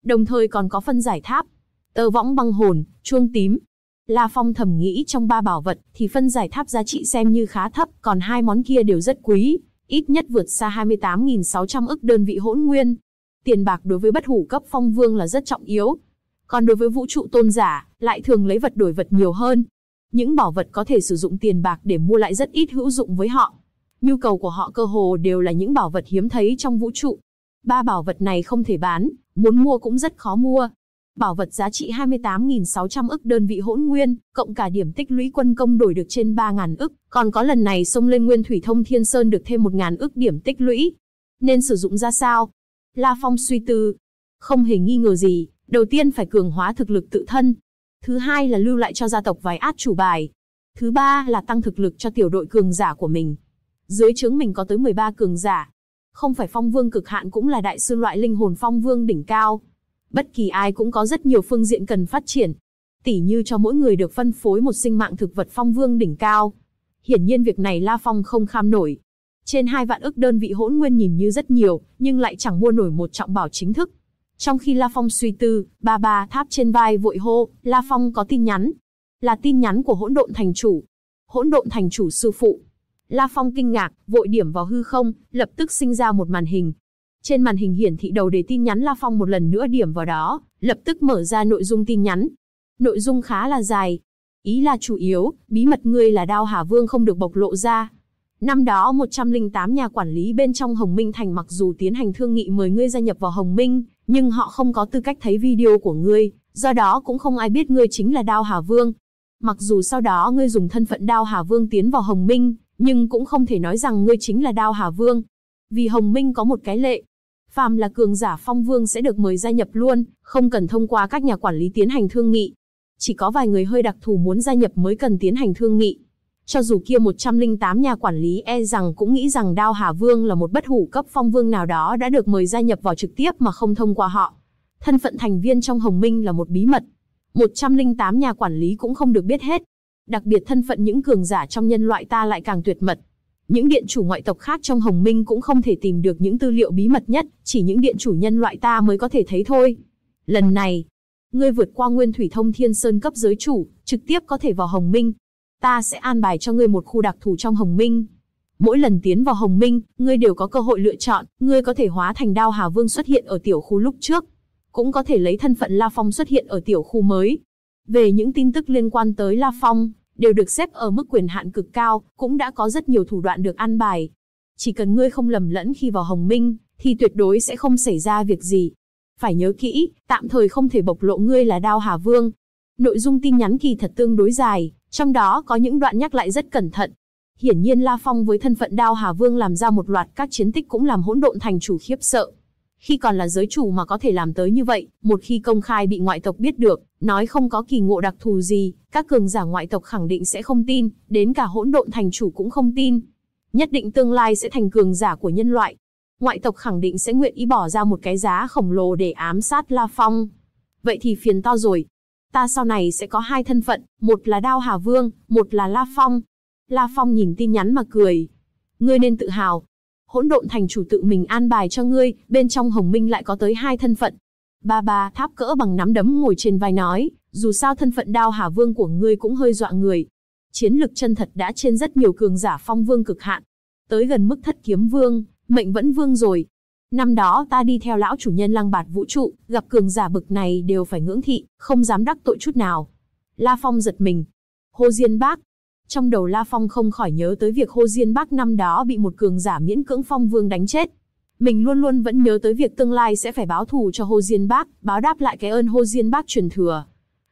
[SPEAKER 1] đồng thời còn có phân giải tháp, tơ võng băng hồn, chuông tím. La Phong thầm nghĩ trong ba bảo vật thì phân giải tháp giá trị xem như khá thấp, còn hai món kia đều rất quý, ít nhất vượt xa 28.600 ức đơn vị hỗn nguyên. Tiền bạc đối với bất hủ cấp phong vương là rất trọng yếu. Còn đối với vũ trụ tôn giả, lại thường lấy vật đổi vật nhiều hơn. Những bảo vật có thể sử dụng tiền bạc để mua lại rất ít hữu dụng với họ. Nhu cầu của họ cơ hồ đều là những bảo vật hiếm thấy trong vũ trụ. Ba bảo vật này không thể bán, muốn mua cũng rất khó mua. Bảo vật giá trị 28.600 ức đơn vị hỗn nguyên, cộng cả điểm tích lũy quân công đổi được trên 3.000 ức, còn có lần này sông lên nguyên thủy thông thiên sơn được thêm 1.000 ức điểm tích lũy. Nên sử dụng ra sao? La Phong suy tư. Không hề nghi ngờ gì, đầu tiên phải cường hóa thực lực tự thân. Thứ hai là lưu lại cho gia tộc vài át chủ bài. Thứ ba là tăng thực lực cho tiểu đội cường giả của mình, dưới trướng mình có tới 13 cường giả. Không phải phong vương cực hạn cũng là đại sư loại linh hồn phong vương đỉnh cao. Bất kỳ ai cũng có rất nhiều phương diện cần phát triển. Tỉ như cho mỗi người được phân phối một sinh mạng thực vật phong vương đỉnh cao. Hiển nhiên việc này La Phong không kham nổi. Trên hai vạn ức đơn vị hỗn nguyên nhìn như rất nhiều, nhưng lại chẳng mua nổi một trọng bảo chính thức. Trong khi La Phong suy tư, ba ba tháp trên vai vội hô, La Phong có tin nhắn. Là tin nhắn của hỗn độn thành chủ. Hỗn độn thành chủ sư phụ, La Phong kinh ngạc, vội điểm vào hư không, lập tức sinh ra một màn hình. Trên màn hình hiển thị đầu đề tin nhắn La Phong một lần nữa điểm vào đó, lập tức mở ra nội dung tin nhắn. Nội dung khá là dài. Ý là chủ yếu, bí mật ngươi là Đao Hà Vương không được bộc lộ ra. Năm đó 108 nhà quản lý bên trong Hồng Minh Thành mặc dù tiến hành thương nghị mời ngươi gia nhập vào Hồng Minh, nhưng họ không có tư cách thấy video của ngươi, do đó cũng không ai biết ngươi chính là Đao Hà Vương. Mặc dù sau đó ngươi dùng thân phận Đao Hà Vương tiến vào Hồng Minh, nhưng cũng không thể nói rằng ngươi chính là Đao Hà Vương. Vì Hồng Minh có một cái lệ, phàm là cường giả phong vương sẽ được mời gia nhập luôn, không cần thông qua các nhà quản lý tiến hành thương nghị. Chỉ có vài người hơi đặc thù muốn gia nhập mới cần tiến hành thương nghị. Cho dù kia 108 nhà quản lý e rằng cũng nghĩ rằng Đao Hà Vương là một bất hủ cấp phong vương nào đó đã được mời gia nhập vào trực tiếp mà không thông qua họ. Thân phận thành viên trong Hồng Minh là một bí mật. 108 nhà quản lý cũng không được biết hết đặc biệt thân phận những cường giả trong nhân loại ta lại càng tuyệt mật. Những điện chủ ngoại tộc khác trong Hồng Minh cũng không thể tìm được những tư liệu bí mật nhất, chỉ những điện chủ nhân loại ta mới có thể thấy thôi. Lần này, ngươi vượt qua nguyên thủy thông thiên sơn cấp giới chủ, trực tiếp có thể vào Hồng Minh. Ta sẽ an bài cho ngươi một khu đặc thù trong Hồng Minh. Mỗi lần tiến vào Hồng Minh, ngươi đều có cơ hội lựa chọn, ngươi có thể hóa thành Đao Hà Vương xuất hiện ở tiểu khu lúc trước, cũng có thể lấy thân phận La Phong xuất hiện ở tiểu khu mới. Về những tin tức liên quan tới La Phong, đều được xếp ở mức quyền hạn cực cao, cũng đã có rất nhiều thủ đoạn được an bài. Chỉ cần ngươi không lầm lẫn khi vào Hồng Minh, thì tuyệt đối sẽ không xảy ra việc gì. Phải nhớ kỹ, tạm thời không thể bộc lộ ngươi là Đao Hà Vương. Nội dung tin nhắn kỳ thật tương đối dài, trong đó có những đoạn nhắc lại rất cẩn thận. Hiển nhiên La Phong với thân phận Đao Hà Vương làm ra một loạt các chiến tích cũng làm hỗn độn thành chủ khiếp sợ. Khi còn là giới chủ mà có thể làm tới như vậy, một khi công khai bị ngoại tộc biết được, nói không có kỳ ngộ đặc thù gì, các cường giả ngoại tộc khẳng định sẽ không tin, đến cả hỗn độn thành chủ cũng không tin. Nhất định tương lai sẽ thành cường giả của nhân loại. Ngoại tộc khẳng định sẽ nguyện ý bỏ ra một cái giá khổng lồ để ám sát La Phong. Vậy thì phiền to rồi. Ta sau này sẽ có hai thân phận, một là Đao Hà Vương, một là La Phong. La Phong nhìn tin nhắn mà cười. Ngươi nên tự hào, hỗn độn thành chủ tự mình an bài cho ngươi, bên trong hồng minh lại có tới hai thân phận. Ba ba tháp cỡ bằng nắm đấm ngồi trên vai nói, dù sao thân phận đao hà vương của ngươi cũng hơi dọa người. Chiến lực chân thật đã trên rất nhiều cường giả phong vương cực hạn. Tới gần mức thất kiếm vương, mệnh vẫn vương rồi. Năm đó ta đi theo lão chủ nhân lăng bạt vũ trụ, gặp cường giả bực này đều phải ngưỡng thị, không dám đắc tội chút nào. La Phong giật mình. Hồ Diên Bác, trong đầu La Phong không khỏi nhớ tới việc Hồ Diên Bắc năm đó bị một cường giả miễn cưỡng phong vương đánh chết. Mình luôn luôn vẫn nhớ tới việc tương lai sẽ phải báo thù cho Hồ Diên Bắc, báo đáp lại cái ơn Hồ Diên Bắc truyền thừa.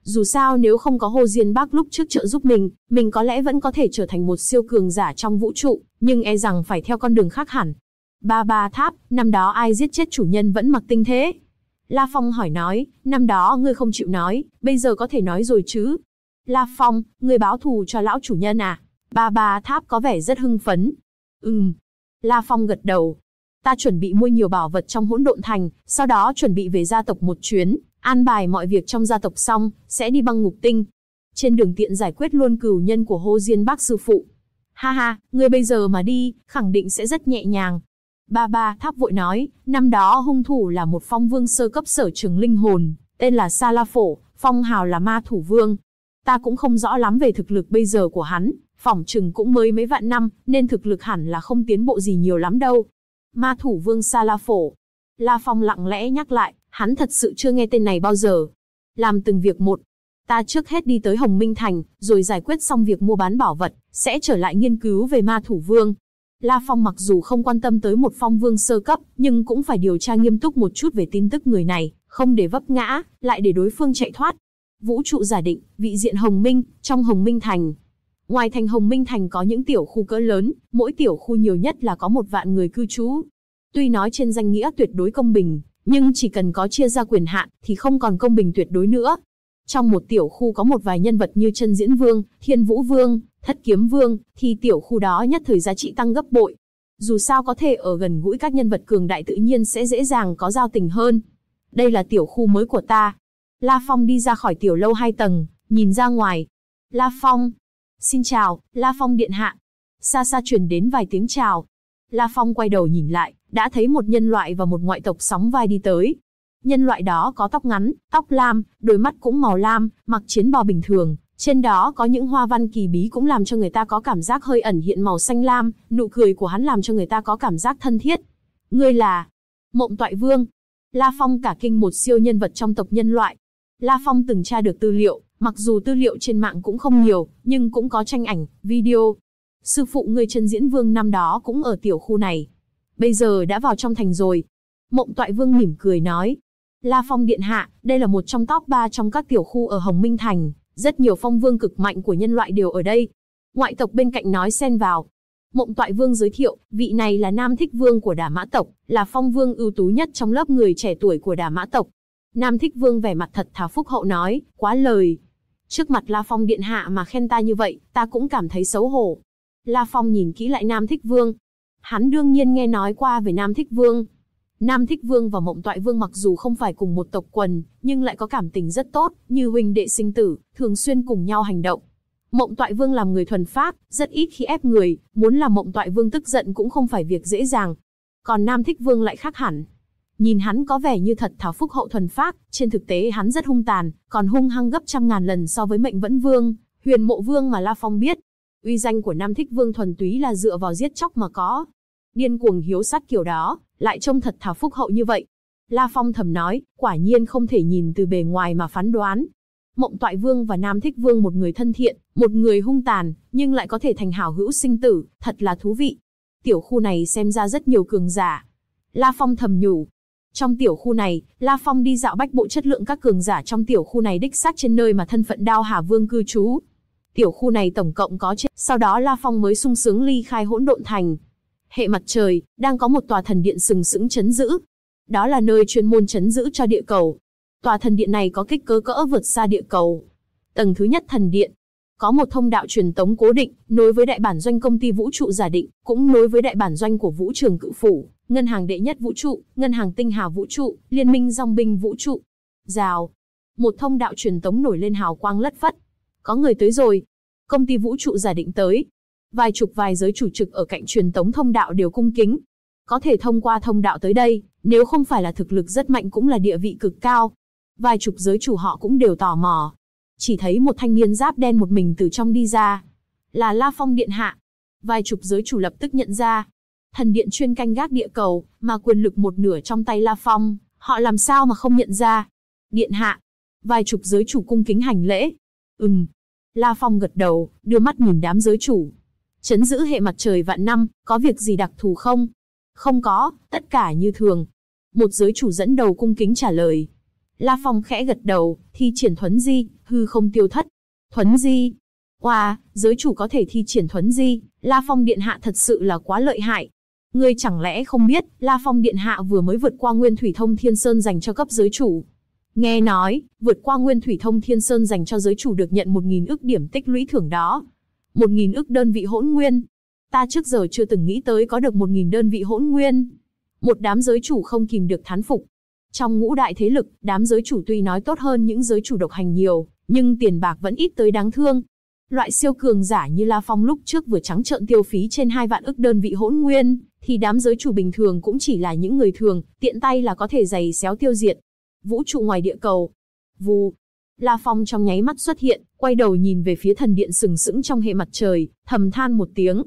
[SPEAKER 1] Dù sao nếu không có Hồ Diên Bắc lúc trước trợ giúp mình, mình có lẽ vẫn có thể trở thành một siêu cường giả trong vũ trụ, nhưng e rằng phải theo con đường khác hẳn. Ba ba tháp, năm đó ai giết chết chủ nhân vẫn mặc tinh thế. La Phong hỏi nói, năm đó ngươi không chịu nói, bây giờ có thể nói rồi chứ, La Phong, người báo thù cho lão chủ nhân à? Ba ba tháp có vẻ rất hưng phấn. Ừm. La Phong gật đầu. Ta chuẩn bị mua nhiều bảo vật trong hỗn độn thành, sau đó chuẩn bị về gia tộc một chuyến, an bài mọi việc trong gia tộc xong, sẽ đi băng ngục tinh. Trên đường tiện giải quyết luôn cửu nhân của Hô Diên bác sư phụ. Ha ha, người bây giờ mà đi, khẳng định sẽ rất nhẹ nhàng. Ba ba tháp vội nói, năm đó hung thủ là một phong vương sơ cấp sở trường linh hồn, tên là Sa La Phổ, phong hào là ma thủ vương, ta cũng không rõ lắm về thực lực bây giờ của hắn, phỏng chừng cũng mới mấy vạn năm, nên thực lực hẳn là không tiến bộ gì nhiều lắm đâu. Ma thủ vương Sa La Phổ. La Phong lặng lẽ nhắc lại, hắn thật sự chưa nghe tên này bao giờ. Làm từng việc một. Ta trước hết đi tới Hồng Minh Thành, rồi giải quyết xong việc mua bán bảo vật, sẽ trở lại nghiên cứu về ma thủ vương. La Phong mặc dù không quan tâm tới một phong vương sơ cấp, nhưng cũng phải điều tra nghiêm túc một chút về tin tức người này, không để vấp ngã, lại để đối phương chạy thoát, vũ trụ giả định, vị diện Hồng Minh, trong Hồng Minh Thành. Ngoài thành Hồng Minh Thành có những tiểu khu cỡ lớn, mỗi tiểu khu nhiều nhất là có một vạn người cư trú. Tuy nói trên danh nghĩa tuyệt đối công bình, nhưng chỉ cần có chia ra quyền hạn thì không còn công bình tuyệt đối nữa. Trong một tiểu khu có một vài nhân vật như Trân Diễn Vương, Thiên Vũ Vương, Thất Kiếm Vương, thì tiểu khu đó nhất thời giá trị tăng gấp bội. Dù sao có thể ở gần gũi các nhân vật cường đại tự nhiên sẽ dễ dàng có giao tình hơn. Đây là tiểu khu mới của ta, La Phong đi ra khỏi tiểu lâu hai tầng, nhìn ra ngoài. La Phong. Xin chào, La Phong điện hạ. Xa xa truyền đến vài tiếng chào. La Phong quay đầu nhìn lại, đã thấy một nhân loại và một ngoại tộc sóng vai đi tới. Nhân loại đó có tóc ngắn, tóc lam, đôi mắt cũng màu lam, mặc chiến bò bình thường. Trên đó có những hoa văn kỳ bí cũng làm cho người ta có cảm giác hơi ẩn hiện màu xanh lam, nụ cười của hắn làm cho người ta có cảm giác thân thiết. Ngươi là Mộng Toại Vương. La Phong cả kinh một siêu nhân vật trong tộc nhân loại, La Phong từng tra được tư liệu, mặc dù tư liệu trên mạng cũng không nhiều, nhưng cũng có tranh ảnh, video. Sư phụ người chân diễn vương năm đó cũng ở tiểu khu này. Bây giờ đã vào trong thành rồi. Mộng Toại Vương mỉm cười nói. La Phong Điện Hạ, đây là một trong top 3 trong các tiểu khu ở Hồng Minh Thành. Rất nhiều phong vương cực mạnh của nhân loại đều ở đây. Ngoại tộc bên cạnh nói xen vào. Mộng Toại Vương giới thiệu, vị này là Nam Thích Vương của Đà Mã Tộc, là phong vương ưu tú nhất trong lớp người trẻ tuổi của Đà Mã Tộc. Nam Thích Vương vẻ mặt thật thà phúc hậu nói, quá lời. Trước mặt La Phong điện hạ mà khen ta như vậy, ta cũng cảm thấy xấu hổ. La Phong nhìn kỹ lại Nam Thích Vương. Hắn đương nhiên nghe nói qua về Nam Thích Vương. Nam Thích Vương và Mộng Toại Vương mặc dù không phải cùng một tộc quần, nhưng lại có cảm tình rất tốt, như huynh đệ sinh tử, thường xuyên cùng nhau hành động. Mộng Toại Vương làm người thuần phác, rất ít khi ép người, muốn làm Mộng Toại Vương tức giận cũng không phải việc dễ dàng. Còn Nam Thích Vương lại khác hẳn, Nhìn hắn có vẻ như thật thảo phúc hậu thuần phác, trên thực tế hắn rất hung tàn, còn hung hăng gấp trăm ngàn lần so với mệnh vẫn vương, huyền mộ vương mà La Phong biết. Uy danh của Nam Thích Vương thuần túy là dựa vào giết chóc mà có. Điên cuồng hiếu sát kiểu đó, lại trông thật thảo phúc hậu như vậy. La Phong thầm nói, quả nhiên không thể nhìn từ bề ngoài mà phán đoán. Mộng Toại Vương và Nam Thích Vương một người thân thiện, một người hung tàn, nhưng lại có thể thành hảo hữu sinh tử, thật là thú vị. Tiểu khu này xem ra rất nhiều cường giả. La Phong thầm nhủ, trong tiểu khu này, La Phong đi dạo bách bộ chất lượng các cường giả trong tiểu khu này đích xác trên nơi mà thân phận Đao Hà Vương cư trú. Tiểu khu này tổng cộng có trên, sau đó La Phong mới sung sướng ly khai hỗn độn thành. Hệ mặt trời, đang có một tòa thần điện sừng sững chấn giữ. Đó là nơi chuyên môn chấn giữ cho địa cầu. Tòa thần điện này có kích cỡ cỡ vượt xa địa cầu. Tầng thứ nhất thần điện, có một thông đạo truyền tống cố định, nối với đại bản doanh công ty vũ trụ giả định, cũng nối với đại bản doanh của vũ trường cự phủ ngân hàng đệ nhất vũ trụ, ngân hàng tinh hà vũ trụ, liên minh dòng binh vũ trụ. Rào. Một thông đạo truyền tống nổi lên hào quang lất phất. Có người tới rồi. Công ty vũ trụ giả định tới. Vài chục vài giới chủ trực ở cạnh truyền tống thông đạo đều cung kính. Có thể thông qua thông đạo tới đây, nếu không phải là thực lực rất mạnh cũng là địa vị cực cao. Vài chục giới chủ họ cũng đều tò mò. Chỉ thấy một thanh niên giáp đen một mình từ trong đi ra. Là La Phong Điện Hạ. Vài chục giới chủ lập tức nhận ra, thần điện chuyên canh gác địa cầu, mà quyền lực một nửa trong tay La Phong, họ làm sao mà không nhận ra. Điện hạ, vài chục giới chủ cung kính hành lễ. Ừm. La Phong gật đầu, đưa mắt nhìn đám giới chủ. Chấn giữ hệ mặt trời vạn năm, có việc gì đặc thù không? Không có, tất cả như thường. Một giới chủ dẫn đầu cung kính trả lời. La Phong khẽ gật đầu, thi triển thuấn di, hư không tiêu thất. Thuấn di. Wow, giới chủ có thể thi triển thuấn di, La Phong điện hạ thật sự là quá lợi hại. Ngươi chẳng lẽ không biết, La Phong Điện Hạ vừa mới vượt qua Nguyên Thủy Thông Thiên Sơn dành cho cấp giới chủ. Nghe nói, vượt qua Nguyên Thủy Thông Thiên Sơn dành cho giới chủ được nhận 1.000 ức điểm tích lũy thưởng đó. 1.000 ức đơn vị hỗn nguyên. Ta trước giờ chưa từng nghĩ tới có được 1.000 đơn vị hỗn nguyên. Một đám giới chủ không kìm được thán phục. Trong ngũ đại thế lực, đám giới chủ tuy nói tốt hơn những giới chủ độc hành nhiều, nhưng tiền bạc vẫn ít tới đáng thương. Loại siêu cường giả như La Phong lúc trước vừa trắng trợn tiêu phí trên hai vạn ức đơn vị hỗn nguyên, thì đám giới chủ bình thường cũng chỉ là những người thường, tiện tay là có thể giày xéo tiêu diệt. Vũ trụ ngoài địa cầu. Vù. La Phong trong nháy mắt xuất hiện, quay đầu nhìn về phía thần điện sừng sững trong hệ mặt trời, thầm than một tiếng.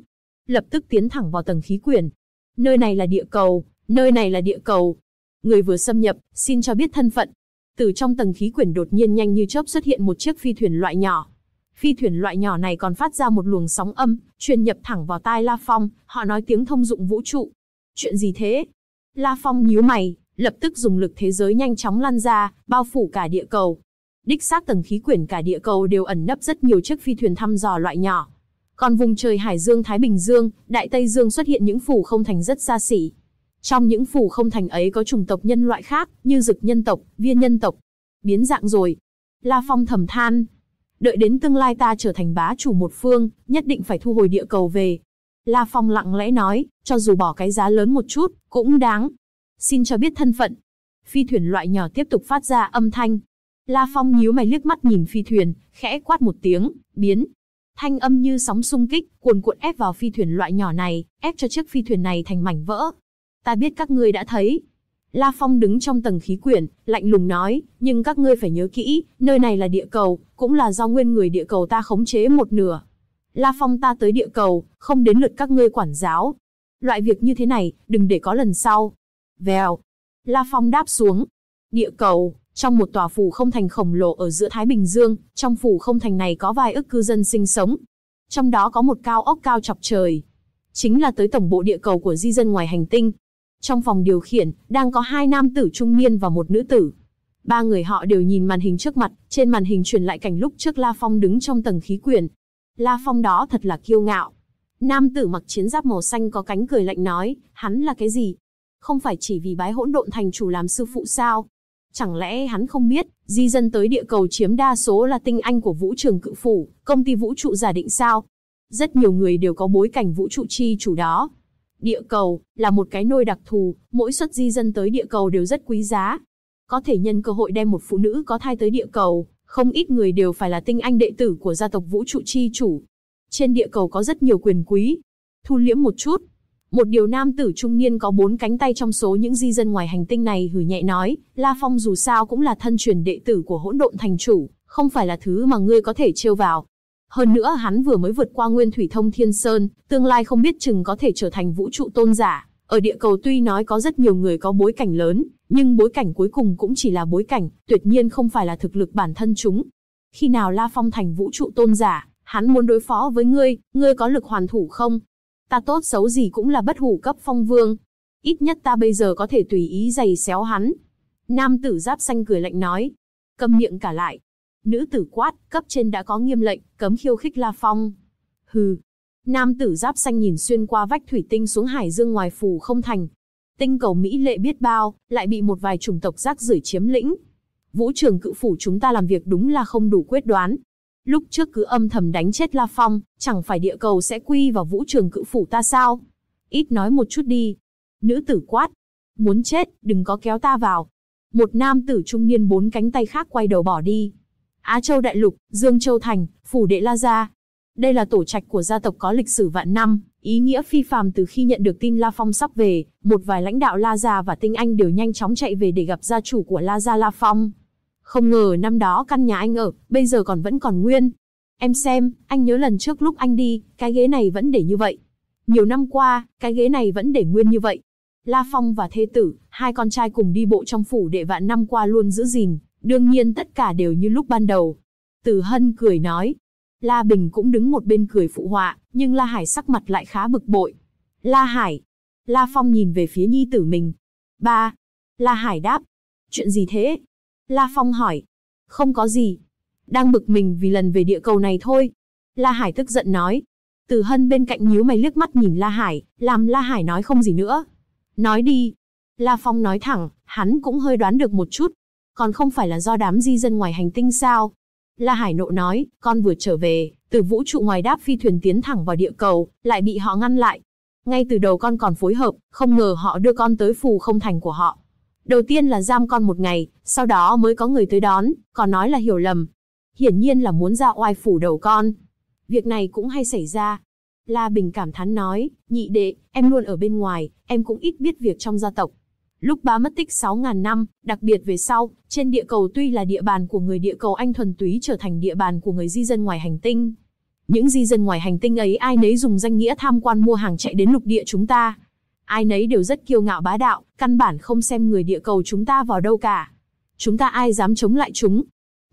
[SPEAKER 1] Lập tức tiến thẳng vào tầng khí quyển. Nơi này là địa cầu, nơi này là địa cầu. Người vừa xâm nhập, xin cho biết thân phận. Từ trong tầng khí quyển đột nhiên nhanh như chớp xuất hiện một chiếc phi thuyền loại nhỏ, Phi thuyền loại nhỏ này còn phát ra một luồng sóng âm, truyền nhập thẳng vào tai La Phong, họ nói tiếng thông dụng vũ trụ. Chuyện gì thế? La Phong nhíu mày, lập tức dùng lực thế giới nhanh chóng lan ra, bao phủ cả địa cầu. Đích xác tầng khí quyển cả địa cầu đều ẩn nấp rất nhiều chiếc phi thuyền thăm dò loại nhỏ. Còn vùng trời Hải Dương Thái Bình Dương, Đại Tây Dương xuất hiện những phủ không thành rất xa xỉ. Trong những phủ không thành ấy có chủng tộc nhân loại khác, như dực nhân tộc, viên nhân tộc. Biến dạng rồi. La Phong thầm than, đợi đến tương lai ta trở thành bá chủ một phương, nhất định phải thu hồi địa cầu về. La Phong lặng lẽ nói, cho dù bỏ cái giá lớn một chút, cũng đáng. Xin cho biết thân phận. Phi thuyền loại nhỏ tiếp tục phát ra âm thanh. La Phong nhíu mày liếc mắt nhìn phi thuyền, khẽ quát một tiếng, biến. Thanh âm như sóng xung kích, cuồn cuộn ép vào phi thuyền loại nhỏ này, ép cho chiếc phi thuyền này thành mảnh vỡ. Ta biết các ngươi đã thấy, La Phong đứng trong tầng khí quyển, lạnh lùng nói, nhưng các ngươi phải nhớ kỹ, nơi này là địa cầu, cũng là do nguyên người địa cầu ta khống chế một nửa. La Phong ta tới địa cầu, không đến lượt các ngươi quản giáo. Loại việc như thế này, đừng để có lần sau. Vèo. La Phong đáp xuống. Địa cầu, trong một tòa phủ không thành khổng lồ ở giữa Thái Bình Dương, trong phủ không thành này có vài ức cư dân sinh sống. Trong đó có một cao ốc cao chọc trời. Chính là tới tổng bộ địa cầu của di dân ngoài hành tinh, trong phòng điều khiển, đang có hai nam tử trung niên và một nữ tử. Ba người họ đều nhìn màn hình trước mặt, trên màn hình truyền lại cảnh lúc trước La Phong đứng trong tầng khí quyển. La Phong đó thật là kiêu ngạo. Nam tử mặc chiến giáp màu xanh có cánh cười lạnh nói, hắn là cái gì? Không phải chỉ vì bái hỗn độn thành chủ làm sư phụ sao? Chẳng lẽ hắn không biết, di dân tới địa cầu chiếm đa số là tinh anh của vũ trường cự phủ, công ty vũ trụ giả định sao? Rất nhiều người đều có bối cảnh vũ trụ chi chủ đó, Địa cầu là một cái nôi đặc thù, mỗi suất di dân tới địa cầu đều rất quý giá. Có thể nhân cơ hội đem một phụ nữ có thai tới địa cầu, không ít người đều phải là tinh anh đệ tử của gia tộc vũ trụ chi chủ. Trên địa cầu có rất nhiều quyền quý. Thu liễm một chút. Một điều nam tử trung niên có bốn cánh tay trong số những di dân ngoài hành tinh này hử nhẹ nói, La Phong dù sao cũng là thân truyền đệ tử của hỗn độn thành chủ, không phải là thứ mà ngươi có thể trêu vào. Hơn nữa hắn vừa mới vượt qua nguyên thủy thông thiên sơn, tương lai không biết chừng có thể trở thành vũ trụ tôn giả. Ở địa cầu tuy nói có rất nhiều người có bối cảnh lớn, nhưng bối cảnh cuối cùng cũng chỉ là bối cảnh, tuyệt nhiên không phải là thực lực bản thân chúng. Khi nào La Phong thành vũ trụ tôn giả, hắn muốn đối phó với ngươi, ngươi có lực hoàn thủ không? Ta tốt xấu gì cũng là bất hủ cấp phong vương. Ít nhất ta bây giờ có thể tùy ý giày xéo hắn. Nam tử giáp xanh cười lạnh nói. Câm miệng cả lại, Nữ tử quát, cấp trên đã có nghiêm lệnh, cấm khiêu khích La Phong. Hừ. Nam tử giáp xanh nhìn xuyên qua vách thủy tinh xuống hải dương ngoài phủ không thành. Tinh cầu Mỹ lệ biết bao, lại bị một vài chủng tộc rác rưởi chiếm lĩnh. Vũ trường cự phủ chúng ta làm việc đúng là không đủ quyết đoán. Lúc trước cứ âm thầm đánh chết La Phong, chẳng phải địa cầu sẽ quy vào vũ trường cự phủ ta sao? Ít nói một chút đi. Nữ tử quát. Muốn chết, đừng có kéo ta vào. Một nam tử trung niên bốn cánh tay khác quay đầu bỏ đi. Á Châu Đại Lục, Dương Châu Thành, Phủ Đệ La Gia. Đây là tổ trạch của gia tộc có lịch sử vạn năm, ý nghĩa phi phàm từ khi nhận được tin La Phong sắp về, một vài lãnh đạo La Gia và Tinh Anh đều nhanh chóng chạy về để gặp gia chủ của La Gia La Phong. Không ngờ năm đó căn nhà anh ở, bây giờ còn vẫn còn nguyên. Em xem, anh nhớ lần trước lúc anh đi, cái ghế này vẫn để như vậy. Nhiều năm qua, cái ghế này vẫn để nguyên như vậy. La Phong và Thê Tử, hai con trai cùng đi bộ trong phủ đệ vạn năm qua luôn giữ gìn, Đương nhiên tất cả đều như lúc ban đầu. Từ Hân cười nói. La Bình cũng đứng một bên cười phụ họa, nhưng La Hải sắc mặt lại khá bực bội. La Hải. La Phong nhìn về phía nhi tử mình. Ba. La Hải đáp. Chuyện gì thế? La Phong hỏi. Không có gì. Đang bực mình vì lần về địa cầu này thôi. La Hải tức giận nói. Từ Hân bên cạnh nhíu mày liếc mắt nhìn La Hải, làm La Hải nói không gì nữa. Nói đi. La Phong nói thẳng, hắn cũng hơi đoán được một chút, còn không phải là do đám di dân ngoài hành tinh sao? La Hải nộ nói, con vừa trở về, từ vũ trụ ngoài đáp phi thuyền tiến thẳng vào địa cầu, lại bị họ ngăn lại. Ngay từ đầu con còn phối hợp, không ngờ họ đưa con tới phù không thành của họ. Đầu tiên là giam con một ngày, sau đó mới có người tới đón, còn nói là hiểu lầm. Hiển nhiên là muốn ra oai phủ đầu con. Việc này cũng hay xảy ra. La Bình cảm thán nói, nhị đệ, em luôn ở bên ngoài, em cũng ít biết việc trong gia tộc, Lúc bá mất tích 6.000 năm, đặc biệt về sau, trên địa cầu tuy là địa bàn của người địa cầu Anh thuần túy trở thành địa bàn của người di dân ngoài hành tinh. Những di dân ngoài hành tinh ấy ai nấy dùng danh nghĩa tham quan mua hàng chạy đến lục địa chúng ta. Ai nấy đều rất kiêu ngạo bá đạo, căn bản không xem người địa cầu chúng ta vào đâu cả. Chúng ta ai dám chống lại chúng,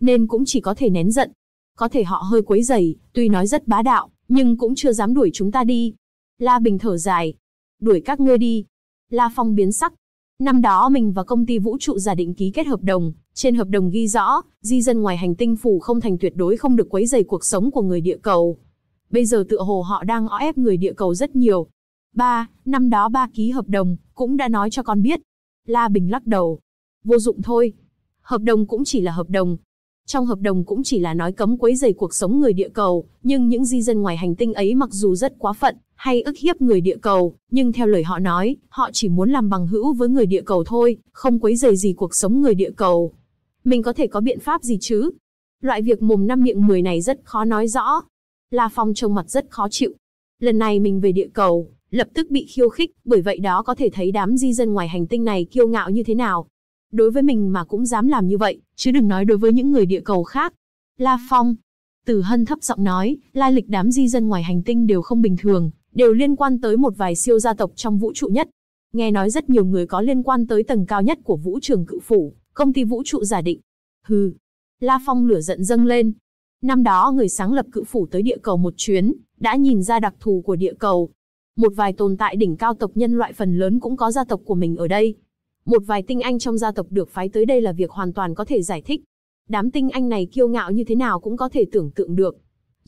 [SPEAKER 1] nên cũng chỉ có thể nén giận. Có thể họ hơi quấy dày, tuy nói rất bá đạo, nhưng cũng chưa dám đuổi chúng ta đi. La Bình thở dài. Đuổi các ngươi đi. La Phong biến sắc, Năm đó mình và công ty vũ trụ giả định ký kết hợp đồng, trên hợp đồng ghi rõ, di dân ngoài hành tinh phủ không thành tuyệt đối không được quấy rầy cuộc sống của người địa cầu. Bây giờ tựa hồ họ đang o ép người địa cầu rất nhiều. Ba, năm đó ba ký hợp đồng, cũng đã nói cho con biết. La Bình lắc đầu. Vô dụng thôi. Hợp đồng cũng chỉ là hợp đồng. Trong hợp đồng cũng chỉ là nói cấm quấy rầy cuộc sống người địa cầu, nhưng những di dân ngoài hành tinh ấy mặc dù rất quá phận, hay ức hiếp người địa cầu, nhưng theo lời họ nói, họ chỉ muốn làm bằng hữu với người địa cầu thôi, không quấy rầy gì cuộc sống người địa cầu. Mình có thể có biện pháp gì chứ? Loại việc mồm năm miệng mười này rất khó nói rõ. La Phong trông mặt rất khó chịu. Lần này mình về địa cầu, lập tức bị khiêu khích, bởi vậy đó có thể thấy đám di dân ngoài hành tinh này kiêu ngạo như thế nào. Đối với mình mà cũng dám làm như vậy, chứ đừng nói đối với những người địa cầu khác. La Phong, từ Hân thấp giọng nói, lai lịch đám di dân ngoài hành tinh đều không bình thường, đều liên quan tới một vài siêu gia tộc trong vũ trụ nhất. Nghe nói rất nhiều người có liên quan tới tầng cao nhất của vũ trường cự phủ, công ty vũ trụ giả định. Hừ, La Phong lửa giận dâng lên. Năm đó người sáng lập cự phủ tới địa cầu một chuyến, đã nhìn ra đặc thù của địa cầu. Một vài tồn tại đỉnh cao tộc nhân loại phần lớn cũng có gia tộc của mình ở đây. Một vài tinh anh trong gia tộc được phái tới đây là việc hoàn toàn có thể giải thích. Đám tinh anh này kiêu ngạo như thế nào cũng có thể tưởng tượng được,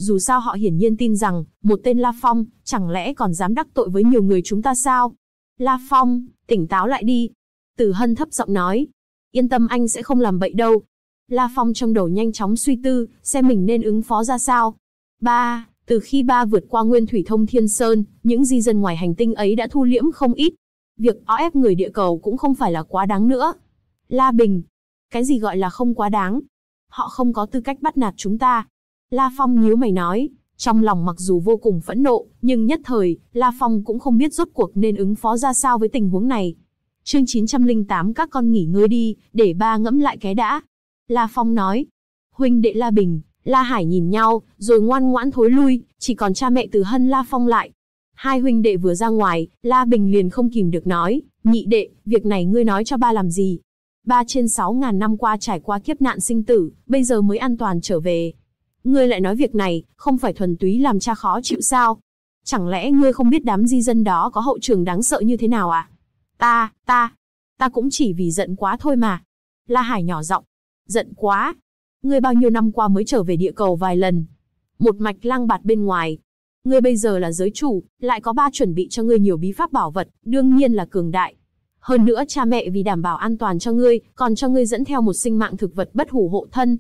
[SPEAKER 1] dù sao họ hiển nhiên tin rằng, một tên La Phong, chẳng lẽ còn dám đắc tội với nhiều người chúng ta sao? La Phong, tỉnh táo lại đi. Từ hân thấp giọng nói, yên tâm anh sẽ không làm bậy đâu. La Phong trong đầu nhanh chóng suy tư, xem mình nên ứng phó ra sao. Ba, từ khi ba vượt qua nguyên thủy thông thiên sơn, những di dân ngoài hành tinh ấy đã thu liễm không ít. Việc o ép người địa cầu cũng không phải là quá đáng nữa. La Bình, cái gì gọi là không quá đáng? Họ không có tư cách bắt nạt chúng ta, La Phong nhíu mày nói, trong lòng mặc dù vô cùng phẫn nộ, nhưng nhất thời, La Phong cũng không biết rốt cuộc nên ứng phó ra sao với tình huống này. Chương 908 các con nghỉ ngơi đi, để ba ngẫm lại cái đã. La Phong nói, huynh đệ La Bình, La Hải nhìn nhau, rồi ngoan ngoãn thối lui, chỉ còn cha mẹ từ hân La Phong lại. Hai huynh đệ vừa ra ngoài, La Bình liền không kìm được nói, nhị đệ, việc này ngươi nói cho ba làm gì? Ba trên sáu ngàn năm qua trải qua kiếp nạn sinh tử, bây giờ mới an toàn trở về, Ngươi lại nói việc này, không phải thuần túy làm cha khó chịu sao? Chẳng lẽ ngươi không biết đám di dân đó có hậu trường đáng sợ như thế nào à? Ta, ta, ta cũng chỉ vì giận quá thôi mà. La Hải nhỏ giọng, giận quá. Ngươi bao nhiêu năm qua mới trở về địa cầu vài lần. Một mạch lang bạt bên ngoài. Ngươi bây giờ là giới chủ, lại có ba chuẩn bị cho ngươi nhiều bí pháp bảo vật, đương nhiên là cường đại. Hơn nữa cha mẹ vì đảm bảo an toàn cho ngươi, còn cho ngươi dẫn theo một sinh mạng thực vật bất hủ hộ thân,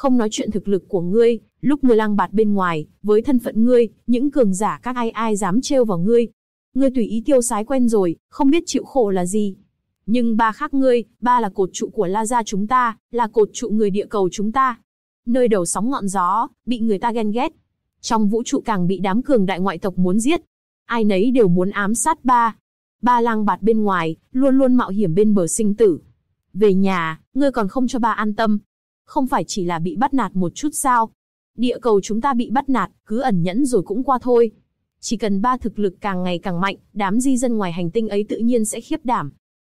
[SPEAKER 1] không nói chuyện thực lực của ngươi, lúc ngươi lang bạt bên ngoài, với thân phận ngươi, những cường giả các ai ai dám trêu vào ngươi. Ngươi tùy ý tiêu sái quen rồi, không biết chịu khổ là gì. Nhưng ba khác ngươi, ba là cột trụ của La Gia chúng ta, là cột trụ người địa cầu chúng ta. Nơi đầu sóng ngọn gió, bị người ta ghen ghét. Trong vũ trụ càng bị đám cường đại ngoại tộc muốn giết. Ai nấy đều muốn ám sát ba. Ba lang bạt bên ngoài, luôn luôn mạo hiểm bên bờ sinh tử. Về nhà, ngươi còn không cho ba an tâm, không phải chỉ là bị bắt nạt một chút sao. Địa cầu chúng ta bị bắt nạt, cứ ẩn nhẫn rồi cũng qua thôi. Chỉ cần ba thực lực càng ngày càng mạnh, đám di dân ngoài hành tinh ấy tự nhiên sẽ khiếp đảm.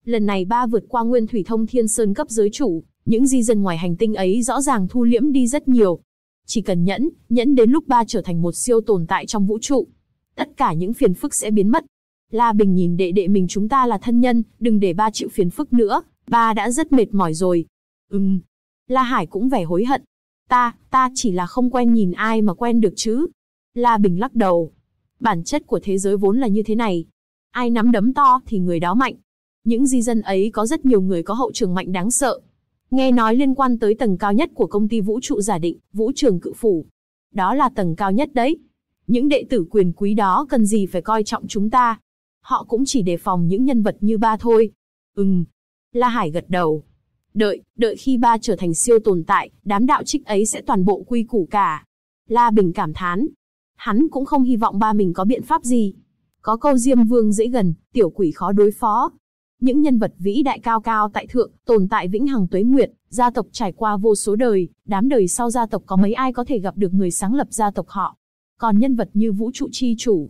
[SPEAKER 1] Lần này ba vượt qua nguyên thủy thông thiên sơn cấp giới chủ, những di dân ngoài hành tinh ấy rõ ràng thu liễm đi rất nhiều. Chỉ cần nhẫn, nhẫn đến lúc ba trở thành một siêu tồn tại trong vũ trụ. Tất cả những phiền phức sẽ biến mất. La Bình nhìn đệ đệ mình chúng ta là thân nhân, đừng để ba chịu phiền phức nữa, ba đã rất mệt mỏi rồi. Ừm, La Hải cũng vẻ hối hận. Ta, ta chỉ là không quen nhìn ai mà quen được chứ. La Bình lắc đầu. Bản chất của thế giới vốn là như thế này. Ai nắm đấm to thì người đó mạnh. Những di dân ấy có rất nhiều người có hậu trường mạnh đáng sợ. Nghe nói liên quan tới tầng cao nhất của công ty vũ trụ giả định, vũ trường cự phủ. Đó là tầng cao nhất đấy. Những đệ tử quyền quý đó cần gì phải coi trọng chúng ta. Họ cũng chỉ đề phòng những nhân vật như ba thôi. Ừm. La Hải gật đầu, Đợi, đợi khi ba trở thành siêu tồn tại, đám đạo trích ấy sẽ toàn bộ quy củ cả. La Bình cảm thán. Hắn cũng không hy vọng ba mình có biện pháp gì. Có câu Diêm Vương dễ gần, tiểu quỷ khó đối phó. Những nhân vật vĩ đại cao cao tại thượng, tồn tại vĩnh hằng tuế nguyệt, gia tộc trải qua vô số đời, đám đời sau gia tộc có mấy ai có thể gặp được người sáng lập gia tộc họ. Còn nhân vật như vũ trụ chi chủ,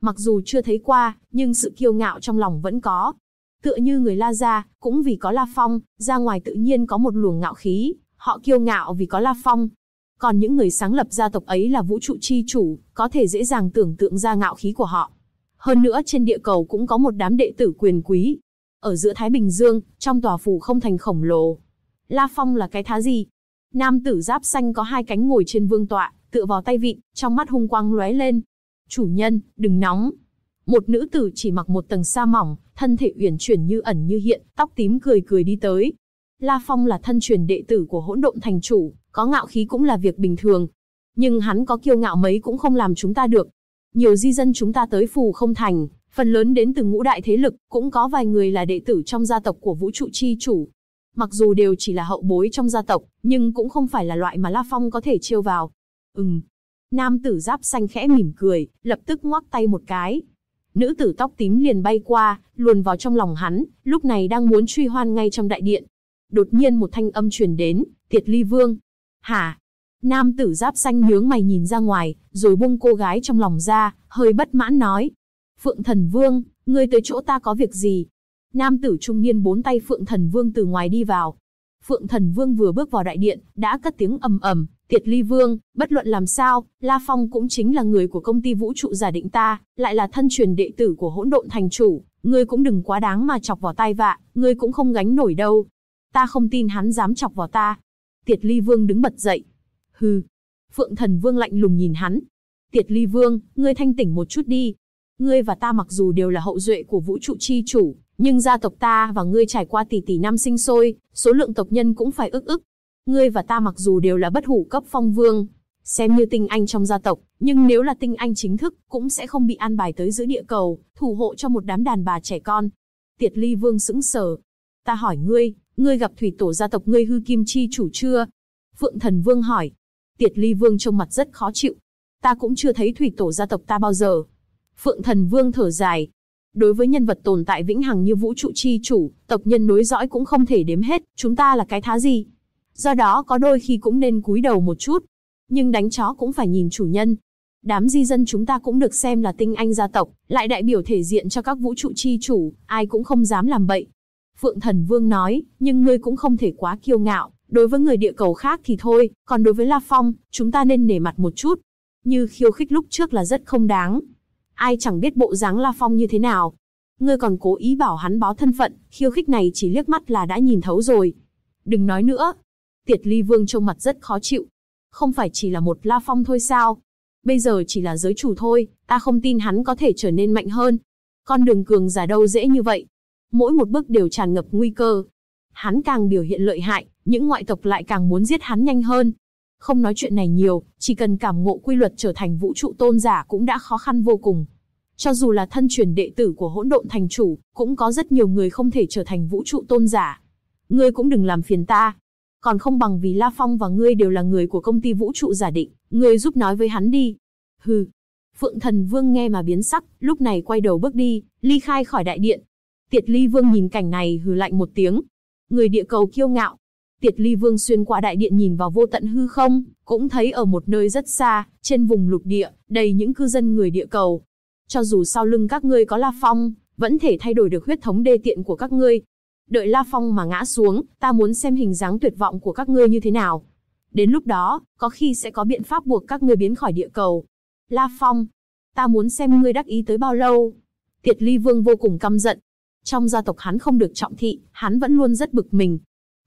[SPEAKER 1] mặc dù chưa thấy qua, nhưng sự kiêu ngạo trong lòng vẫn có. Tựa như người La Gia, cũng vì có La Phong, ra ngoài tự nhiên có một luồng ngạo khí, họ kiêu ngạo vì có La Phong. Còn những người sáng lập gia tộc ấy là vũ trụ chi chủ, có thể dễ dàng tưởng tượng ra ngạo khí của họ. Hơn nữa trên địa cầu cũng có một đám đệ tử quyền quý. Ở giữa Thái Bình Dương, trong tòa phủ không thành khổng lồ. La Phong là cái thá gì? Nam tử giáp xanh có hai cánh ngồi trên vương tọa, tựa vào tay vịn, trong mắt hung quang lóe lên. Chủ nhân, đừng nóng, một nữ tử chỉ mặc một tầng sa mỏng, thân thể uyển chuyển như ẩn như hiện, tóc tím cười cười đi tới. La Phong là thân truyền đệ tử của hỗn độn thành chủ, có ngạo khí cũng là việc bình thường. Nhưng hắn có kiêu ngạo mấy cũng không làm chúng ta được. Nhiều di dân chúng ta tới phù không thành, phần lớn đến từ ngũ đại thế lực, cũng có vài người là đệ tử trong gia tộc của vũ trụ chi chủ. Mặc dù đều chỉ là hậu bối trong gia tộc, nhưng cũng không phải là loại mà La Phong có thể chiêu vào. Ừm. Nam tử giáp xanh khẽ mỉm cười, lập tức ngoắc tay một cái, Nữ tử tóc tím liền bay qua, luồn vào trong lòng hắn, lúc này đang muốn truy hoan ngay trong đại điện. Đột nhiên một thanh âm truyền đến, tiệt ly vương. Hả? Nam tử giáp xanh nhướng mày nhìn ra ngoài, rồi buông cô gái trong lòng ra, hơi bất mãn nói. Phượng thần vương, ngươi tới chỗ ta có việc gì? Nam tử trung niên bốn tay Phượng thần vương từ ngoài đi vào. Phượng thần vương vừa bước vào đại điện, đã cất tiếng ầm ầm, Tiệt Ly Vương, bất luận làm sao, La Phong cũng chính là người của công ty vũ trụ giả định ta, lại là thân truyền đệ tử của hỗn độn thành chủ, ngươi cũng đừng quá đáng mà chọc vào tai vạ, ngươi cũng không gánh nổi đâu. Ta không tin hắn dám chọc vào ta. Tiệt Ly Vương đứng bật dậy. Hừ. Phượng Thần Vương lạnh lùng nhìn hắn. Tiệt Ly Vương, ngươi thanh tỉnh một chút đi. Ngươi và ta mặc dù đều là hậu duệ của vũ trụ chi chủ, nhưng gia tộc ta và ngươi trải qua tỷ tỷ năm sinh sôi, số lượng tộc nhân cũng phải ức ức, Ngươi và ta mặc dù đều là bất hủ cấp phong vương, xem như tinh anh trong gia tộc, nhưng nếu là tinh anh chính thức, cũng sẽ không bị an bài tới giữa địa cầu, thủ hộ cho một đám đàn bà trẻ con. Tiệt ly vương sững sờ. Ta hỏi ngươi, ngươi gặp thủy tổ gia tộc ngươi hư kim chi chủ chưa? Phượng thần vương hỏi. Tiệt ly vương trông mặt rất khó chịu. Ta cũng chưa thấy thủy tổ gia tộc ta bao giờ. Phượng thần vương thở dài. Đối với nhân vật tồn tại vĩnh hằng như vũ trụ chi chủ, tộc nhân nối dõi cũng không thể đếm hết, chúng ta là cái thá gì? Do đó có đôi khi cũng nên cúi đầu một chút. Nhưng đánh chó cũng phải nhìn chủ nhân. Đám di dân chúng ta cũng được xem là tinh anh gia tộc, lại đại biểu thể diện cho các vũ trụ chi chủ, ai cũng không dám làm bậy. Phượng Thần Vương nói, nhưng ngươi cũng không thể quá kiêu ngạo, đối với người địa cầu khác thì thôi, còn đối với La Phong, chúng ta nên nể mặt một chút. Như khiêu khích lúc trước là rất không đáng. Ai chẳng biết bộ dáng La Phong như thế nào. Ngươi còn cố ý bảo hắn báo thân phận, khiêu khích này chỉ liếc mắt là đã nhìn thấu rồi. Đừng nói nữa, Tiệt Ly Vương trông mặt rất khó chịu. Không phải chỉ là một La Phong thôi sao? Bây giờ chỉ là giới chủ thôi, ta không tin hắn có thể trở nên mạnh hơn. Con đường cường giả đâu dễ như vậy. Mỗi một bước đều tràn ngập nguy cơ. Hắn càng biểu hiện lợi hại, những ngoại tộc lại càng muốn giết hắn nhanh hơn. Không nói chuyện này nhiều, chỉ cần cảm ngộ quy luật trở thành vũ trụ tôn giả cũng đã khó khăn vô cùng. Cho dù là thân truyền đệ tử của hỗn độn thành chủ, cũng có rất nhiều người không thể trở thành vũ trụ tôn giả. Ngươi cũng đừng làm phiền ta, còn không bằng vì La Phong và ngươi đều là người của công ty vũ trụ giả định, ngươi giúp nói với hắn đi. Hừ. Phượng Thần Vương nghe mà biến sắc, lúc này quay đầu bước đi, ly khai khỏi đại điện. Tiệt Ly Vương nhìn cảnh này hừ lạnh một tiếng. Người địa cầu kiêu ngạo. Tiệt Ly Vương xuyên qua đại điện nhìn vào vô tận hư không, cũng thấy ở một nơi rất xa, trên vùng lục địa, đầy những cư dân người địa cầu. Cho dù sau lưng các ngươi có La Phong, vẫn thể thay đổi được huyết thống đê tiện của các ngươi đợi La Phong mà ngã xuống, ta muốn xem hình dáng tuyệt vọng của các ngươi như thế nào. Đến lúc đó, có khi sẽ có biện pháp buộc các ngươi biến khỏi địa cầu. La Phong, ta muốn xem ngươi đắc ý tới bao lâu. Tiệt Ly Vương vô cùng căm giận. Trong gia tộc hắn không được trọng thị, hắn vẫn luôn rất bực mình.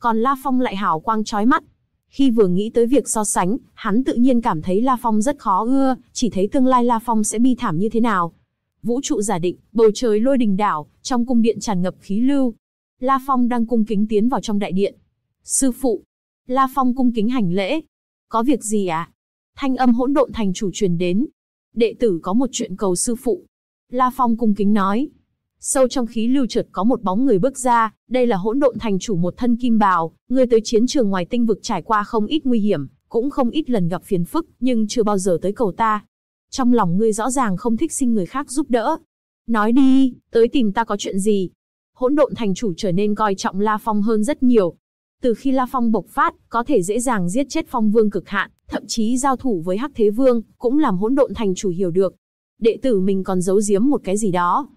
[SPEAKER 1] Còn La Phong lại hào quang chói mắt. Khi vừa nghĩ tới việc so sánh, hắn tự nhiên cảm thấy La Phong rất khó ưa, chỉ thấy tương lai La Phong sẽ bi thảm như thế nào. Vũ trụ giả định, bầu trời lôi đình đảo, trong cung điện tràn ngập khí lưu, La Phong đang cung kính tiến vào trong đại điện. Sư phụ. La Phong cung kính hành lễ. Có việc gì à? Thanh âm hỗn độn thành chủ truyền đến. Đệ tử có một chuyện cầu sư phụ. La Phong cung kính nói. Sâu trong khí lưu trượt có một bóng người bước ra, đây là hỗn độn thành chủ một thân kim bào, người tới chiến trường ngoài tinh vực trải qua không ít nguy hiểm, cũng không ít lần gặp phiền phức, nhưng chưa bao giờ tới cầu ta. Trong lòng ngươi rõ ràng không thích xin người khác giúp đỡ. Nói đi, tới tìm ta có chuyện gì? hỗn độn thành chủ trở nên coi trọng La Phong hơn rất nhiều. Từ khi La Phong bộc phát, có thể dễ dàng giết chết phong vương cực hạn, thậm chí giao thủ với Hắc Thế Vương, cũng làm hỗn độn thành chủ hiểu được. Đệ tử mình còn giấu giếm một cái gì đó.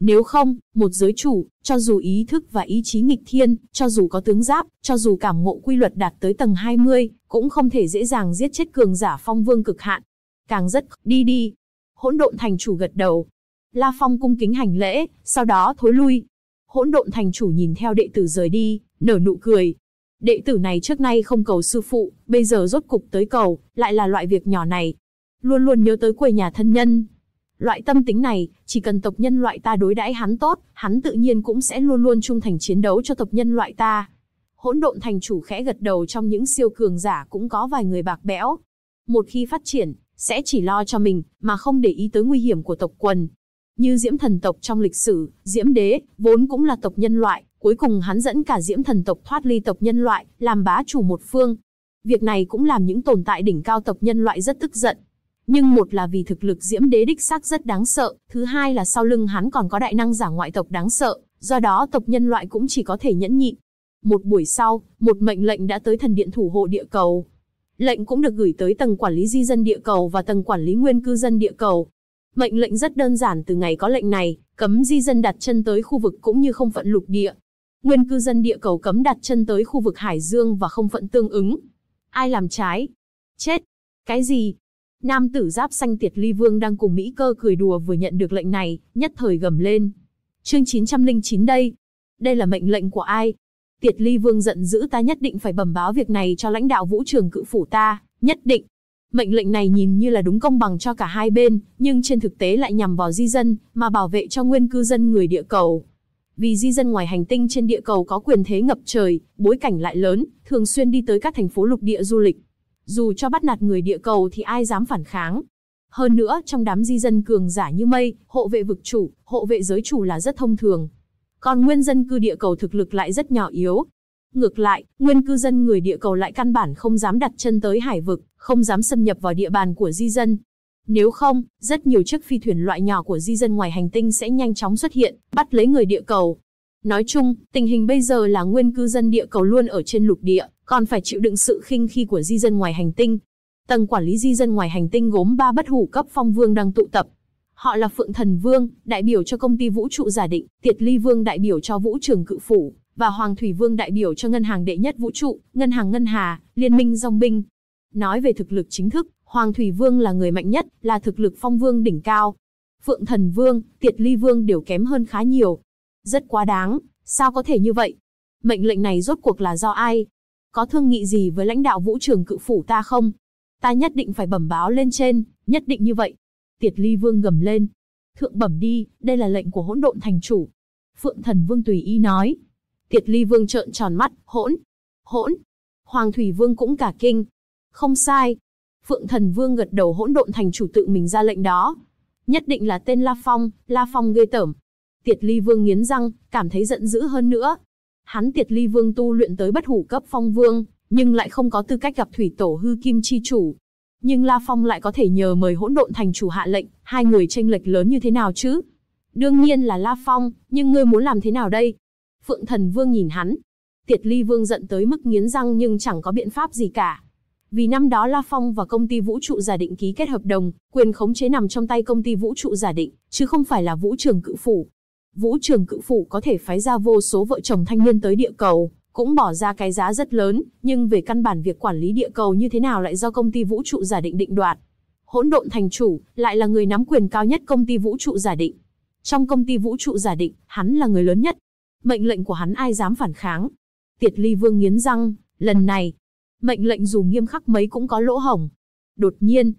[SPEAKER 1] Nếu không, một giới chủ, cho dù ý thức và ý chí nghịch thiên, cho dù có tướng giáp, cho dù cảm ngộ quy luật đạt tới tầng 20, cũng không thể dễ dàng giết chết cường giả phong vương cực hạn. Càng rất đi đi. Hỗn độn thành chủ gật đầu. La Phong cung kính hành lễ, sau đó thối lui, hỗn độn thành chủ nhìn theo đệ tử rời đi, nở nụ cười. Đệ tử này trước nay không cầu sư phụ, bây giờ rốt cục tới cầu, lại là loại việc nhỏ này. Luôn luôn nhớ tới quê nhà thân nhân. Loại tâm tính này, chỉ cần tộc nhân loại ta đối đãi hắn tốt, hắn tự nhiên cũng sẽ luôn luôn trung thành chiến đấu cho tộc nhân loại ta. Hỗn độn thành chủ khẽ gật đầu trong những siêu cường giả cũng có vài người bạc bẽo. Một khi phát triển, sẽ chỉ lo cho mình, mà không để ý tới nguy hiểm của tộc quần, như diễm thần tộc trong lịch sử, diễm đế, vốn cũng là tộc nhân loại, cuối cùng hắn dẫn cả diễm thần tộc thoát ly tộc nhân loại, làm bá chủ một phương. Việc này cũng làm những tồn tại đỉnh cao tộc nhân loại rất tức giận. Nhưng một là vì thực lực diễm đế đích xác rất đáng sợ, thứ hai là sau lưng hắn còn có đại năng giả ngoại tộc đáng sợ, do đó tộc nhân loại cũng chỉ có thể nhẫn nhịn. Một buổi sau, một mệnh lệnh đã tới thần điện thủ hộ địa cầu. Lệnh cũng được gửi tới tầng quản lý di dân địa cầu và tầng quản lý nguyên cư dân địa cầu. Mệnh lệnh rất đơn giản từ ngày có lệnh này, cấm di dân đặt chân tới khu vực cũng như không phận lục địa. Nguyên cư dân địa cầu cấm đặt chân tới khu vực Hải Dương và không phận tương ứng. Ai làm trái? Chết! Cái gì? Nam tử giáp xanh tiệt ly vương đang cùng Mỹ cơ cười đùa vừa nhận được lệnh này, nhất thời gầm lên. Chương 909 đây. Đây là mệnh lệnh của ai? Tiệt ly vương giận dữ ta nhất định phải bẩm báo việc này cho lãnh đạo vũ trường cự phủ ta, nhất định. Mệnh lệnh này nhìn như là đúng công bằng cho cả hai bên, nhưng trên thực tế lại nhằm vào di dân, mà bảo vệ cho nguyên cư dân người địa cầu. Vì di dân ngoài hành tinh trên địa cầu có quyền thế ngập trời, bối cảnh lại lớn, thường xuyên đi tới các thành phố lục địa du lịch. Dù cho bắt nạt người địa cầu thì ai dám phản kháng. Hơn nữa, trong đám di dân cường giả như mây, hộ vệ vực chủ, hộ vệ giới chủ là rất thông thường. Còn nguyên dân cư địa cầu thực lực lại rất nhỏ yếu, Ngược lại, nguyên cư dân người địa cầu lại căn bản không dám đặt chân tới hải vực, không dám xâm nhập vào địa bàn của di dân. Nếu không, rất nhiều chiếc phi thuyền loại nhỏ của di dân ngoài hành tinh sẽ nhanh chóng xuất hiện, bắt lấy người địa cầu. Nói chung, tình hình bây giờ là nguyên cư dân địa cầu luôn ở trên lục địa, còn phải chịu đựng sự khinh khi của di dân ngoài hành tinh. Tầng quản lý di dân ngoài hành tinh gồm ba bất hủ cấp phong vương đang tụ tập. Họ là Phượng Thần Vương, đại biểu cho công ty vũ trụ giả định, Tiệt Ly Vương đại biểu cho vũ trường cự phủ, và Hoàng Thủy Vương đại biểu cho Ngân hàng đệ nhất vũ trụ, Ngân hàng Ngân Hà, Liên minh Dòng binh. Nói về thực lực chính thức, Hoàng Thủy Vương là người mạnh nhất, là thực lực phong vương đỉnh cao. Phượng Thần Vương, Tiệt Ly Vương đều kém hơn khá nhiều. Rất quá đáng, sao có thể như vậy? Mệnh lệnh này rốt cuộc là do ai? Có thương nghị gì với lãnh đạo vũ trường cự phủ ta không? Ta nhất định phải bẩm báo lên trên, nhất định như vậy. Tiệt Ly Vương gầm lên. Thượng bẩm đi, đây là lệnh của hỗn độn thành chủ. Phượng Thần Vương tùy ý nói, Tiệt ly vương trợn tròn mắt, hỗn, hỗn. Hoàng thủy vương cũng cả kinh. Không sai. Phượng thần vương gật đầu hỗn độn thành chủ tự mình ra lệnh đó. Nhất định là tên La Phong, La Phong ghê tởm. Tiệt ly vương nghiến răng, cảm thấy giận dữ hơn nữa. Hắn tiệt ly vương tu luyện tới bất hủ cấp phong vương, nhưng lại không có tư cách gặp thủy tổ hư kim chi chủ. Nhưng La Phong lại có thể nhờ mời hỗn độn thành chủ hạ lệnh, hai người tranh lệch lớn như thế nào chứ? Đương nhiên là La Phong, nhưng ngươi muốn làm thế nào đây? Phượng Thần Vương nhìn hắn. Tiệt Ly Vương giận tới mức nghiến răng nhưng chẳng có biện pháp gì cả. Vì năm đó La Phong và công ty vũ trụ giả định ký kết hợp đồng, quyền khống chế nằm trong tay công ty vũ trụ giả định, chứ không phải là vũ trường cự phủ. Vũ trường cự phủ có thể phái ra vô số vợ chồng thanh niên tới địa cầu, cũng bỏ ra cái giá rất lớn, nhưng về căn bản việc quản lý địa cầu như thế nào lại do công ty vũ trụ giả định định đoạt. Hỗn độn thành chủ lại là người nắm quyền cao nhất công ty vũ trụ giả định. Trong công ty vũ trụ giả định, hắn là người lớn nhất, Mệnh lệnh của hắn ai dám phản kháng? Tiệt Ly Vương nghiến răng, lần này, mệnh lệnh dù nghiêm khắc mấy cũng có lỗ hổng. Đột nhiên,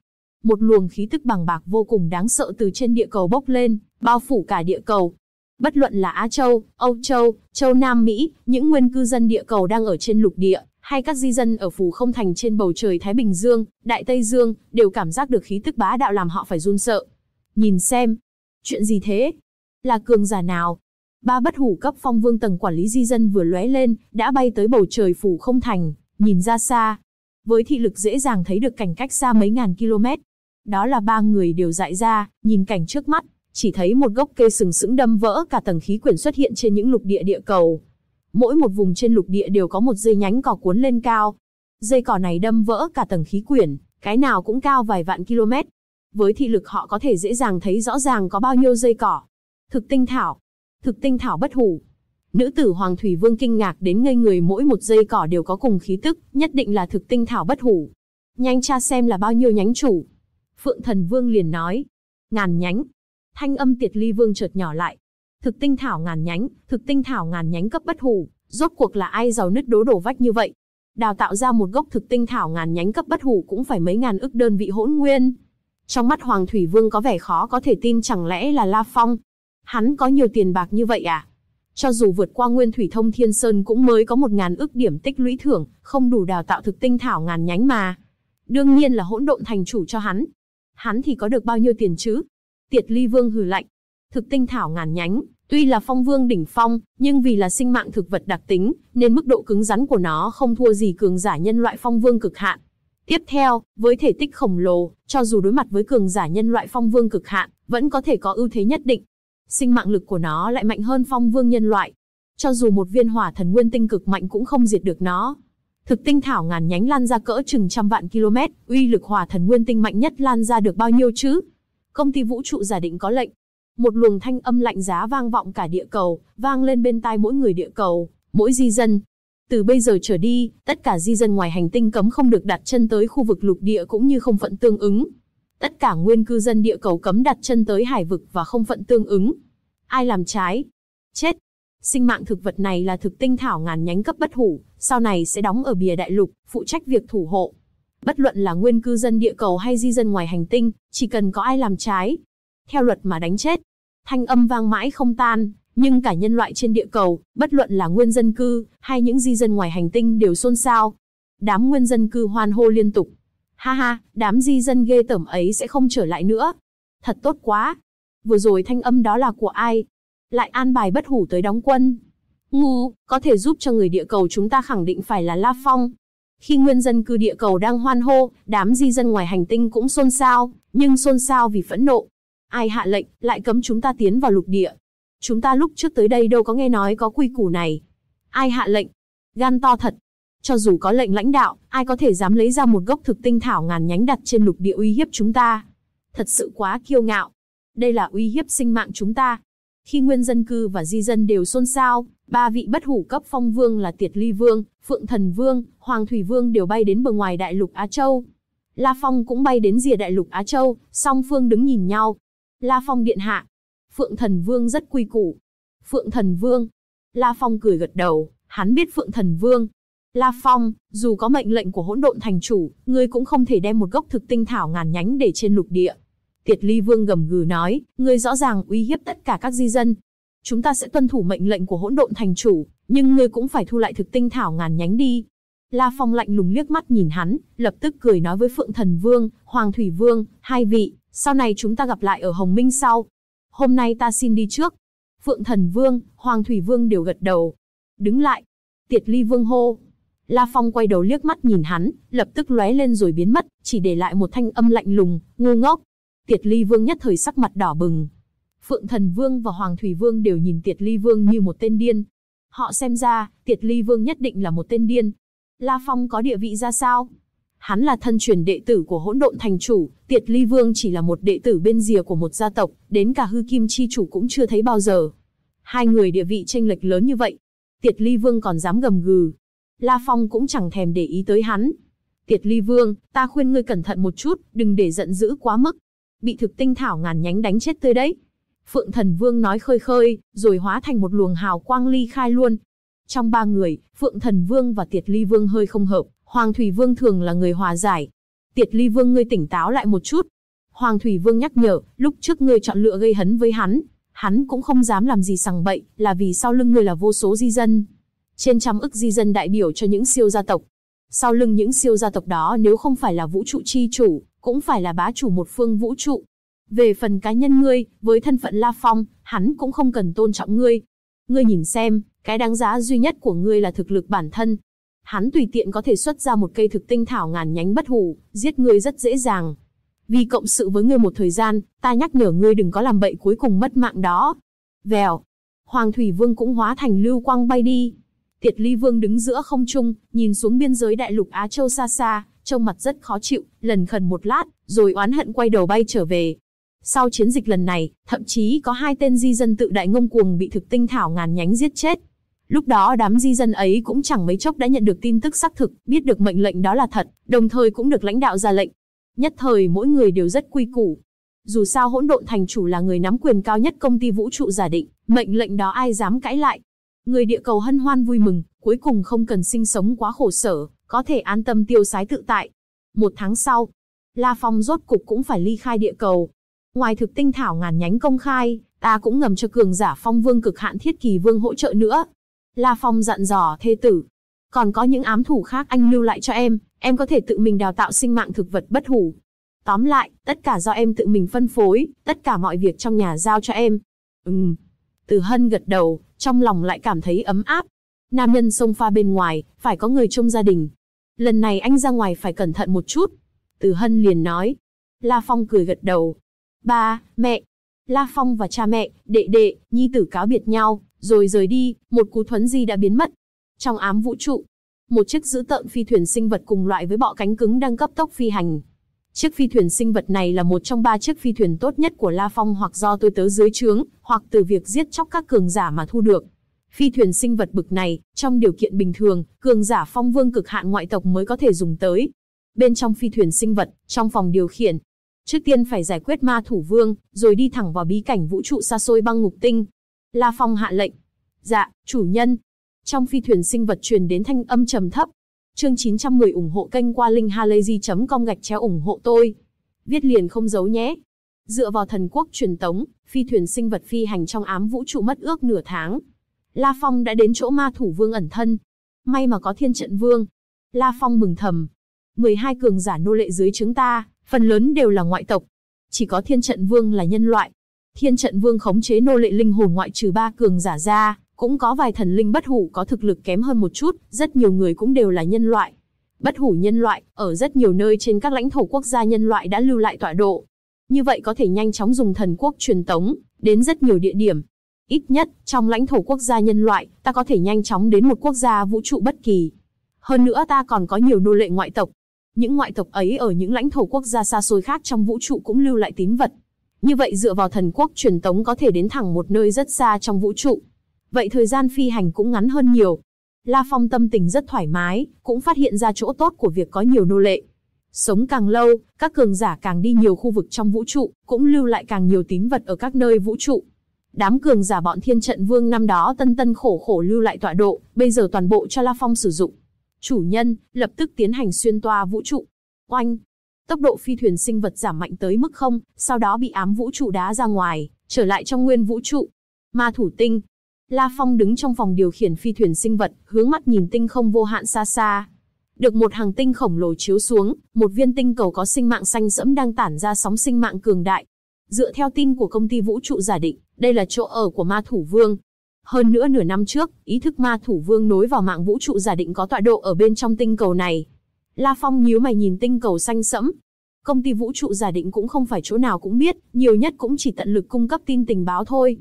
[SPEAKER 1] một luồng khí tức bằng bạc vô cùng đáng sợ từ trên địa cầu bốc lên, bao phủ cả địa cầu. Bất luận là Á Châu, Âu Châu, Châu Nam Mỹ, những nguyên cư dân địa cầu đang ở trên lục địa, hay các di dân ở phủ không thành trên bầu trời Thái Bình Dương, Đại Tây Dương, đều cảm giác được khí tức bá đạo làm họ phải run sợ. Nhìn xem, chuyện gì thế? Là cường giả nào? ba bất hủ cấp phong vương tầng quản lý di dân vừa lóe lên, đã bay tới bầu trời phủ không thành, nhìn ra xa. Với thị lực dễ dàng thấy được cảnh cách xa mấy ngàn km. Đó là ba người đều dại ra, nhìn cảnh trước mắt, chỉ thấy một gốc cây sừng sững đâm vỡ cả tầng khí quyển xuất hiện trên những lục địa địa cầu. Mỗi một vùng trên lục địa đều có một dây nhánh cỏ cuốn lên cao. Dây cỏ này đâm vỡ cả tầng khí quyển, cái nào cũng cao vài vạn km. Với thị lực họ có thể dễ dàng thấy rõ ràng có bao nhiêu dây cỏ. Thực tinh thảo, thực tinh thảo bất hủ. Nữ tử Hoàng Thủy Vương kinh ngạc đến ngây người mỗi một giây cỏ đều có cùng khí tức, nhất định là thực tinh thảo bất hủ. Nhanh tra xem là bao nhiêu nhánh chủ. Phượng Thần Vương liền nói, ngàn nhánh. Thanh âm Tiệt Ly Vương chợt nhỏ lại, thực tinh thảo ngàn nhánh, thực tinh thảo ngàn nhánh cấp bất hủ, rốt cuộc là ai giàu nứt đố đổ vách như vậy? Đào tạo ra một gốc thực tinh thảo ngàn nhánh cấp bất hủ cũng phải mấy ngàn ức đơn vị hỗn nguyên. Trong mắt Hoàng Thủy Vương có vẻ khó có thể tin chẳng lẽ là La Phong, hắn có nhiều tiền bạc như vậy à? Cho dù vượt qua nguyên thủy thông thiên sơn cũng mới có một ngàn ước điểm tích lũy thưởng, không đủ đào tạo thực tinh thảo ngàn nhánh mà. Đương nhiên là hỗn độn thành chủ cho hắn. Hắn thì có được bao nhiêu tiền chứ? Tiệt ly vương hừ lạnh. Thực tinh thảo ngàn nhánh, tuy là phong vương đỉnh phong, nhưng vì là sinh mạng thực vật đặc tính, nên mức độ cứng rắn của nó không thua gì cường giả nhân loại phong vương cực hạn. Tiếp theo, với thể tích khổng lồ, cho dù đối mặt với cường giả nhân loại phong vương cực hạn, vẫn có thể có ưu thế nhất định sinh mạng lực của nó lại mạnh hơn phong vương nhân loại. Cho dù một viên hỏa thần nguyên tinh cực mạnh cũng không diệt được nó. Thực tinh thảo ngàn nhánh lan ra cỡ chừng trăm vạn km, uy lực hỏa thần nguyên tinh mạnh nhất lan ra được bao nhiêu chứ? Công ty vũ trụ giả định có lệnh. Một luồng thanh âm lạnh giá vang vọng cả địa cầu, vang lên bên tai mỗi người địa cầu, mỗi di dân. Từ bây giờ trở đi, tất cả di dân ngoài hành tinh cấm không được đặt chân tới khu vực lục địa cũng như không phận tương ứng tất cả nguyên cư dân địa cầu cấm đặt chân tới hải vực và không phận tương ứng. Ai làm trái? Chết! Sinh mạng thực vật này là thực tinh thảo ngàn nhánh cấp bất hủ, sau này sẽ đóng ở bìa đại lục, phụ trách việc thủ hộ. Bất luận là nguyên cư dân địa cầu hay di dân ngoài hành tinh, chỉ cần có ai làm trái, theo luật mà đánh chết. Thanh âm vang mãi không tan, nhưng cả nhân loại trên địa cầu, bất luận là nguyên dân cư hay những di dân ngoài hành tinh đều xôn xao. Đám nguyên dân cư hoan hô liên tục, Ha ha, đám di dân ghê tởm ấy sẽ không trở lại nữa. Thật tốt quá. Vừa rồi thanh âm đó là của ai? Lại an bài bất hủ tới đóng quân. Ngu, có thể giúp cho người địa cầu chúng ta khẳng định phải là La Phong. Khi nguyên dân cư địa cầu đang hoan hô, đám di dân ngoài hành tinh cũng xôn xao, nhưng xôn xao vì phẫn nộ. Ai hạ lệnh, lại cấm chúng ta tiến vào lục địa. Chúng ta lúc trước tới đây đâu có nghe nói có quy củ này. Ai hạ lệnh? Gan to thật, cho dù có lệnh lãnh đạo, ai có thể dám lấy ra một gốc thực tinh thảo ngàn nhánh đặt trên lục địa uy hiếp chúng ta? Thật sự quá kiêu ngạo. Đây là uy hiếp sinh mạng chúng ta. Khi nguyên dân cư và di dân đều xôn xao, ba vị bất hủ cấp phong vương là Tiệt Ly Vương, Phượng Thần Vương, Hoàng Thủy Vương đều bay đến bờ ngoài đại lục Á Châu. La Phong cũng bay đến rìa đại lục Á Châu, song phương đứng nhìn nhau. La Phong điện hạ. Phượng Thần Vương rất quy củ. Phượng Thần Vương. La Phong cười gật đầu, hắn biết Phượng Thần Vương, La Phong, dù có mệnh lệnh của hỗn độn thành chủ, ngươi cũng không thể đem một gốc thực tinh thảo ngàn nhánh để trên lục địa. Tiệt Ly Vương gầm gừ nói, ngươi rõ ràng uy hiếp tất cả các di dân. Chúng ta sẽ tuân thủ mệnh lệnh của hỗn độn thành chủ, nhưng ngươi cũng phải thu lại thực tinh thảo ngàn nhánh đi. La Phong lạnh lùng liếc mắt nhìn hắn, lập tức cười nói với Phượng Thần Vương, Hoàng Thủy Vương, hai vị, sau này chúng ta gặp lại ở Hồng Minh sau. Hôm nay ta xin đi trước. Phượng Thần Vương, Hoàng Thủy Vương đều gật đầu. Đứng lại. Tiệt Ly Vương hô, La Phong quay đầu liếc mắt nhìn hắn, lập tức lóe lên rồi biến mất, chỉ để lại một thanh âm lạnh lùng, ngu ngốc. Tiệt Ly Vương nhất thời sắc mặt đỏ bừng. Phượng Thần Vương và Hoàng Thủy Vương đều nhìn Tiệt Ly Vương như một tên điên. Họ xem ra, Tiệt Ly Vương nhất định là một tên điên. La Phong có địa vị ra sao? Hắn là thân truyền đệ tử của hỗn độn thành chủ, Tiệt Ly Vương chỉ là một đệ tử bên rìa của một gia tộc, đến cả hư kim chi chủ cũng chưa thấy bao giờ. Hai người địa vị tranh lệch lớn như vậy. Tiệt Ly Vương còn dám gầm gừ, La Phong cũng chẳng thèm để ý tới hắn. Tiệt Ly Vương, ta khuyên ngươi cẩn thận một chút, đừng để giận dữ quá mức. Bị thực tinh thảo ngàn nhánh đánh chết tươi đấy. Phượng Thần Vương nói khơi khơi, rồi hóa thành một luồng hào quang ly khai luôn. Trong ba người, Phượng Thần Vương và Tiệt Ly Vương hơi không hợp, Hoàng Thủy Vương thường là người hòa giải. Tiệt Ly Vương ngươi tỉnh táo lại một chút. Hoàng Thủy Vương nhắc nhở, lúc trước ngươi chọn lựa gây hấn với hắn, hắn cũng không dám làm gì sằng bậy, là vì sau lưng ngươi là vô số di dân, trên trăm ức di dân đại biểu cho những siêu gia tộc. Sau lưng những siêu gia tộc đó nếu không phải là vũ trụ chi chủ, cũng phải là bá chủ một phương vũ trụ. Về phần cá nhân ngươi, với thân phận La Phong, hắn cũng không cần tôn trọng ngươi. Ngươi nhìn xem, cái đáng giá duy nhất của ngươi là thực lực bản thân. Hắn tùy tiện có thể xuất ra một cây thực tinh thảo ngàn nhánh bất hủ, giết ngươi rất dễ dàng. Vì cộng sự với ngươi một thời gian, ta nhắc nhở ngươi đừng có làm bậy cuối cùng mất mạng đó. Vèo, Hoàng Thủy Vương cũng hóa thành lưu quang bay đi, Thiệt Ly Vương đứng giữa không trung, nhìn xuống biên giới đại lục Á Châu xa xa, trông mặt rất khó chịu, lần khẩn một lát, rồi oán hận quay đầu bay trở về. Sau chiến dịch lần này, thậm chí có hai tên di dân tự đại ngông cuồng bị thực tinh thảo ngàn nhánh giết chết. Lúc đó đám di dân ấy cũng chẳng mấy chốc đã nhận được tin tức xác thực, biết được mệnh lệnh đó là thật, đồng thời cũng được lãnh đạo ra lệnh. Nhất thời mỗi người đều rất quy củ. Dù sao hỗn độn thành chủ là người nắm quyền cao nhất công ty vũ trụ giả định, mệnh lệnh đó ai dám cãi lại. Người địa cầu hân hoan vui mừng, cuối cùng không cần sinh sống quá khổ sở, có thể an tâm tiêu sái tự tại. Một tháng sau, La Phong rốt cục cũng phải ly khai địa cầu. Ngoài thực tinh thảo ngàn nhánh công khai, ta cũng ngầm cho cường giả phong vương cực hạn thiết kỳ vương hỗ trợ nữa. La Phong dặn dò thê tử. Còn có những ám thủ khác anh lưu lại cho em, em có thể tự mình đào tạo sinh mạng thực vật bất hủ. Tóm lại, tất cả do em tự mình phân phối, tất cả mọi việc trong nhà giao cho em. Ừm, từ Hân gật đầu, trong lòng lại cảm thấy ấm áp. Nam nhân xông pha bên ngoài, phải có người trong gia đình. Lần này anh ra ngoài phải cẩn thận một chút. Từ Hân liền nói. La Phong cười gật đầu. Ba, mẹ. La Phong và cha mẹ, đệ đệ, nhi tử cáo biệt nhau, rồi rời đi, một cú thuấn di đã biến mất. Trong ám vũ trụ, một chiếc dữ tợn phi thuyền sinh vật cùng loại với bọ cánh cứng đang cấp tốc phi hành, Chiếc phi thuyền sinh vật này là một trong ba chiếc phi thuyền tốt nhất của La Phong hoặc do tôi tớ dưới trướng, hoặc từ việc giết chóc các cường giả mà thu được. Phi thuyền sinh vật bực này, trong điều kiện bình thường, cường giả phong vương cực hạn ngoại tộc mới có thể dùng tới. Bên trong phi thuyền sinh vật, trong phòng điều khiển, trước tiên phải giải quyết ma thủ vương, rồi đi thẳng vào bí cảnh vũ trụ xa xôi băng ngục tinh. La Phong hạ lệnh. Dạ, chủ nhân. Trong phi thuyền sinh vật truyền đến thanh âm trầm thấp, Chương 900 người ủng hộ kênh qua linkhalazy.com gạch chéo ủng hộ tôi. Viết liền không giấu nhé. Dựa vào thần quốc truyền tống, phi thuyền sinh vật phi hành trong ám vũ trụ mất ước nửa tháng. La Phong đã đến chỗ ma thủ vương ẩn thân. May mà có thiên trận vương. La Phong mừng thầm. 12 cường giả nô lệ dưới chúng ta, phần lớn đều là ngoại tộc. Chỉ có thiên trận vương là nhân loại. Thiên trận vương khống chế nô lệ linh hồn ngoại trừ ba cường giả ra, cũng có vài thần linh bất hủ có thực lực kém hơn một chút, rất nhiều người cũng đều là nhân loại. Bất hủ nhân loại, ở rất nhiều nơi trên các lãnh thổ quốc gia nhân loại đã lưu lại tọa độ. Như vậy có thể nhanh chóng dùng thần quốc truyền tống, đến rất nhiều địa điểm. Ít nhất, trong lãnh thổ quốc gia nhân loại, ta có thể nhanh chóng đến một quốc gia vũ trụ bất kỳ. Hơn nữa ta còn có nhiều nô lệ ngoại tộc. Những ngoại tộc ấy ở những lãnh thổ quốc gia xa xôi khác trong vũ trụ cũng lưu lại tín vật. Như vậy dựa vào thần quốc truyền tống có thể đến thẳng một nơi rất xa trong vũ trụ. Vậy thời gian phi hành cũng ngắn hơn nhiều. La Phong tâm tình rất thoải mái, cũng phát hiện ra chỗ tốt của việc có nhiều nô lệ. Sống càng lâu, các cường giả càng đi nhiều khu vực trong vũ trụ, cũng lưu lại càng nhiều tín vật ở các nơi vũ trụ. Đám cường giả bọn thiên trận vương năm đó tân tân khổ khổ lưu lại tọa độ, bây giờ toàn bộ cho La Phong sử dụng. Chủ nhân, lập tức tiến hành xuyên toa vũ trụ. Oanh! Tốc độ phi thuyền sinh vật giảm mạnh tới mức không, sau đó bị ám vũ trụ đá ra ngoài, trở lại trong nguyên vũ trụ. Ma thủ tinh, La Phong đứng trong phòng điều khiển phi thuyền sinh vật, hướng mắt nhìn tinh không vô hạn xa xa. Được một hàng tinh khổng lồ chiếu xuống, một viên tinh cầu có sinh mạng xanh sẫm đang tản ra sóng sinh mạng cường đại. Dựa theo tin của công ty vũ trụ giả định, đây là chỗ ở của ma thủ vương. Hơn nữa nửa năm trước, ý thức ma thủ vương nối vào mạng vũ trụ giả định có tọa độ ở bên trong tinh cầu này. La Phong nhíu mày nhìn tinh cầu xanh sẫm. Công ty vũ trụ giả định cũng không phải chỗ nào cũng biết, nhiều nhất cũng chỉ tận lực cung cấp tin tình báo thôi.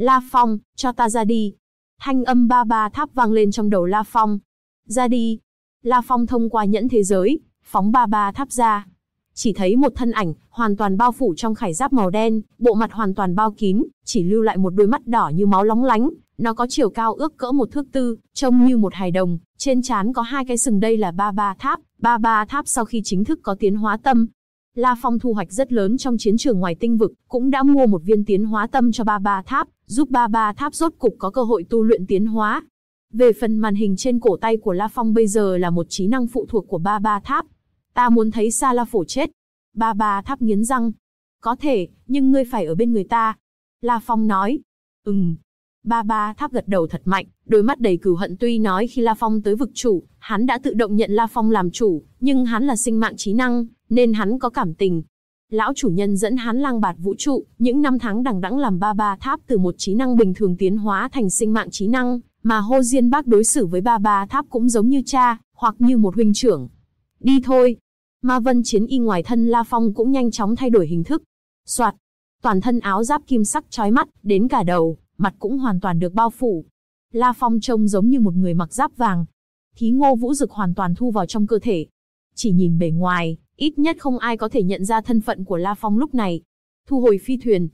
[SPEAKER 1] La Phong, cho ta ra đi. Thanh âm ba ba tháp vang lên trong đầu La Phong. Ra đi. La Phong thông qua nhẫn thế giới, phóng ba ba tháp ra. Chỉ thấy một thân ảnh, hoàn toàn bao phủ trong khải giáp màu đen, bộ mặt hoàn toàn bao kín, chỉ lưu lại một đôi mắt đỏ như máu lóng lánh. Nó có chiều cao ước cỡ một thước tư, trông như một hài đồng, trên trán có hai cái sừng đây là ba ba tháp. Ba ba tháp sau khi chính thức có tiến hóa tâm, La Phong thu hoạch rất lớn trong chiến trường ngoài tinh vực, cũng đã mua một viên tiến hóa tâm cho ba ba tháp, giúp ba ba tháp rốt cục có cơ hội tu luyện tiến hóa. Về phần màn hình trên cổ tay của La Phong bây giờ là một trí năng phụ thuộc của ba ba tháp. Ta muốn thấy Sa La Phổ chết. Ba ba tháp nghiến răng. Có thể, nhưng ngươi phải ở bên người ta. La Phong nói. Ừm. Ba ba tháp gật đầu thật mạnh, đôi mắt đầy cừu hận tuy nói khi La Phong tới vực chủ, hắn đã tự động nhận La Phong làm chủ, nhưng hắn là sinh mạng trí năng, nên hắn có cảm tình. Lão chủ nhân dẫn hắn lang bạt vũ trụ, những năm tháng đằng đẵng làm ba ba tháp từ một trí năng bình thường tiến hóa thành sinh mạng trí năng, mà Hô Diên Bác đối xử với ba ba tháp cũng giống như cha, hoặc như một huynh trưởng. Đi thôi. Ma Vân Chiến y ngoài thân La Phong cũng nhanh chóng thay đổi hình thức. Soạt. Toàn thân áo giáp kim sắc chói mắt, đến cả đầu, mặt cũng hoàn toàn được bao phủ. La Phong trông giống như một người mặc giáp vàng. Thí ngô vũ dực hoàn toàn thu vào trong cơ thể. Chỉ nhìn bề ngoài, Ít nhất không ai có thể nhận ra thân phận của La Phong lúc này. Thu hồi phi thuyền,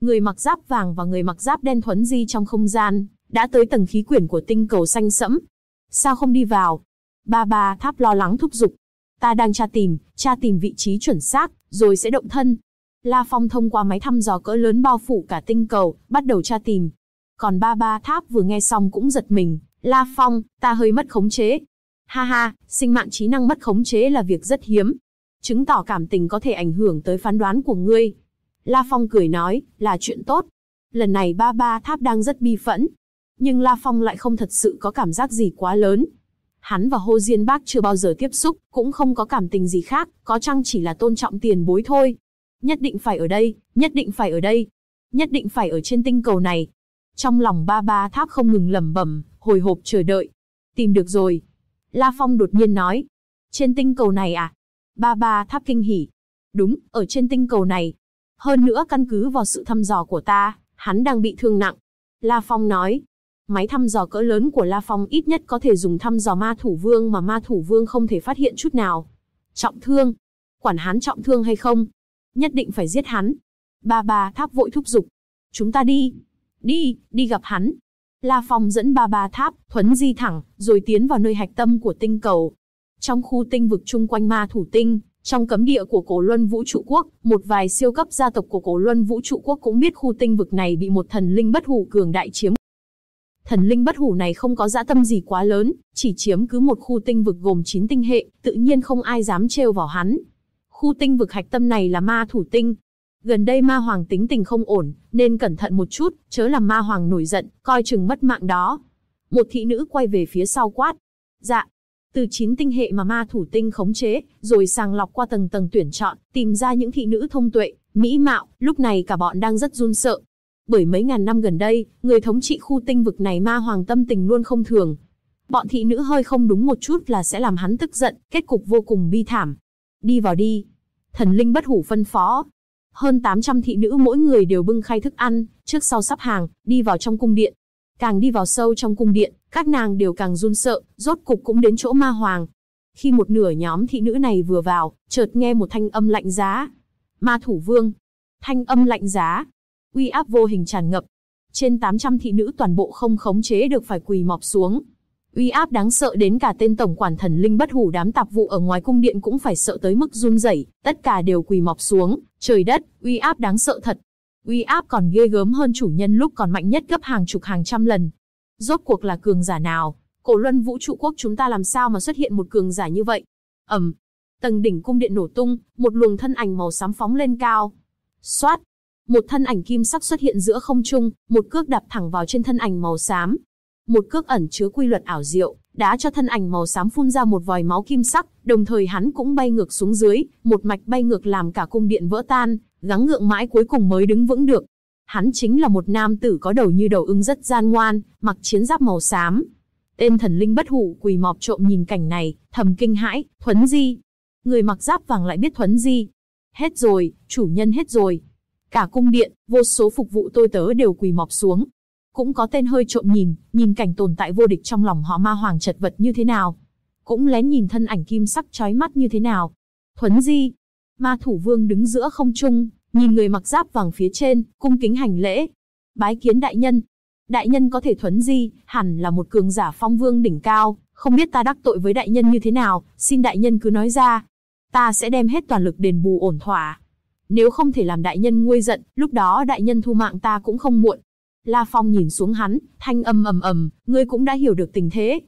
[SPEAKER 1] người mặc giáp vàng và người mặc giáp đen thuấn di trong không gian, đã tới tầng khí quyển của tinh cầu xanh sẫm. Sao không đi vào? Ba ba tháp lo lắng thúc giục. Ta đang tra tìm, tra tìm vị trí chuẩn xác, rồi sẽ động thân. La Phong thông qua máy thăm dò cỡ lớn bao phủ cả tinh cầu, bắt đầu tra tìm. Còn ba ba tháp vừa nghe xong cũng giật mình. La Phong, ta hơi mất khống chế. Ha ha, sinh mạng trí năng mất khống chế là việc rất hiếm, chứng tỏ cảm tình có thể ảnh hưởng tới phán đoán của ngươi. La Phong cười nói, là chuyện tốt. Lần này ba ba tháp đang rất bi phẫn. Nhưng La Phong lại không thật sự có cảm giác gì quá lớn. Hắn và Hồ Diên Bác chưa bao giờ tiếp xúc, cũng không có cảm tình gì khác, có chăng chỉ là tôn trọng tiền bối thôi. Nhất định phải ở đây, nhất định phải ở đây, nhất định phải ở trên tinh cầu này. Trong lòng ba ba tháp không ngừng lẩm bẩm, hồi hộp chờ đợi. Tìm được rồi. La Phong đột nhiên nói. Trên tinh cầu này à? Ba ba tháp kinh hỉ. Đúng, ở trên tinh cầu này. Hơn nữa căn cứ vào sự thăm dò của ta, hắn đang bị thương nặng. La Phong nói. Máy thăm dò cỡ lớn của La Phong ít nhất có thể dùng thăm dò ma thủ vương mà ma thủ vương không thể phát hiện chút nào. Trọng thương. Quản hắn trọng thương hay không? Nhất định phải giết hắn. Ba ba tháp vội thúc giục. Chúng ta đi. Đi, đi gặp hắn. La Phong dẫn ba ba tháp, thuấn di thẳng, rồi tiến vào nơi hạch tâm của tinh cầu. Trong khu tinh vực chung quanh ma thủ tinh, trong cấm địa của cổ luân vũ trụ quốc, một vài siêu cấp gia tộc của cổ luân vũ trụ quốc cũng biết khu tinh vực này bị một thần linh bất hủ cường đại chiếm. Thần linh bất hủ này không có dã tâm gì quá lớn, chỉ chiếm cứ một khu tinh vực gồm 9 tinh hệ, tự nhiên không ai dám trêu vào hắn. Khu tinh vực hạch tâm này là ma thủ tinh. Gần đây ma hoàng tính tình không ổn, nên cẩn thận một chút, chớ làm ma hoàng nổi giận, coi chừng mất mạng đó. Một thị nữ quay về phía sau quát. Dạ, từ 9 tinh hệ mà ma thủ tinh khống chế, rồi sàng lọc qua tầng tầng tuyển chọn, tìm ra những thị nữ thông tuệ, mỹ mạo, lúc này cả bọn đang rất run sợ. Bởi mấy ngàn năm gần đây, người thống trị khu tinh vực này ma hoàng tâm tình luôn không thường. Bọn thị nữ hơi không đúng một chút là sẽ làm hắn tức giận, kết cục vô cùng bi thảm. Đi vào đi. Thần linh bất hủ phân phó. Hơn 800 thị nữ mỗi người đều bưng khay thức ăn, trước sau sắp hàng, đi vào trong cung điện. Càng đi vào sâu trong cung điện, các nàng đều càng run sợ, rốt cục cũng đến chỗ ma hoàng. Khi một nửa nhóm thị nữ này vừa vào, chợt nghe một thanh âm lạnh giá. Ma thủ vương. Thanh âm lạnh giá. Uy áp vô hình tràn ngập. Trên 800 thị nữ toàn bộ không khống chế được phải quỳ mọp xuống. Uy áp đáng sợ đến cả tên tổng quản thần linh bất hủ đám tạp vụ ở ngoài cung điện cũng phải sợ tới mức run rẩy, tất cả đều quỳ mọp xuống, trời đất, uy áp đáng sợ thật, uy áp còn ghê gớm hơn chủ nhân lúc còn mạnh nhất gấp hàng chục hàng trăm lần rốt cuộc là cường giả nào? Cổ luân vũ trụ quốc chúng ta làm sao mà xuất hiện một cường giả như vậy? Ẩm, tầng đỉnh cung điện nổ tung, một luồng thân ảnh màu xám phóng lên cao. Xoát, một thân ảnh kim sắc xuất hiện giữa không trung, một cước đạp thẳng vào trên thân ảnh màu xám. Một cước ẩn chứa quy luật ảo diệu, đã cho thân ảnh màu xám phun ra một vòi máu kim sắc, đồng thời hắn cũng bay ngược xuống dưới, một mạch bay ngược làm cả cung điện vỡ tan, gắng ngượng mãi cuối cùng mới đứng vững được, Hắn chính là một nam tử có đầu như đầu ưng rất gian ngoan, mặc chiến giáp màu xám. Tên thần linh bất hủ quỳ mọp trộm nhìn cảnh này, thầm kinh hãi, thuấn di. Người mặc giáp vàng lại biết thuấn di. Hết rồi, chủ nhân hết rồi. Cả cung điện, vô số phục vụ tôi tớ đều quỳ mọp xuống. Cũng có tên hơi trộm nhìn, nhìn cảnh tồn tại vô địch trong lòng họ ma hoàng chật vật như thế nào. Cũng lén nhìn thân ảnh kim sắc chói mắt như thế nào. Thuấn di, Ma thủ vương đứng giữa không trung, nhìn người mặc giáp vàng phía trên, cung kính hành lễ. Bái kiến đại nhân. Đại nhân có thể thuấn di, hẳn là một cường giả phong vương đỉnh cao, không biết ta đắc tội với đại nhân như thế nào, xin đại nhân cứ nói ra. Ta sẽ đem hết toàn lực đền bù ổn thỏa. Nếu không thể làm đại nhân nguôi giận, lúc đó đại nhân thu mạng ta cũng không muộn. La Phong nhìn xuống hắn, thanh âm ầm ầm, ngươi cũng đã hiểu được tình thế.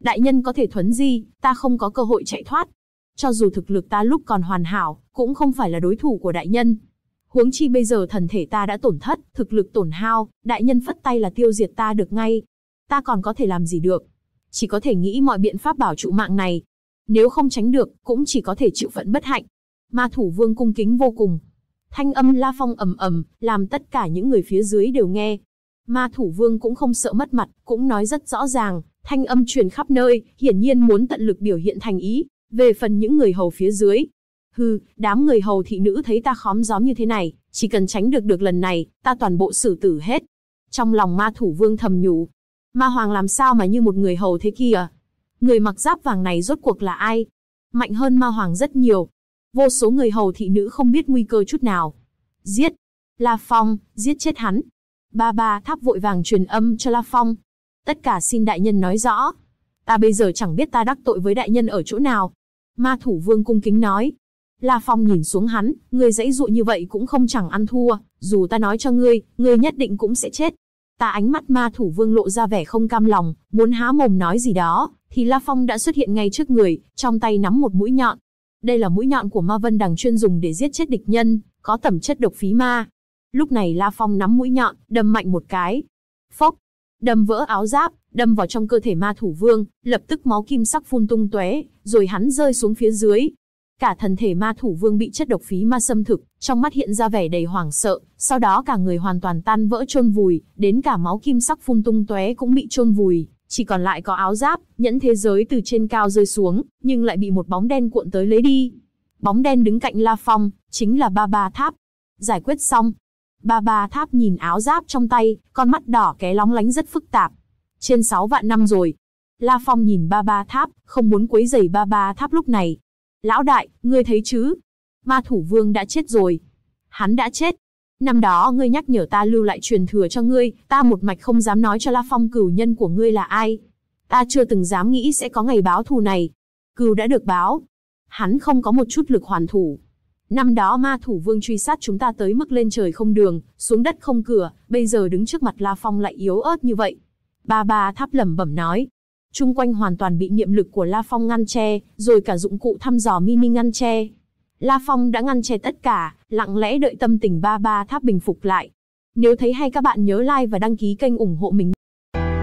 [SPEAKER 1] Đại nhân có thể thuấn di, ta không có cơ hội chạy thoát. Cho dù thực lực ta lúc còn hoàn hảo, cũng không phải là đối thủ của đại nhân, huống chi bây giờ thần thể ta đã tổn thất, thực lực tổn hao, đại nhân phất tay là tiêu diệt ta được ngay. Ta còn có thể làm gì được? Chỉ có thể nghĩ mọi biện pháp bảo trụ mạng này. Nếu không tránh được, cũng chỉ có thể chịu phận bất hạnh. Ma thủ vương cung kính vô cùng. Thanh âm la phong ầm ầm, làm tất cả những người phía dưới đều nghe. Ma thủ vương cũng không sợ mất mặt, cũng nói rất rõ ràng, thanh âm truyền khắp nơi, hiển nhiên muốn tận lực biểu hiện thành ý. Về phần những người hầu phía dưới, Hừ, đám người hầu thị nữ thấy ta khóm gióm như thế này, chỉ cần tránh được được lần này, ta toàn bộ xử tử hết. Trong lòng ma thủ vương thầm nhủ, ma hoàng làm sao mà như một người hầu thế kia? Người mặc giáp vàng này rốt cuộc là ai? Mạnh hơn ma hoàng rất nhiều. Vô số người hầu thị nữ không biết nguy cơ chút nào. Giết! La Phong, giết chết hắn. Ba ba tháp vội vàng truyền âm cho La Phong. Tất cả xin đại nhân nói rõ. Ta bây giờ chẳng biết ta đắc tội với đại nhân ở chỗ nào. Ma thủ vương cung kính nói, La Phong nhìn xuống hắn, ngươi dãy dụ như vậy cũng không chẳng ăn thua, dù ta nói cho ngươi, ngươi nhất định cũng sẽ chết. Ta ánh mắt ma thủ vương lộ ra vẻ không cam lòng, muốn há mồm nói gì đó, thì La Phong đã xuất hiện ngay trước người, trong tay nắm một mũi nhọn. Đây là mũi nhọn của ma vân đằng chuyên dùng để giết chết địch nhân, có tẩm chất độc phí ma. Lúc này La Phong nắm mũi nhọn, đâm mạnh một cái. Phốc, đâm vỡ áo giáp, đâm vào trong cơ thể ma thủ vương, lập tức máu kim sắc phun tung tóe, rồi hắn rơi xuống phía dưới, Cả thần thể ma thủ vương bị chất độc phí ma xâm thực, trong mắt hiện ra vẻ đầy hoảng sợ, sau đó cả người hoàn toàn tan vỡ chôn vùi, đến cả máu kim sắc phun tung tóe cũng bị chôn vùi, chỉ còn lại có áo giáp, nhẫn thế giới từ trên cao rơi xuống, nhưng lại bị một bóng đen cuộn tới lấy đi. Bóng đen đứng cạnh La Phong, chính là Ba Ba Tháp. Giải quyết xong, Ba Ba Tháp nhìn áo giáp trong tay, con mắt đỏ ké lóng lánh rất phức tạp. Trên 6 vạn năm rồi. La Phong nhìn Ba Ba Tháp, không muốn quấy rầy Ba Ba Tháp lúc này, Lão đại, ngươi thấy chứ? Ma thủ vương đã chết rồi. Hắn đã chết. Năm đó ngươi nhắc nhở ta lưu lại truyền thừa cho ngươi, ta một mạch không dám nói cho La Phong cửu nhân của ngươi là ai. Ta chưa từng dám nghĩ sẽ có ngày báo thù này. Cừu đã được báo. Hắn không có một chút lực hoàn thủ, Năm đó ma thủ vương truy sát chúng ta tới mức lên trời không đường, xuống đất không cửa, bây giờ đứng trước mặt La Phong lại yếu ớt như vậy. Ba ba tháp lẩm bẩm nói chung quanh hoàn toàn bị niệm lực của La Phong ngăn che, rồi cả dụng cụ thăm dò mini ngăn che. La Phong đã ngăn che tất cả, lặng lẽ đợi tâm tình ba ba tháp bình phục lại. Nếu thấy hay các bạn nhớ like và đăng ký kênh ủng hộ mình.